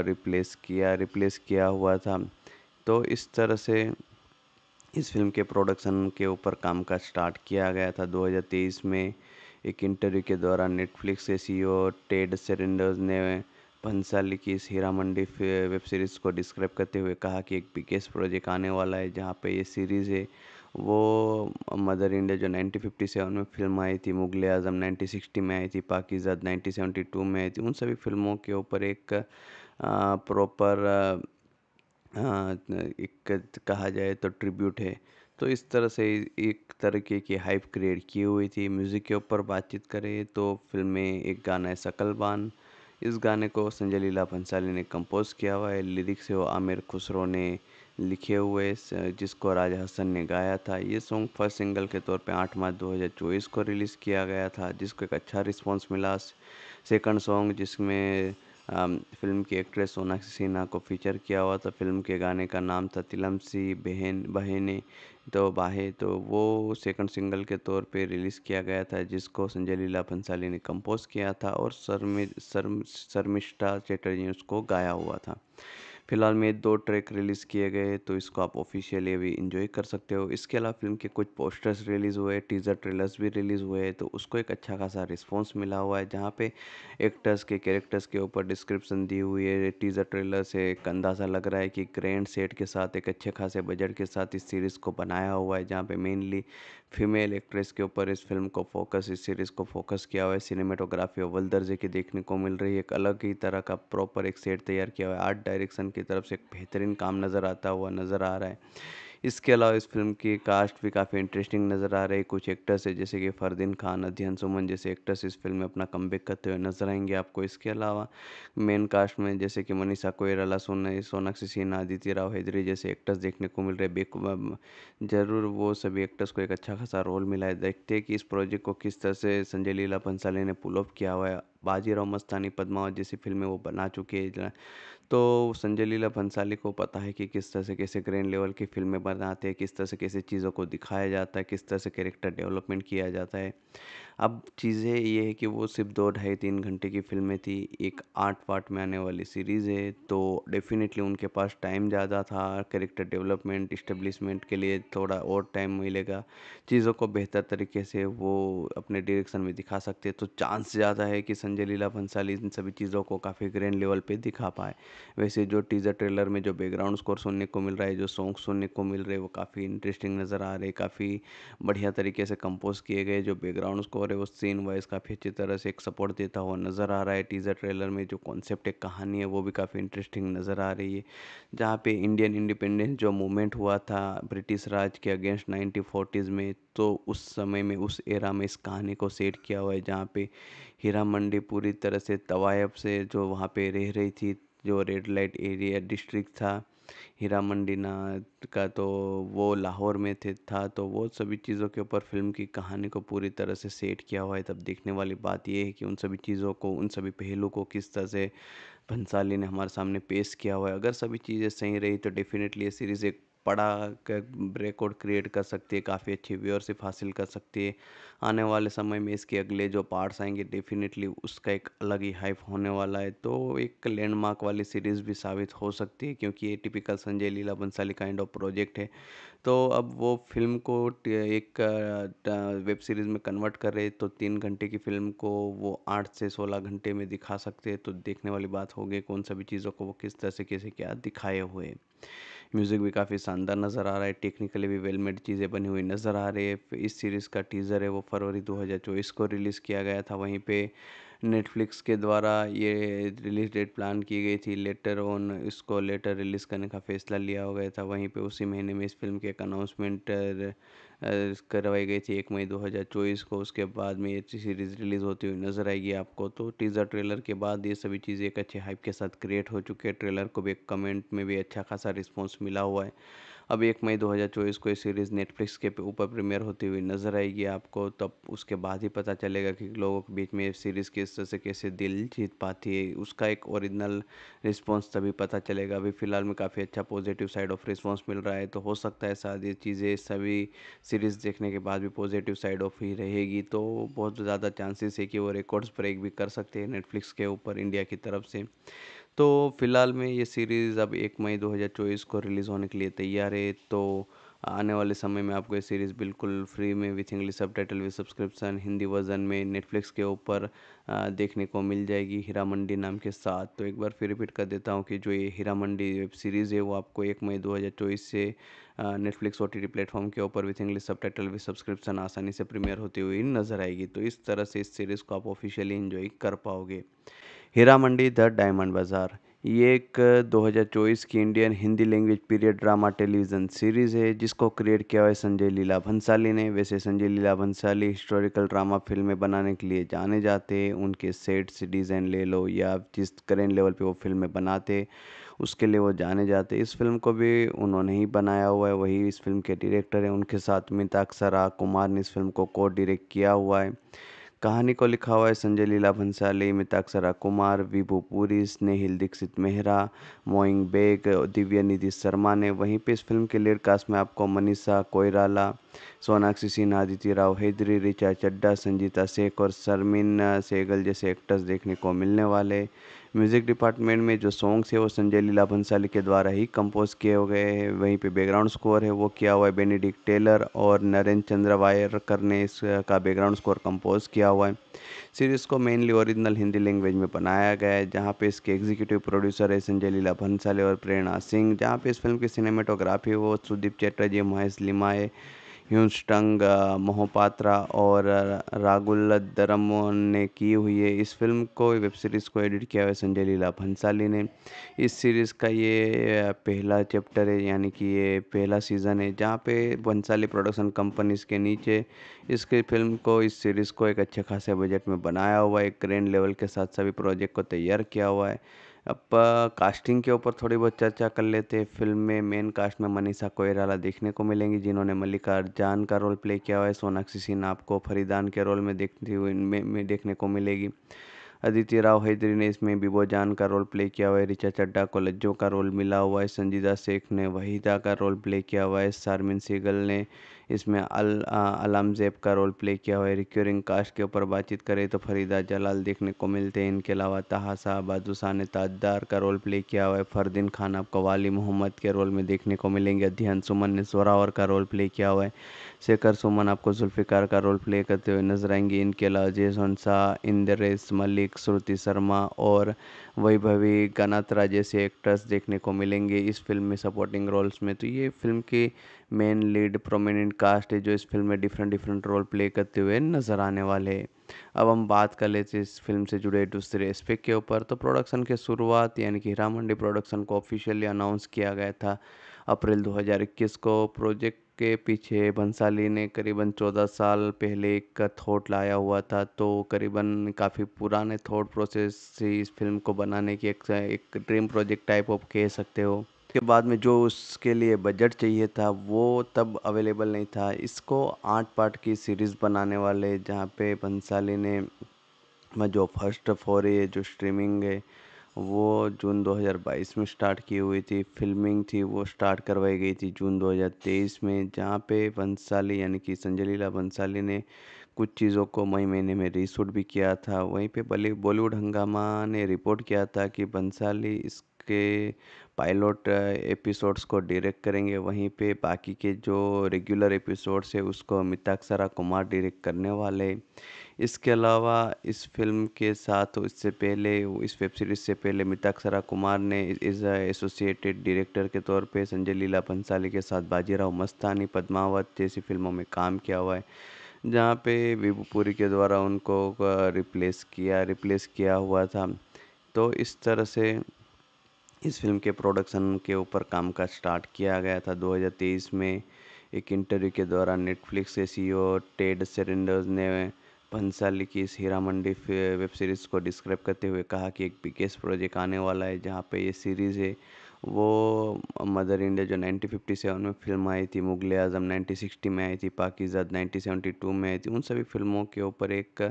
A: रिप्लेस किया रिप्लेस किया हुआ था तो इस तरह से इस फिल्म के प्रोडक्शन के ऊपर काम का स्टार्ट किया गया था 2023 में एक इंटरव्यू के दौरान नेटफ्लिक्स के सीईओ टेड सेरेंडर्स ने भंसाली की इस हीरा मंडी वेब सीरीज़ को डिस्क्राइब करते हुए कहा कि एक बिगेस्ट प्रोजेक्ट आने वाला है जहाँ पे ये सीरीज़ है वो मदर इंडिया जो 1957 में फिल्म आई थी मुगल आजम 1960 में आई थी पाकिजाद 1972 में आई थी उन सभी फिल्मों के ऊपर एक प्रॉपर एक कहा जाए तो ट्रिब्यूट है तो इस तरह से एक तरीके की हाइप क्रिएट की हुई थी म्यूज़िक के ऊपर बातचीत करें तो फिल्म में एक गाना है सकलबान इस गाने को संजय लीला भंसाली ने कंपोज़ किया हुआ है लिरिक्स वो आमिर खुसरो ने लिखे हुए जिसको राजा हसन ने गाया था ये सॉन्ग फर्स्ट सिंगल के तौर पे 8 मार्च 2024 को रिलीज़ किया गया था जिसको एक अच्छा रिस्पांस मिला सेकंड सॉन्ग जिसमें फिल्म की एक्ट्रेस सोनाक्षी सिन्हा को फीचर किया हुआ था फिल्म के गाने का नाम था तिलम सी बहन बहने तो बाहे तो वो सेकंड सिंगल के तौर पे रिलीज़ किया गया था जिसको संजय लीला भंसाली ने कंपोज किया था और शर्मि शर्मिष्ठा चटर्जी ने उसको गाया हुआ था फिलहाल में दो ट्रैक रिलीज़ किए गए तो इसको आप ऑफिशियली अभी इंजॉय कर सकते हो इसके अलावा फिल्म के कुछ पोस्टर्स रिलीज़ हुए टीज़र ट्रेलर्स भी रिलीज़ हुए हैं तो उसको एक अच्छा खासा रिस्पॉन्स मिला हुआ है जहाँ पे एक्टर्स के कैरेक्टर्स के ऊपर डिस्क्रिप्शन दी हुई है टीज़र ट्रेलर से एक अंदाज़ा लग रहा है कि ग्रैंड सेट के साथ एक अच्छे खासे बजट के साथ इस सीरीज़ को बनाया हुआ है जहाँ पर मेनली फीमेल एक्ट्रेस के ऊपर इस फिल्म को फोकस इस सीरीज़ को फोकस किया हुआ है सिनेमेटोग्राफी अव्वल दर्जे की देखने को मिल रही है एक अलग ही तरह का प्रॉपर एक सेट तैयार किया हुआ है आर्ट डायरेक्शन की तरफ से एक बेहतरीन काम नज़र आता हुआ नज़र आ रहा है इसके अलावा इस फिल्म की कास्ट भी काफ़ी इंटरेस्टिंग नज़र आ रही है कुछ एक्टर्स है जैसे कि फरदीन खान अध्ययन सुमन जैसे एक्टर्स इस फिल्म में अपना कम करते हुए नजर आएंगे आपको इसके अलावा मेन कास्ट में जैसे कि मनीषा कोयराला सोन सोनाक्षी सिन्हा आदित्य राव हैदरी जैसे एक्टर्स देखने को मिल रहे बेक जरूर वो सभी एक्टर्स को एक अच्छा खासा रोल मिला है देखते हैं कि इस प्रोजेक्ट को किस तरह से संजय लीला पंसाली ने पुल ऑफ किया हुआ है बाजीराव मस्तानी पद्मावत जैसी फिल्में वो बना चुकी है तो संजय लीला भंसाली को पता है कि किस तरह से कैसे ग्रैंड लेवल की फिल्में बनाते हैं किस तरह से कैसे चीज़ों को दिखाया जाता है किस तरह से कैरेक्टर डेवलपमेंट किया जाता है अब चीज़ें ये है कि वो सिर्फ दो ढाई तीन घंटे की फ़िल्में थी एक आठ पार्ट में आने वाली सीरीज़ है तो डेफ़िनेटली उनके पास टाइम ज़्यादा था कैरेक्टर डेवलपमेंट इस्टेब्लिशमेंट के लिए थोड़ा और टाइम मिलेगा चीज़ों को बेहतर तरीके से वो अपने डायरेक्शन में दिखा सकते तो चांस ज़्यादा है कि संजय लीला भंसाली इन सभी चीज़ों को काफ़ी ग्रैंड लेवल पर दिखा पाए वैसे जो टीज़र ट्रेलर में जो बैकग्राउंड स्कोर सुनने को मिल रहा है जो सॉन्ग सुनने को मिल रहे वो काफ़ी इंटरेस्टिंग नज़र आ रहे काफ़ी बढ़िया तरीके से कंपोज किए गए जो बैकग्राउंड स्कोर और वो सीन वाइज काफ़ी अच्छी तरह से एक सपोर्ट देता हुआ नज़र आ रहा है टीज़र ट्रेलर में जो कॉन्सेप्ट एक कहानी है वो भी काफ़ी इंटरेस्टिंग नज़र आ रही है जहाँ पे इंडियन इंडिपेंडेंस जो मूवमेंट हुआ था ब्रिटिश राज के अगेंस्ट नाइनटीन फोर्टीज़ में तो उस समय में उस एरा में इस कहानी को सेट किया हुआ है जहाँ पे हीरा मंडी पूरी तरह से तवायब से जो वहाँ पे रह रही थी जो रेड लाइट एरिया डिस्ट्रिक्ट था हीरा मंडीना का तो वो लाहौर में थे था तो वो सभी चीज़ों के ऊपर फ़िल्म की कहानी को पूरी तरह से सेट किया हुआ है तब देखने वाली बात ये है कि उन सभी चीज़ों को उन सभी पहलू को किस तरह से भंसाली ने हमारे सामने पेश किया हुआ है अगर सभी चीज़ें सही रही तो डेफ़िनेटली ये सीरीज़ एक पढ़ा रिकॉर्ड क्रिएट कर सकती है काफ़ी अच्छी व्यूअरशिप हासिल कर सकती है आने वाले समय में इसके अगले जो पार्ट्स आएंगे डेफिनेटली उसका एक अलग ही हाइप होने वाला है तो एक लैंडमार्क वाली सीरीज़ भी साबित हो सकती है क्योंकि ये typical Sanjay Leela Bhansali kind of project है तो अब वो फिल्म को एक वेब सीरीज़ में कन्वर्ट कर रहे तो तीन घंटे की फिल्म को वो आठ से सोलह घंटे में दिखा सकते हैं तो देखने वाली बात होगी कौन सभी चीज़ों को वो किस तरह से कैसे क्या दिखाए हुए म्यूज़िक भी काफ़ी शानदार नज़र आ रहा है टेक्निकली भी वेल मेड चीज़ें बनी हुई नज़र आ रही है इस सीरीज़ का टीज़र है वो फरवरी चौबीस को रिलीज़ किया गया था वहीं पे नेटफ्लिक्स के द्वारा ये रिलीज़ डेट प्लान की गई थी लेटर ऑन इसको लेटर रिलीज़ करने का फैसला लिया हो गया था वहीं पर उसी महीने में इस फिल्म के एक अनाउंसमेंट करवाई गई थी एक मई 2024 को उसके बाद में ये सीरीज़ रिलीज़ होती हुई नज़र आएगी आपको तो टीज़र ट्रेलर के बाद ये सभी चीज़ें एक अच्छे हाइप के साथ क्रिएट हो चुकी है ट्रेलर को भी कमेंट में भी अच्छा खासा रिस्पॉन्स मिला हुआ है अब एक मई 2024 को ये सीरीज़ नेटफ्लिक्स के ऊपर प्रीमियर होती हुई नज़र आएगी आपको तब उसके बाद ही पता चलेगा कि लोगों के बीच में सीरीज़ किस तरह से कैसे दिल जीत पाती है उसका एक ओरिजिनल रिस्पॉन्स तभी पता चलेगा अभी फ़िलहाल में काफ़ी अच्छा पॉजिटिव साइड ऑफ रिस्पॉन्स मिल रहा है तो हो सकता है शायद ये चीज़ें सभी सीरीज़ देखने के बाद भी पॉजिटिव साइड ऑफ ही रहेगी तो बहुत ज़्यादा चांसेस है कि वो रिकॉर्ड्स ब्रेक भी कर सकते हैं नेटफ्लिक्स के ऊपर इंडिया की तरफ से तो फिलहाल में ये सीरीज़ अब एक मई 2024 को रिलीज़ होने के लिए तैयार है तो आने वाले समय में आपको ये सीरीज़ बिल्कुल फ्री में with English subtitle with subscription Hindi version में नेटफ्लिक्स के ऊपर देखने को मिल जाएगी हीरा मंडी नाम के साथ तो एक बार फिर रिपीट कर देता हूँ कि जो ये हीरा मंडी वेब सीरीज़ है वो आपको एक मई 2024 से नेटफ्लिक्स ओ टी प्लेटफॉर्म के ऊपर with English subtitle with subscription आसानी से प्रीमियर होती हुई नज़र आएगी तो इस तरह से इस सीरीज़ को आप ऑफिशियली इन्जॉय कर पाओगे हीरा मंडी द डायमंड बाज़ार ये एक 2024 की Indian Hindi language period drama television series है जिसको क्रिएट किया हुआ है संजय लीला भंसाली ने वैसे संजय लीला भंसाली हिस्टोरिकल ड्रामा फिल्में बनाने के लिए जाने जाते हैं उनके से डिज़ाइन ले लो या जिस करेंट लेवल पे वो फिल्में बनाते उसके लिए वो जाने जाते इस फिल्म को भी उन्होंने ही बनाया हुआ है वही इस फिल्म के डायरेक्टर हैं उनके साथ मिताक्षरा कुमार ने इस फिल्म को को डायरेक्ट किया हुआ है कहानी को लिखा हुआ है संजय लीला भंसाली मिताक्षरा कुमार विभू पुरी स्नेहिल दीक्षित मेहरा मोइंग बेग दिव्य निधि शर्मा ने वहीं पे इस फिल्म के लीड कास्ट में आपको मनीषा कोयराला सोनाक्षी सिन्हा आदित्य राव हैदरी रिचा चड्डा संजीता शेख और शर्मिन सेगल जैसे एक्टर्स देखने को मिलने वाले म्यूज़िक डिपार्टमेंट में जो सॉन्ग्स है वो संजय लीला भंसाली के द्वारा ही कंपोज किए गए हैं वहीं पे बैकग्राउंड स्कोर है वो किया हुआ है बेनेडिक्ट टेलर और नरेंद्र चंद्र वायरकर ने इसका बैकग्राउंड स्कोर कंपोज किया हुआ है सीरीज़ को मेनली ओरिजिनल हिंदी लैंग्वेज में बनाया गया है जहाँ पे इसके एग्जीक्यूटिव प्रोड्यूसर है संजय लीला भंसाली और प्रेरणा सिंह जहाँ पे इस फिल्म की सिनेमेटोग्राफी वो सुदीप चैटर्जी महेश लिमाए ह्यूस्टंग मोहपात्रा और रागुल दरमोहन ने की हुई है इस फिल्म को वेब सीरीज़ को एडिट किया हुआ है संजय लीला भंसाली ने इस सीरीज़ का ये पहला चैप्टर है यानी कि ये पहला सीज़न है जहाँ पे भंसाली प्रोडक्शन कंपनीज़ के नीचे इसकी फिल्म को इस सीरीज़ को एक अच्छे खासे बजट में बनाया हुआ है एक ग्रैंड लेवल के साथ सभी प्रोजेक्ट को तैयार किया हुआ है अब कास्टिंग के ऊपर थोड़ी बहुत चर्चा कर लेते हैं फिल्म में मेन कास्ट में मनीषा कोयराला देखने को मिलेंगी जिन्होंने मल्लिकार्जुन का रोल प्ले किया हुआ है सोनाक्षी सिन्हा आपको फरीदान के रोल में देखती हुई इनमें में देखने को मिलेगी अदिति राव हैदरी ने इसमें बिबो जान का रोल प्ले किया हुआ है रिचा चड्डा को लज्जो का रोल मिला हुआ है संजीदा शेख ने वहीदा का रोल प्ले किया हुआ है शारमिन सीगल ने इसमें अल अलमजेब का रोल प्ले किया हुआ है रिक्योरिंग कास्ट के ऊपर बातचीत करें तो फरीदा जलाल देखने को मिलते हैं इनके अलावा तहा साहब आदुसा ने ताजदार का रोल प्ले किया हुआ है फ़रदीन खान आपको वाली मोहम्मद के रोल में देखने को मिलेंगे अध्ययन सुमन ने जोरावर का रोल प्ले किया हुआ है शेखर सुमन आपको जुल्फ़िकार का रोल प्ले करते हुए नजर आएंगे इनके अलावा जय शाह इंद्रेश मलिक श्रुति शर्मा और वैभवी गनात्रा जैसे एक्टर्स देखने को मिलेंगे इस फिल्म में सपोर्टिंग रोल्स में तो ये फिल्म के मेन लीड प्रोमिनेंट कास्ट है जो इस फिल्म में डिफरेंट डिफरेंट रोल प्ले करते हुए नजर आने वाले हैं अब हम बात कर लेते इस फिल्म से जुड़े दूसरे एस्पेक्ट के ऊपर तो प्रोडक्शन के शुरुआत यानी कि हीरा मंडी प्रोडक्शन को ऑफिशियली अनाउंस किया गया था अप्रैल 2021 को प्रोजेक्ट के पीछे भंसाली ने करीबन चौदह साल पहले एक थॉट लाया हुआ था तो करीबन काफ़ी पुराने थॉट प्रोसेस से इस फिल्म को बनाने की एक, एक ड्रीम प्रोजेक्ट टाइप ऑफ कह सकते हो उसके बाद में जो उसके लिए बजट चाहिए था वो तब अवेलेबल नहीं था इसको आठ पार्ट की सीरीज़ बनाने वाले जहाँ पे भंसाली ने जो फर्स्ट फॉर जो स्ट्रीमिंग है वो जून 2022 में स्टार्ट की हुई थी फिल्मिंग थी वो स्टार्ट करवाई गई थी जून 2023 में जहाँ पे बंसाली यानी कि संजय लीला बंसाली ने कुछ चीज़ों को मई महीने में रीशूट भी किया था वहीं पे बॉलीवुड हंगामा ने रिपोर्ट किया था कि बंसाली इसके पायलट एपिसोड्स को डायरेक्ट करेंगे वहीं पे बाकी के जो रेगुलर एपिसोड्स है उसको अमिताक्षरा कुमार डायरेक्ट करने वाले इसके अलावा इस फिल्म के साथ इससे पहले इस वेब सीरीज़ से पहले मिताक्षरा कुमार ने इस एसोसिएटेड डायरेक्टर के तौर पे संजय लीला भंसाली के साथ बाजीराव मस्तानी पद्मावत जैसी फिल्मों में काम किया हुआ है जहाँ पे विभूपुरी के द्वारा उनको रिप्लेस किया रिप्लेस किया हुआ था तो इस तरह से इस फिल्म के प्रोडक्शन के ऊपर काम का स्टार्ट किया गया था 2023 में एक इंटरव्यू के दौरान नेटफ्लिक्स के सीईओ e टेड सेरेंडर्स ने भंसाली की इस हीरा मंडी वेब सीरीज़ को डिस्क्राइब करते हुए कहा कि एक बिगेस्ट प्रोजेक्ट आने वाला है जहाँ पे ये सीरीज़ है वो मदर इंडिया जो 1957 में फिल्म आई थी मुगल आजम 1960 में आई थी पाकिजात 1972 में आई थी उन सभी फिल्मों के ऊपर एक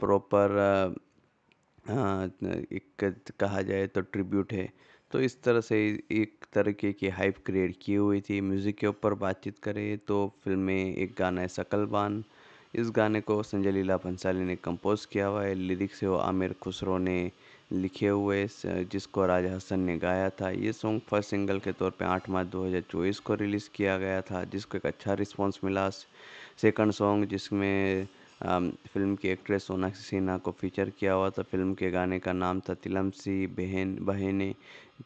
A: प्रॉपर हाँ, एक कहा जाए तो ट्रिब्यूट है तो इस तरह से एक तरीके की हाइप क्रिएट की हुई थी म्यूज़िक के ऊपर बातचीत करें तो फ़िल्म में एक गाना है बान इस गाने को संजय लीला भंसाली ने कंपोज़ किया हुआ है लिरिक्स है वो आमिर खुसरो ने लिखे हुए जिसको राजा हसन ने गाया था ये सॉन्ग फर्स्ट सिंगल के तौर पे आठ मार्च दो हज़ार चौबीस को रिलीज़ किया गया था जिसको एक अच्छा रिस्पांस मिला सेकंड सॉन्ग जिसमें फिल्म की एक्ट्रेस सोनाक्षी सिन्हा को फीचर किया हुआ था फिल्म के गाने का नाम था तिलम सी बहन बहने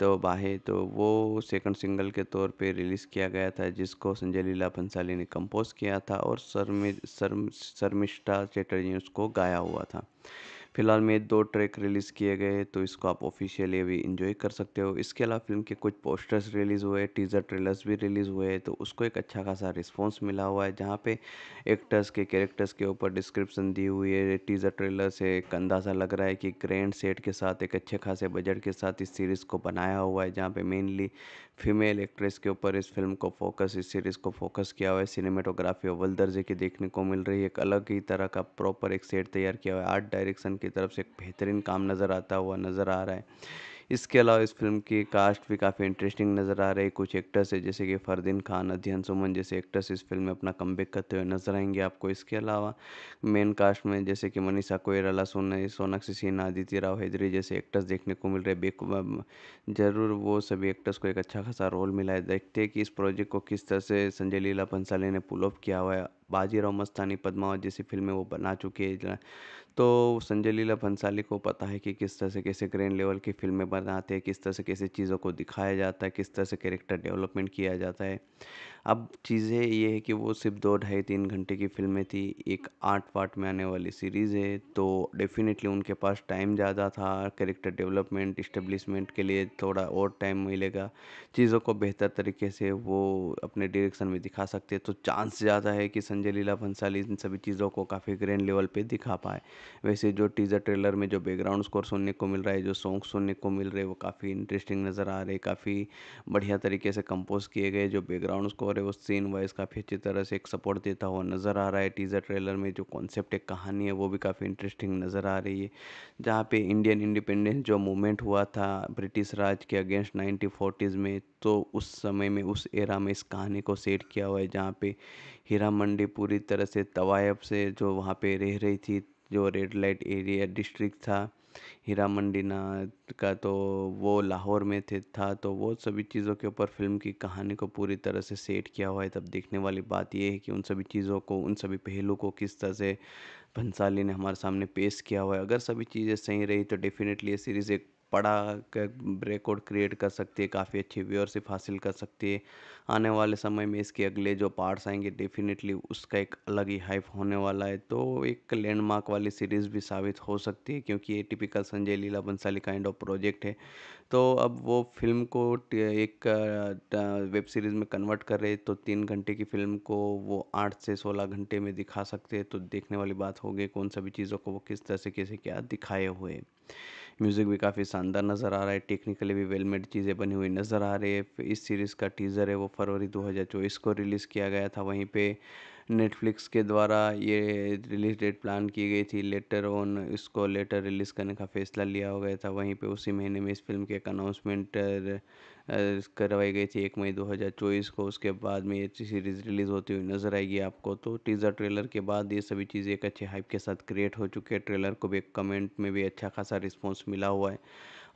A: तो बाहे तो वो सेकंड सिंगल के तौर पे रिलीज़ किया गया था जिसको संजय लीला भंसाली ने कंपोज किया था और शर्मि शर्म शर्मिष्ठा चैटर्जी ने उसको गाया हुआ था फिलहाल में दो ट्रैक रिलीज़ किए गए हैं तो इसको आप ऑफिशियली अभी इंजॉय कर सकते हो इसके अलावा फिल्म के कुछ पोस्टर्स रिलीज़ हुए टीज़र ट्रेलर्स भी रिलीज़ हुए तो उसको एक अच्छा खासा रिस्पॉन्स मिला हुआ है जहाँ पे एक्टर्स के कैरेक्टर्स के ऊपर डिस्क्रिप्शन दी हुई है टीज़र ट्रेलर से एक अंदाज़ा लग रहा है कि ग्रैंड सेट के साथ एक अच्छे खासे बजट के साथ इस सीरीज़ को बनाया हुआ है जहाँ पे मेनली फीमेल एक्ट्रेस के ऊपर इस फिल्म को फोकस इस सीरीज़ को फोकस किया हुआ है सिनेमाटोग्राफी अव्वल दर्जे की देखने को मिल रही है एक अलग ही तरह का प्रॉपर एक सेट तैयार किया हुआ है आर्ट डायरेक्शन की तरफ से एक बेहतरीन काम नज़र आता हुआ नज़र आ रहा है इसके अलावा इस फिल्म की कास्ट भी काफ़ी इंटरेस्टिंग नज़र आ रही है कुछ एक्टर्स है जैसे कि फ़रदीन खान अध्ययन सुमन जैसे एक्टर्स इस फिल्म में अपना कम करते हुए नजर आएंगे आपको इसके अलावा मेन कास्ट में जैसे कि मनीषा कोयराला सोन सोनाक्षी सिन्हा आदित्य राव हैदरी जैसे एक्टर्स देखने को मिल रहे बेकूब जरूर वो सभी एक्टर्स को एक अच्छा खासा रोल मिला है देखते हैं कि इस प्रोजेक्ट को किस तरह से संजय लीला पंसाली ने पुल ऑफ किया हुआ है बाजीराव मस्तानी पदमावत जैसी फिल्में वो बना चुके हैं तो संजय लीला भंसाली को पता है कि किस तरह से कैसे ग्रैंड लेवल की फिल्में बनाते हैं किस तरह से कैसे चीज़ों को दिखाया जाता है किस तरह से कैरेक्टर डेवलपमेंट किया जाता है अब चीज़ें ये है कि वो सिर्फ दो ढाई तीन घंटे की फ़िल्में थी एक आठ पार्ट में आने वाली सीरीज़ है तो डेफ़िनेटली उनके पास टाइम ज़्यादा था कैरेक्टर डेवलपमेंट इस्टेब्लिशमेंट के लिए थोड़ा और टाइम मिलेगा चीज़ों को बेहतर तरीके से वो अपने डायरेक्शन में दिखा सकते तो चांस ज़्यादा है कि संजय लीला भंसाली इन सभी चीज़ों को काफ़ी ग्रैंड लेवल पर दिखा पाए वैसे जो टीज़र ट्रेलर में जो बैकग्राउंड स्कोर सुनने को मिल रहा है जो सॉन्ग सुनने को मिल रहे वो काफ़ी इंटरेस्टिंग नज़र आ रहे काफ़ी बढ़िया तरीके से कंपोज किए गए जो बैकग्राउंड स्कोर और वो सीन वाइज काफ़ी अच्छी तरह से एक सपोर्ट देता हुआ नज़र आ रहा है टीज़र ट्रेलर में जो कॉन्सेप्ट एक कहानी है वो भी काफ़ी इंटरेस्टिंग नज़र आ रही है जहाँ पे इंडियन इंडिपेंडेंस जो मूवमेंट हुआ था ब्रिटिश राज के अगेंस्ट नाइनटीन फोर्टीज़ में तो उस समय में उस एरा में इस कहानी को सेट किया हुआ है जहाँ पे हीरा मंडी पूरी तरह से तवायब से जो वहाँ पे रह रही थी जो रेड लाइट एरिया डिस्ट्रिक्ट था हीरा मंडीना का तो वो लाहौर में थे था तो वो सभी चीज़ों के ऊपर फ़िल्म की कहानी को पूरी तरह से सेट किया हुआ है तब देखने वाली बात ये है कि उन सभी चीज़ों को उन सभी पहलू को किस तरह से भंसाली ने हमारे सामने पेश किया हुआ है अगर सभी चीज़ें सही रही तो डेफ़िनेटली ये सीरीज़ एक बड़ा रिकॉर्ड क्रिएट कर सकती है काफ़ी अच्छी व्यूअरशिप हासिल कर सकती है आने वाले समय में इसके अगले जो पार्ट्स आएंगे डेफिनेटली उसका एक अलग ही हाइप होने वाला है तो एक लैंडमार्क वाली सीरीज़ भी साबित हो सकती है क्योंकि ये typical Sanjay Leela Bhansali kind of project है तो अब वो फिल्म को एक वेब सीरीज़ में कन्वर्ट कर रहे तो तीन घंटे की फिल्म को वो आठ से सोलह घंटे में दिखा सकते हैं तो देखने वाली बात होगी कौन सभी चीज़ों को वो किस तरह से कैसे क्या दिखाए हुए म्यूज़िक भी काफ़ी शानदार नज़र आ रहा है टेक्निकली भी वेल मेड चीज़ें बनी हुई नज़र आ रही है इस सीरीज़ का टीज़र है वो फरवरी 2024 को रिलीज़ किया गया था वहीं पे नेटफ्लिक्स के द्वारा ये रिलीज़ डेट प्लान की गई थी लेटर ऑन इसको लेटर रिलीज़ करने का फैसला लिया हो गया था वहीं पे उसी महीने में इस फिल्म के एक अनाउंसमेंट करवाई गई थी एक मई 2024 को उसके बाद में ये सीरीज़ रिलीज़ होती हुई नज़र आएगी आपको तो टीज़र ट्रेलर के बाद ये सभी चीज़ें एक अच्छे हाइप के साथ क्रिएट हो चुके हैं ट्रेलर को भी कमेंट में भी अच्छा खासा रिस्पॉन्स मिला हुआ है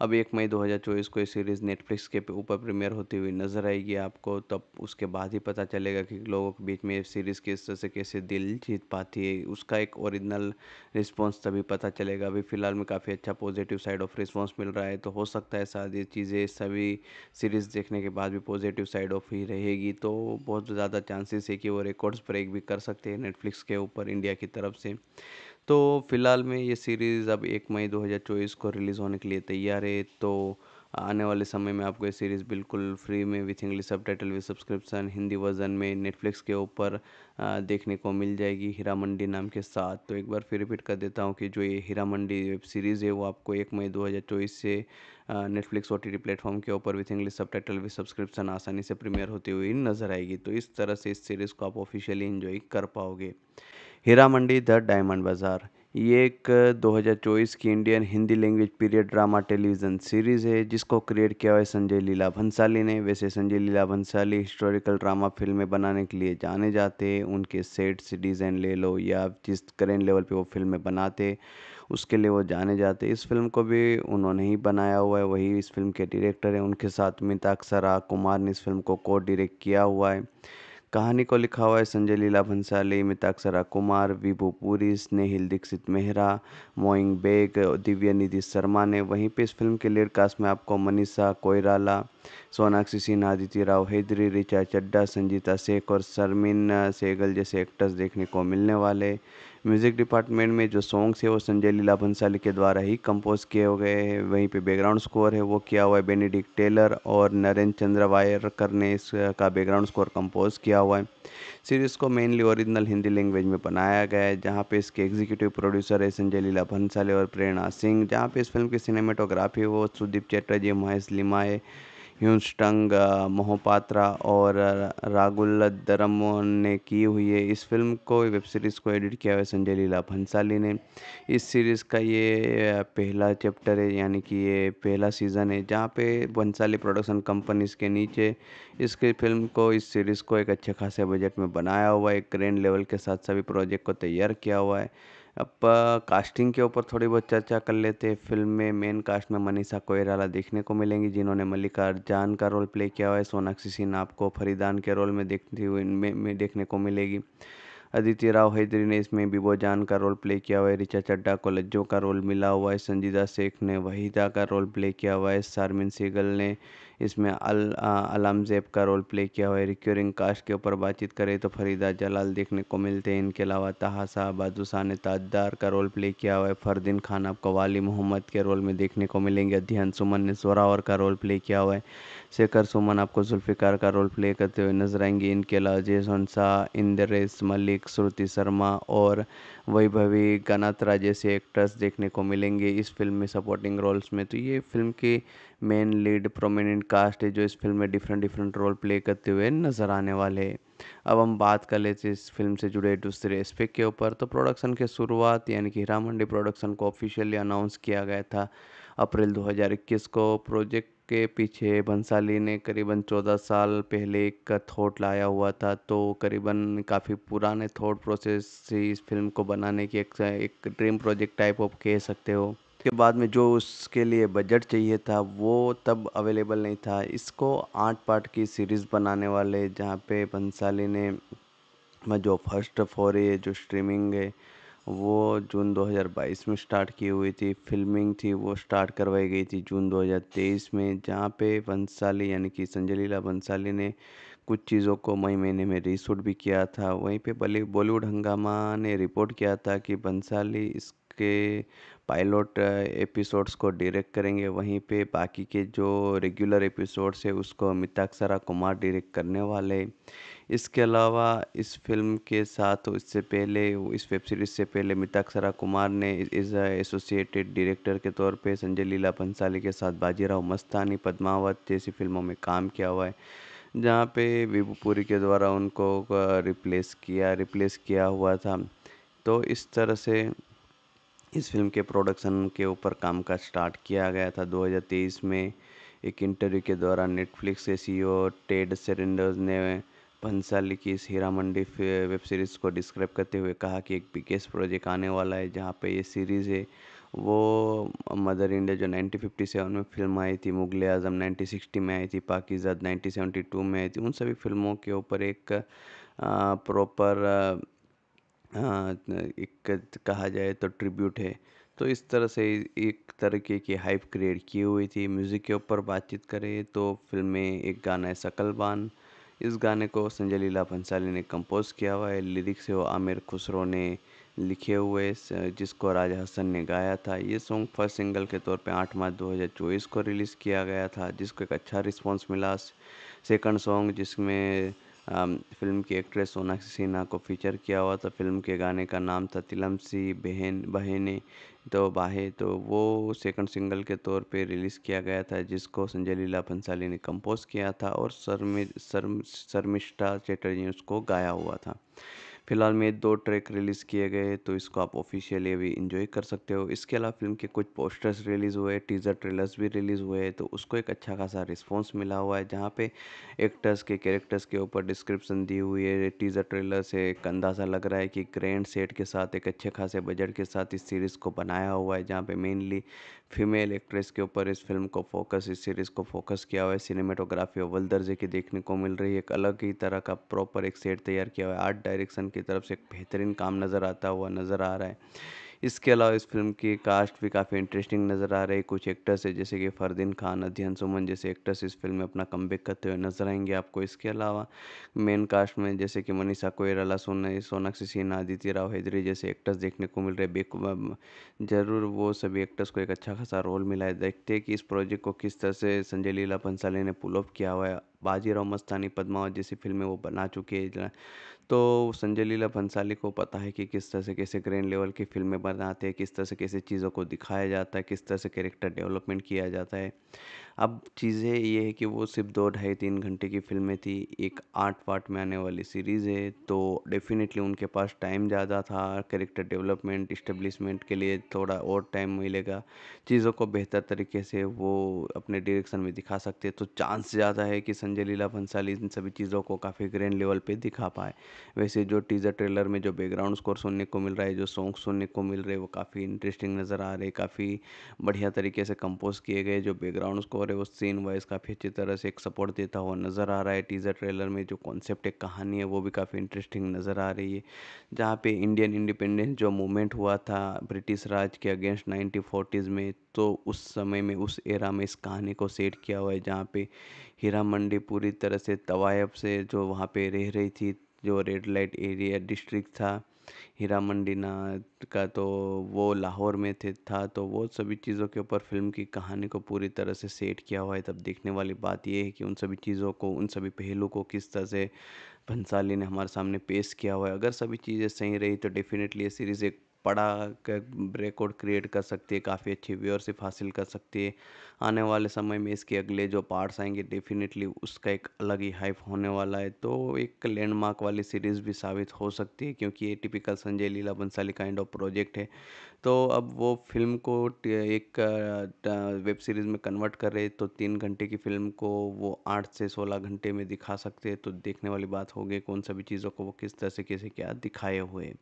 A: अब एक मई 2024 को ये सीरीज़ नेटफ्लिक्स के ऊपर प्रीमियर होती हुई नज़र आएगी आपको तब उसके बाद ही पता चलेगा कि लोगों के बीच में ये सीरीज़ किस तरह से कैसे दिल जीत पाती है उसका एक ओरिजिनल रिस्पॉन्स तभी पता चलेगा अभी फ़िलहाल में काफ़ी अच्छा पॉजिटिव साइड ऑफ रिस्पॉन्स मिल रहा है तो हो सकता है शायद ये चीज़ें सभी सीरीज़ देखने के बाद भी पॉजिटिव साइड ऑफ ही रहेगी तो बहुत ज़्यादा चांसेस है कि वो रिकॉर्ड्स ब्रेक भी कर सकते हैं नेटफ्लिक्स के ऊपर इंडिया की तरफ से तो फिलहाल में ये सीरीज़ अब एक मई 2024 को रिलीज़ होने के लिए तैयार है तो आने वाले समय में आपको ये सीरीज़ बिल्कुल फ्री में with English subtitle with subscription Hindi version में नेटफ्लिक्स के ऊपर देखने को मिल जाएगी हीरा मंडी नाम के साथ तो एक बार फिर रिपीट कर देता हूँ कि जो ये हीरा मंडी वेब सीरीज़ है वो आपको एक मई 2024 से नेटफ्लिक्स ओ टी प्लेटफॉर्म के ऊपर with English subtitle with subscription आसानी से प्रीमियर होती हुई नज़र आएगी तो इस तरह से इस सीरीज़ को आप ऑफिशियली इन्जॉय कर पाओगे हीरा मंडी द डायमंड बाज़ार ये एक 2024 की Indian Hindi language period drama television series है जिसको क्रिएट किया हुआ है संजय लीला भंसाली ने वैसे संजय लीला भंसाली हिस्टोरिकल ड्रामा फिल्में बनाने के लिए जाने जाते हैं उनके से डिज़ाइन ले लो या जिस करेंट लेवल पे वो फिल्में बनाते उसके लिए वो जाने जाते इस फिल्म को भी उन्होंने ही बनाया हुआ है वही इस फिल्म के डायरेक्टर हैं उनके साथ मिताक्षरा कुमार ने इस फिल्म को को डायरेक्ट किया हुआ है कहानी को लिखा हुआ है संजय लीला भंसाली मिताक्षरा कुमार विभू पुरी स्नेहिल दीक्षित मेहरा मोइंग बेग दिव्य निधि शर्मा ने वहीं पे इस फिल्म के लीड कास्ट में आपको मनीषा कोयराला सोनाक्षी सिन्हा आदित्य राव हैदरी रिचा चड्डा संजीता शेख और शर्मिन सेगल जैसे एक्टर्स देखने को मिलने वाले म्यूज़िक डिपार्टमेंट में जो सॉन्ग्स है वो संजय लीला भंसाली के द्वारा ही कंपोज किए गए हैं वहीं पे बैकग्राउंड स्कोर है वो किया हुआ है बेनेडिक टेलर और नरेंद्र चंद्र वायरकर ने इसका बैकग्राउंड स्कोर कंपोज किया हुआ है सीरीज़ को मेनली ओरिजिनल हिंदी लैंग्वेज में बनाया गया है जहाँ पे इसके एग्जीक्यूटिव प्रोड्यूसर है संजय लीला भंसाली और प्रेरणा सिंह जहाँ पे इस फिल्म की सिनेमेटोग्राफी वो सुदीप चैटर्जी महेश लिमाए ह्यूस्टंग मोहपात्रा और दरमोहन ने की हुई है इस फिल्म को वेब सीरीज़ को एडिट किया हुआ है संजय लीला भंसाली ने इस सीरीज़ का ये पहला चैप्टर है यानी कि ये पहला सीज़न है जहाँ पे भंसाली प्रोडक्शन कंपनीज के नीचे इसके फिल्म को इस सीरीज़ को एक अच्छे खासे बजट में बनाया हुआ है एक ग्रैंड लेवल के साथ सभी प्रोजेक्ट को तैयार किया हुआ है अब कास्टिंग के ऊपर थोड़ी बहुत चर्चा कर लेते हैं फिल्म में मेन कास्ट में मनीषा कोयराला देखने को मिलेंगी जिन्होंने मल्लिका अर्जान का रोल प्ले किया हुआ है सोनाक्षी सिन्हा आपको फरीदान के रोल में देखती हुई में, में देखने को मिलेगी अदिति राव हैदरी ने इसमें बिबो जान का रोल प्ले किया हुआ है रिचा चड्डा को लज्जो का रोल मिला हुआ है संजीदा शेख ने वहीदा का रोल प्ले किया हुआ है शारमिन सीगल ने इसमें अल अलम जेब का रोल प्ले किया हुआ है रिक्योरिंग कास्ट के ऊपर बातचीत करें तो फरीदा जलाल देखने को मिलते हैं इनके अलावा ताहा साहब ने ताजदार का रोल प्ले किया हुआ है फ़रदीन खान आपको वाली मोहम्मद के रोल में देखने को मिलेंगे अध्ययन सुमन ने जोरावर का रोल प्ले किया हुआ है शेखर सुमन आपको जुल्फ़िकार का रोल प्ले करते हुए नजर आएंगे इनके अलावा जयसन शाह इंद्रेश मलिक श्रुति शर्मा और वैभवी गनात्रा जैसे एक्ट्रेस देखने को मिलेंगे इस फिल्म में सपोर्टिंग रोल्स में तो ये फिल्म की मेन लीड प्रोमिनेंट कास्ट है जो इस फिल्म में डिफरेंट डिफरेंट रोल प्ले करते हुए नज़र आने वाले हैं अब हम बात कर लेते हैं इस फिल्म से जुड़े दूसरे एस्पेक्ट के ऊपर तो प्रोडक्शन के शुरुआत यानी कि हीरा मंडी प्रोडक्शन को ऑफिशियली अनाउंस किया गया था अप्रैल 2021 को प्रोजेक्ट के पीछे भंसाली ने करीबन चौदह साल पहले एक थॉट लाया हुआ था तो करीबन काफ़ी पुराने थॉट प्रोसेस से इस फिल्म को बनाने की एक, एक ड्रीम प्रोजेक्ट टाइप ऑफ कह सकते हो उसके बाद में जो उसके लिए बजट चाहिए था वो तब अवेलेबल नहीं था इसको आठ पार्ट की सीरीज़ बनाने वाले जहाँ पे बंसाली ने जो फर्स्ट फॉर ये जो स्ट्रीमिंग है वो जून 2022 में स्टार्ट की हुई थी फिल्मिंग थी वो स्टार्ट करवाई गई थी जून 2023 में जहाँ पे बंसाली यानी कि संजय लीला बंसाली ने कुछ चीज़ों को मई महीने में रीशूट भी किया था वहीं पे बॉलीवुड हंगामा ने रिपोर्ट किया था कि बंसाली इसके पायलट एपिसोड्स को डायरेक्ट करेंगे वहीं पे बाकी के जो रेगुलर एपिसोड्स है उसको मिताक्षरा कुमार डायरेक्ट करने वाले इसके अलावा इस फिल्म के साथ इससे पहले इस वेब सीरीज़ से पहले मिताक्षरा कुमार ने इस एसोसिएटेड डायरेक्टर के तौर पे संजय लीला भंसाली के साथ बाजीराव मस्तानी पद्मावत जैसी फिल्मों में काम किया हुआ है जहाँ पे विभूपुरी के द्वारा उनको रिप्लेस किया रिप्लेस किया हुआ था तो इस तरह से इस फिल्म के प्रोडक्शन के ऊपर काम का स्टार्ट किया गया था 2023 में एक इंटरव्यू के दौरान नेटफ्लिक्स के सीईओ e टेड सेरेंडर्स ने भंसाली की इस हीरा मंडी वेब सीरीज़ को डिस्क्राइब करते हुए कहा कि एक बिगेस्ट प्रोजेक्ट आने वाला है जहाँ पे ये सीरीज़ है वो मदर इंडिया जो 1957 में फिल्म आई थी मुगल आजम 1960 में आई थी पाकिजाद 1972 में आई थी उन सभी फिल्मों के ऊपर एक प्रॉपर हाँ, एक कहा जाए तो ट्रिब्यूट है तो इस तरह से एक तरीके की हाइप क्रिएट की हुई थी म्यूज़िक के ऊपर बातचीत करें तो फ़िल्म में एक गाना है बान इस गाने को संजय लीला भंसाली ने कंपोज़ किया हुआ है लिरिक्स वो आमिर खुसरो ने लिखे हुए जिसको राजा हसन ने गाया था ये सॉन्ग फर्स्ट सिंगल के तौर पे आठ मार्च दो हज़ार चौबीस को रिलीज़ किया गया था जिसको एक अच्छा रिस्पांस मिला सेकंड सॉन्ग जिसमें फिल्म की एक्ट्रेस सोनाक्षी सिन्हा को फीचर किया हुआ था फिल्म के गाने का नाम था तिलम सी बहन बहने तो बाहे तो वो सेकंड सिंगल के तौर पे रिलीज़ किया गया था जिसको संजय लीला भंसाली ने कंपोज किया था और शर्मि शर्म शर्मिष्ठा चैटर्जी ने उसको गाया हुआ था फिलहाल में दो ट्रैक रिलीज़ किए गए तो इसको आप ऑफिशियली अभी इंजॉय कर सकते हो इसके अलावा फिल्म के कुछ पोस्टर्स रिलीज़ हुए टीज़र ट्रेलर्स भी रिलीज़ हुए तो उसको एक अच्छा खासा रिस्पॉन्स मिला हुआ है जहाँ पे एक्टर्स के कैरेक्टर्स के ऊपर डिस्क्रिप्शन दी हुई है टीज़र ट्रेलर से एक अंदाज़ा लग रहा है कि ग्रैंड सेट के साथ एक अच्छे खासे बजट के साथ इस सीरीज़ को बनाया हुआ है जहाँ पे मेनली फीमेल एक्ट्रेस के ऊपर इस फिल्म को फोकस इस सीरीज़ को फोकस किया हुआ है सिनेमाटोग्राफी अव्वल दर्जे की देखने को मिल रही है एक अलग ही तरह का प्रॉपर एक सेट तैयार किया हुआ है आर्ट डायरेक्शन की तरफ से एक बेहतरीन काम नज़र आता हुआ नज़र आ रहा है इसके अलावा इस फिल्म की कास्ट भी काफ़ी इंटरेस्टिंग नज़र आ रही है कुछ एक्टर्स है जैसे कि फ़रदीन खान अध्ययन सुमन जैसे एक्टर्स इस फिल्म में अपना कम करते हुए नजर आएंगे आपको इसके अलावा मेन कास्ट में जैसे कि मनीषा कोयराला सोन सोनाक्षी सिन्हा आदित्य राव हैदरी जैसे एक्टर्स देखने को मिल रहे बेक जरूर वो सभी एक्टर्स को एक अच्छा खासा रोल मिला है देखते हैं कि इस प्रोजेक्ट को किस तरह से संजय लीला पंसाली ने पुल ऑफ किया हुआ है बाजीराव मस्तानी पद्मावत जैसी फिल्में वो बना चुकी है तो संजय लीला भंसाली को पता है कि किस तरह से कैसे ग्रैंड लेवल की फिल्में बनाते हैं किस तरह से कैसे चीज़ों को दिखाया जाता है किस तरह से कैरेक्टर डेवलपमेंट किया जाता है अब चीज़ें ये है कि वो सिर्फ दो ढाई तीन घंटे की फ़िल्में थी एक आठ पार्ट में आने वाली सीरीज़ है तो डेफ़िनेटली उनके पास टाइम ज़्यादा था कैरेक्टर डेवलपमेंट इस्टेब्लिशमेंट के लिए थोड़ा और टाइम मिलेगा चीज़ों को बेहतर तरीके से वो अपने डायरेक्शन में दिखा सकते तो चांस ज़्यादा है कि संजय लीला भंसाली इन सभी चीज़ों को काफ़ी ग्रैंड लेवल पर दिखा पाए वैसे जो टीज़र ट्रेलर में जो बैकग्राउंड स्कोर सुनने को मिल रहा है जो सॉन्ग सुनने को मिल रहे वो काफ़ी इंटरेस्टिंग नज़र आ रहे काफ़ी बढ़िया तरीके से कंपोज किए गए जो बैकग्राउंड स्कोर और वो सीन वाइज काफ़ी अच्छी तरह से एक सपोर्ट देता हुआ नज़र आ रहा है टीज़र ट्रेलर में जो कॉन्सेप्ट एक कहानी है वो भी काफ़ी इंटरेस्टिंग नज़र आ रही है जहाँ पे इंडियन इंडिपेंडेंस जो मूवमेंट हुआ था ब्रिटिश राज के अगेंस्ट नाइनटीन फोर्टीज़ में तो उस समय में उस एरा में इस कहानी को सेट किया हुआ है जहाँ पे हीरा मंडी पूरी तरह से तवायब से जो वहाँ पे रह रही थी जो रेड लाइट एरिया डिस्ट्रिक्ट था हीरा मंडीना का तो वो लाहौर में थे था तो वो सभी चीज़ों के ऊपर फ़िल्म की कहानी को पूरी तरह से सेट किया हुआ है तब देखने वाली बात ये है कि उन सभी चीज़ों को उन सभी पहलू को किस तरह से भंसाली ने हमारे सामने पेश किया हुआ है अगर सभी चीज़ें सही रही तो डेफ़िनेटली ये सीरीज़ एक बड़ा रिकॉर्ड क्रिएट कर सकती है काफ़ी अच्छी व्यूअरशिप हासिल कर सकती है आने वाले समय में इसके अगले जो पार्ट्स आएंगे डेफिनेटली उसका एक अलग ही हाइप होने वाला है तो एक लैंडमार्क वाली सीरीज़ भी साबित हो सकती है क्योंकि ये typical Sanjay Leela Bhansali kind of project है तो अब वो फिल्म को एक वेब सीरीज़ में कन्वर्ट कर रहे तो तीन घंटे की फिल्म को वो आठ से सोलह घंटे में दिखा सकते हैं तो देखने वाली बात होगी कौन सभी चीज़ों को वो किस तरह से कैसे क्या दिखाए हुए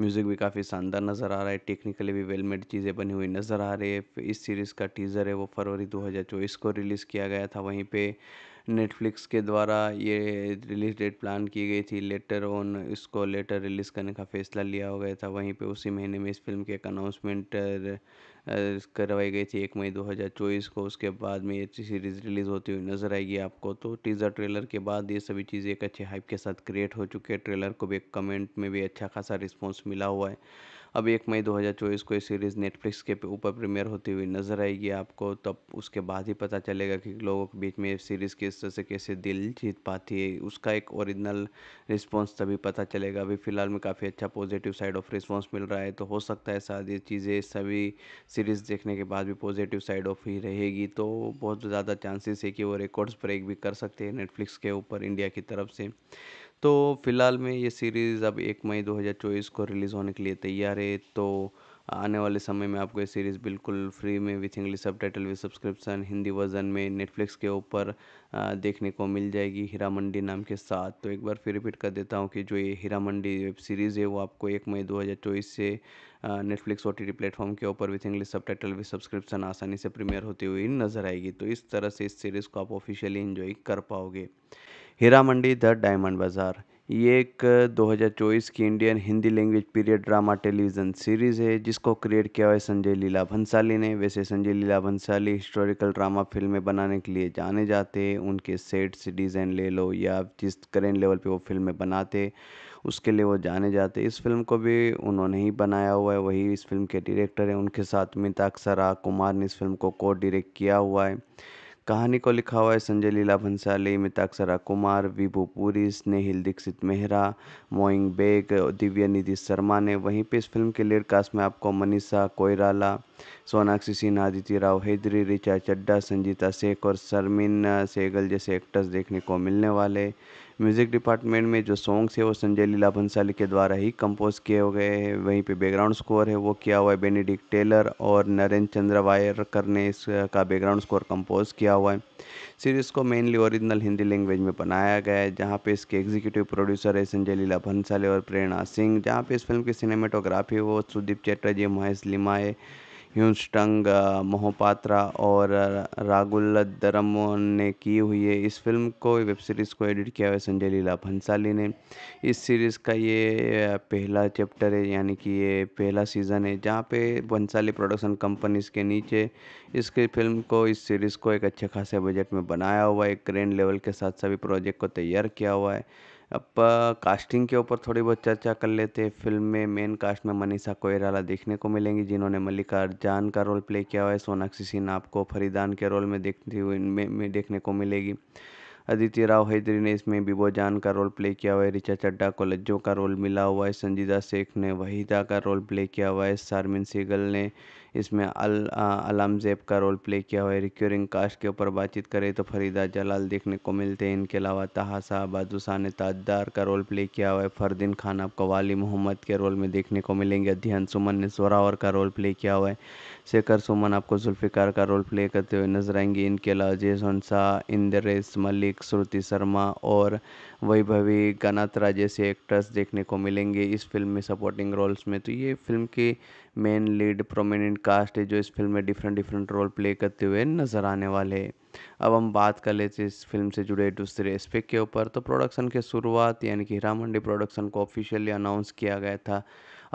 A: म्यूज़िक भी काफ़ी शानदार नज़र आ रहा है टेक्निकली भी वेल मेड चीज़ें बनी हुई नज़र आ रही है इस सीरीज़ का टीज़र है वो फरवरी दो को रिलीज़ किया गया था वहीं पे नेटफ्लिक्स के द्वारा ये रिलीज़ डेट प्लान की गई थी लेटर ऑन इसको लेटर रिलीज़ करने का फैसला लिया हो गया था वहीं पे उसी महीने में इस फिल्म के एक अनाउंसमेंट करवाई गई थी एक मई 2024 को उसके बाद में ये सीरीज़ रिलीज़ होती हुई नज़र आएगी आपको तो टीज़र ट्रेलर के बाद ये सभी चीज़ें एक अच्छे हाइप के साथ क्रिएट हो चुके हैं ट्रेलर को भी एक कमेंट में भी अच्छा खासा रिस्पॉन्स मिला हुआ है अब एक मई 2024 को ये सीरीज़ नेटफ्लिक्स के ऊपर प्रीमियर होती हुई नज़र आएगी आपको तब उसके बाद ही पता चलेगा कि लोगों के बीच में ये सीरीज़ किस तरह से कैसे दिल जीत पाती है उसका एक ओरिजिनल रिस्पॉन्स तभी पता चलेगा अभी फ़िलहाल में काफ़ी अच्छा पॉजिटिव साइड ऑफ रिस्पॉन्स मिल रहा है तो हो सकता है शायद ये चीज़ें सभी सीरीज़ देखने के बाद भी पॉजिटिव साइड ऑफ ही रहेगी तो बहुत ज़्यादा चांसेस है कि वो रिकॉर्ड्स ब्रेक भी कर सकते हैं नेटफ्लिक्स के ऊपर इंडिया की तरफ से तो फ़िलहाल में ये सीरीज़ अब एक मई 2024 को रिलीज़ होने के लिए तैयार है तो आने वाले समय में आपको ये सीरीज़ बिल्कुल फ्री में with English subtitle with subscription Hindi version में नेटफ्लिक्स के ऊपर देखने को मिल जाएगी हीरा मंडी नाम के साथ तो एक बार फिर रिपीट कर देता हूँ कि जो ये हीरा मंडी वेब सीरीज़ है वो आपको एक मई 2024 से नेटफ्लिक्स ओ टी प्लेटफॉर्म के ऊपर with English subtitle with subscription आसानी से प्रीमियर होती हुई नज़र आएगी तो इस तरह से इस सीरीज़ को आप ऑफिशियली इन्जॉय कर पाओगे हीरा मंडी द डायमंड बाज़ार ये एक 2024 की Indian Hindi language period drama television series है जिसको क्रिएट किया हुआ है संजय लीला भंसाली ने वैसे संजय लीला भंसाली हिस्टोरिकल ड्रामा फिल्में बनाने के लिए जाने जाते हैं उनके सेट्स डिज़ाइन ले लो या जिस करेंट लेवल पे वो फिल्में बनाते उसके लिए वो जाने जाते इस फिल्म को भी उन्होंने ही बनाया हुआ है वही इस फिल्म के डायरेक्टर हैं उनके साथ मिताक्षरा कुमार ने इस फिल्म को को डायरेक्ट किया हुआ है कहानी को लिखा हुआ है संजय लीला भंसाली मिताक्षरा कुमार विभू पुरी स्नेहिल दीक्षित मेहरा मोइंग बेग दिव्या निधि शर्मा ने वहीं पे इस फिल्म के लीड कास्ट में आपको मनीषा कोयराला सोनाक्षी सिन्हा आदित्य राव हैदरी रिचा चड्डा संजीता शेख और शर्मिन सेगल जैसे एक्टर्स देखने को मिलने वाले म्यूज़िक डिपार्टमेंट में जो सॉन्ग्स है वो संजय लीला भंसाली के द्वारा ही कंपोज किए गए हैं वहीं पे बैकग्राउंड स्कोर है वो किया हुआ है बेनेडिक्ट टेलर और नरेंद्र चंद्र वायरकर ने इसका बैकग्राउंड स्कोर कंपोज किया हुआ है सीरीज़ को मेनली ओरिजिनल हिंदी लैंग्वेज में बनाया गया है जहाँ पे इसके एग्जीक्यूटिव प्रोड्यूसर है संजय लीला भंसाली और प्रेरणा सिंह जहाँ पे इस फिल्म की सिनेमेटोग्राफी वो सुदीप चैटर्जी महेश लिमाए ह्यूस्टंग मोहपात्रा और राघुलधरमोहन ने की हुई है इस फिल्म को वेब सीरीज़ को एडिट किया हुआ है संजय लीला भंसाली ने इस सीरीज़ का ये पहला चैप्टर है यानी कि ये पहला सीज़न है जहाँ पे भंसाली प्रोडक्शन कंपनीज़ के नीचे इसकी फिल्म को इस सीरीज़ को एक अच्छे खासे बजट में बनाया हुआ है एक ग्रैंड लेवल के साथ सभी प्रोजेक्ट को तैयार किया हुआ है अब कास्टिंग के ऊपर थोड़ी बहुत चर्चा कर लेते हैं फिल्म में मेन कास्ट में मनीषा कोयराला देखने को मिलेंगी जिन्होंने मल्लिकार्जुन का रोल प्ले किया हुआ है सोनाक्षी सिन्हा आपको फरीदान के रोल में देखती हुई में, में देखने को मिलेगी अदिति राव हैदरी ने इसमें बिबो जान का रोल प्ले किया हुआ है ऋचा चड्डा को लज्जो का रोल मिला हुआ है संजीदा शेख ने वहीदा का रोल प्ले किया हुआ है शारमिन सीगल ने इसमें अल अलम जेब का रोल प्ले किया हुआ है रिक्योरिंग कास्ट के ऊपर बातचीत करें तो फरीदा जलाल देखने को मिलते हैं इनके अलावा तहा साहब आदुसा ने ताजदार का रोल प्ले किया हुआ है फ़रदीन खान आपको वाली मोहम्मद के रोल में देखने को मिलेंगे अध्ययन सुमन ने जोरावर का रोल प्ले किया हुआ है शेखर सुमन आपको जुल्फ़िकार का रोल प्ले करते हुए नजर आएंगे इनके अलावा जयसन शाह इंद्रेश मलिक श्रुति शर्मा और वैभवी गनात्रा जैसे एक्टर्स देखने को मिलेंगे इस फिल्म में सपोर्टिंग रोल्स में तो ये फिल्म की मेन लीड प्रोमिनेंट कास्ट है जो इस फिल्म में डिफरेंट डिफरेंट रोल प्ले करते हुए नज़र आने वाले हैं अब हम बात कर लेते इस फिल्म से जुड़े दूसरे एस्पेक्ट के ऊपर तो प्रोडक्शन के शुरुआत यानी कि हीरा मंडी प्रोडक्शन को ऑफिशियली अनाउंस किया गया था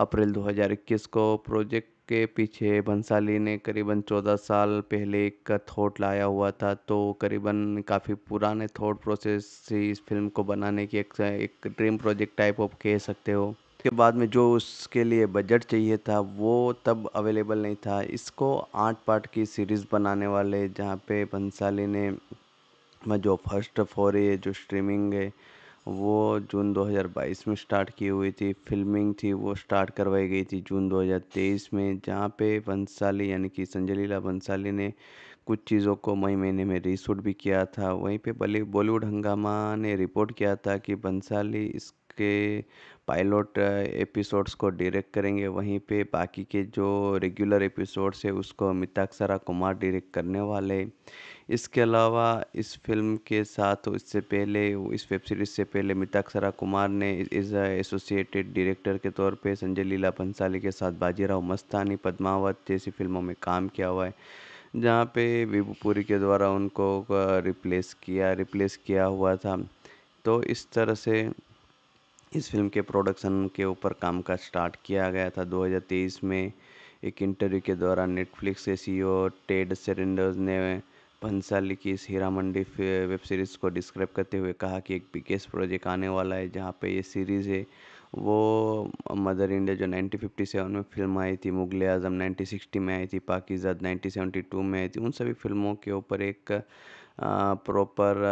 A: अप्रैल 2021 को प्रोजेक्ट के पीछे भंसाली ने करीबन 14 साल पहले एक थॉट लाया हुआ था तो करीबन काफ़ी पुराने थॉट प्रोसेस से इस फिल्म को बनाने की एक, एक ड्रीम प्रोजेक्ट टाइप ऑफ कह सकते हो उसके बाद में जो उसके लिए बजट चाहिए था वो तब अवेलेबल नहीं था इसको आठ पार्ट की सीरीज़ बनाने वाले जहाँ पे भंसाली ने जो फर्स्ट फॉर ये जो स्ट्रीमिंग है वो जून 2022 में स्टार्ट की हुई थी फिल्मिंग थी वो स्टार्ट करवाई गई थी जून 2023 में जहाँ पे बंसाली यानी कि संजय लीला बंसाली ने कुछ चीज़ों को मई महीने में रीशूट भी किया था वहीं पे बॉलीवुड हंगामा ने रिपोर्ट किया था कि बंसाली इस के पायलट एपिसोड्स को डायरेक्ट करेंगे वहीं पे बाकी के जो रेगुलर एपिसोड्स है उसको मिताक्षरा कुमार डायरेक्ट करने वाले इसके अलावा इस फिल्म के साथ इससे पहले इस वेब सीरीज से पहले मिताक्षरा कुमार ने इस एसोसिएटेड डायरेक्टर के तौर पे संजय लीला भंसाली के साथ बाजीराव मस्तानी पद्मावत जैसी फिल्मों में काम किया हुआ है जहाँ पे विभूपुरी के द्वारा उनको रिप्लेस किया रिप्लेस किया हुआ था तो इस तरह से इस फिल्म के प्रोडक्शन के ऊपर काम काज स्टार्ट किया गया था 2023 में एक इंटरव्यू के दौरान नेटफ्लिक्स के सीईओ e टेड सेरेंडर्स ने भंसाली की इस हीरा मंडी वेब सीरीज़ को डिस्क्राइब करते हुए कहा कि एक बिगेस्ट प्रोजेक्ट आने वाला है जहाँ पे ये सीरीज़ है वो मदर इंडिया जो 1957 में फिल्म आई थी मुगल आजम 1960 में आई थी पाकिजाद 1972 में आई थी उन सभी फिल्मों के ऊपर एक प्रॉपर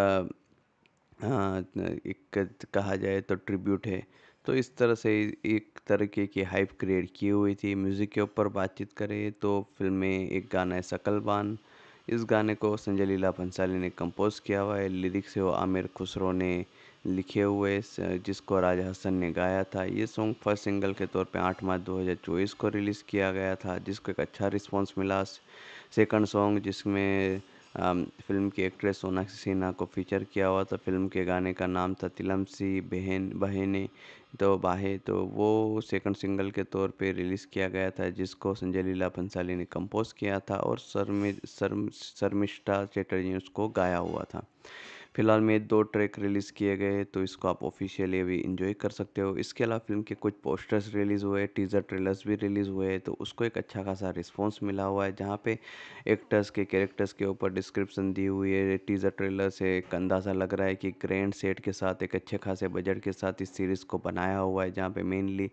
A: हाँ, एक कहा जाए तो ट्रिब्यूट है तो इस तरह से एक तरीके की हाइप क्रिएट की हुई थी म्यूज़िक के ऊपर बातचीत करें तो फ़िल्म में एक गाना है बान इस गाने को संजय लीला भंसाली ने कंपोज़ किया हुआ है लिरिक्स वो आमिर खुसरो ने लिखे हुए जिसको राजा हसन ने गाया था ये सॉन्ग फर्स्ट सिंगल के तौर पे आठ मार्च चौबीस को रिलीज़ किया गया था जिसको एक अच्छा रिस्पॉन्स मिला सेकंड सॉन्ग जिसमें फिल्म की एक्ट्रेस सोनाक्षी सिन्हा को फीचर किया हुआ था फिल्म के गाने का नाम था तिलम सी बहन बहने तो बाहे तो वो सेकंड सिंगल के तौर पे रिलीज़ किया गया था जिसको संजय लीला भंसाली ने कंपोज किया था और शर्मि शर्म शर्मिष्ठा चैटर्जी ने उसको गाया हुआ था फिलहाल में दो ट्रैक रिलीज़ किए गए हैं तो इसको आप ऑफिशियली अभी इन्जॉय कर सकते हो इसके अलावा फिल्म के कुछ पोस्टर्स रिलीज़ हुए टीज़र ट्रेलर्स भी रिलीज़ हुए हैं तो उसको एक अच्छा खासा रिस्पॉन्स मिला हुआ है जहाँ पे एक्टर्स के कैरेक्टर्स के ऊपर डिस्क्रिप्शन दी हुई है टीज़र ट्रेलर से एक अंदाज़ा लग रहा है कि ग्रैंड सेट के साथ एक अच्छे खासे बजट के साथ इस सीरीज़ को बनाया हुआ है जहाँ पे मेनली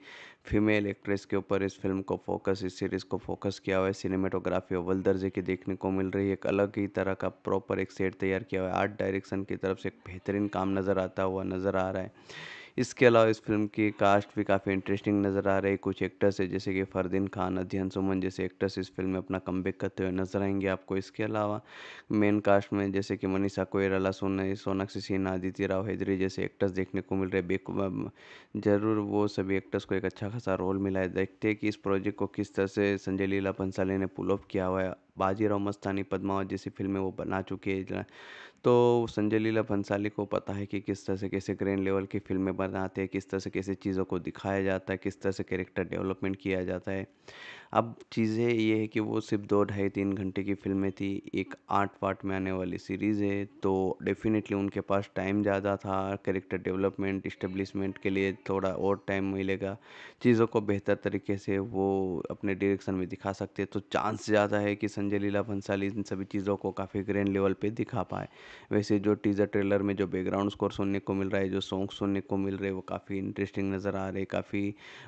A: फीमेल एक्ट्रेस के ऊपर इस फिल्म को फोकस इस सीरीज़ को फोकस किया हुआ है सिनेमाटोग्राफी अव्वल दर्जे की देखने को मिल रही है एक अलग ही तरह का प्रॉपर एक सेट तैयार किया हुआ है आर्ट डायरेक्शन की तरफ से एक बेहतरीन काम नज़र आता हुआ नज़र आ रहा है इसके अलावा इस फिल्म की कास्ट भी काफ़ी इंटरेस्टिंग नज़र आ रही है कुछ एक्टर्स है जैसे कि फ़रदीन खान अध्ययन सुमन जैसे एक्टर्स इस फिल्म में अपना कम करते हुए नजर आएंगे आपको इसके अलावा मेन कास्ट में जैसे कि मनीषा कोयराला सोना सोनाक्षी सिन्हा आदित्य राव हैदरी जैसे एक्टर्स देखने को मिल रहे बेक ज़रूर वो सभी एक्टर्स को एक अच्छा खासा रोल मिला है देखते हैं कि इस प्रोजेक्ट को किस तरह से संजय लीला भंसाली ने पुल ऑफ किया हुआ है बाजीराव मस्तानी पदमावत जैसी फिल्में वो बना चुके हैं तो संजय लीला भंसाली को पता है कि किस तरह से कैसे ग्रैंड लेवल की फिल्में बनाते हैं किस तरह से कैसे चीज़ों को दिखाया जाता है किस तरह से कैरेक्टर डेवलपमेंट किया जाता है अब चीज़ें ये है कि वो सिर्फ दो ढाई तीन घंटे की फ़िल्में थी एक आठ पार्ट में आने वाली सीरीज़ है तो डेफ़िनेटली उनके पास टाइम ज़्यादा था कैरेक्टर डेवलपमेंट इस्टेब्लिशमेंट के लिए थोड़ा और टाइम मिलेगा चीज़ों को बेहतर तरीके से वो अपने डायरेक्शन में दिखा सकते तो चांस ज़्यादा है कि संजय लीला भंसाली इन सभी चीज़ों को काफ़ी ग्रैंड लेवल पर दिखा पाए वैसे जो टीज़र ट्रेलर में जो बैकग्राउंड स्कोर सुनने को मिल रहा है जो सॉन्ग सुनने को मिल रहे वो काफ़ी इंटरेस्टिंग नज़र आ रहे काफ़ी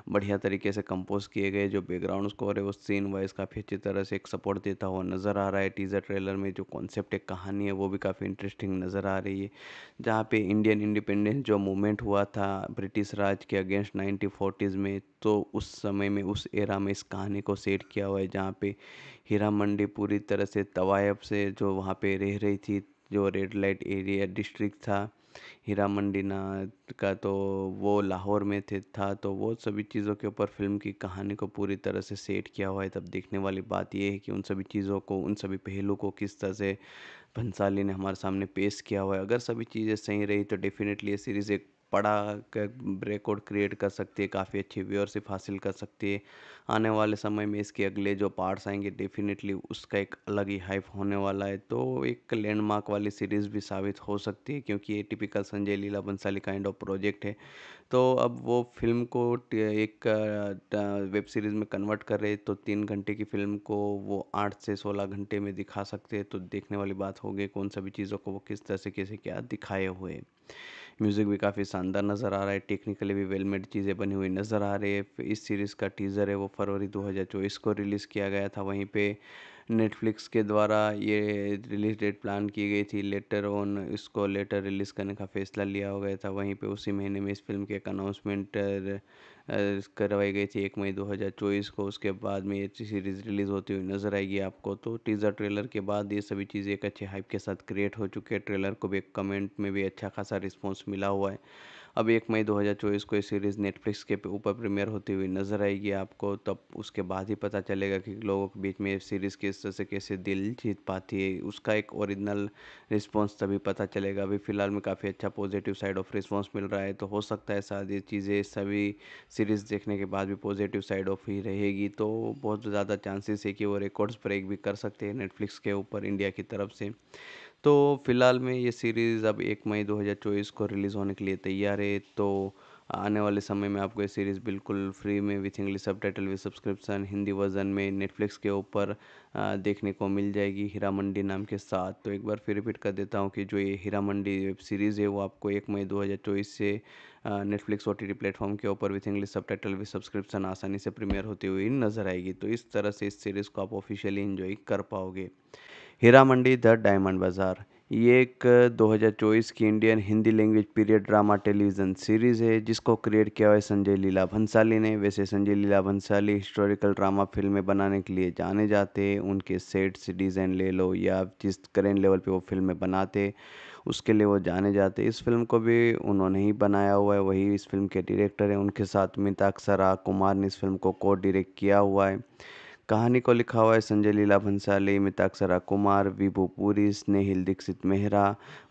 A: बढ़िया तरीके से कंपोज किए गए जो बैकग्राउंड स्कोर और वो सीन वाइज काफ़ी अच्छी तरह से एक सपोर्ट देता हुआ नज़र आ रहा है टीज़र ट्रेलर में जो कॉन्सेप्ट एक कहानी है वो भी काफ़ी इंटरेस्टिंग नज़र आ रही है जहाँ पे इंडियन इंडिपेंडेंस जो मूवमेंट हुआ था ब्रिटिश राज के अगेंस्ट नाइनटीन फोर्टीज़ में तो उस समय में उस एरा में इस कहानी को सेट किया हुआ है जहाँ पे हीरा मंडी पूरी तरह से तवायब से जो वहाँ पे रह रही थी जो रेड लाइट एरिया डिस्ट्रिक्ट था हीरा मंडीना का तो वो लाहौर में थे था तो वो सभी चीज़ों के ऊपर फ़िल्म की कहानी को पूरी तरह से सेट किया हुआ है तब देखने वाली बात ये है कि उन सभी चीज़ों को उन सभी पहलू को किस तरह से भंसाली ने हमारे सामने पेश किया हुआ है अगर सभी चीज़ें सही रही तो डेफ़िनेटली ये सीरीज़ एक बड़ा रिकॉर्ड क्रिएट कर सकती है काफ़ी अच्छी व्यूअरशिप हासिल कर सकती है आने वाले समय में इसके अगले जो पार्ट्स आएंगे डेफिनेटली उसका एक अलग ही हाइप होने वाला है तो एक लैंडमार्क वाली सीरीज़ भी साबित हो सकती है क्योंकि ये typical Sanjay Leela Bhansali kind of project है तो अब वो फिल्म को एक वेब सीरीज़ में कन्वर्ट कर रहे तो तीन घंटे की फिल्म को वो आठ से सोलह घंटे में दिखा सकते हैं तो देखने वाली बात होगी कौन सभी चीज़ों को वो किस तरह से कैसे क्या दिखाए हुए म्यूज़िक भी काफ़ी शानदार नज़र आ रहा है टेक्निकली भी वेल मेड चीज़ें बनी हुई नज़र आ रही है इस सीरीज़ का टीज़र है वो फरवरी दो को रिलीज़ किया गया था वहीं पे नेटफ्लिक्स के द्वारा ये रिलीज़ डेट प्लान की गई थी लेटर ऑन इसको लेटर रिलीज़ करने का फैसला लिया हो गया था वहीं पे उसी महीने में इस फिल्म के एक अनाउंसमेंट करवाई गई थी एक मई 2024 को उसके बाद में ये सीरीज़ रिलीज़ होती हुई नज़र आएगी आपको तो टीज़र ट्रेलर के बाद ये सभी चीज़ें एक अच्छे हाइप के साथ क्रिएट हो चुके हैं ट्रेलर को भी कमेंट में भी अच्छा खासा रिस्पॉन्स मिला हुआ है अब एक मई 2024 को ये सीरीज़ नेटफ्लिक्स के ऊपर प्रीमियर होती हुई नज़र आएगी आपको तब उसके बाद ही पता चलेगा कि लोगों के बीच में ये सीरीज़ किस तरह से कैसे दिल जीत पाती है उसका एक ओरिजिनल रिस्पॉन्स तभी पता चलेगा अभी फ़िलहाल में काफ़ी अच्छा पॉजिटिव साइड ऑफ रिस्पॉन्स मिल रहा है तो हो सकता है शायद ये चीज़ें सभी सीरीज़ देखने के बाद भी पॉजिटिव साइड ऑफ ही रहेगी तो बहुत ज़्यादा चांसेस है कि वो रिकॉर्ड्स ब्रेक भी कर सकते हैं नेटफ्लिक्स के ऊपर इंडिया की तरफ से तो फिलहाल में ये सीरीज़ अब एक मई 2024 को रिलीज़ होने के लिए तैयार है तो आने वाले समय में आपको ये सीरीज़ बिल्कुल फ्री में with English subtitle with subscription Hindi version में नेटफ्लिक्स के ऊपर देखने को मिल जाएगी हीरा मंडी नाम के साथ तो एक बार फिर रिपीट कर देता हूँ कि जो ये हीरा मंडी वेब सीरीज़ है वो आपको एक मई 2024 से नेटफ्लिक्स ओ टी प्लेटफॉर्म के ऊपर with English subtitle with subscription आसानी से प्रीमियर होती हुई नज़र आएगी तो इस तरह से इस सीरीज़ को आप ऑफिशियली इन्जॉय कर पाओगे हीरा मंडी द डायमंड बाज़ार ये एक 2024 की Indian Hindi language period drama television series है जिसको क्रिएट किया हुआ है संजय लीला भंसाली ने वैसे संजय लीला भंसाली हिस्टोरिकल ड्रामा फिल्में बनाने के लिए जाने जाते हैं उनके सेट्स डिज़ाइन ले लो या जिस करेंट लेवल पे वो फिल्में बनाते उसके लिए वो जाने जाते इस फिल्म को भी उन्होंने ही बनाया हुआ है वही इस फिल्म के डायरेक्टर हैं उनके साथ मिताक्षरा कुमार ने इस फिल्म को को डायरेक्ट किया हुआ है कहानी को लिखा हुआ है संजय लीला भंसाली मिताक्षरा कुमार विभू पुरी स्नेहिल दीक्षित मेहरा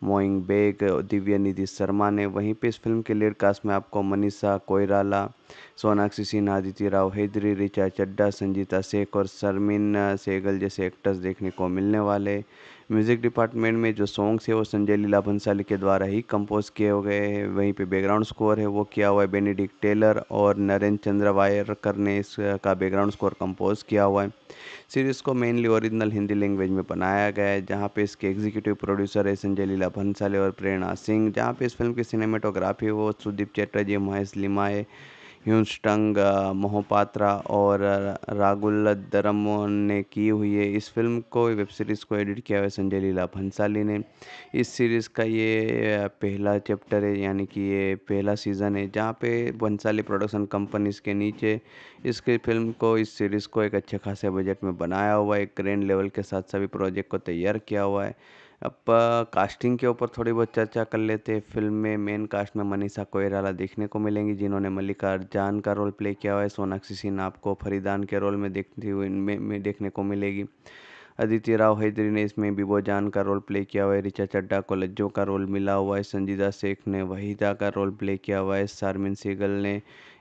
A: मोइंग बेग दिव्य निधि शर्मा ने वहीं पे इस फिल्म के लीड कास्ट में आपको मनीषा कोयराला सोनाक्षी सिन्हा आदित्य राव हैदरी रिचा चड्डा संजीता शेख और शर्मिन सेगल जैसे एक्टर्स देखने को मिलने वाले म्यूज़िक डिपार्टमेंट में जो सॉन्ग्स है वो संजय लीला भंसाली के द्वारा ही कंपोज किए गए हैं वहीं पे बैकग्राउंड स्कोर है वो किया हुआ है बेनेडिक्ट टेलर और नरेंद्र चंद्र वायरकर ने इसका बैकग्राउंड स्कोर कंपोज किया हुआ है सीरीज़ को मेनली ओरिजिनल हिंदी लैंग्वेज में बनाया गया है जहाँ पे इसके एग्जीक्यूटिव प्रोड्यूसर है संजय लीला भंसाली और प्रेरणा सिंह जहाँ पे इस फिल्म की सिनेमेटोग्राफी वो सुदीप चैटर्जी महेश लिमाए ह्यूस्टंग मोहपात्रा और राघुलधरमोहन ने की हुई है इस फ़िल्म को वेब सीरीज़ को एडिट किया हुआ है संजय लीला भंसाली ने इस सीरीज़ का ये पहला चैप्टर है यानी कि ये पहला सीज़न है जहाँ पे भंसाली प्रोडक्शन कंपनीज के नीचे इसके फिल्म को इस सीरीज़ को एक अच्छे खासे बजट में बनाया हुआ है एक ग्रैंड लेवल के साथ सभी प्रोजेक्ट को तैयार किया हुआ है अब कास्टिंग के ऊपर थोड़ी बहुत चर्चा कर लेते हैं फिल्म में मेन कास्ट में मनीषा कोयराला देखने को मिलेंगी जिन्होंने मल्लिकार्जुन का रोल प्ले किया हुआ है सोनाक्षी सिन्हा आपको फरीदान के रोल में देखती हुई इनमें में देखने को मिलेगी अदिति राव हैदरी ने इसमें बिबो जान का रोल प्ले किया हुआ है ऋचा चड्डा को लज्जो का रोल मिला हुआ है संजीदा शेख ने वहीदा का रोल प्ले किया हुआ है शारमिन सीगल ने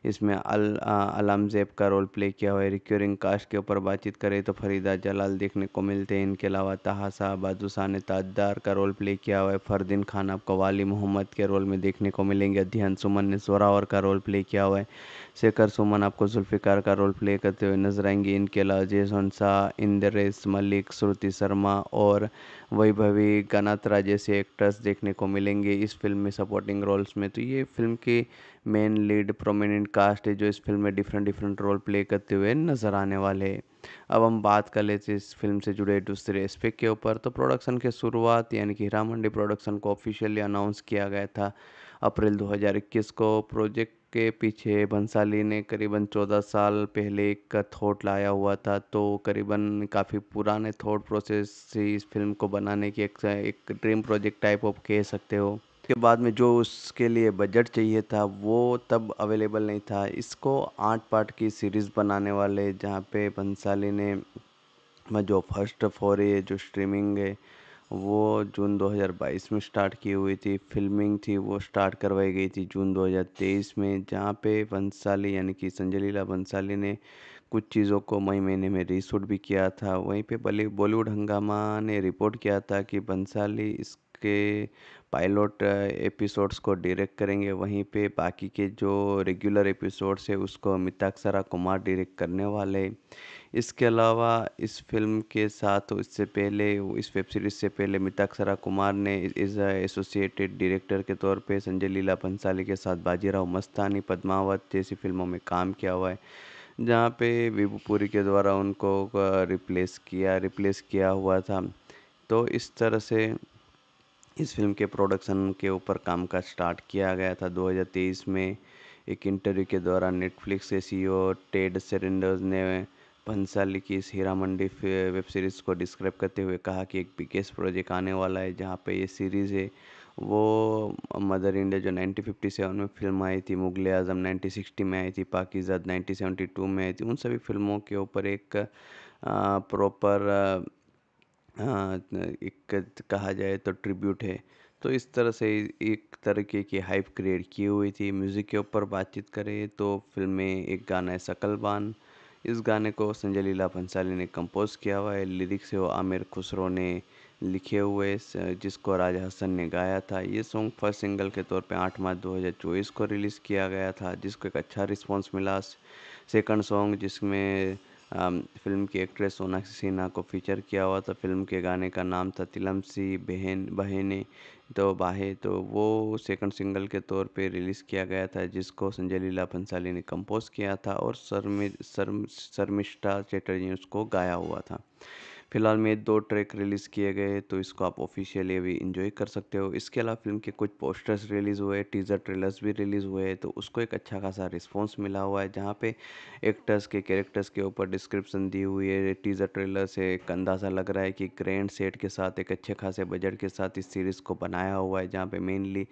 A: इसमें अल अलम का रोल प्ले किया हुआ है रिक्योरिंग कास्ट के ऊपर बातचीत करें तो फरीदा जलाल देखने को मिलते हैं इनके अलावा तहासा बादुसा ने ताजदार का रोल प्ले किया हुआ है फ़रदीन खान आपको वाली मोहम्मद के रोल में देखने को मिलेंगे अध्ययन सुमन ने जोरावर का रोल प्ले किया हुआ है शेखर सुमन आपको जुल्फ़िकार का रोल प्ले करते हुए नजर आएंगे इनके अलावा जयसन शाह इंद्रेश मलिक श्रुति शर्मा और वैभवी गनात्रा जैसे एक्टर्स देखने को मिलेंगे इस फिल्म में सपोर्टिंग रोल्स में तो ये फिल्म की मेन लीड प्रोमिनेंट कास्ट है जो इस फिल्म में डिफरेंट डिफरेंट रोल प्ले करते हुए नज़र आने वाले हैं अब हम बात कर लेते इस फिल्म से जुड़े दूसरे एस्पेक्ट के ऊपर तो प्रोडक्शन के शुरुआत यानी कि हीरा मंडी प्रोडक्शन को ऑफिशियली अनाउंस किया गया था अप्रैल 2021 को प्रोजेक्ट के पीछे भंसाली ने करीबन 14 साल पहले एक थॉट लाया हुआ था तो करीबन काफ़ी पुराने थॉट प्रोसेस से इस फिल्म को बनाने की एक, एक ड्रीम प्रोजेक्ट टाइप ऑफ कह सकते हो उसके बाद में जो उसके लिए बजट चाहिए था वो तब अवेलेबल नहीं था इसको आठ पार्ट की सीरीज़ बनाने वाले जहाँ पे बंसाली ने जो फर्स्ट फॉर ये जो स्ट्रीमिंग है वो जून 2022 में स्टार्ट की हुई थी फिल्मिंग थी वो स्टार्ट करवाई गई थी जून 2023 में जहाँ पे बंसाली यानी कि संजय लीला बंसाली ने कुछ चीज़ों को मई महीने में रीशूट भी किया था वहीं पे बॉलीवुड हंगामा ने रिपोर्ट किया था कि बंसाली इस के पायलट एपिसोड्स को डायरेक्ट करेंगे वहीं पे बाकी के जो रेगुलर एपिसोड्स है उसको अमिताक्षरा कुमार डायरेक्ट करने वाले इसके अलावा इस फिल्म के साथ इससे पहले इस वेब सीरीज़ से पहले मिताक्षरा कुमार ने इस एसोसिएटेड डायरेक्टर के तौर पे संजय लीला भंसाली के साथ बाजीराव मस्तानी पद्मावत जैसी फिल्मों में काम किया हुआ है जहाँ पे विभूपुरी के द्वारा उनको रिप्लेस किया रिप्लेस किया हुआ था तो इस तरह से इस फिल्म के प्रोडक्शन के ऊपर काम का स्टार्ट किया गया था 2023 में एक इंटरव्यू के दौरान नेटफ्लिक्स के सीईओ टेड सेरेंडर्स ने भंसाली की इस हीरा मंडी वेब सीरीज़ को डिस्क्राइब करते हुए कहा कि एक बिगेस्ट प्रोजेक्ट आने वाला है जहाँ पे ये सीरीज़ है वो मदर इंडिया जो 1957 में फिल्म आई थी मुगल आजम 1960 में आई थी पाकिजात 1972 में आई थी उन सभी फिल्मों के ऊपर एक प्रॉपर हाँ, एक कहा जाए तो ट्रिब्यूट है तो इस तरह से एक तरीके की हाइप क्रिएट की हुई थी म्यूज़िक के ऊपर बातचीत करें तो फिल्म में एक गाना है बान इस गाने को संजय लीला भंसाली ने कंपोज़ किया हुआ है लिरिक्स है वो आमिर खुसरो ने लिखे हुए जिसको राजा हसन ने गाया था ये सॉन्ग फर्स्ट सिंगल के तौर पे आठ मार्च दो को रिलीज़ किया गया था जिसको एक अच्छा रिस्पॉन्स मिला सेकंड सॉन्ग जिसमें फिल्म की एक्ट्रेस सोनाक्षी सिन्हा को फीचर किया हुआ था फिल्म के गाने का नाम था तिलम सी बहन बहने तो बाहे तो वो सेकंड सिंगल के तौर पे रिलीज़ किया गया था जिसको संजय लीला भंसाली ने कंपोज किया था और शर्मि शर्म शर्मिष्ठा चैटर्जी ने उसको गाया हुआ था फिलहाल में दो ट्रैक रिलीज़ किए गए हैं तो इसको आप ऑफिशियली अभी इंजॉय कर सकते हो इसके अलावा फिल्म के कुछ पोस्टर्स रिलीज़ हुए टीज़र ट्रेलर्स भी रिलीज़ हुए हैं तो उसको एक अच्छा खासा रिस्पॉन्स मिला हुआ है जहाँ पे एक्टर्स के कैरेक्टर्स के ऊपर डिस्क्रिप्शन दी हुई है टीज़र ट्रेलर से एक अंदाज़ा लग रहा है कि ग्रैंड सेट के साथ एक अच्छे खासे बजट के साथ इस सीरीज़ को बनाया हुआ है जहाँ पर मेनली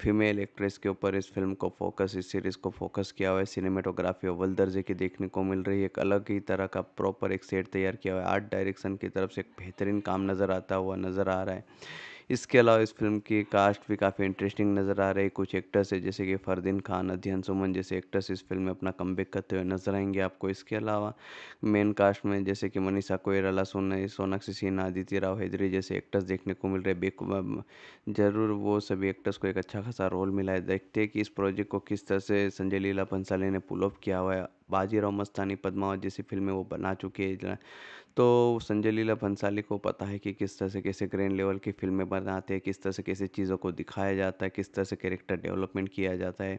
A: फीमेल एक्ट्रेस के ऊपर इस फिल्म को फोकस इस सीरीज़ को फोकस किया हुआ है सिनेमेटोग्राफी अव्वल दर्जे की देखने को मिल रही है एक अलग ही तरह का प्रॉपर एक सेट तैयार किया हुआ है आर्ट डायरेक्शन की तरफ से एक बेहतरीन काम नज़र आता हुआ नज़र आ रहा है इसके अलावा इस फिल्म की कास्ट भी काफ़ी इंटरेस्टिंग नज़र आ रही है कुछ एक्टर्स है जैसे कि फ़रदीन खान अध्ययन सुमन जैसे एक्टर्स इस फिल्म में अपना कम करते हुए नजर आएंगे आपको इसके अलावा मेन कास्ट में जैसे कि मनीषा कोयराला सोना सोनाक्षी सिन्हा आदित्य राव हैदरी जैसे एक्टर्स देखने को मिल रहे बेक जरूर वो सभी एक्टर्स को एक अच्छा खासा रोल मिला है देखते हैं कि इस प्रोजेक्ट को किस तरह से संजय लीला भंसाली ने पुल ऑफ किया हुआ है बाजीराव मस्तानी पद्मावत जैसी फिल्में वो बना चुके हैं तो संजय लीला भंसाली को पता है कि किस तरह से कैसे ग्रैंड लेवल की फिल्में बनाते हैं किस तरह से कैसे चीज़ों को दिखाया जाता है किस तरह से कैरेक्टर डेवलपमेंट किया जाता है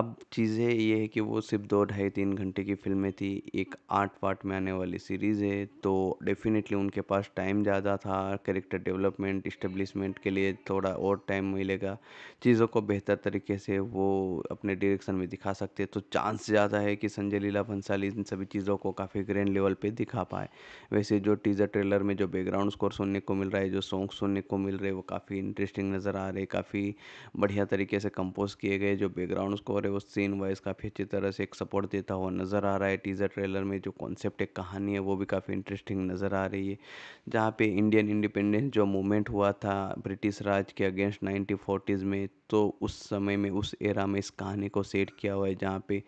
A: अब चीज़ें ये है कि वो सिर्फ दो ढाई तीन घंटे की फ़िल्में थी एक आठ पार्ट में आने वाली सीरीज़ है तो डेफ़िनेटली उनके पास टाइम ज़्यादा था कैरेक्टर डेवलपमेंट इस्टेब्लिशमेंट के लिए थोड़ा और टाइम मिलेगा चीज़ों को बेहतर तरीके से वो अपने डायरेक्शन में दिखा सकते तो चांस ज़्यादा है कि संजय लीला भंसाली इन सभी चीज़ों को काफ़ी ग्रैंड लेवल पर दिखा पाए वैसे जो टीज़र ट्रेलर में जो बैकग्राउंड स्कोर सुनने को मिल रहा है जो सॉन्ग सुनने को मिल रहे वो काफ़ी इंटरेस्टिंग नज़र आ रहे काफ़ी बढ़िया तरीके से कंपोज किए गए जो बैकग्राउंड स्कोर और वो सीन वाइज काफ़ी अच्छी तरह से एक सपोर्ट देता हुआ नज़र आ रहा है टीज़र ट्रेलर में जो कॉन्सेप्ट एक कहानी है वो भी काफ़ी इंटरेस्टिंग नज़र आ रही है जहाँ पे इंडियन इंडिपेंडेंस जो मूवमेंट हुआ था ब्रिटिश राज के अगेंस्ट नाइनटीन फोर्टीज़ में तो उस समय में उस एरा में इस कहानी को सेट किया हुआ है जहाँ पे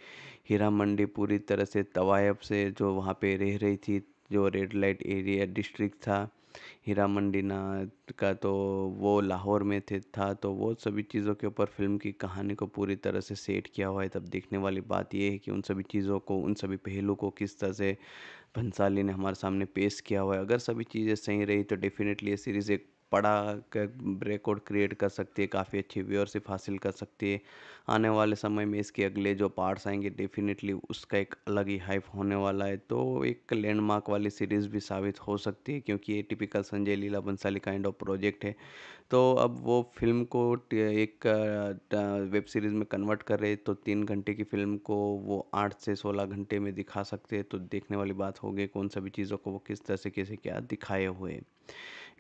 A: हीरा मंडी पूरी तरह से तवायब से जो वहाँ पे रह रही थी जो रेड लाइट एरिया डिस्ट्रिक्ट था हीरा मंडीना का तो वो लाहौर में थे था तो वो सभी चीज़ों के ऊपर फ़िल्म की कहानी को पूरी तरह से सेट किया हुआ है तब देखने वाली बात ये है कि उन सभी चीज़ों को उन सभी पहलू को किस तरह से भंसाली ने हमारे सामने पेश किया हुआ है अगर सभी चीज़ें सही रही तो डेफ़िनेटली ये सीरीज़ एक बड़ा रिकॉर्ड क्रिएट कर सकती है काफ़ी अच्छी व्यूअरशिप हासिल कर सकती है आने वाले समय में इसके अगले जो पार्ट्स आएंगे डेफिनेटली उसका एक अलग ही हाइप होने वाला है तो एक लैंडमार्क वाली सीरीज़ भी साबित हो सकती है क्योंकि ये typical Sanjay Leela Bhansali kind of project है तो अब वो फिल्म को एक वेब सीरीज़ में कन्वर्ट कर रहे तो तीन घंटे की फिल्म को वो आठ से सोलह घंटे में दिखा सकते हैं तो देखने वाली बात होगी कौन सभी चीज़ों को वो किस तरह से कैसे क्या दिखाए हुए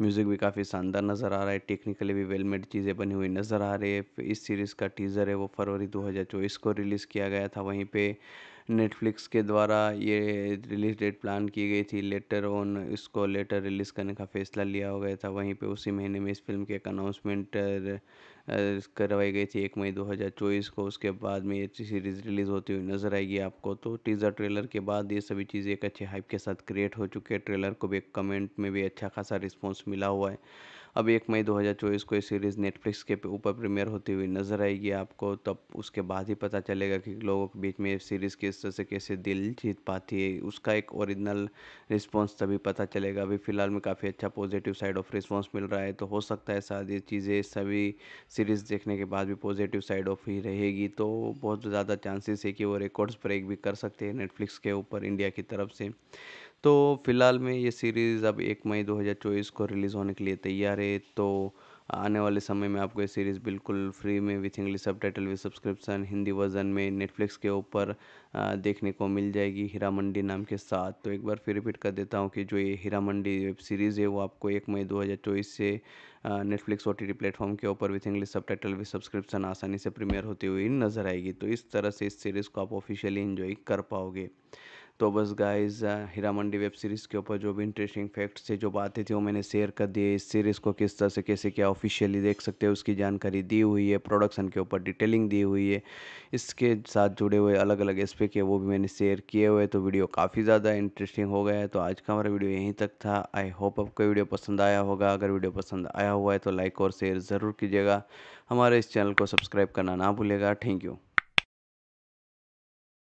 A: म्यूज़िक भी काफ़ी शानदार नज़र आ रहा है टेक्निकली भी वेल मेड चीज़ें बनी हुई नज़र आ रही है इस सीरीज़ का टीज़र है वो फरवरी 2024 को रिलीज़ किया गया था वहीं पे नेटफ्लिक्स के द्वारा ये रिलीज़ डेट प्लान की गई थी लेटर ऑन इसको लेटर रिलीज़ करने का फैसला लिया हो गया था वहीं पर उसी महीने में इस फिल्म के एक अनाउंसमेंट करवाई गई थी एक मई 2024 को उसके बाद में ये सीरीज़ रिलीज़ होती हुई नज़र आएगी आपको तो टीज़र ट्रेलर के बाद ये सभी चीज़ें एक अच्छे हाइप के साथ क्रिएट हो चुकी है ट्रेलर को भी कमेंट में भी अच्छा खासा रिस्पॉन्स मिला हुआ है अब एक मई 2024 को ये सीरीज़ नेटफ्लिक्स के ऊपर प्रीमियर होती हुई नज़र आएगी आपको तब उसके बाद ही पता चलेगा कि लोगों के बीच में ये सीरीज़ किस तरह से कैसे दिल जीत पाती है उसका एक ओरिजिनल रिस्पॉन्स तभी पता चलेगा अभी फ़िलहाल में काफ़ी अच्छा पॉजिटिव साइड ऑफ रिस्पॉन्स मिल रहा है तो हो सकता है शायद ये चीज़ें सभी सीरीज़ देखने के बाद भी पॉजिटिव साइड ऑफ ही रहेगी तो बहुत ज़्यादा चांसेस है कि वो रिकॉर्ड्स ब्रेक भी कर सकते हैं नेटफ्लिक्स के ऊपर इंडिया की तरफ से तो फिलहाल में ये सीरीज़ अब एक मई 2024 को रिलीज़ होने के लिए तैयार है तो आने वाले समय में आपको ये सीरीज़ बिल्कुल फ्री में with English subtitle with subscription Hindi version में नेटफ्लिक्स के ऊपर देखने को मिल जाएगी हीरा मंडी नाम के साथ तो एक बार फिर रिपीट कर देता हूँ कि जो ये हीरा मंडी वेब सीरीज़ है वो आपको एक मई 2024 से नेटफ्लिक्स ओ टी प्लेटफॉर्म के ऊपर with English subtitle with subscription आसानी से प्रीमियर होती हुई नज़र आएगी तो इस तरह से इस सीरीज़ को आप ऑफिशियली इन्जॉय कर पाओगे तो बस गाइस हीरा मंडी वेब सीरीज़ के ऊपर जो भी इंटरेस्टिंग फैक्ट्स थे जो बातें थी वो मैंने शेयर कर दिए इस सीरीज़ को किस तरह से कैसे क्या ऑफिशियली देख सकते हैं उसकी जानकारी दी हुई है प्रोडक्शन के ऊपर डिटेलिंग दी हुई है इसके साथ जुड़े हुए अलग अलग एस्पेक्ट है वो भी मैंने शेयर किए हुए तो वीडियो काफ़ी ज़्यादा इंटरेस्टिंग हो गया है तो आज का हमारा वीडियो यहीं तक था आई होप आपको वीडियो पसंद आया होगा अगर वीडियो पसंद आया हुआ है तो लाइक और शेयर ज़रूर कीजिएगा हमारे इस चैनल को सब्सक्राइब करना ना भूलेगा थैंक यू